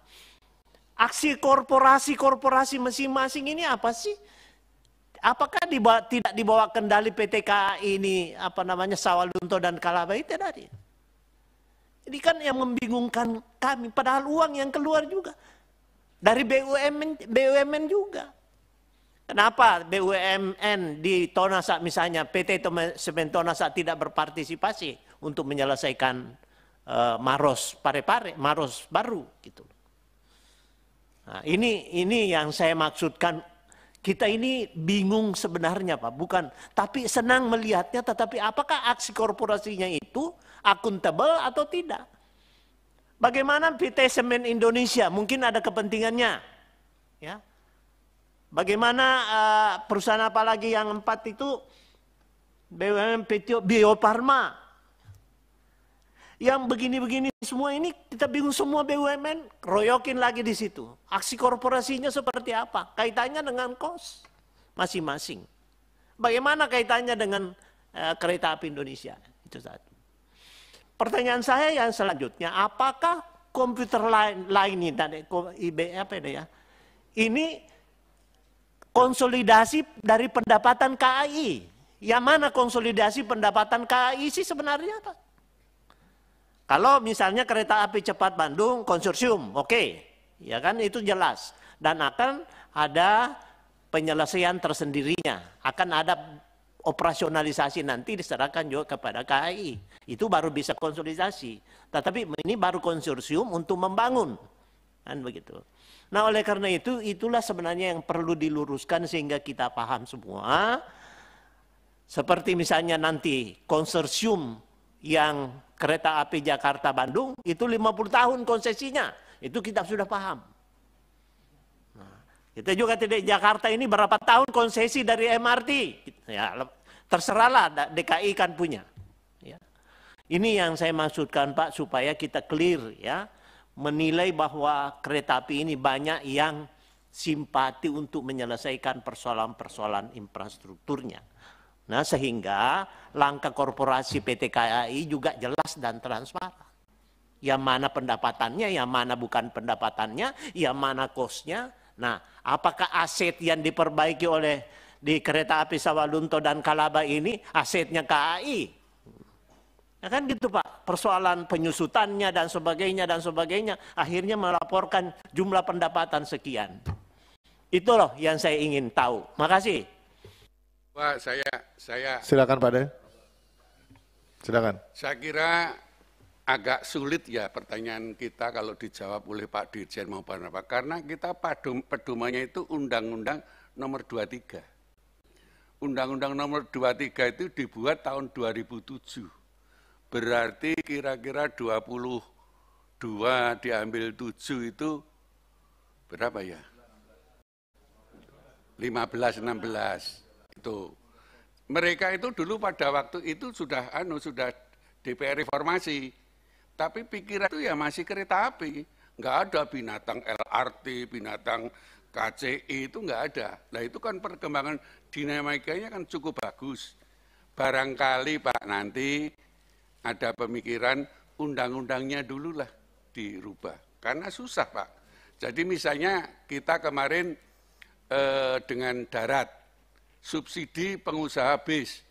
Aksi korporasi-korporasi masing-masing ini apa sih? apakah dibawa, tidak dibawa kendali PT ini apa namanya Sawalunto dan Kalaba itu tadi? Ini kan yang membingungkan kami, padahal uang yang keluar juga. Dari BUMN, BUMN juga. Kenapa BUMN di Tonasa misalnya, PT Semen Tonasa tidak berpartisipasi untuk menyelesaikan uh, Maros Parepare, Maros baru gitu. Nah, ini ini yang saya maksudkan kita ini bingung sebenarnya Pak, bukan. Tapi senang melihatnya, tetapi apakah aksi korporasinya itu akuntabel atau tidak? Bagaimana PT Semen Indonesia? Mungkin ada kepentingannya. Ya. Bagaimana uh, perusahaan apa lagi yang empat itu BUMN Bio Farma yang begini-begini semua ini kita bingung semua BUMN, royokin lagi di situ. Aksi korporasinya seperti apa? Kaitannya dengan kos masing-masing. Bagaimana kaitannya dengan e, kereta api Indonesia? Itu satu. Pertanyaan saya yang selanjutnya, apakah komputer lain lain ini tadi IB apa ya? Ini konsolidasi dari pendapatan KAI. Yang mana konsolidasi pendapatan KAI sih sebenarnya Pak? Kalau misalnya kereta api cepat Bandung konsorsium, oke, okay. ya kan itu jelas dan akan ada penyelesaian tersendirinya, akan ada operasionalisasi nanti diserahkan juga kepada KAI. Itu baru bisa konsolidasi. Tetapi ini baru konsorsium untuk membangun. Kan begitu. Nah, oleh karena itu itulah sebenarnya yang perlu diluruskan sehingga kita paham semua. Seperti misalnya nanti konsorsium yang kereta api Jakarta Bandung itu 50 tahun konsesinya. Itu kita sudah paham. Nah, kita juga tidak Jakarta ini berapa tahun konsesi dari MRT. Ya, terserahlah DKI kan punya. Ya. Ini yang saya maksudkan Pak supaya kita clear ya menilai bahwa kereta api ini banyak yang simpati untuk menyelesaikan persoalan-persoalan infrastrukturnya. Nah, sehingga langkah korporasi PT KAI juga jelas dan transparan. Yang mana pendapatannya, yang mana bukan pendapatannya, yang mana kosnya. Nah, apakah aset yang diperbaiki oleh di kereta api Sawalunto dan Kalaba ini asetnya KAI? Ya kan gitu Pak, persoalan penyusutannya dan sebagainya dan sebagainya akhirnya melaporkan jumlah pendapatan sekian. Itu loh yang saya ingin tahu. Makasih. Pak, saya saya Silakan Pak De. Silakan. Saya kira agak sulit ya pertanyaan kita kalau dijawab oleh Pak Dirjen maupun apa karena kita padum, pedomannya itu undang-undang nomor 23. Undang-undang nomor 23 itu dibuat tahun 2007. Berarti kira-kira 22 diambil 7 itu berapa ya? 15 16. Itu. Mereka itu dulu pada waktu itu sudah anu sudah DPR reformasi. Tapi pikiran itu ya masih kereta api. Nggak ada binatang LRT, binatang KCI e itu nggak ada. Nah itu kan perkembangan dinamikanya kan cukup bagus. Barangkali Pak nanti ada pemikiran undang-undangnya dulu lah dirubah. Karena susah Pak. Jadi misalnya kita kemarin eh, dengan darat, subsidi pengusaha bis.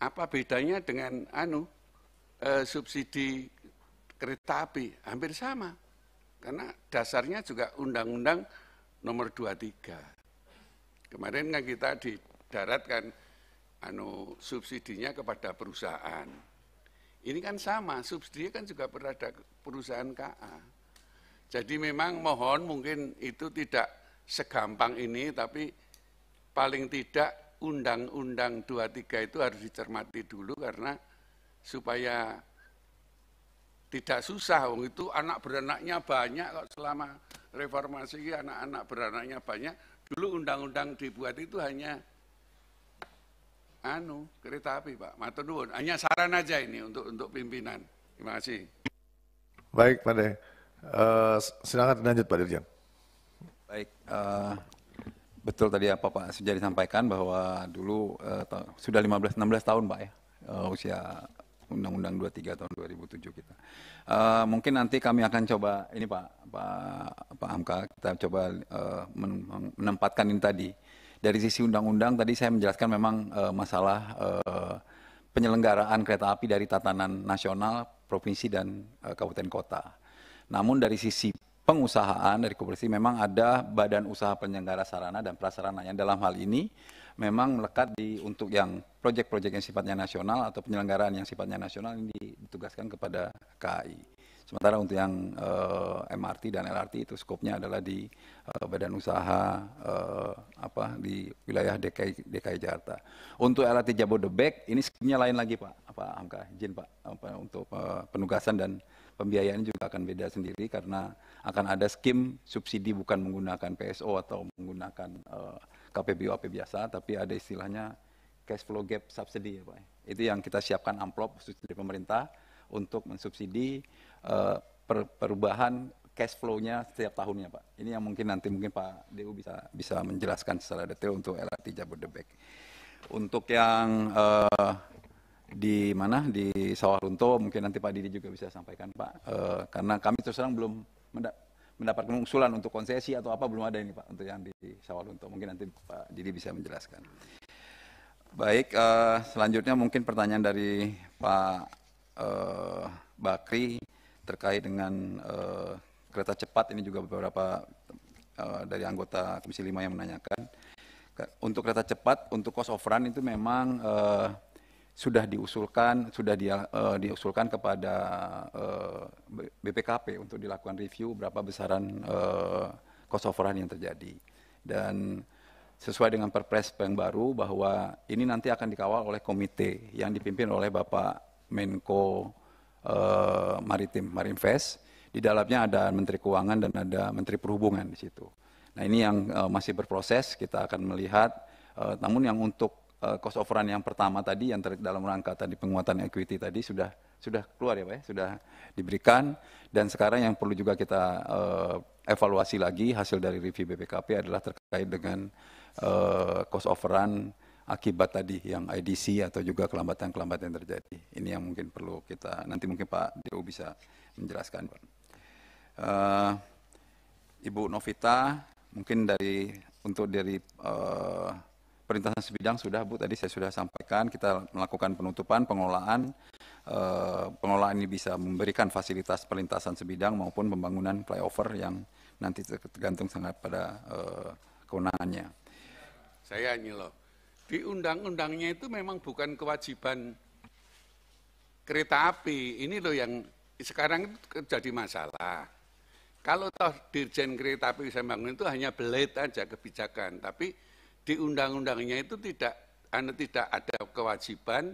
Apa bedanya dengan anu eh, subsidi kereta api? Hampir sama. Karena dasarnya juga undang-undang nomor 23. Kemarin kan kita di darat kan anu subsidinya kepada perusahaan. Ini kan sama, subsidi kan juga berada perusahaan KA. Jadi memang mohon mungkin itu tidak segampang ini tapi paling tidak Undang-Undang 23 itu harus dicermati dulu karena supaya tidak susah wong itu anak beranaknya banyak kok selama reformasi anak-anak beranaknya banyak dulu undang-undang dibuat itu hanya anu kereta api Pak matur nuwun hanya saran aja ini untuk untuk pimpinan terima kasih baik Pak De uh, silakan lanjut Pak Dirjen baik uh, Betul tadi apa Pak sudah disampaikan bahwa dulu uh, sudah 15 16 tahun Pak ya uh, usia Undang-Undang 23 tahun 2007 kita. Uh, mungkin nanti kami akan coba ini Pak Pak Pak Hamka kita coba uh, menempatkan ini tadi. Dari sisi undang-undang tadi saya menjelaskan memang uh, masalah uh, penyelenggaraan kereta api dari tatanan nasional, provinsi dan uh, kabupaten kota. Namun dari sisi pengusahaan dari koperasi memang ada badan usaha penyelenggara sarana dan prasarana yang dalam hal ini memang melekat di untuk yang proyek-proyek yang sifatnya nasional atau penyelenggaraan yang sifatnya nasional ini ditugaskan kepada KAI. Sementara untuk yang uh, eh, MRT dan LRT itu skopnya adalah di uh, badan usaha uh, apa di wilayah DKI DKI Jakarta. Untuk LRT Jabodebek ini skopnya lain lagi Pak. Apa Hamka izin Pak apa, untuk penugasan dan pembiayaan juga akan beda sendiri karena akan ada skim subsidi bukan menggunakan PSO atau menggunakan uh, eh, KPBU AP biasa, tapi ada istilahnya cash flow gap subsidi ya Pak. Itu yang kita siapkan amplop khusus dari pemerintah untuk mensubsidi uh, per perubahan cash flow-nya setiap tahunnya Pak. Ini yang mungkin nanti mungkin Pak DU bisa bisa menjelaskan secara detail untuk LRT Jabodebek. Untuk yang uh, di mana di Sawah Sawalunto mungkin nanti Pak Didi juga bisa sampaikan Pak uh, karena kami terus terang belum mendapatkan usulan untuk konsesi atau apa belum ada ini Pak untuk yang di Sawalunto. Mungkin nanti Pak Didi bisa menjelaskan. Baik, uh, selanjutnya mungkin pertanyaan dari Pak uh, Bakri terkait dengan uh, kereta cepat ini juga beberapa uh, dari anggota Komisi 5 yang menanyakan. Untuk kereta cepat, untuk cost of run itu memang uh, sudah diusulkan sudah dia, uh, diusulkan kepada uh, eh, BPKP untuk dilakukan review berapa besaran uh, cost overrun yang terjadi dan sesuai dengan Perpres yang baru bahwa ini nanti akan dikawal oleh komite yang dipimpin oleh Bapak Menko uh, Maritim Marinvest di dalamnya ada Menteri Keuangan dan ada Menteri Perhubungan di situ. Nah ini yang uh, masih berproses kita akan melihat. Uh, namun yang untuk uh, cost of run yang pertama tadi yang ter dalam rangka tadi penguatan equity tadi sudah sudah keluar ya Pak ya, sudah diberikan dan sekarang yang perlu juga kita uh, evaluasi lagi hasil dari review BPKP adalah terkait dengan uh, cost of run akibat tadi yang IDC atau juga kelambatan-kelambatan yang terjadi. Ini yang mungkin perlu kita nanti mungkin Pak Dio bisa menjelaskan. Uh, Ibu Novita mungkin dari untuk dari uh, Perintasan sebidang sudah Bu tadi saya sudah sampaikan kita melakukan penutupan pengelolaan eh, pengelolaan ini bisa memberikan fasilitas perlintasan sebidang maupun pembangunan flyover yang nanti tergantung sangat pada eh, kewenangannya. Saya ini loh di undang-undangnya itu memang bukan kewajiban kereta api ini loh yang sekarang itu jadi masalah. Kalau toh dirjen kereta api bisa bangun itu hanya belit aja kebijakan, tapi di undang-undangnya itu tidak anda tidak ada kewajiban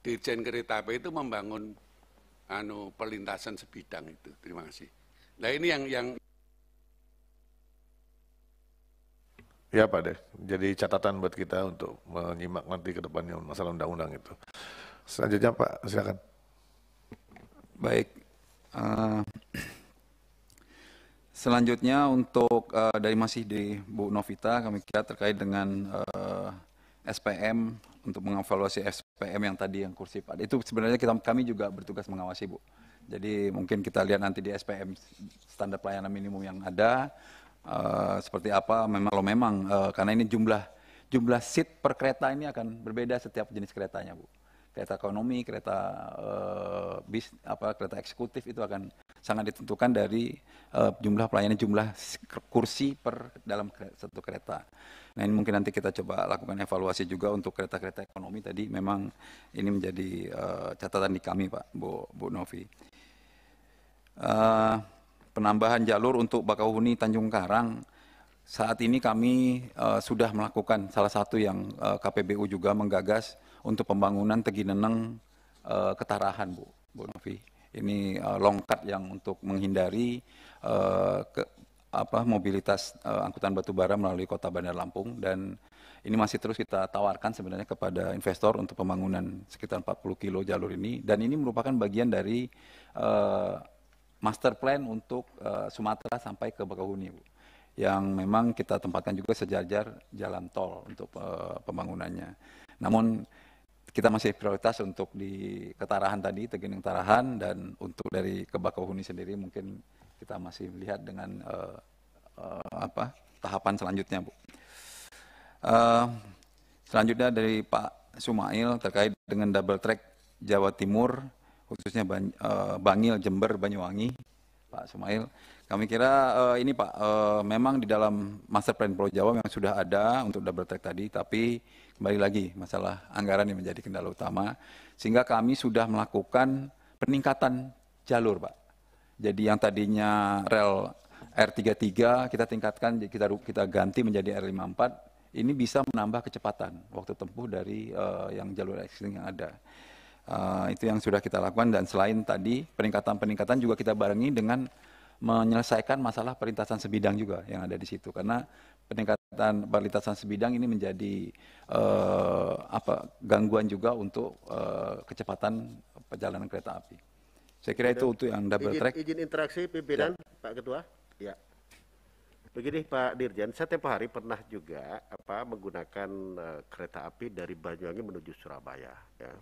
Dirjen Kereta Api itu membangun anu perlintasan sebidang itu. Terima kasih. Nah ini yang yang Ya Pak Deh, jadi catatan buat kita untuk menyimak nanti ke depannya masalah undang-undang itu. Selanjutnya Pak, silakan. Baik, uh, Selanjutnya untuk uh, dari masih di Bu Novita kami kira terkait dengan uh, eh, SPM untuk mengevaluasi SPM yang tadi yang kursi Pak. Itu sebenarnya kita kami juga bertugas mengawasi Bu. Jadi mungkin kita lihat nanti di SPM standar pelayanan minimum yang ada uh, seperti apa memang kalau memang uh, karena ini jumlah jumlah seat per kereta ini akan berbeda setiap jenis keretanya Bu. Kereta ekonomi, kereta uh, bis apa kereta eksekutif itu akan sangat ditentukan dari uh, jumlah pelayanan, jumlah kursi per dalam satu kereta. Nah ini mungkin nanti kita coba lakukan evaluasi juga untuk kereta-kereta ekonomi tadi memang ini menjadi uh, catatan di kami Pak Bu, Bu Novi. Uh, penambahan jalur untuk Bakauhuni Tanjung Karang saat ini kami uh, sudah melakukan salah satu yang uh, KPBU juga menggagas untuk pembangunan Tegineneng uh, Ketarahan Bu Bu Novi ini uh, longkat yang untuk menghindari uh, ke, apa mobilitas uh, angkutan batubara melalui kota Bandar Lampung dan ini masih terus kita tawarkan sebenarnya kepada investor untuk pembangunan sekitar 40 kilo jalur ini dan ini merupakan bagian dari uh, master plan untuk uh, Sumatera sampai ke Bakahuni Bu yang memang kita tempatkan juga sejajar jalan tol untuk uh, pembangunannya. Namun kita masih prioritas untuk di ketarahan tadi, Tegening Tarahan, dan untuk dari kebakau huni sendiri mungkin kita masih melihat dengan uh, uh, apa tahapan selanjutnya, Bu. Uh, selanjutnya dari Pak Sumail terkait dengan double track Jawa Timur, khususnya Ban uh, Bangil, Jember, Banyuwangi, Pak Sumail. Kami kira uh, ini Pak, uh, memang di dalam master plan Pulau Jawa memang sudah ada untuk double track tadi, tapi kembali lagi masalah anggaran yang menjadi kendala utama, sehingga kami sudah melakukan peningkatan jalur Pak. Jadi yang tadinya rel R33 kita tingkatkan, kita kita ganti menjadi R54, ini bisa menambah kecepatan waktu tempuh dari uh, yang jalur existing yang ada. Uh, itu yang sudah kita lakukan dan selain tadi peningkatan-peningkatan juga kita barengi dengan menyelesaikan masalah perlintasan sebidang juga yang ada di situ karena peningkatan perlintasan sebidang ini menjadi uh, apa gangguan juga untuk uh, kecepatan perjalanan kereta api. Saya kira itu untuk yang double izin, track. Izin interaksi pimpinan ya. Pak Ketua. Ya. Begini Pak Dirjen, saya tempo hari pernah juga apa menggunakan uh, kereta api dari Banyuwangi menuju Surabaya ya.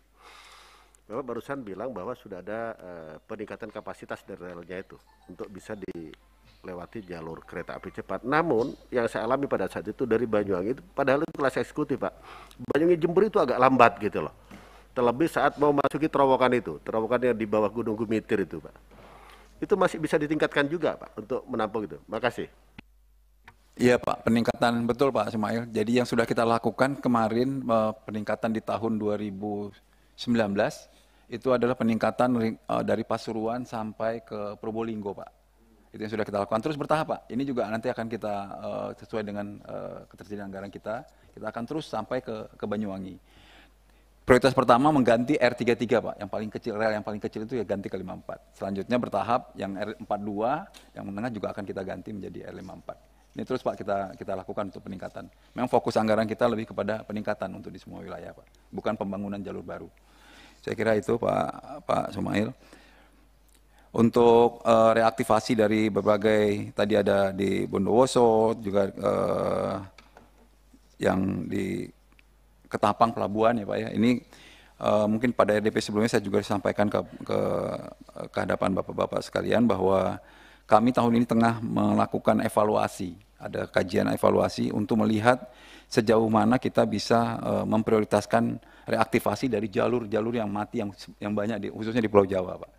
Bapak barusan bilang bahwa sudah ada uh, peningkatan kapasitas dari relnya itu untuk bisa dilewati jalur kereta api cepat. Namun yang saya alami pada saat itu dari Banyuwangi itu padahal itu kelas eksekutif Pak. Banyuwangi Jember itu agak lambat gitu loh. Terlebih saat mau masuki terowongan itu, terowongan yang di bawah Gunung Gumitir itu Pak. Itu masih bisa ditingkatkan juga Pak untuk menampung itu. Makasih. Iya Pak, peningkatan betul Pak Ismail. Jadi yang sudah kita lakukan kemarin eh, peningkatan di tahun 2000 itu adalah peningkatan eh, dari Pasuruan sampai ke Probolinggo, Pak. Itu yang sudah kita lakukan. Terus bertahap, Pak. Ini juga nanti akan kita uh, sesuai dengan uh, ketersediaan anggaran kita, kita akan terus sampai ke, ke Banyuwangi. Prioritas pertama mengganti R33, Pak. Yang paling kecil, rel yang paling kecil itu ya ganti ke 54. Selanjutnya bertahap yang R42, yang menengah juga akan kita ganti menjadi R54. Ini terus Pak kita kita lakukan untuk peningkatan. Memang fokus anggaran kita lebih kepada peningkatan untuk di semua wilayah Pak, bukan pembangunan jalur baru. Saya kira itu Pak Pak Sumail. Untuk uh, reaktivasi dari berbagai tadi ada di Bondowoso juga uh, yang di Ketapang pelabuhan ya Pak ya. Ini uh, mungkin pada RDP sebelumnya saya juga sampaikan ke ke, kehadapan Bapak-bapak sekalian bahwa kami tahun ini tengah melakukan evaluasi, ada kajian evaluasi untuk melihat sejauh mana kita bisa uh, memprioritaskan reaktivasi dari jalur-jalur yang mati yang yang banyak di, khususnya di Pulau Jawa, Pak.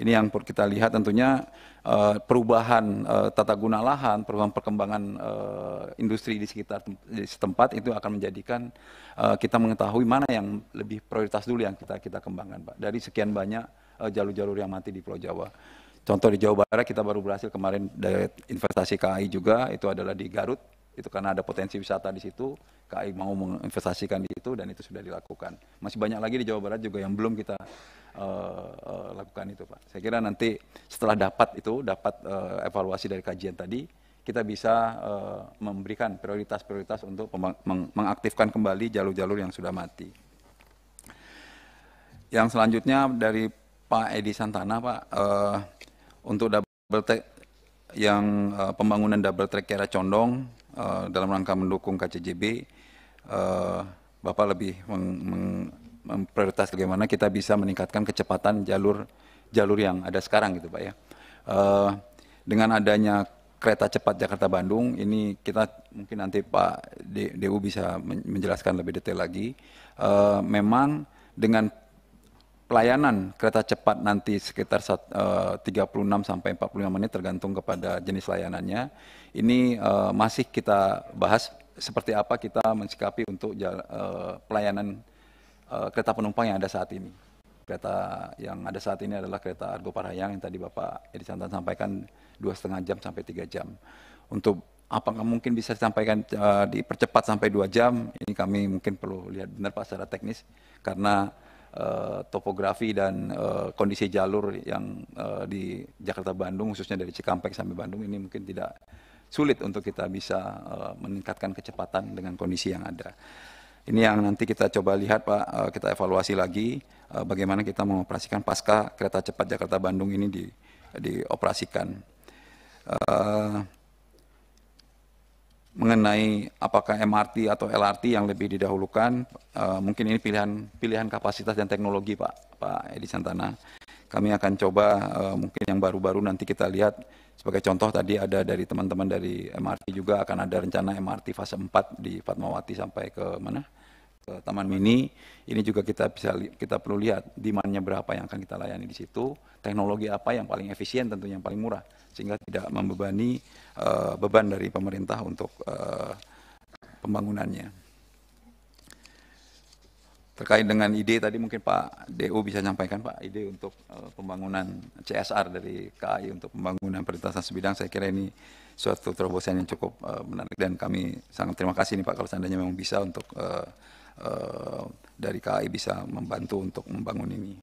Ini yang kita lihat tentunya uh, perubahan uh, tata guna lahan, perubahan perkembangan uh, industri di sekitar di setempat itu akan menjadikan uh, kita mengetahui mana yang lebih prioritas dulu yang kita kita kembangkan, Pak. Dari sekian banyak jalur-jalur uh, jalur -jalur yang mati di Pulau Jawa. Contoh di Jawa Barat kita baru berhasil kemarin dari investasi KAI juga itu adalah di Garut itu karena ada potensi wisata di situ, KAI mau menginvestasikan di itu dan itu sudah dilakukan. Masih banyak lagi di Jawa Barat juga yang belum kita uh, uh, lakukan itu, Pak. Saya kira nanti setelah dapat itu, dapat uh, evaluasi dari kajian tadi, kita bisa uh, memberikan prioritas-prioritas untuk meng mengaktifkan kembali jalur-jalur yang sudah mati. Yang selanjutnya dari Pak Edi Santana, Pak, uh, untuk double track yang uh, pembangunan double track Kera condong Eh, dalam rangka mendukung KCJB, uh, eh, Bapak lebih meng, meng, bagaimana kita bisa meningkatkan kecepatan jalur jalur yang ada sekarang gitu Pak ya. Uh, dengan adanya kereta cepat Jakarta-Bandung ini kita mungkin nanti Pak DU bisa menjelaskan lebih detail lagi. Uh, memang dengan pelayanan kereta cepat nanti sekitar 36 eh, sampai 45 menit tergantung kepada jenis layanannya. Ini eh, masih kita bahas seperti apa kita mensikapi untuk eh, pelayanan kereta penumpang yang ada saat ini. Kereta yang ada saat ini adalah kereta Argo Parahyang yang tadi Bapak Edi Santan sampaikan dua setengah jam sampai tiga jam. Untuk apakah mungkin bisa disampaikan dipercepat sampai dua jam? Ini kami mungkin perlu lihat benar Pak secara teknis karena Eh, topografi dan uh, kondisi jalur yang uh, di Jakarta Bandung khususnya dari Cikampek sampai Bandung ini mungkin tidak sulit untuk kita bisa uh, meningkatkan kecepatan dengan kondisi yang ada. Ini yang nanti kita coba lihat Pak, kita evaluasi lagi bagaimana kita mengoperasikan pasca kereta cepat Jakarta Bandung ini di dioperasikan. Uh, mengenai apakah MRT atau LRT yang lebih didahulukan uh, mungkin ini pilihan pilihan kapasitas dan teknologi Pak Pak Edi Santana kami akan coba uh, mungkin yang baru-baru nanti kita lihat sebagai contoh tadi ada dari teman-teman dari MRT juga akan ada rencana MRT fase 4 di Fatmawati sampai ke mana Eh, Taman Mini. Ini juga kita bisa kita perlu lihat demandnya berapa yang akan kita layani di situ, teknologi apa yang paling efisien tentunya yang paling murah sehingga tidak membebani uh, beban dari pemerintah untuk uh, pembangunannya. Terkait dengan ide tadi mungkin Pak DU bisa sampaikan Pak ide untuk uh, pembangunan CSR dari KAI untuk pembangunan perlintasan sebidang saya kira ini suatu terobosan yang cukup uh, menarik dan kami sangat terima kasih nih Pak kalau seandainya memang bisa untuk uh, Eh, dari KAI bisa membantu untuk membangun ini.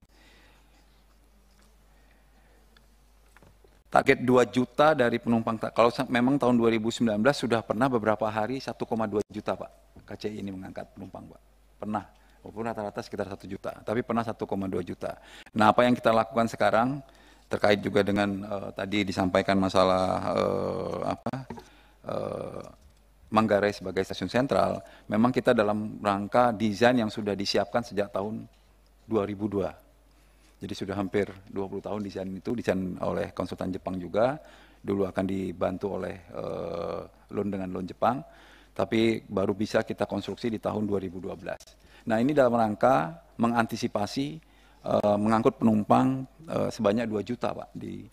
Target 2 juta dari penumpang, kalau memang tahun 2019 sudah pernah beberapa hari 1,2 juta Pak, KCI ini mengangkat penumpang Pak, pernah. Walaupun rata-rata sekitar 1 juta, tapi pernah 1,2 juta. Nah apa yang kita lakukan sekarang, terkait juga dengan uh, tadi disampaikan masalah uh, apa uh, Manggarai sebagai stasiun sentral, memang kita dalam rangka desain yang sudah disiapkan sejak tahun 2002. Jadi sudah hampir 20 tahun desain itu desain oleh konsultan Jepang juga, dulu akan dibantu oleh uh, eh, loan dengan loan Jepang, tapi baru bisa kita konstruksi di tahun 2012. Nah, ini dalam rangka mengantisipasi uh, mengangkut penumpang uh, sebanyak 2 juta, Pak, di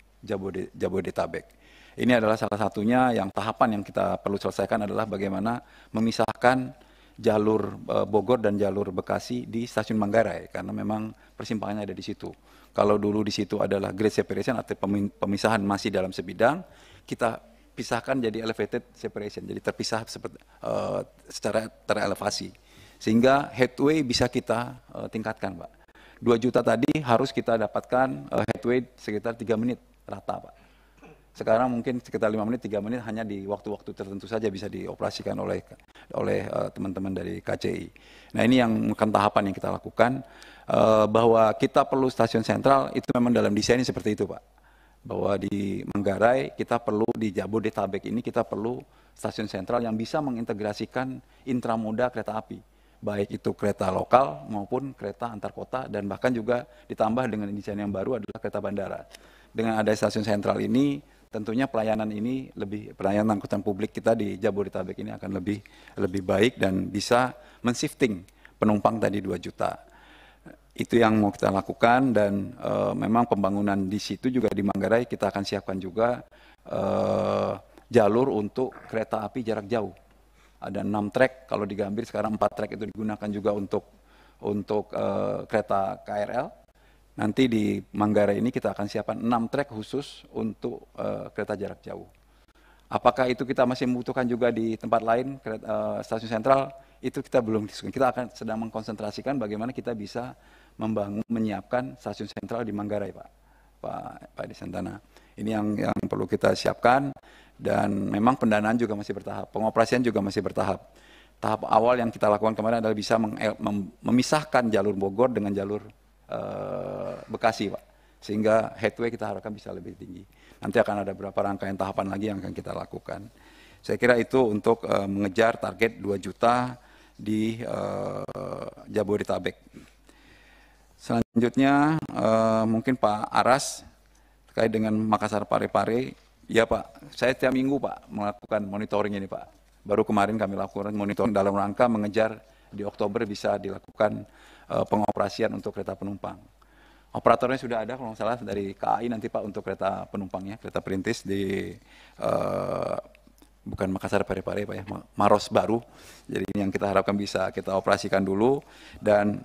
Jabodetabek. Ini adalah salah satunya yang tahapan yang kita perlu selesaikan adalah bagaimana memisahkan jalur eh, Bogor dan jalur Bekasi di stasiun Manggarai karena memang persimpangannya ada di situ. Kalau dulu di situ adalah grade separation atau pemisahan masih dalam sebidang, kita pisahkan jadi elevated separation, jadi terpisah seperti, uh, eh, secara terelevasi. Sehingga headway bisa kita uh, tingkatkan, Pak. 2 juta tadi harus kita dapatkan uh, headway sekitar 3 menit rata, Pak sekarang mungkin sekitar lima menit, tiga menit hanya di waktu-waktu tertentu saja bisa dioperasikan oleh oleh eh, teman-teman uh, dari KCI. Nah ini yang bukan tahapan yang kita lakukan uh, bahwa kita perlu stasiun sentral itu memang dalam desainnya seperti itu Pak. Bahwa di Manggarai kita perlu di Jabodetabek ini kita perlu stasiun sentral yang bisa mengintegrasikan intramoda kereta api baik itu kereta lokal maupun kereta antar kota dan bahkan juga ditambah dengan desain yang baru adalah kereta bandara. Dengan ada stasiun sentral ini tentunya pelayanan ini lebih pelayanan angkutan publik kita di Jabodetabek ini akan lebih lebih baik dan bisa men-shifting penumpang tadi 2 juta. Itu yang mau kita lakukan dan e, memang pembangunan di situ juga di Manggarai kita akan siapkan juga e, jalur untuk kereta api jarak jauh. Ada enam trek kalau di Gambir sekarang empat trek itu digunakan juga untuk untuk e, kereta KRL Nanti di Manggarai ini kita akan siapkan enam track khusus untuk uh, kereta jarak jauh. Apakah itu kita masih membutuhkan juga di tempat lain, kereta, uh, eh, stasiun sentral? Itu kita belum diskusikan. Kita akan sedang mengkonsentrasikan bagaimana kita bisa membangun, menyiapkan stasiun sentral di Manggarai, Pak. Pak Pak Desantana. Ini yang yang perlu kita siapkan dan memang pendanaan juga masih bertahap, pengoperasian juga masih bertahap. Tahap awal yang kita lakukan kemarin adalah bisa eh, memisahkan jalur Bogor dengan jalur Eh, Bekasi, Pak. Sehingga headway kita harapkan bisa lebih tinggi. Nanti akan ada beberapa rangkaian tahapan lagi yang akan kita lakukan. Saya kira itu untuk eh, mengejar target 2 juta di eh, Jabodetabek. Selanjutnya mungkin Pak Aras terkait dengan Makassar Parepare. Ya Pak, saya tiap minggu Pak melakukan monitoring ini Pak. Baru kemarin kami lakukan monitoring dalam rangka mengejar di Oktober bisa dilakukan Eh, pengoperasian untuk kereta penumpang. Operatornya sudah ada kalau nggak salah dari KAI nanti Pak untuk kereta penumpangnya, kereta perintis di uh, bukan Makassar Parepare Pak ya, Maros baru. Jadi ini yang kita harapkan bisa kita operasikan dulu dan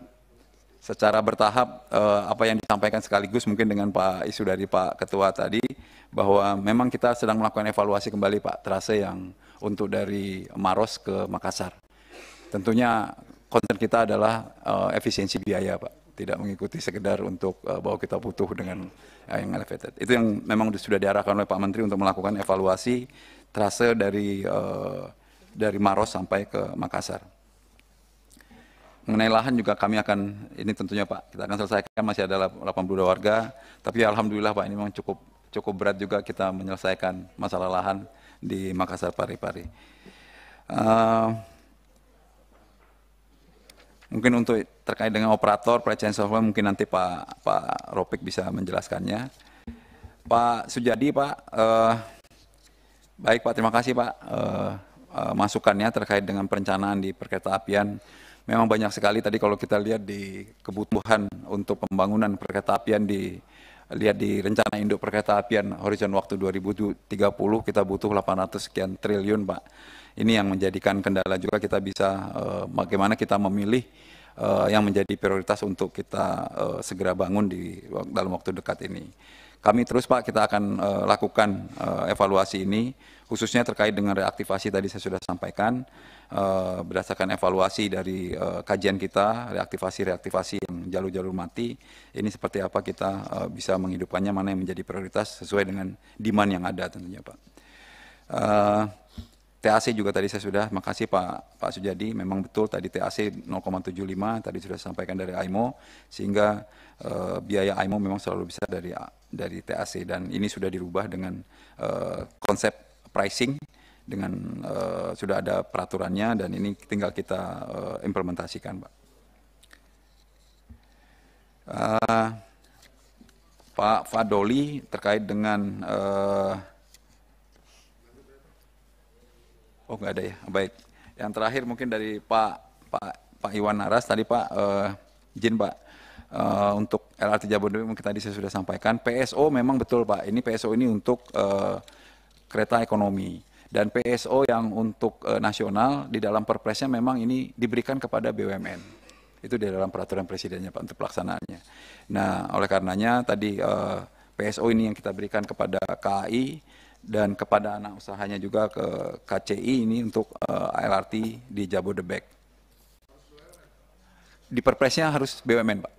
secara bertahap uh, apa yang disampaikan sekaligus mungkin dengan Pak isu dari Pak Ketua tadi bahwa memang kita sedang melakukan evaluasi kembali Pak terasa yang untuk dari Maros ke Makassar. Tentunya Konten kita adalah uh, efisiensi biaya, Pak. Tidak mengikuti sekedar untuk uh, bahwa kita butuh dengan uh, yang elevated. Itu yang memang sudah diarahkan oleh Pak Menteri untuk melakukan evaluasi trase dari uh, dari Maros sampai ke Makassar. Mengenai lahan juga kami akan ini tentunya Pak, kita akan selesaikan masih ada 82 warga, tapi alhamdulillah Pak ini memang cukup cukup berat juga kita menyelesaikan masalah lahan di Makassar Paripari. -Pari. Uh, Mungkin untuk terkait dengan operator pelecehan seksual mungkin nanti Pak Pak Ropik bisa menjelaskannya. Pak Sujadi Pak, eh, baik Pak terima kasih Pak eh, eh, masukannya terkait dengan perencanaan di apian. Memang banyak sekali tadi kalau kita lihat di kebutuhan untuk pembangunan apian di lihat di rencana induk perkereta apian horizon waktu 2030 kita butuh 800 sekian triliun Pak ini yang menjadikan kendala juga kita bisa uh, bagaimana kita memilih uh, yang menjadi prioritas untuk kita uh, segera bangun di dalam waktu dekat ini. Kami terus Pak kita akan uh, lakukan uh, evaluasi ini khususnya terkait dengan reaktivasi tadi saya sudah sampaikan uh, berdasarkan evaluasi dari uh, kajian kita reaktivasi-reaktivasi yang jalur-jalur mati ini seperti apa kita uh, bisa menghidupkannya mana yang menjadi prioritas sesuai dengan demand yang ada tentunya Pak. Uh, TAC juga tadi saya sudah, makasih Pak Pak Sujadi, memang betul tadi TAC 0,75 tadi sudah sampaikan dari AIMO sehingga e, biaya AIMO memang selalu besar dari dari TAC dan ini sudah dirubah dengan e, konsep pricing dengan e, sudah ada peraturannya dan ini tinggal kita e, implementasikan, Pak. Uh, Pak Fadoli terkait dengan uh, Oh nggak ada ya, baik. Yang terakhir mungkin dari Pak Pak Pak Iwan Naras tadi Pak uh, Jin Pak uh, untuk LRT Jabodetabek, mungkin tadi saya sudah sampaikan PSO memang betul Pak. Ini PSO ini untuk uh, kereta ekonomi dan PSO yang untuk uh, nasional di dalam Perpresnya memang ini diberikan kepada BUMN itu di dalam peraturan presidennya Pak untuk pelaksanaannya. Nah, oleh karenanya tadi uh, PSO ini yang kita berikan kepada KAI dan kepada anak usahanya juga ke KCI ini untuk uh, eh, LRT di Jabodebek. Di perpresnya harus BUMN, Pak.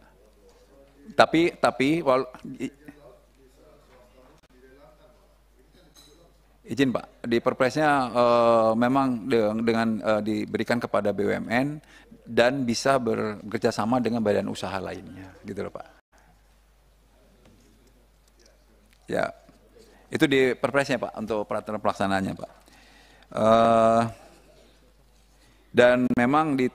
Tapi tapi wal, izin Pak, di perpresnya uh, memang de dengan uh, diberikan kepada BUMN dan bisa bekerja sama dengan badan usaha lainnya, gitu loh Pak. Ya. Yeah. Itu di perpresnya Pak, untuk peraturan pelaksanaannya Pak. Uh, dan memang di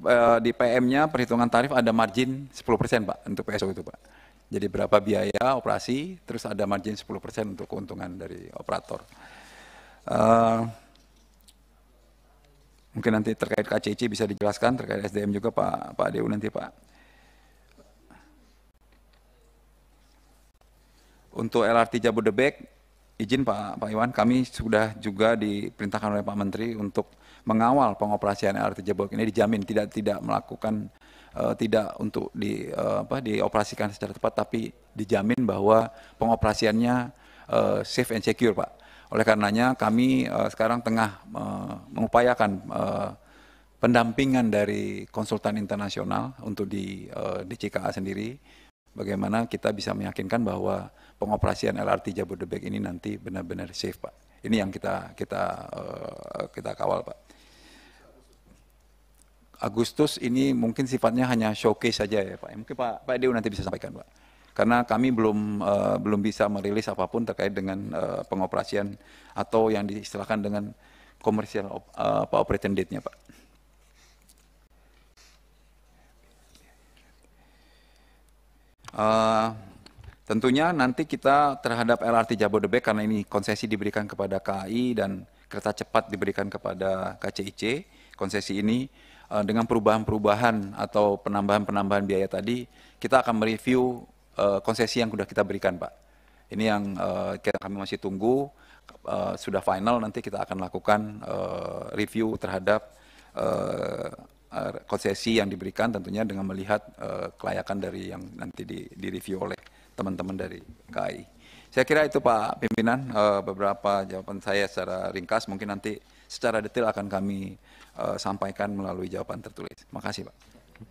eh, di PM-nya perhitungan tarif ada margin 10% Pak untuk PSO itu Pak. Jadi berapa biaya operasi, terus ada margin 10% untuk keuntungan dari operator. Uh, mungkin nanti terkait KCC bisa dijelaskan, terkait SDM juga Pak Pak Dewi nanti Pak. untuk LRT Jabodebek, izin Pak, Pak Iwan, kami sudah juga diperintahkan oleh Pak Menteri untuk mengawal pengoperasian LRT Jabodebek ini dijamin tidak tidak melakukan uh, tidak untuk di uh, apa dioperasikan secara tepat tapi dijamin bahwa pengoperasiannya uh, safe and secure, Pak. Oleh karenanya kami uh, sekarang tengah uh, mengupayakan uh, pendampingan dari konsultan internasional untuk di uh, di CKA sendiri bagaimana kita bisa meyakinkan bahwa pengoperasian LRT Jabodebek ini nanti benar-benar safe, Pak. Ini yang kita kita uh, kita kawal, Pak. Agustus ini mungkin sifatnya hanya showcase saja ya, Pak. Mungkin Pak Pak Edu nanti bisa sampaikan, Pak. Karena kami belum uh, belum bisa merilis apapun terkait dengan uh, pengoperasian atau yang diistilahkan dengan komersial op, uh, apa, date-nya, Pak. Eh, tentunya nanti kita terhadap LRT Jabodebek karena ini konsesi diberikan kepada KAI dan kereta cepat diberikan kepada KCIC konsesi ini uh, dengan perubahan-perubahan atau penambahan-penambahan biaya tadi kita akan mereview uh, konsesi yang sudah kita berikan Pak. Ini yang uh, kami masih tunggu uh, sudah final nanti kita akan lakukan uh, review terhadap Eh, konsesi yang diberikan tentunya dengan melihat eh, kelayakan dari yang nanti di, di review oleh teman-teman dari KAI. Saya kira itu Pak Pimpinan eh, beberapa jawaban saya secara ringkas mungkin nanti secara detail akan kami sampaikan melalui jawaban tertulis. Terima kasih Pak.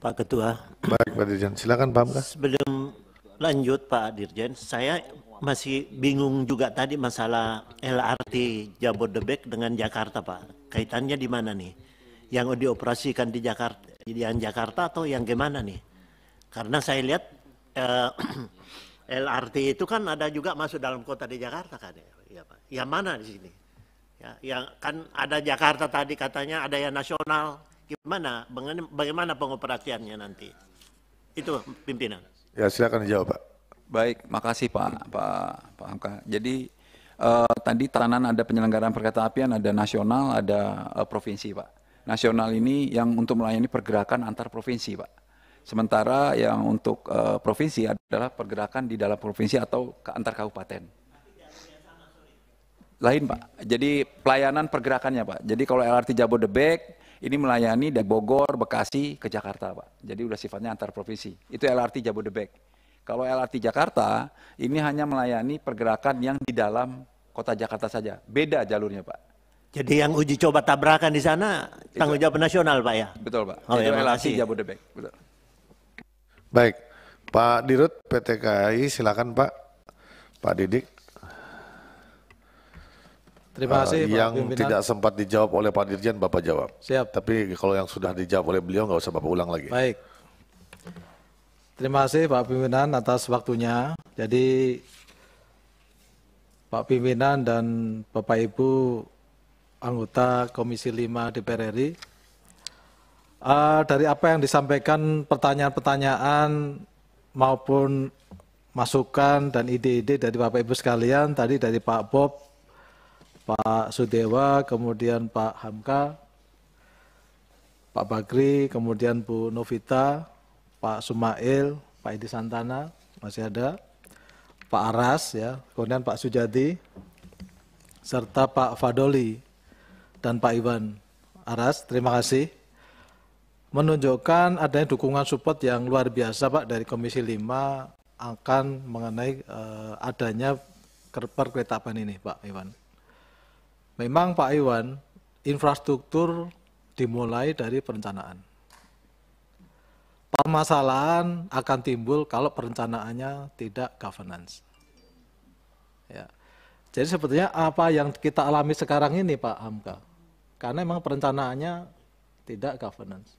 Pak Ketua. Baik Pak Dirjen, silakan Pak Amka. Sebelum lanjut Pak Dirjen, saya masih bingung juga tadi masalah LRT Jabodebek dengan Jakarta Pak. Kaitannya di mana nih? yang dioperasikan di Jakarta, yang Jakarta atau yang gimana nih? Karena saya lihat eh, LRT [clears throat] itu kan ada juga masuk dalam kota di Jakarta kan ya, ya, Pak. Yang mana di sini? Ya, yang kan ada Jakarta tadi katanya ada yang nasional. Gimana bagaimana pengoperasiannya nanti? Itu pimpinan. Ya, silakan jawab, Pak. Baik, makasih Pak Pak Pak Hamka. Jadi eh, tadi tanan ada penyelenggaraan perkereta apian, ada nasional, ada eh, provinsi, Pak nasional ini yang untuk melayani pergerakan antar provinsi, Pak. Sementara yang untuk uh, provinsi adalah pergerakan di dalam provinsi atau ke antar kabupaten. Lain, Pak. Jadi pelayanan pergerakannya, Pak. Jadi kalau LRT Jabodebek ini melayani dari Bogor, Bekasi ke Jakarta, Pak. Jadi udah sifatnya antar provinsi. Itu LRT Jabodebek. Kalau LRT Jakarta ini hanya melayani pergerakan yang di dalam kota Jakarta saja. Beda jalurnya, Pak. Jadi yang uji coba tabrakan di sana tanggung iya. jawab nasional Pak ya? Betul Pak, oh, ya, LRT Jabodebek. Betul. Baik, Pak Dirut PT KAI silakan Pak, Pak Didik. Terima eh, kasih uh, Pak Yang Pimpinan. tidak sempat dijawab oleh Pak Dirjen Bapak jawab. Siap. Tapi kalau yang sudah dijawab oleh beliau nggak usah Bapak ulang lagi. Baik. Terima kasih Pak Pimpinan atas waktunya. Jadi Pak Pimpinan dan Bapak Ibu anggota Komisi 5 DPR RI. Uh, ah, dari apa yang disampaikan pertanyaan-pertanyaan maupun masukan dan ide-ide dari Bapak Ibu sekalian tadi dari Pak Bob, Pak Sudewa, kemudian Pak Hamka, Pak Bagri, kemudian Bu Novita, Pak Sumail, Pak Edi Santana masih ada, Pak Aras ya, kemudian Pak Sujadi serta Pak Fadoli dan Pak Iwan Aras, terima kasih. Menunjukkan adanya dukungan support yang luar biasa Pak dari Komisi 5 akan mengenai uh, adanya perkeretaapan ini Pak Iwan. Memang Pak Iwan, infrastruktur dimulai dari perencanaan. Permasalahan akan timbul kalau perencanaannya tidak governance. Ya. Jadi sebetulnya apa yang kita alami sekarang ini Pak Hamka, karena memang perencanaannya tidak governance.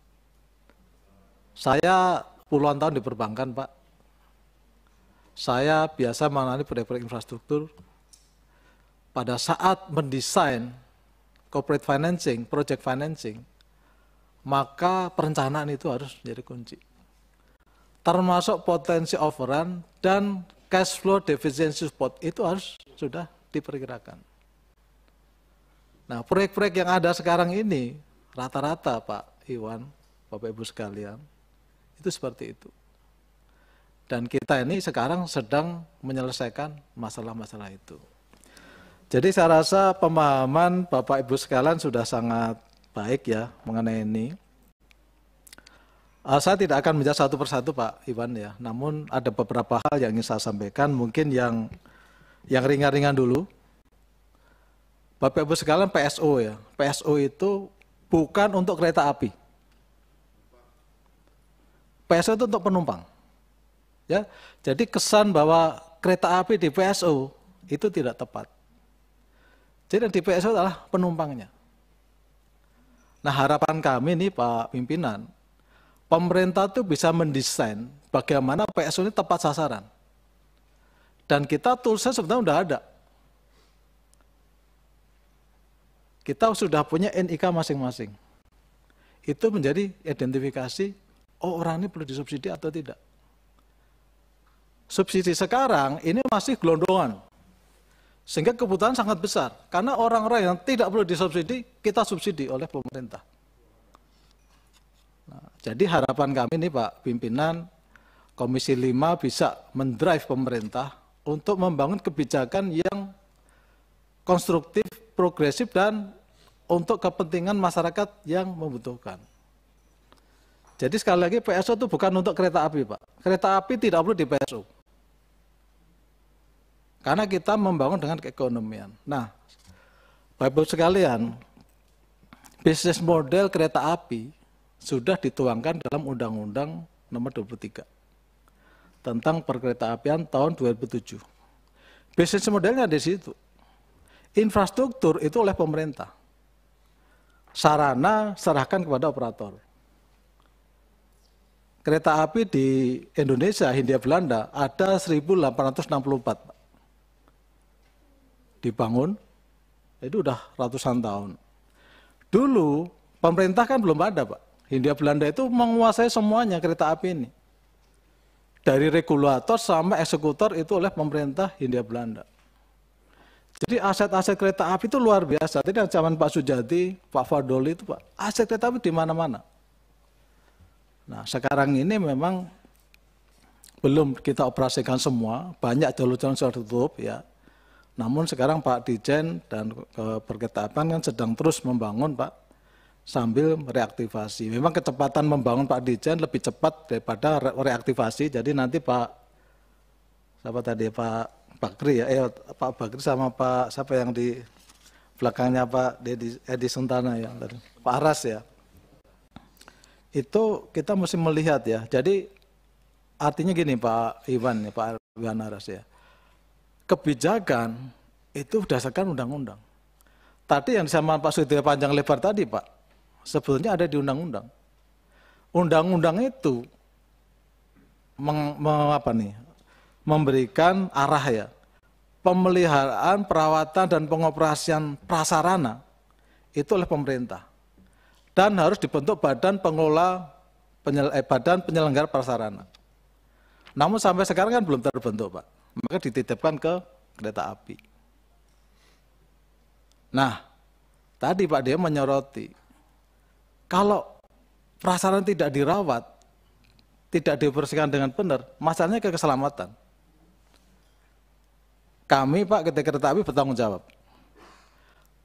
Saya puluhan tahun di perbankan, Pak. Saya biasa menangani proyek-proyek infrastruktur. Pada saat mendesain corporate financing, project financing, maka perencanaan itu harus menjadi kunci. Termasuk potensi overrun dan cash flow deficiency support itu harus sudah diperkirakan. Nah, proyek-proyek yang ada sekarang ini rata-rata Pak Iwan, Bapak Ibu sekalian, itu seperti itu. Dan kita ini sekarang sedang menyelesaikan masalah-masalah itu. Jadi saya rasa pemahaman Bapak Ibu sekalian sudah sangat baik ya mengenai ini. Eh, saya tidak akan menjawab satu persatu Pak Iwan ya, namun ada beberapa hal yang ingin saya sampaikan, mungkin yang yang ringan-ringan dulu Bapak Ibu sekalian PSO ya. PSO itu bukan untuk kereta api. PSO itu untuk penumpang. Ya. Jadi kesan bahwa kereta api di PSO itu tidak tepat. Jadi di PSO adalah penumpangnya. Nah harapan kami nih Pak Pimpinan, pemerintah itu bisa mendesain bagaimana PSO ini tepat sasaran. Dan kita toolsnya sebenarnya sudah ada kita sudah punya NIK masing-masing. Itu menjadi identifikasi, oh orang ini perlu disubsidi atau tidak. Subsidi sekarang ini masih gelondongan. Sehingga kebutuhan sangat besar. Karena orang-orang yang tidak perlu disubsidi, kita subsidi oleh pemerintah. Nah, jadi harapan kami ini Pak Pimpinan, Komisi 5 bisa mendrive pemerintah untuk membangun kebijakan yang konstruktif, progresif, dan untuk kepentingan masyarakat yang membutuhkan. Jadi sekali lagi PSO itu bukan untuk kereta api, Pak. Kereta api tidak perlu di PSU. Karena kita membangun dengan keekonomian. Nah, Bapak sekalian, bisnis model kereta api sudah dituangkan dalam Undang-Undang nomor 23 tentang perkeretaapian tahun 2007. Bisnis modelnya di situ. Infrastruktur itu oleh pemerintah sarana serahkan kepada operator. Kereta api di Indonesia, Hindia Belanda ada 1864 dibangun, itu udah ratusan tahun. Dulu pemerintah kan belum ada Pak. Hindia Belanda itu menguasai semuanya kereta api ini. Dari regulator sampai eksekutor itu oleh pemerintah Hindia Belanda. Jadi aset-aset kereta api itu luar biasa. Tadi zaman Pak Sujati, Pak Fardoli itu Pak, aset kereta api di mana-mana. Nah sekarang ini memang belum kita operasikan semua, banyak jalur-jalur sudah tutup ya. Namun sekarang Pak Dijen dan e, perketapan kan sedang terus membangun Pak sambil reaktivasi. Memang kecepatan membangun Pak Dijen lebih cepat daripada reaktivasi. Jadi nanti Pak siapa tadi Pak Bakri ya, eh, Pak Bakri sama Pak siapa yang di belakangnya Pak Deddy Edi Suntana ya tadi, Pak Aras ya. Itu kita mesti melihat ya. Jadi artinya gini Pak Iwan ya, Pak Iwan Aras ya. Kebijakan itu berdasarkan undang-undang. Tadi yang disampaikan Pak Sudirman panjang lebar tadi Pak, sebetulnya ada di undang-undang. Undang-undang itu meng, meng, apa nih, memberikan arah ya, pemeliharaan, perawatan, dan pengoperasian prasarana itu oleh pemerintah. Dan harus dibentuk badan pengelola penyel, eh, badan penyelenggara prasarana. Namun sampai sekarang kan belum terbentuk, Pak. Maka dititipkan ke kereta api. Nah, tadi Pak Dia menyoroti, kalau prasarana tidak dirawat, tidak dibersihkan dengan benar, masalahnya ke keselamatan. Kami Pak ketika kereta api bertanggung jawab.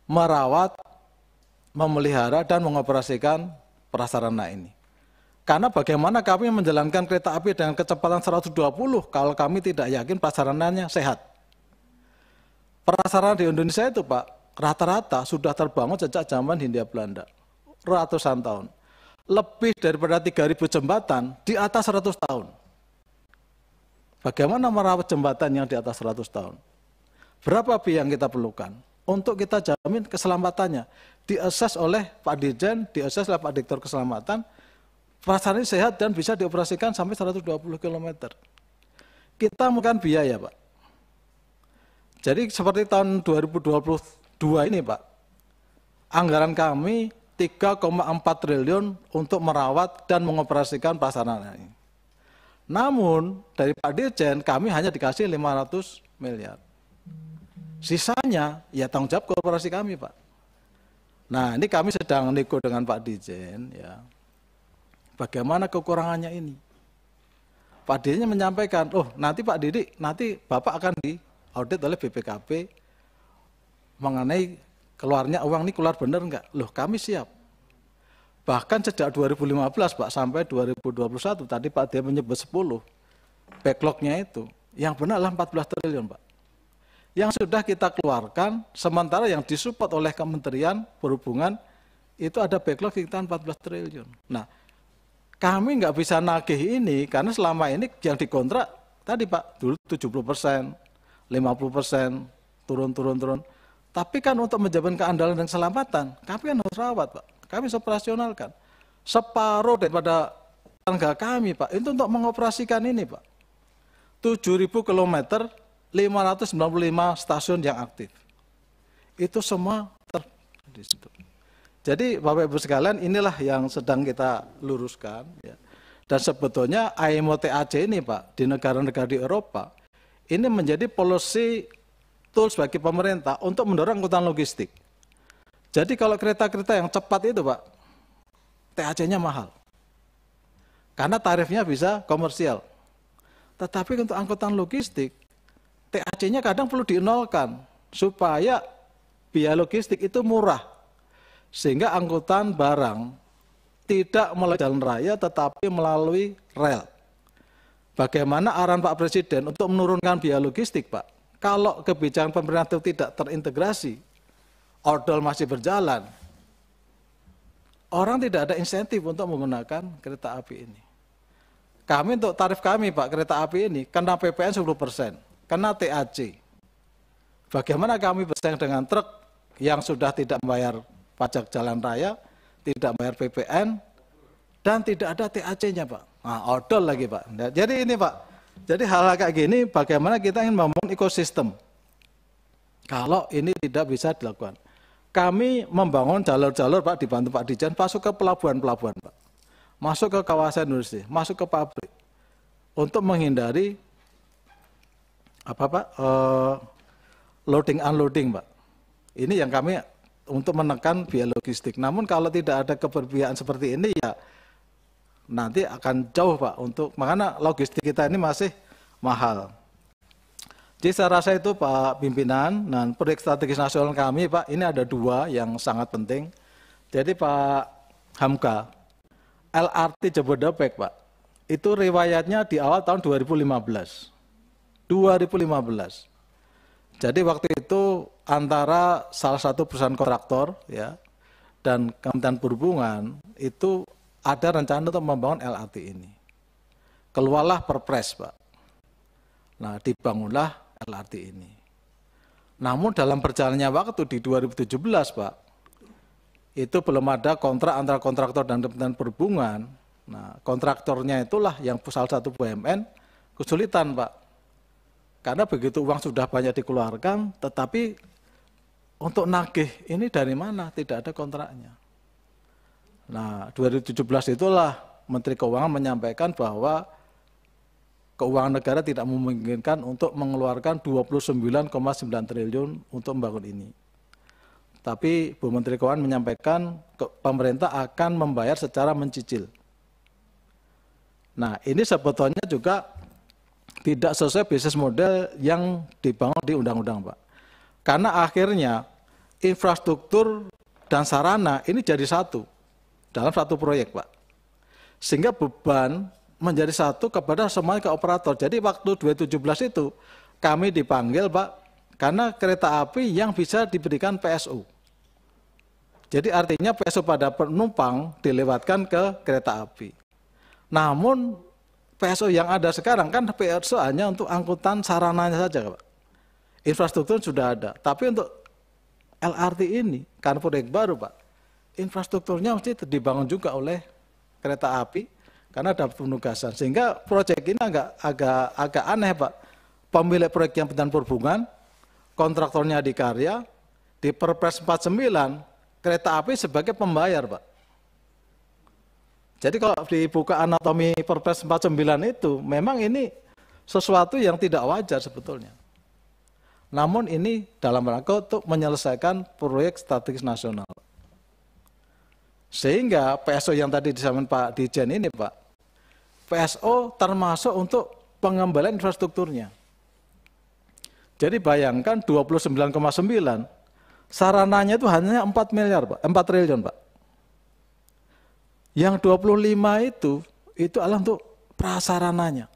Merawat, memelihara dan mengoperasikan prasarana ini. Karena bagaimana kami menjalankan kereta api dengan kecepatan 120 kalau kami tidak yakin prasarananya sehat. Prasarana di Indonesia itu Pak, rata-rata sudah terbangun sejak zaman Hindia Belanda. Ratusan tahun. Lebih daripada 3.000 jembatan di atas 100 tahun. Bagaimana merawat jembatan yang di atas 100 tahun? Berapa biaya yang kita perlukan? Untuk kita jamin keselamatannya. Diakses oleh Pak Dirjen, diakses oleh Pak Direktur Keselamatan, pasar ini sehat dan bisa dioperasikan sampai 120 km. Kita bukan biaya, Pak. Jadi seperti tahun 2022 ini, Pak, anggaran kami 3,4 triliun untuk merawat dan mengoperasikan pasar ini. Namun dari Pak Dirjen kami hanya dikasih 500 miliar. Sisanya ya tanggung jawab korporasi kami, Pak. Nah, ini kami sedang nego dengan Pak Dijen ya. Bagaimana kekurangannya ini? Pak Dijennya menyampaikan, "Oh, nanti Pak Didi, nanti Bapak akan di audit oleh BPKP mengenai keluarnya uang ini keluar benar enggak?" Loh, kami siap. Bahkan sejak 2015, Pak, sampai 2021 tadi Pak dia menyebut 10 backlognya itu. Yang benar adalah 14 triliun, Pak yang sudah kita keluarkan, sementara yang disupport oleh Kementerian Perhubungan itu ada backlog sekitar 14 triliun. Nah, kami nggak bisa nagih ini karena selama ini yang dikontrak tadi Pak, dulu 70 persen, 50 persen, turun-turun-turun. Tapi kan untuk menjamin keandalan dan keselamatan, kami kan harus rawat Pak, kami operasionalkan. Separuh daripada tangga kami Pak, itu untuk mengoperasikan ini Pak. 7.000 kilometer 595 stasiun yang aktif. Itu semua ter di situ. Jadi Bapak Ibu sekalian inilah yang sedang kita luruskan. Ya. Dan sebetulnya IMO TAC ini Pak, di negara-negara di Eropa, ini menjadi policy tools bagi pemerintah untuk mendorong angkutan logistik. Jadi kalau kereta-kereta yang cepat itu Pak, TAC-nya mahal. Karena tarifnya bisa komersial. Tetapi untuk angkutan logistik, TAC-nya kadang perlu dienolkan supaya biaya logistik itu murah. Sehingga angkutan barang tidak melalui jalan raya tetapi melalui rel. Bagaimana arahan Pak Presiden untuk menurunkan biaya logistik, Pak? Kalau kebijakan pemerintah itu tidak terintegrasi, ordol masih berjalan, orang tidak ada insentif untuk menggunakan kereta api ini. Kami untuk tarif kami Pak kereta api ini kena PPN 10 persen kena TAC. Bagaimana kami bersaing dengan truk yang sudah tidak membayar pajak jalan raya, tidak membayar PPN, dan tidak ada TAC-nya Pak. Nah, odol lagi Pak. Nah, jadi ini Pak, jadi hal-hal kayak gini bagaimana kita ingin membangun ekosistem. Kalau ini tidak bisa dilakukan. Kami membangun jalur-jalur Pak dibantu Pak Dijan masuk ke pelabuhan-pelabuhan Pak. Masuk ke kawasan industri, masuk ke pabrik. Untuk menghindari apa pak uh, loading unloading pak ini yang kami untuk menekan biaya logistik namun kalau tidak ada keberbiayaan seperti ini ya nanti akan jauh pak untuk makanya logistik kita ini masih mahal jadi saya rasa itu pak pimpinan dan proyek strategis nasional kami pak ini ada dua yang sangat penting jadi pak Hamka LRT Jabodebek pak itu riwayatnya di awal tahun 2015 2015. Jadi waktu itu antara salah satu perusahaan kontraktor ya dan Kementerian Perhubungan itu ada rencana untuk membangun LRT ini. Keluarlah Perpres, Pak. Nah, dibangunlah LRT ini. Namun dalam perjalannya waktu di 2017, Pak, itu belum ada kontrak antara kontraktor dan Kementerian Perhubungan. Nah, kontraktornya itulah yang salah satu BUMN kesulitan, Pak karena begitu uang sudah banyak dikeluarkan, tetapi untuk nagih ini dari mana? Tidak ada kontraknya. Nah, 2017 itulah Menteri Keuangan menyampaikan bahwa keuangan negara tidak memungkinkan untuk mengeluarkan 29,9 triliun untuk membangun ini. Tapi Bu Menteri Keuangan menyampaikan ke, pemerintah akan membayar secara mencicil. Nah ini sebetulnya juga tidak sesuai bisnis model yang dibangun di undang-undang, Pak. Karena akhirnya infrastruktur dan sarana ini jadi satu dalam satu proyek, Pak. Sehingga beban menjadi satu kepada semua ke operator. Jadi waktu 2017 itu kami dipanggil, Pak, karena kereta api yang bisa diberikan PSU. Jadi artinya PSU pada penumpang dilewatkan ke kereta api. Namun PSO yang ada sekarang kan PSO hanya untuk angkutan sarananya saja, Pak. Infrastruktur sudah ada, tapi untuk LRT ini kan proyek baru, Pak. Infrastrukturnya mesti dibangun juga oleh kereta api karena ada penugasan. Sehingga proyek ini agak agak agak aneh, Pak. Pemilik proyek yang pentan perhubungan, kontraktornya di karya, di Perpres 49 kereta api sebagai pembayar, Pak jadi kalau dibuka anatomi Perpres 49 itu, memang ini sesuatu yang tidak wajar sebetulnya. Namun ini dalam rangka untuk menyelesaikan proyek strategis nasional. Sehingga PSO yang tadi disampaikan Pak Dijen ini Pak, PSO termasuk untuk pengembalian infrastrukturnya. Jadi bayangkan 29,9, sarananya itu hanya 4 miliar Pak, 4 triliun Pak. Yang 25 itu, itu adalah untuk prasarananya.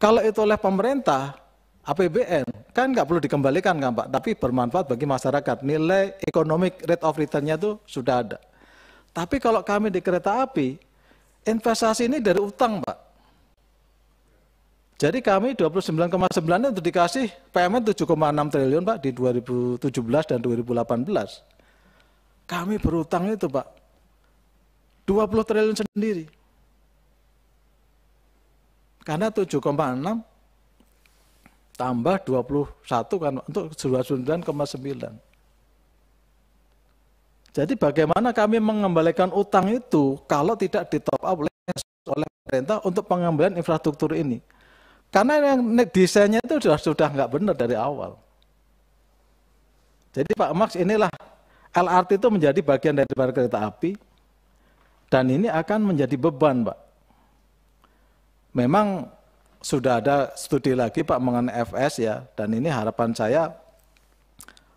Kalau itu oleh pemerintah, APBN, kan nggak perlu dikembalikan kan Pak, tapi bermanfaat bagi masyarakat. Nilai economic rate of return-nya itu sudah ada. Tapi kalau kami di kereta api, investasi ini dari utang Pak. Jadi kami 29,9 itu dikasih PMN 7,6 triliun Pak di 2017 dan 2018. Kami berutang itu Pak, 20 triliun sendiri. Karena 7,6 tambah 21 kan untuk 29,9. Jadi bagaimana kami mengembalikan utang itu kalau tidak ditop up oleh, oleh pemerintah untuk pengembalian infrastruktur ini? Karena yang desainnya itu sudah sudah nggak benar dari awal. Jadi Pak Max inilah LRT itu menjadi bagian dari kereta api, dan ini akan menjadi beban, Pak. Memang sudah ada studi lagi, Pak, mengenai FS ya. Dan ini harapan saya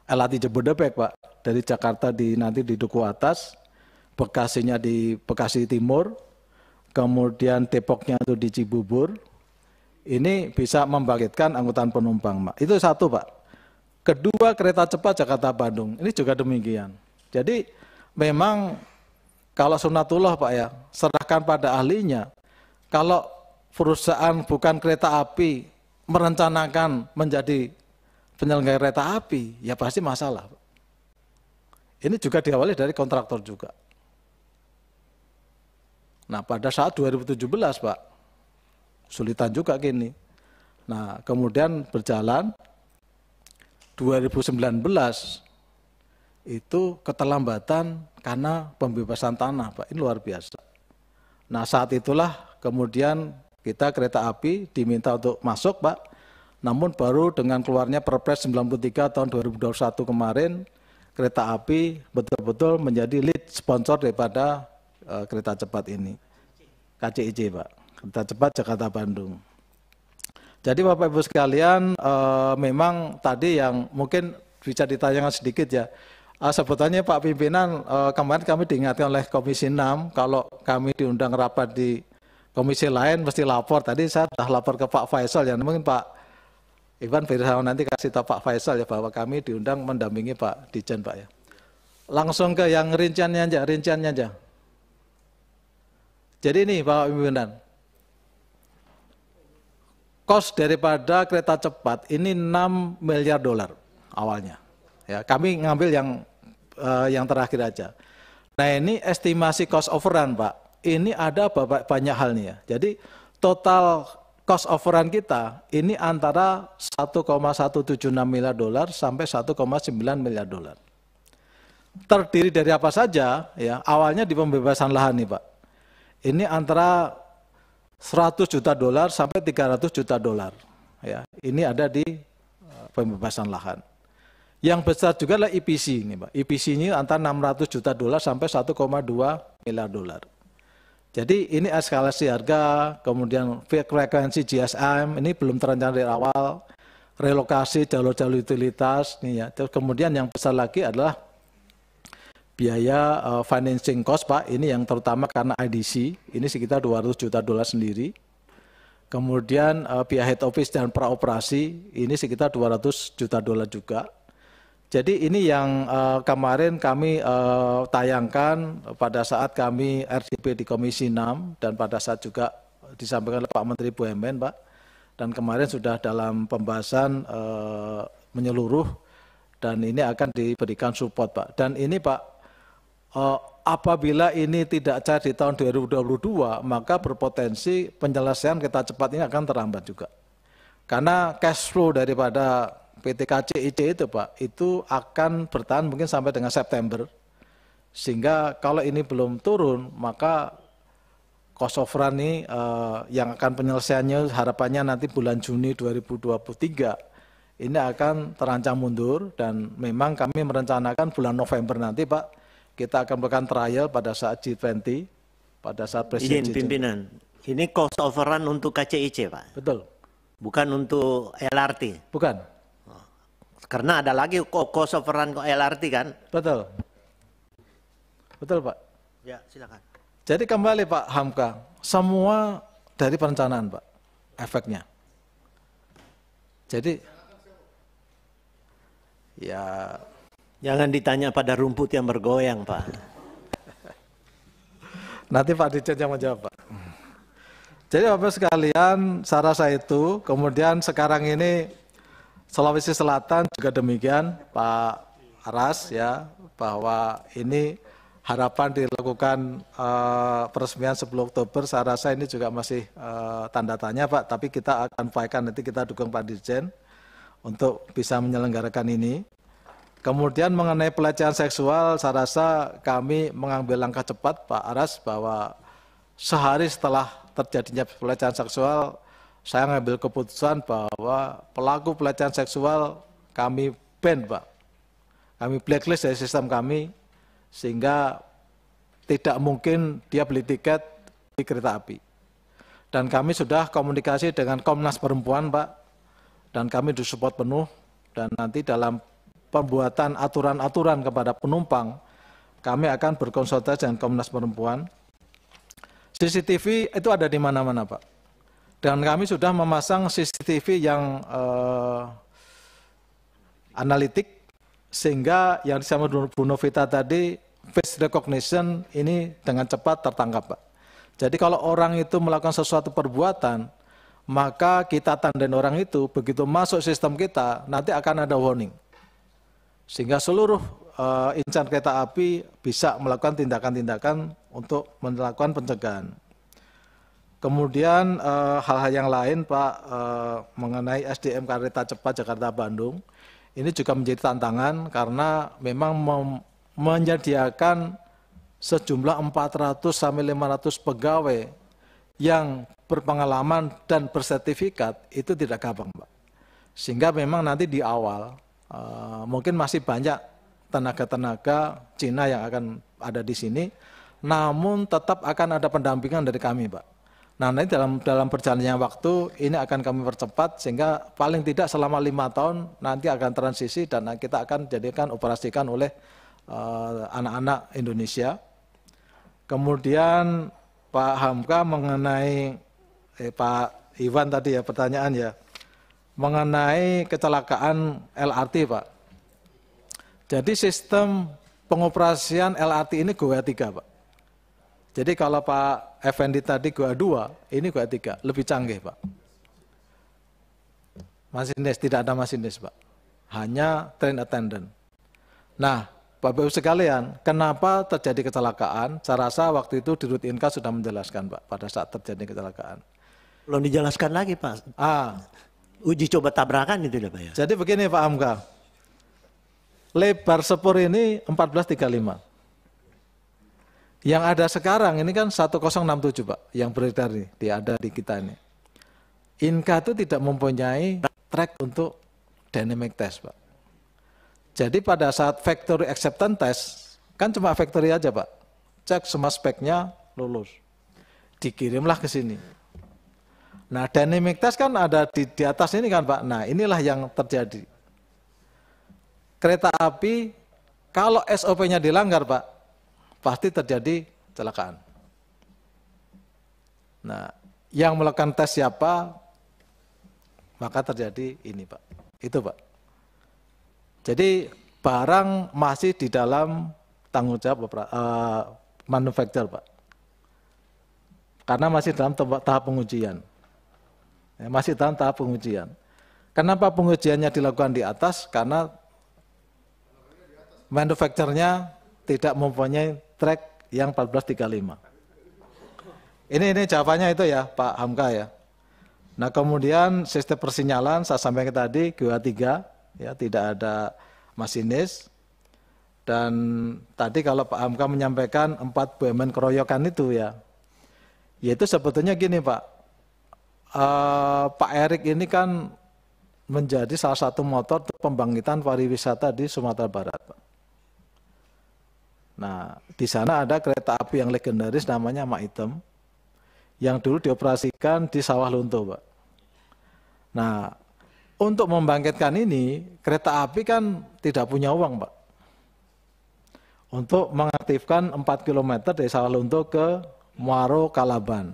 LRT Jabodebek, Pak. Dari Jakarta di nanti di Duku Atas, Bekasinya di Bekasi Timur, kemudian Depoknya itu di Cibubur. Ini bisa membangkitkan angkutan penumpang, Pak. Itu satu, Pak. Kedua, kereta cepat Jakarta-Bandung. Ini juga demikian. Jadi memang kalau sunatullah Pak ya, serahkan pada ahlinya. Kalau perusahaan bukan kereta api merencanakan menjadi penyelenggara kereta api, ya pasti masalah. Ini juga diawali dari kontraktor juga. Nah pada saat 2017 Pak, sulitan juga gini. Nah kemudian berjalan 2019 itu keterlambatan karena pembebasan tanah, Pak. Ini luar biasa. Nah, saat itulah kemudian kita kereta api diminta untuk masuk, Pak. Namun baru dengan keluarnya Perpres 93 tahun 2021 kemarin, kereta api betul-betul menjadi lead sponsor daripada uh, kereta cepat ini. KCIC, Pak. Kereta cepat Jakarta-Bandung. Jadi Bapak Ibu sekalian, uh, memang tadi yang mungkin bisa ditanyakan sedikit ya, Uh, eh, sebetulnya Pak Pimpinan, uh, kemarin kami diingatkan oleh Komisi 6, kalau kami diundang rapat di komisi lain mesti lapor. Tadi saya sudah lapor ke Pak Faisal, ya mungkin Pak Iwan Firhawan nanti kasih tahu Pak Faisal ya bahwa kami diundang mendampingi Pak Dijen Pak ya. Langsung ke yang rinciannya aja, rinciannya aja. Jadi ini Pak Pimpinan, kos daripada kereta cepat ini 6 miliar dolar awalnya. Ya, kami ngambil yang uh, yang terakhir aja. Nah ini estimasi cost overrun Pak, ini ada banyak hal nih ya. Jadi total cost overrun kita ini antara 1,176 miliar dolar sampai 1,9 miliar dolar. Terdiri dari apa saja ya, awalnya di pembebasan lahan nih Pak. Ini antara 100 juta dolar sampai 300 juta dolar. Ya, ini ada di eh, pembebasan lahan. Yang besar juga adalah EPC ini, Pak. EPC ini antara 600 juta dolar sampai 1,2 miliar dolar. Jadi ini eskalasi harga, kemudian frekuensi GSM ini belum terencana dari awal, relokasi jalur-jalur utilitas, nih ya. Terus kemudian yang besar lagi adalah biaya uh, financing cost pak, ini yang terutama karena IDC, ini sekitar 200 juta dolar sendiri. Kemudian uh, eh, biaya head office dan praoperasi ini sekitar 200 juta dolar juga. Jadi ini yang uh, kemarin kami uh, tayangkan pada saat kami RDP di Komisi 6 dan pada saat juga disampaikan oleh Pak Menteri BUMN, Pak. Dan kemarin sudah dalam pembahasan uh, menyeluruh dan ini akan diberikan support, Pak. Dan ini, Pak, uh, apabila ini tidak cair di tahun 2022, maka berpotensi penyelesaian kita cepat ini akan terlambat juga. Karena cash flow daripada PT KCIC itu Pak, itu akan bertahan mungkin sampai dengan September. Sehingga kalau ini belum turun, maka cost of run ini eh, yang akan penyelesaiannya harapannya nanti bulan Juni 2023 ini akan terancam mundur dan memang kami merencanakan bulan November nanti Pak kita akan melakukan trial pada saat G20 pada saat presiden ini pimpinan ini cost of run untuk KCIC Pak betul bukan untuk LRT bukan karena ada lagi cost sovereign, run LRT kan? Betul. Betul Pak. Ya silakan. Jadi kembali Pak Hamka, semua dari perencanaan Pak, efeknya. Jadi, ya. Jangan ditanya pada rumput yang bergoyang Pak. Nanti Pak Dijen yang menjawab Pak. Jadi Bapak sekalian, saya rasa itu, kemudian sekarang ini Sulawesi Selatan juga demikian Pak Aras ya bahwa ini harapan dilakukan uh, peresmian 10 Oktober saya rasa ini juga masih uh, tanda tanya Pak tapi kita akan faikan nanti kita dukung Pak Dirjen untuk bisa menyelenggarakan ini kemudian mengenai pelecehan seksual saya rasa kami mengambil langkah cepat Pak Aras bahwa sehari setelah terjadinya pelecehan seksual saya ngambil keputusan bahwa pelaku pelecehan seksual kami ban, Pak. Kami blacklist dari sistem kami sehingga tidak mungkin dia beli tiket di kereta api. Dan kami sudah komunikasi dengan Komnas Perempuan, Pak. Dan kami disupport penuh dan nanti dalam pembuatan aturan-aturan kepada penumpang kami akan berkonsultasi dengan Komnas Perempuan. CCTV itu ada di mana-mana, Pak dan kami sudah memasang CCTV yang uh, analitik sehingga yang disama Bu Novita tadi face recognition ini dengan cepat tertangkap, Pak. Jadi kalau orang itu melakukan sesuatu perbuatan, maka kita tandain orang itu begitu masuk sistem kita nanti akan ada warning. Sehingga seluruh uh, eh, insan kereta api bisa melakukan tindakan-tindakan untuk melakukan pencegahan. Kemudian eh, hal-hal uh, yang lain Pak uh, mengenai SDM kereta cepat Jakarta Bandung ini juga menjadi tantangan karena memang menyediakan sejumlah 400 sampai 500 pegawai yang berpengalaman dan bersertifikat itu tidak gampang, Pak. Sehingga memang nanti di awal uh, mungkin masih banyak tenaga-tenaga Cina yang akan ada di sini, namun tetap akan ada pendampingan dari kami, Pak Nah nanti dalam dalam perjalannya waktu ini akan kami percepat sehingga paling tidak selama lima tahun nanti akan transisi dan kita akan jadikan operasikan oleh eh, anak-anak uh, Indonesia. Kemudian Pak Hamka mengenai eh, Pak Iwan tadi ya pertanyaan ya mengenai kecelakaan LRT Pak. Jadi sistem pengoperasian LRT ini GOA tiga Pak. Jadi kalau Pak Effendi tadi gua dua, ini gua tiga, lebih canggih Pak. Masinis, tidak ada masinis Pak. Hanya train attendant. Nah, Bapak Ibu sekalian, kenapa terjadi kecelakaan? Saya rasa waktu itu di Rut Inka sudah menjelaskan Pak, pada saat terjadi kecelakaan. Belum dijelaskan lagi Pak. Ah. Uji coba tabrakan itu ya Pak ya? Jadi begini Pak Amka, lebar sepur ini 1435. Yang ada sekarang ini kan 1067 Pak, yang beredar nih, di ada di kita ini. Inka itu tidak mempunyai track untuk dynamic test Pak. Jadi pada saat factory acceptance test, kan cuma factory aja Pak. Cek semua speknya lulus. Dikirimlah ke sini. Nah dynamic test kan ada di, di atas ini kan Pak. Nah inilah yang terjadi. Kereta api kalau SOP-nya dilanggar Pak, pasti terjadi kecelakaan. Nah, yang melakukan tes siapa, maka terjadi ini Pak. Itu Pak. Jadi barang masih di dalam tanggung jawab uh, manufaktur Pak. Karena masih dalam tahap pengujian. Ya, masih dalam tahap pengujian. Kenapa pengujiannya dilakukan di atas? Karena manufakturnya tidak mempunyai track yang 1435. Ini ini jawabannya itu ya Pak Hamka ya. Nah kemudian sistem persinyalan saya sampaikan tadi QA3 ya tidak ada masinis dan tadi kalau Pak Hamka menyampaikan empat BUMN keroyokan itu ya yaitu sebetulnya gini Pak uh, Pak Erik ini kan menjadi salah satu motor pembangkitan pariwisata di Sumatera Barat Pak. Nah, di sana ada kereta api yang legendaris namanya Mak Item yang dulu dioperasikan di sawah lunto, Pak. Nah, untuk membangkitkan ini, kereta api kan tidak punya uang, Pak. Untuk mengaktifkan 4 km dari sawah lunto ke Muaro Kalaban.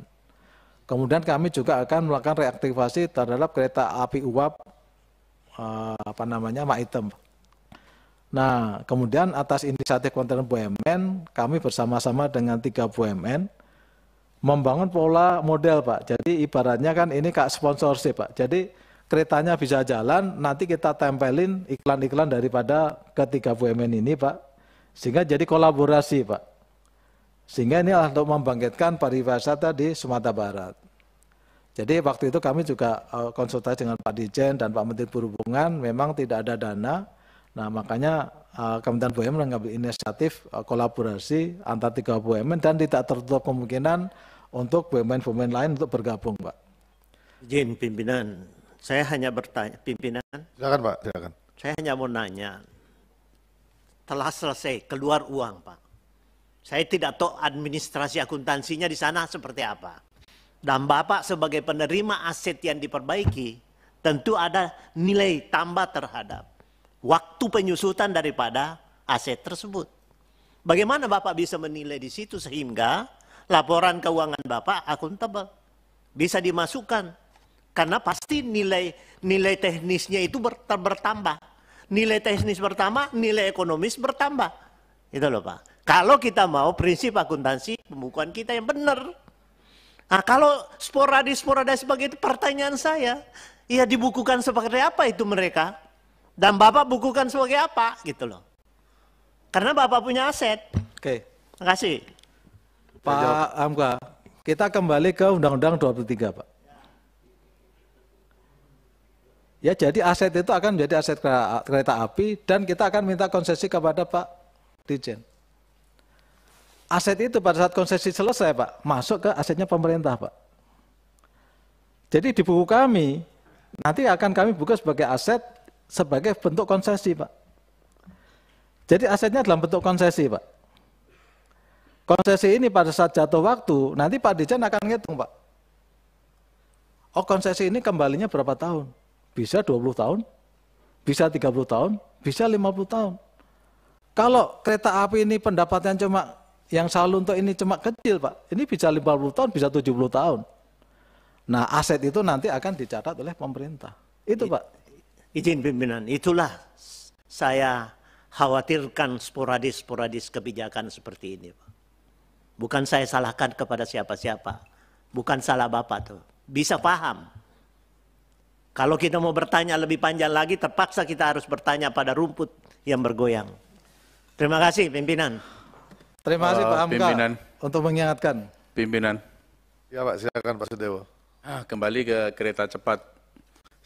Kemudian kami juga akan melakukan reaktivasi terhadap kereta api uap eh, apa namanya Mak Item, Pak. Nah, kemudian atas inisiatif konten BUMN, kami bersama-sama dengan tiga BUMN membangun pola model, Pak. Jadi ibaratnya kan ini kak sponsorship, Pak. Jadi keretanya bisa jalan, nanti kita tempelin iklan-iklan daripada ketiga BUMN ini, Pak. Sehingga jadi kolaborasi, Pak. Sehingga ini untuk membangkitkan pariwisata di Sumatera Barat. Jadi waktu itu kami juga eh, konsultasi dengan Pak Dijen dan Pak Menteri Perhubungan, memang tidak ada dana, Nah, makanya uh, Kementerian BUMN mengambil inisiatif uh, kolaborasi antar tiga BUMN dan tidak tertutup kemungkinan untuk BUMN-BUMN lain untuk bergabung, Pak. Jin pimpinan, saya hanya bertanya, pimpinan. Silakan, Pak, silakan. Saya hanya mau nanya, telah selesai keluar uang, Pak. Saya tidak tahu administrasi akuntansinya di sana seperti apa. Dan Bapak sebagai penerima aset yang diperbaiki, tentu ada nilai tambah terhadap waktu penyusutan daripada aset tersebut. Bagaimana Bapak bisa menilai di situ sehingga laporan keuangan Bapak akuntabel? Bisa dimasukkan karena pasti nilai nilai teknisnya itu bertambah. Nilai teknis bertambah, nilai ekonomis bertambah. Itu loh Pak. Kalau kita mau prinsip akuntansi pembukuan kita yang benar. Nah, kalau sporadis sporadis sebagai itu pertanyaan saya, ya dibukukan seperti apa itu mereka? Dan Bapak bukukan sebagai apa gitu loh. Karena Bapak punya aset. Oke. Terima kasih. Pak Amka, kita kembali ke Undang-Undang 23, Pak. Ya, jadi aset itu akan menjadi aset kereta api dan kita akan minta konsesi kepada Pak Dirjen. Aset itu pada saat konsesi selesai, Pak, masuk ke asetnya pemerintah, Pak. Jadi di buku kami, nanti akan kami buka sebagai aset sebagai bentuk konsesi, Pak. Jadi asetnya dalam bentuk konsesi, Pak. Konsesi ini pada saat jatuh waktu, nanti Pak Dijen akan ngitung, Pak. Oh, konsesi ini kembalinya berapa tahun? Bisa 20 tahun, bisa 30 tahun, bisa 50 tahun. Kalau kereta api ini pendapatan cuma yang salun untuk ini cuma kecil, Pak. Ini bisa 50 tahun, bisa 70 tahun. Nah, aset itu nanti akan dicatat oleh pemerintah. Itu, Pak izin pimpinan. Itulah saya khawatirkan sporadis-sporadis kebijakan seperti ini. Bukan saya salahkan kepada siapa-siapa. Bukan salah Bapak tuh. Bisa paham. Kalau kita mau bertanya lebih panjang lagi, terpaksa kita harus bertanya pada rumput yang bergoyang. Terima kasih pimpinan. Terima kasih eh, Pak Amka pimpinan. untuk mengingatkan. Pimpinan. Ya Pak, silakan Pak Sudewo. Ah, kembali ke kereta cepat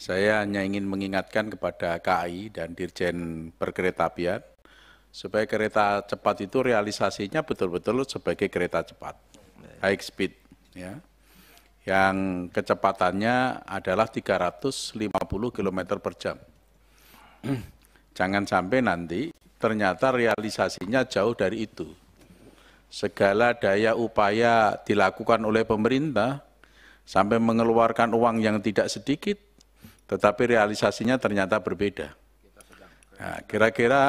saya hanya ingin mengingatkan kepada KAI dan Dirjen Perkeretaapian supaya kereta cepat itu realisasinya betul-betul sebagai kereta cepat, high speed, ya, yang kecepatannya adalah 350 km per jam. [clears throat] Jangan sampai nanti ternyata realisasinya jauh dari itu. Segala daya upaya dilakukan oleh pemerintah sampai mengeluarkan uang yang tidak sedikit, tetapi realisasinya ternyata berbeda. kira nah, kira-kira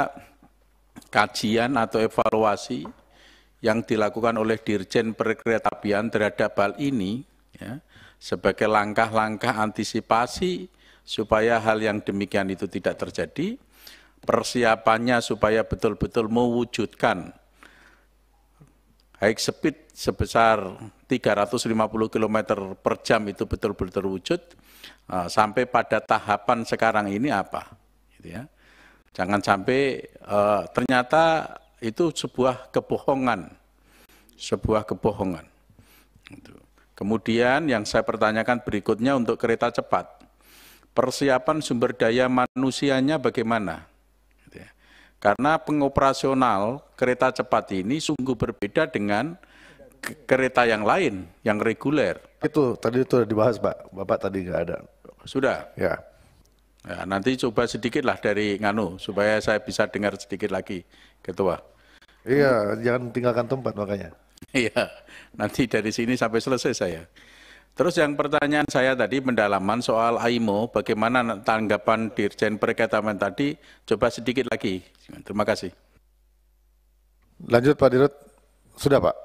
kajian atau evaluasi yang dilakukan oleh Dirjen Perkeretaapian terhadap hal ini ya, sebagai langkah-langkah antisipasi supaya hal yang demikian itu tidak terjadi, persiapannya supaya betul-betul mewujudkan high speed sebesar 350 km per jam itu betul-betul terwujud, -betul Ah, sampai pada tahapan sekarang ini apa gitu ya jangan sampai uh, ternyata itu sebuah kebohongan sebuah kebohongan gitu. kemudian yang saya pertanyakan berikutnya untuk kereta cepat persiapan sumber daya manusianya bagaimana gitu ya. karena pengoperasional kereta cepat ini sungguh berbeda dengan kereta yang lain yang reguler. Itu tadi itu sudah dibahas, Pak. Bapak tadi nggak ada. Sudah. Ya. ya. Nanti coba sedikit lah dari Nganu supaya saya bisa dengar sedikit lagi, Ketua. Iya, hmm. jangan tinggalkan tempat makanya. [laughs] Iya, nanti dari sini sampai selesai saya. Terus yang pertanyaan saya tadi pendalaman soal AIMO, bagaimana tanggapan Dirjen Perketaman tadi, coba sedikit lagi. Terima kasih. Lanjut Pak Dirut, sudah Pak.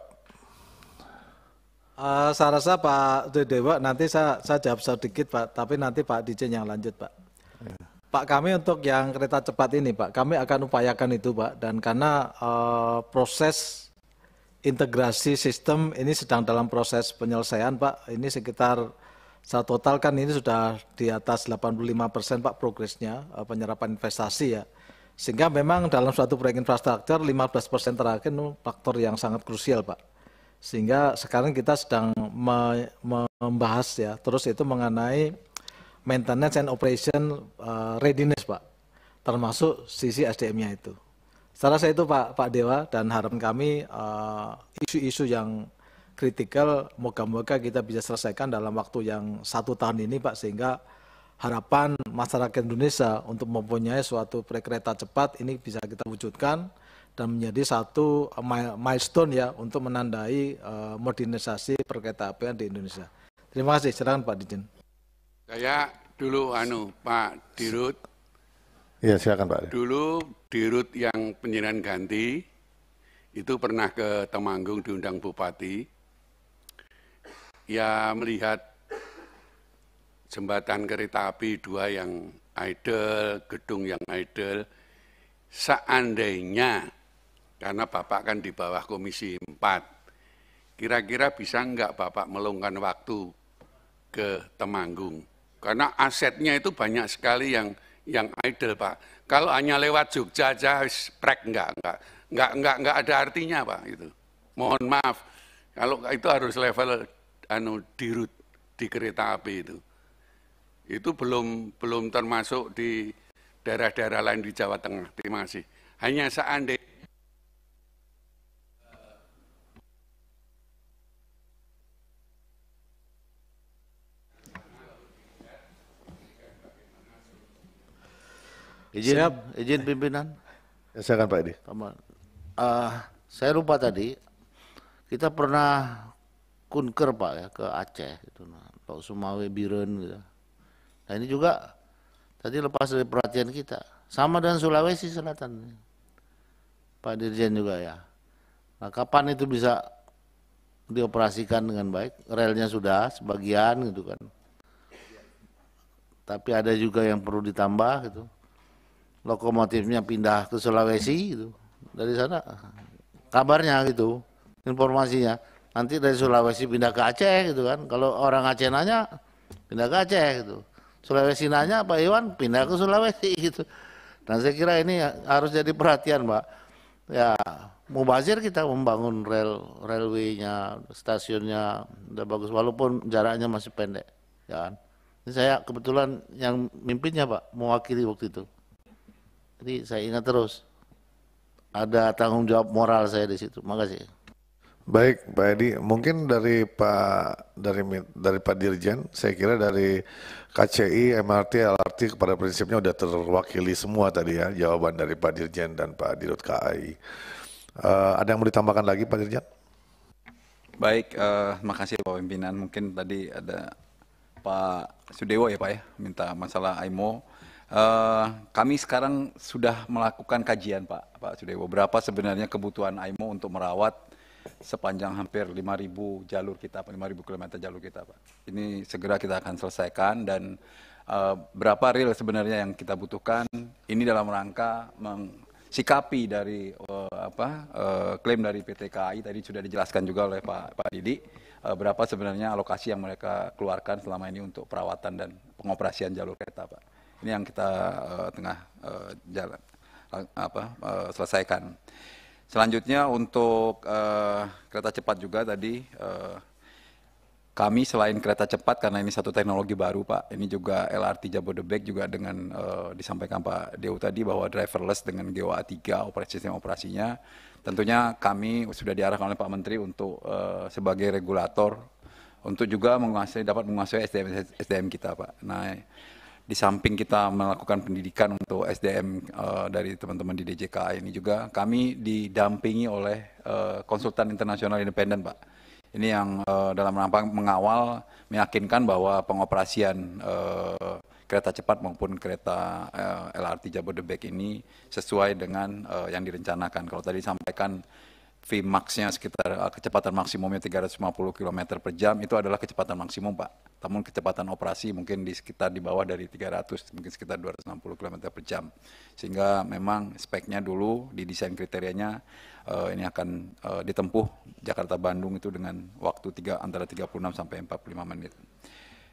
Uh, saya rasa Pak Dewa nanti saya, saya jawab sedikit Pak, tapi nanti Pak Dijen yang lanjut Pak. Ya. Pak kami untuk yang kereta cepat ini Pak, kami akan upayakan itu Pak, dan karena uh, proses integrasi sistem ini sedang dalam proses penyelesaian Pak, ini sekitar saya total kan ini sudah di atas 85 persen Pak progresnya uh, penyerapan investasi ya. Sehingga memang dalam suatu proyek infrastruktur 15 persen terakhir itu faktor yang sangat krusial Pak sehingga sekarang kita sedang me membahas ya terus itu mengenai maintenance and operation uh, readiness pak termasuk sisi SDM-nya itu. Saya itu Pak Pak Dewa dan harapan kami eh, isu-isu uh, yang kritikal moga-moga kita bisa selesaikan dalam waktu yang satu tahun ini Pak sehingga harapan masyarakat Indonesia untuk mempunyai suatu kereta cepat ini bisa kita wujudkan dan menjadi satu eh, milestone ya untuk menandai eh, modernisasi perkereta apian di Indonesia. Terima kasih, silakan Pak Dijen. Saya dulu anu Pak Dirut. Iya, silakan Pak. Dulu Dirut yang penyiran ganti itu pernah ke Temanggung diundang Bupati. Ya melihat jembatan kereta api dua yang idle, gedung yang idle. Seandainya karena Bapak kan di bawah Komisi 4. Kira-kira bisa enggak Bapak melongkan waktu ke Temanggung? Karena asetnya itu banyak sekali yang yang idle, Pak. Kalau hanya lewat Jogja aja prek enggak, enggak. Enggak enggak enggak ada artinya, Pak, itu. Mohon maaf. Kalau itu harus level anu dirut di kereta api itu. Itu belum belum termasuk di daerah-daerah lain di Jawa Tengah. Terima kasih. Hanya seandainya Izin, Siap. izin pimpinan. Ya, silakan Pak Edi. Uh, saya lupa tadi, kita pernah kunker Pak ya ke Aceh itu nah, Pak Sumawe Biren gitu. Nah ini juga tadi lepas dari perhatian kita. Sama dengan Sulawesi Selatan. Pak Dirjen juga ya. Nah, kapan itu bisa dioperasikan dengan baik? Relnya sudah sebagian gitu kan. Tapi ada juga yang perlu ditambah gitu lokomotifnya pindah ke Sulawesi itu Dari sana kabarnya gitu, informasinya. Nanti dari Sulawesi pindah ke Aceh gitu kan. Kalau orang Aceh nanya pindah ke Aceh gitu. Sulawesi nanya Pak Iwan pindah ke Sulawesi [laughs] gitu. Dan saya kira ini harus jadi perhatian Pak. Ya, mubazir kita membangun rel railwaynya stasiunnya udah bagus walaupun jaraknya masih pendek, ya kan. Ini saya kebetulan yang mimpinnya Pak, mewakili waktu itu. Jadi saya ingat terus ada tanggung jawab moral saya di situ. Makasih. Baik, Pak Edi. Mungkin dari Pak dari dari Pak Dirjen, saya kira dari KCI, MRT, LRT kepada prinsipnya sudah terwakili semua tadi ya jawaban dari Pak Dirjen dan Pak Dirut KAI. Uh, eh, ada yang mau ditambahkan lagi Pak Dirjen? Baik, uh, makasih Pak Pimpinan. Mungkin tadi ada Pak Sudewo ya Pak ya, minta masalah IMO. Eh, kami sekarang sudah melakukan kajian Pak, Pak Sudewo. Berapa sebenarnya kebutuhan AIMO untuk merawat sepanjang hampir 5.000 jalur kita, 5.000 km jalur kita Pak. Ini segera kita akan selesaikan dan uh, berapa real sebenarnya yang kita butuhkan. Ini dalam rangka sikapi dari uh, apa uh, klaim dari PT KAI tadi sudah dijelaskan juga oleh Pak, Pak Didi. Uh, berapa sebenarnya alokasi yang mereka keluarkan selama ini untuk perawatan dan pengoperasian jalur kereta Pak. Ini yang kita uh, tengah uh, jalan apa uh, selesaikan. Selanjutnya untuk uh, kereta cepat juga tadi uh, kami selain kereta cepat karena ini satu teknologi baru Pak, ini juga LRT Jabodebek juga dengan uh, disampaikan Pak Dewu tadi bahwa driverless dengan GWA 3 operasi sistem operasinya tentunya kami sudah diarahkan oleh Pak Menteri untuk uh, sebagai regulator untuk juga menguasai dapat menguasai SDM SDM kita Pak. Nah, di samping kita melakukan pendidikan untuk SDM uh, eh, dari teman-teman di DJKA ini juga kami didampingi oleh uh, konsultan internasional independen, Pak. Ini yang uh, dalam rangka mengawal meyakinkan bahwa pengoperasian uh, kereta cepat maupun kereta uh, LRT Jabodebek ini sesuai dengan uh, yang direncanakan. Kalau tadi sampaikan V max-nya sekitar eh, kecepatan maksimumnya 350 km per jam itu adalah kecepatan maksimum Pak. Namun kecepatan operasi mungkin di sekitar di bawah dari 300, mungkin sekitar 260 km per jam. Sehingga memang speknya dulu di desain kriterianya uh, ini akan uh, ditempuh Jakarta-Bandung itu dengan waktu tiga antara 36 sampai 45 menit.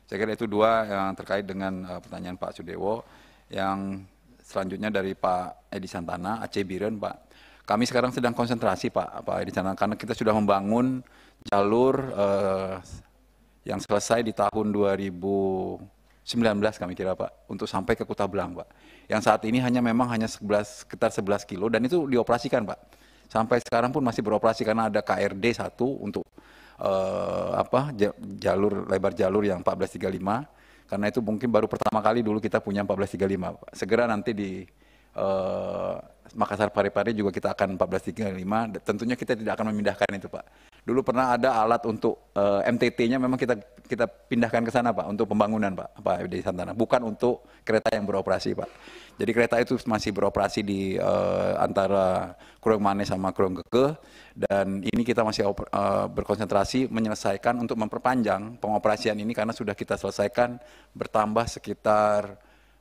Saya kira itu dua yang terkait dengan uh, pertanyaan Pak Sudewo. Yang selanjutnya dari Pak Edi Santana, Aceh Biren Pak kami sekarang sedang konsentrasi Pak, Pak di sana karena kita sudah membangun jalur eh, yang selesai di tahun 2019 kami kira Pak, untuk sampai ke Kuta Belang Pak. Yang saat ini hanya memang hanya 11, sekitar 11 kilo dan itu dioperasikan Pak. Sampai sekarang pun masih beroperasi karena ada KRD satu untuk uh, apa jalur lebar jalur yang 1435 karena itu mungkin baru pertama kali dulu kita punya 1435 Pak. Segera nanti di uh, Makassar Parepare juga kita akan 1435 tentunya kita tidak akan memindahkan itu Pak. Dulu pernah ada alat untuk uh, eh, MTT-nya memang kita kita pindahkan ke sana Pak untuk pembangunan Pak Pak di Santana bukan untuk kereta yang beroperasi Pak. Jadi kereta itu masih beroperasi di uh, antara Kurung Manis sama Kurung Keke dan ini kita masih oper, uh, berkonsentrasi menyelesaikan untuk memperpanjang pengoperasian ini karena sudah kita selesaikan bertambah sekitar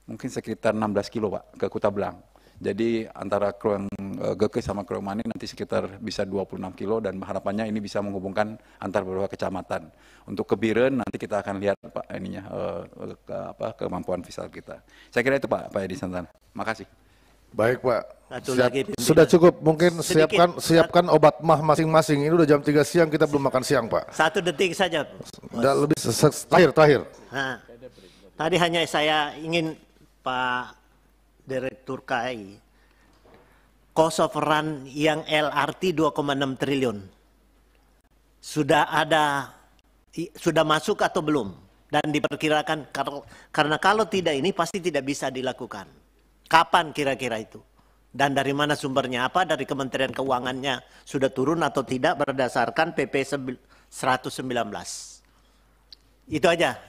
mungkin sekitar 16 kilo Pak ke Kuta Belang jadi antara Kruang e, Geke sama Kruang Mani nanti sekitar bisa 26 kilo dan harapannya ini bisa menghubungkan antar beberapa kecamatan. Untuk kebiren nanti kita akan lihat Pak ininya uh, ke, apa kemampuan fiskal kita. Saya kira itu Pak Pak Edi Santana. Makasih. Baik Pak. Siap, sudah cukup. Mungkin Sedikit. siapkan siapkan obat mah masing-masing. Ini udah jam 3 siang kita belum makan siang Pak. Satu detik saja. tidak lebih terakhir terakhir. Nah, tadi hanya saya ingin Pak Direktur KAI, cost of run yang LRT 2,6 triliun. Sudah ada, sudah masuk atau belum? Dan diperkirakan, karena kalau tidak ini pasti tidak bisa dilakukan. Kapan kira-kira itu? Dan dari mana sumbernya? Apa dari Kementerian Keuangannya sudah turun atau tidak berdasarkan PP 119? Itu aja.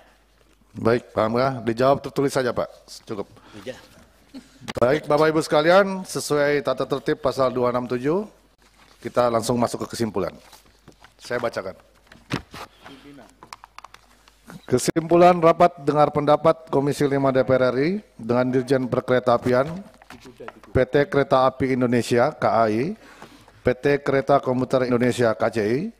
Baik, Pak Amrah, dijawab tertulis saja Pak. Cukup. Dijawab. Baik, Bapak Ibu sekalian, sesuai tata tertib pasal 267, kita langsung masuk ke kesimpulan. Saya bacakan. Kesimpulan rapat dengar pendapat Komisi 5 DPR RI dengan Dirjen Perkeretaapian PT Kereta Api Indonesia KAI, PT Kereta Komuter Indonesia KCI,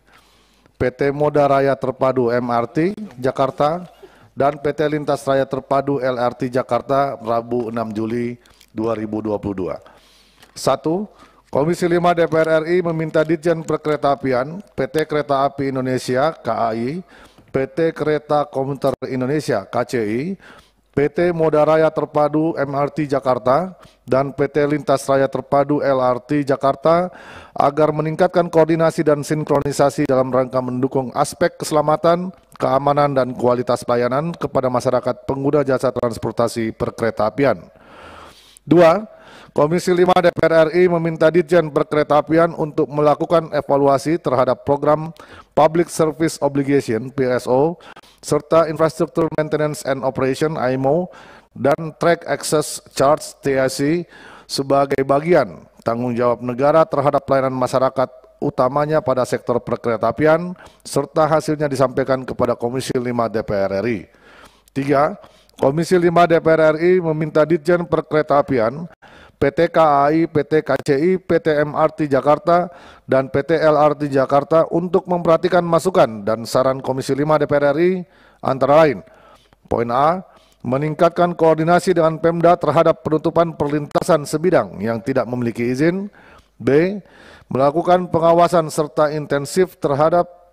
PT Moda Raya Terpadu MRT Jakarta, dan PT Lintas Raya Terpadu LRT Jakarta Rabu 6 Juli 2022. Satu, Komisi 5 DPR RI meminta Dirjen Perkeretaapian, PT Kereta Api Indonesia KAI, PT Kereta Komuter Indonesia KCI, PT Moda Raya Terpadu MRT Jakarta, dan PT Lintas Raya Terpadu LRT Jakarta agar meningkatkan koordinasi dan sinkronisasi dalam rangka mendukung aspek keselamatan, keamanan, dan kualitas pelayanan kepada masyarakat pengguna jasa transportasi perkeretaapian. Dua, Komisi 5 DPR RI meminta Ditjen Perkeretaapian untuk melakukan evaluasi terhadap program Public Service Obligation PSO serta Infrastructure Maintenance and Operation IMO dan Track Access Charge TAC sebagai bagian tanggung jawab negara terhadap pelayanan masyarakat utamanya pada sektor perkeretaapian serta hasilnya disampaikan kepada Komisi 5 DPR RI. Tiga, Komisi 5 DPR RI meminta Ditjen Perkeretaapian, PT KAI, PT KCI, PT MRT Jakarta, dan PT LRT Jakarta untuk memperhatikan masukan dan saran Komisi 5 DPR RI antara lain. Poin A, meningkatkan koordinasi dengan Pemda terhadap penutupan perlintasan sebidang yang tidak memiliki izin. B, melakukan pengawasan serta intensif terhadap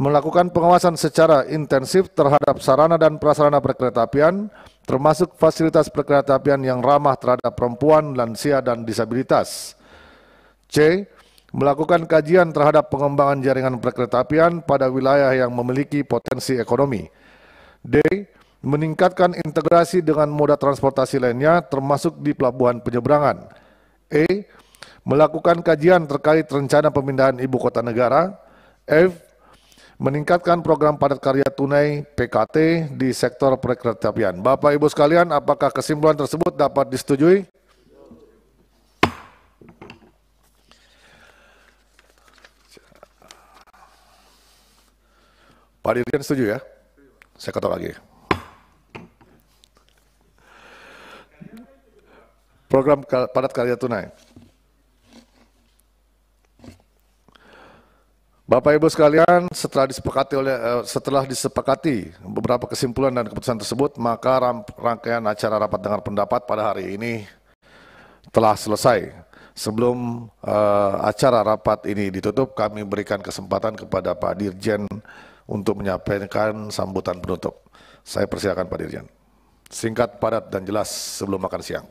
melakukan pengawasan secara intensif terhadap sarana dan prasarana perkeretaapian, termasuk fasilitas perkeretaapian yang ramah terhadap perempuan, lansia, dan disabilitas. C. Melakukan kajian terhadap pengembangan jaringan perkeretaapian pada wilayah yang memiliki potensi ekonomi. D. Meningkatkan integrasi dengan moda transportasi lainnya, termasuk di pelabuhan penyeberangan. E melakukan kajian terkait rencana pemindahan ibu kota negara, F meningkatkan program padat karya tunai PKT di sektor perkeretaapian. Bapak Ibu sekalian, apakah kesimpulan tersebut dapat disetujui? Pak Dirjen setuju ya? Saya ketok lagi. Program padat karya tunai. Bapak Ibu sekalian, setelah disepakati oleh eh, setelah disepakati beberapa kesimpulan dan keputusan tersebut, maka rangkaian acara rapat dengar pendapat pada hari ini telah selesai. Sebelum uh, acara rapat ini ditutup, kami berikan kesempatan kepada Pak Dirjen untuk menyampaikan sambutan penutup. Saya persilakan Pak Dirjen. Singkat, padat, dan jelas sebelum makan siang.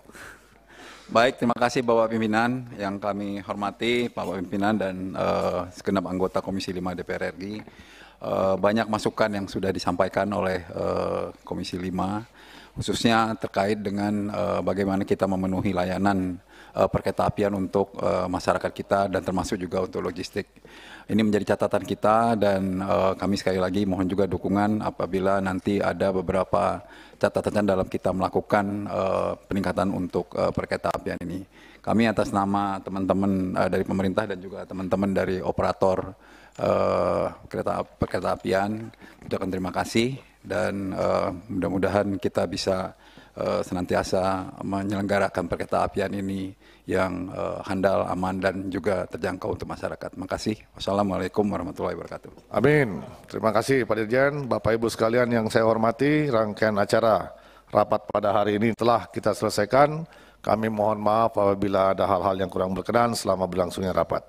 Baik, terima kasih Bapak Pimpinan yang kami hormati, Bapak Pimpinan dan uh, segenap anggota Komisi 5 DPR RI. Uh, eh, banyak masukan yang sudah disampaikan oleh uh, Komisi 5, khususnya terkait dengan uh, bagaimana kita memenuhi layanan uh, perketa apian untuk uh, masyarakat kita dan termasuk juga untuk logistik. Ini menjadi catatan kita dan uh, kami sekali lagi mohon juga dukungan apabila nanti ada beberapa catatan dalam kita melakukan uh, peningkatan untuk uh, eh, perkereta apian ini. Kami atas nama teman-teman uh, dari pemerintah dan juga teman-teman dari operator uh, kereta perkereta apian, ucapkan terima kasih dan uh, mudah-mudahan kita bisa uh, senantiasa menyelenggarakan perkereta apian ini yang uh, handal, aman, dan juga terjangkau untuk masyarakat. Makasih. Wassalamualaikum warahmatullahi wabarakatuh. Amin. Terima kasih Pak Dirjen, Bapak Ibu sekalian yang saya hormati, rangkaian acara rapat pada hari ini telah kita selesaikan. Kami mohon maaf apabila ada hal-hal yang kurang berkenan selama berlangsungnya rapat.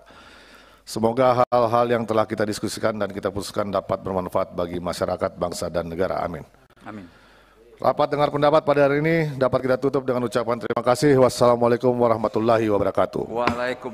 Semoga hal-hal yang telah kita diskusikan dan kita putuskan dapat bermanfaat bagi masyarakat, bangsa, dan negara. Amin. Amin. Rapat dengar pendapat pada hari ini dapat kita tutup dengan ucapan terima kasih. Wassalamualaikum warahmatullahi wabarakatuh. Waalaikumsalam.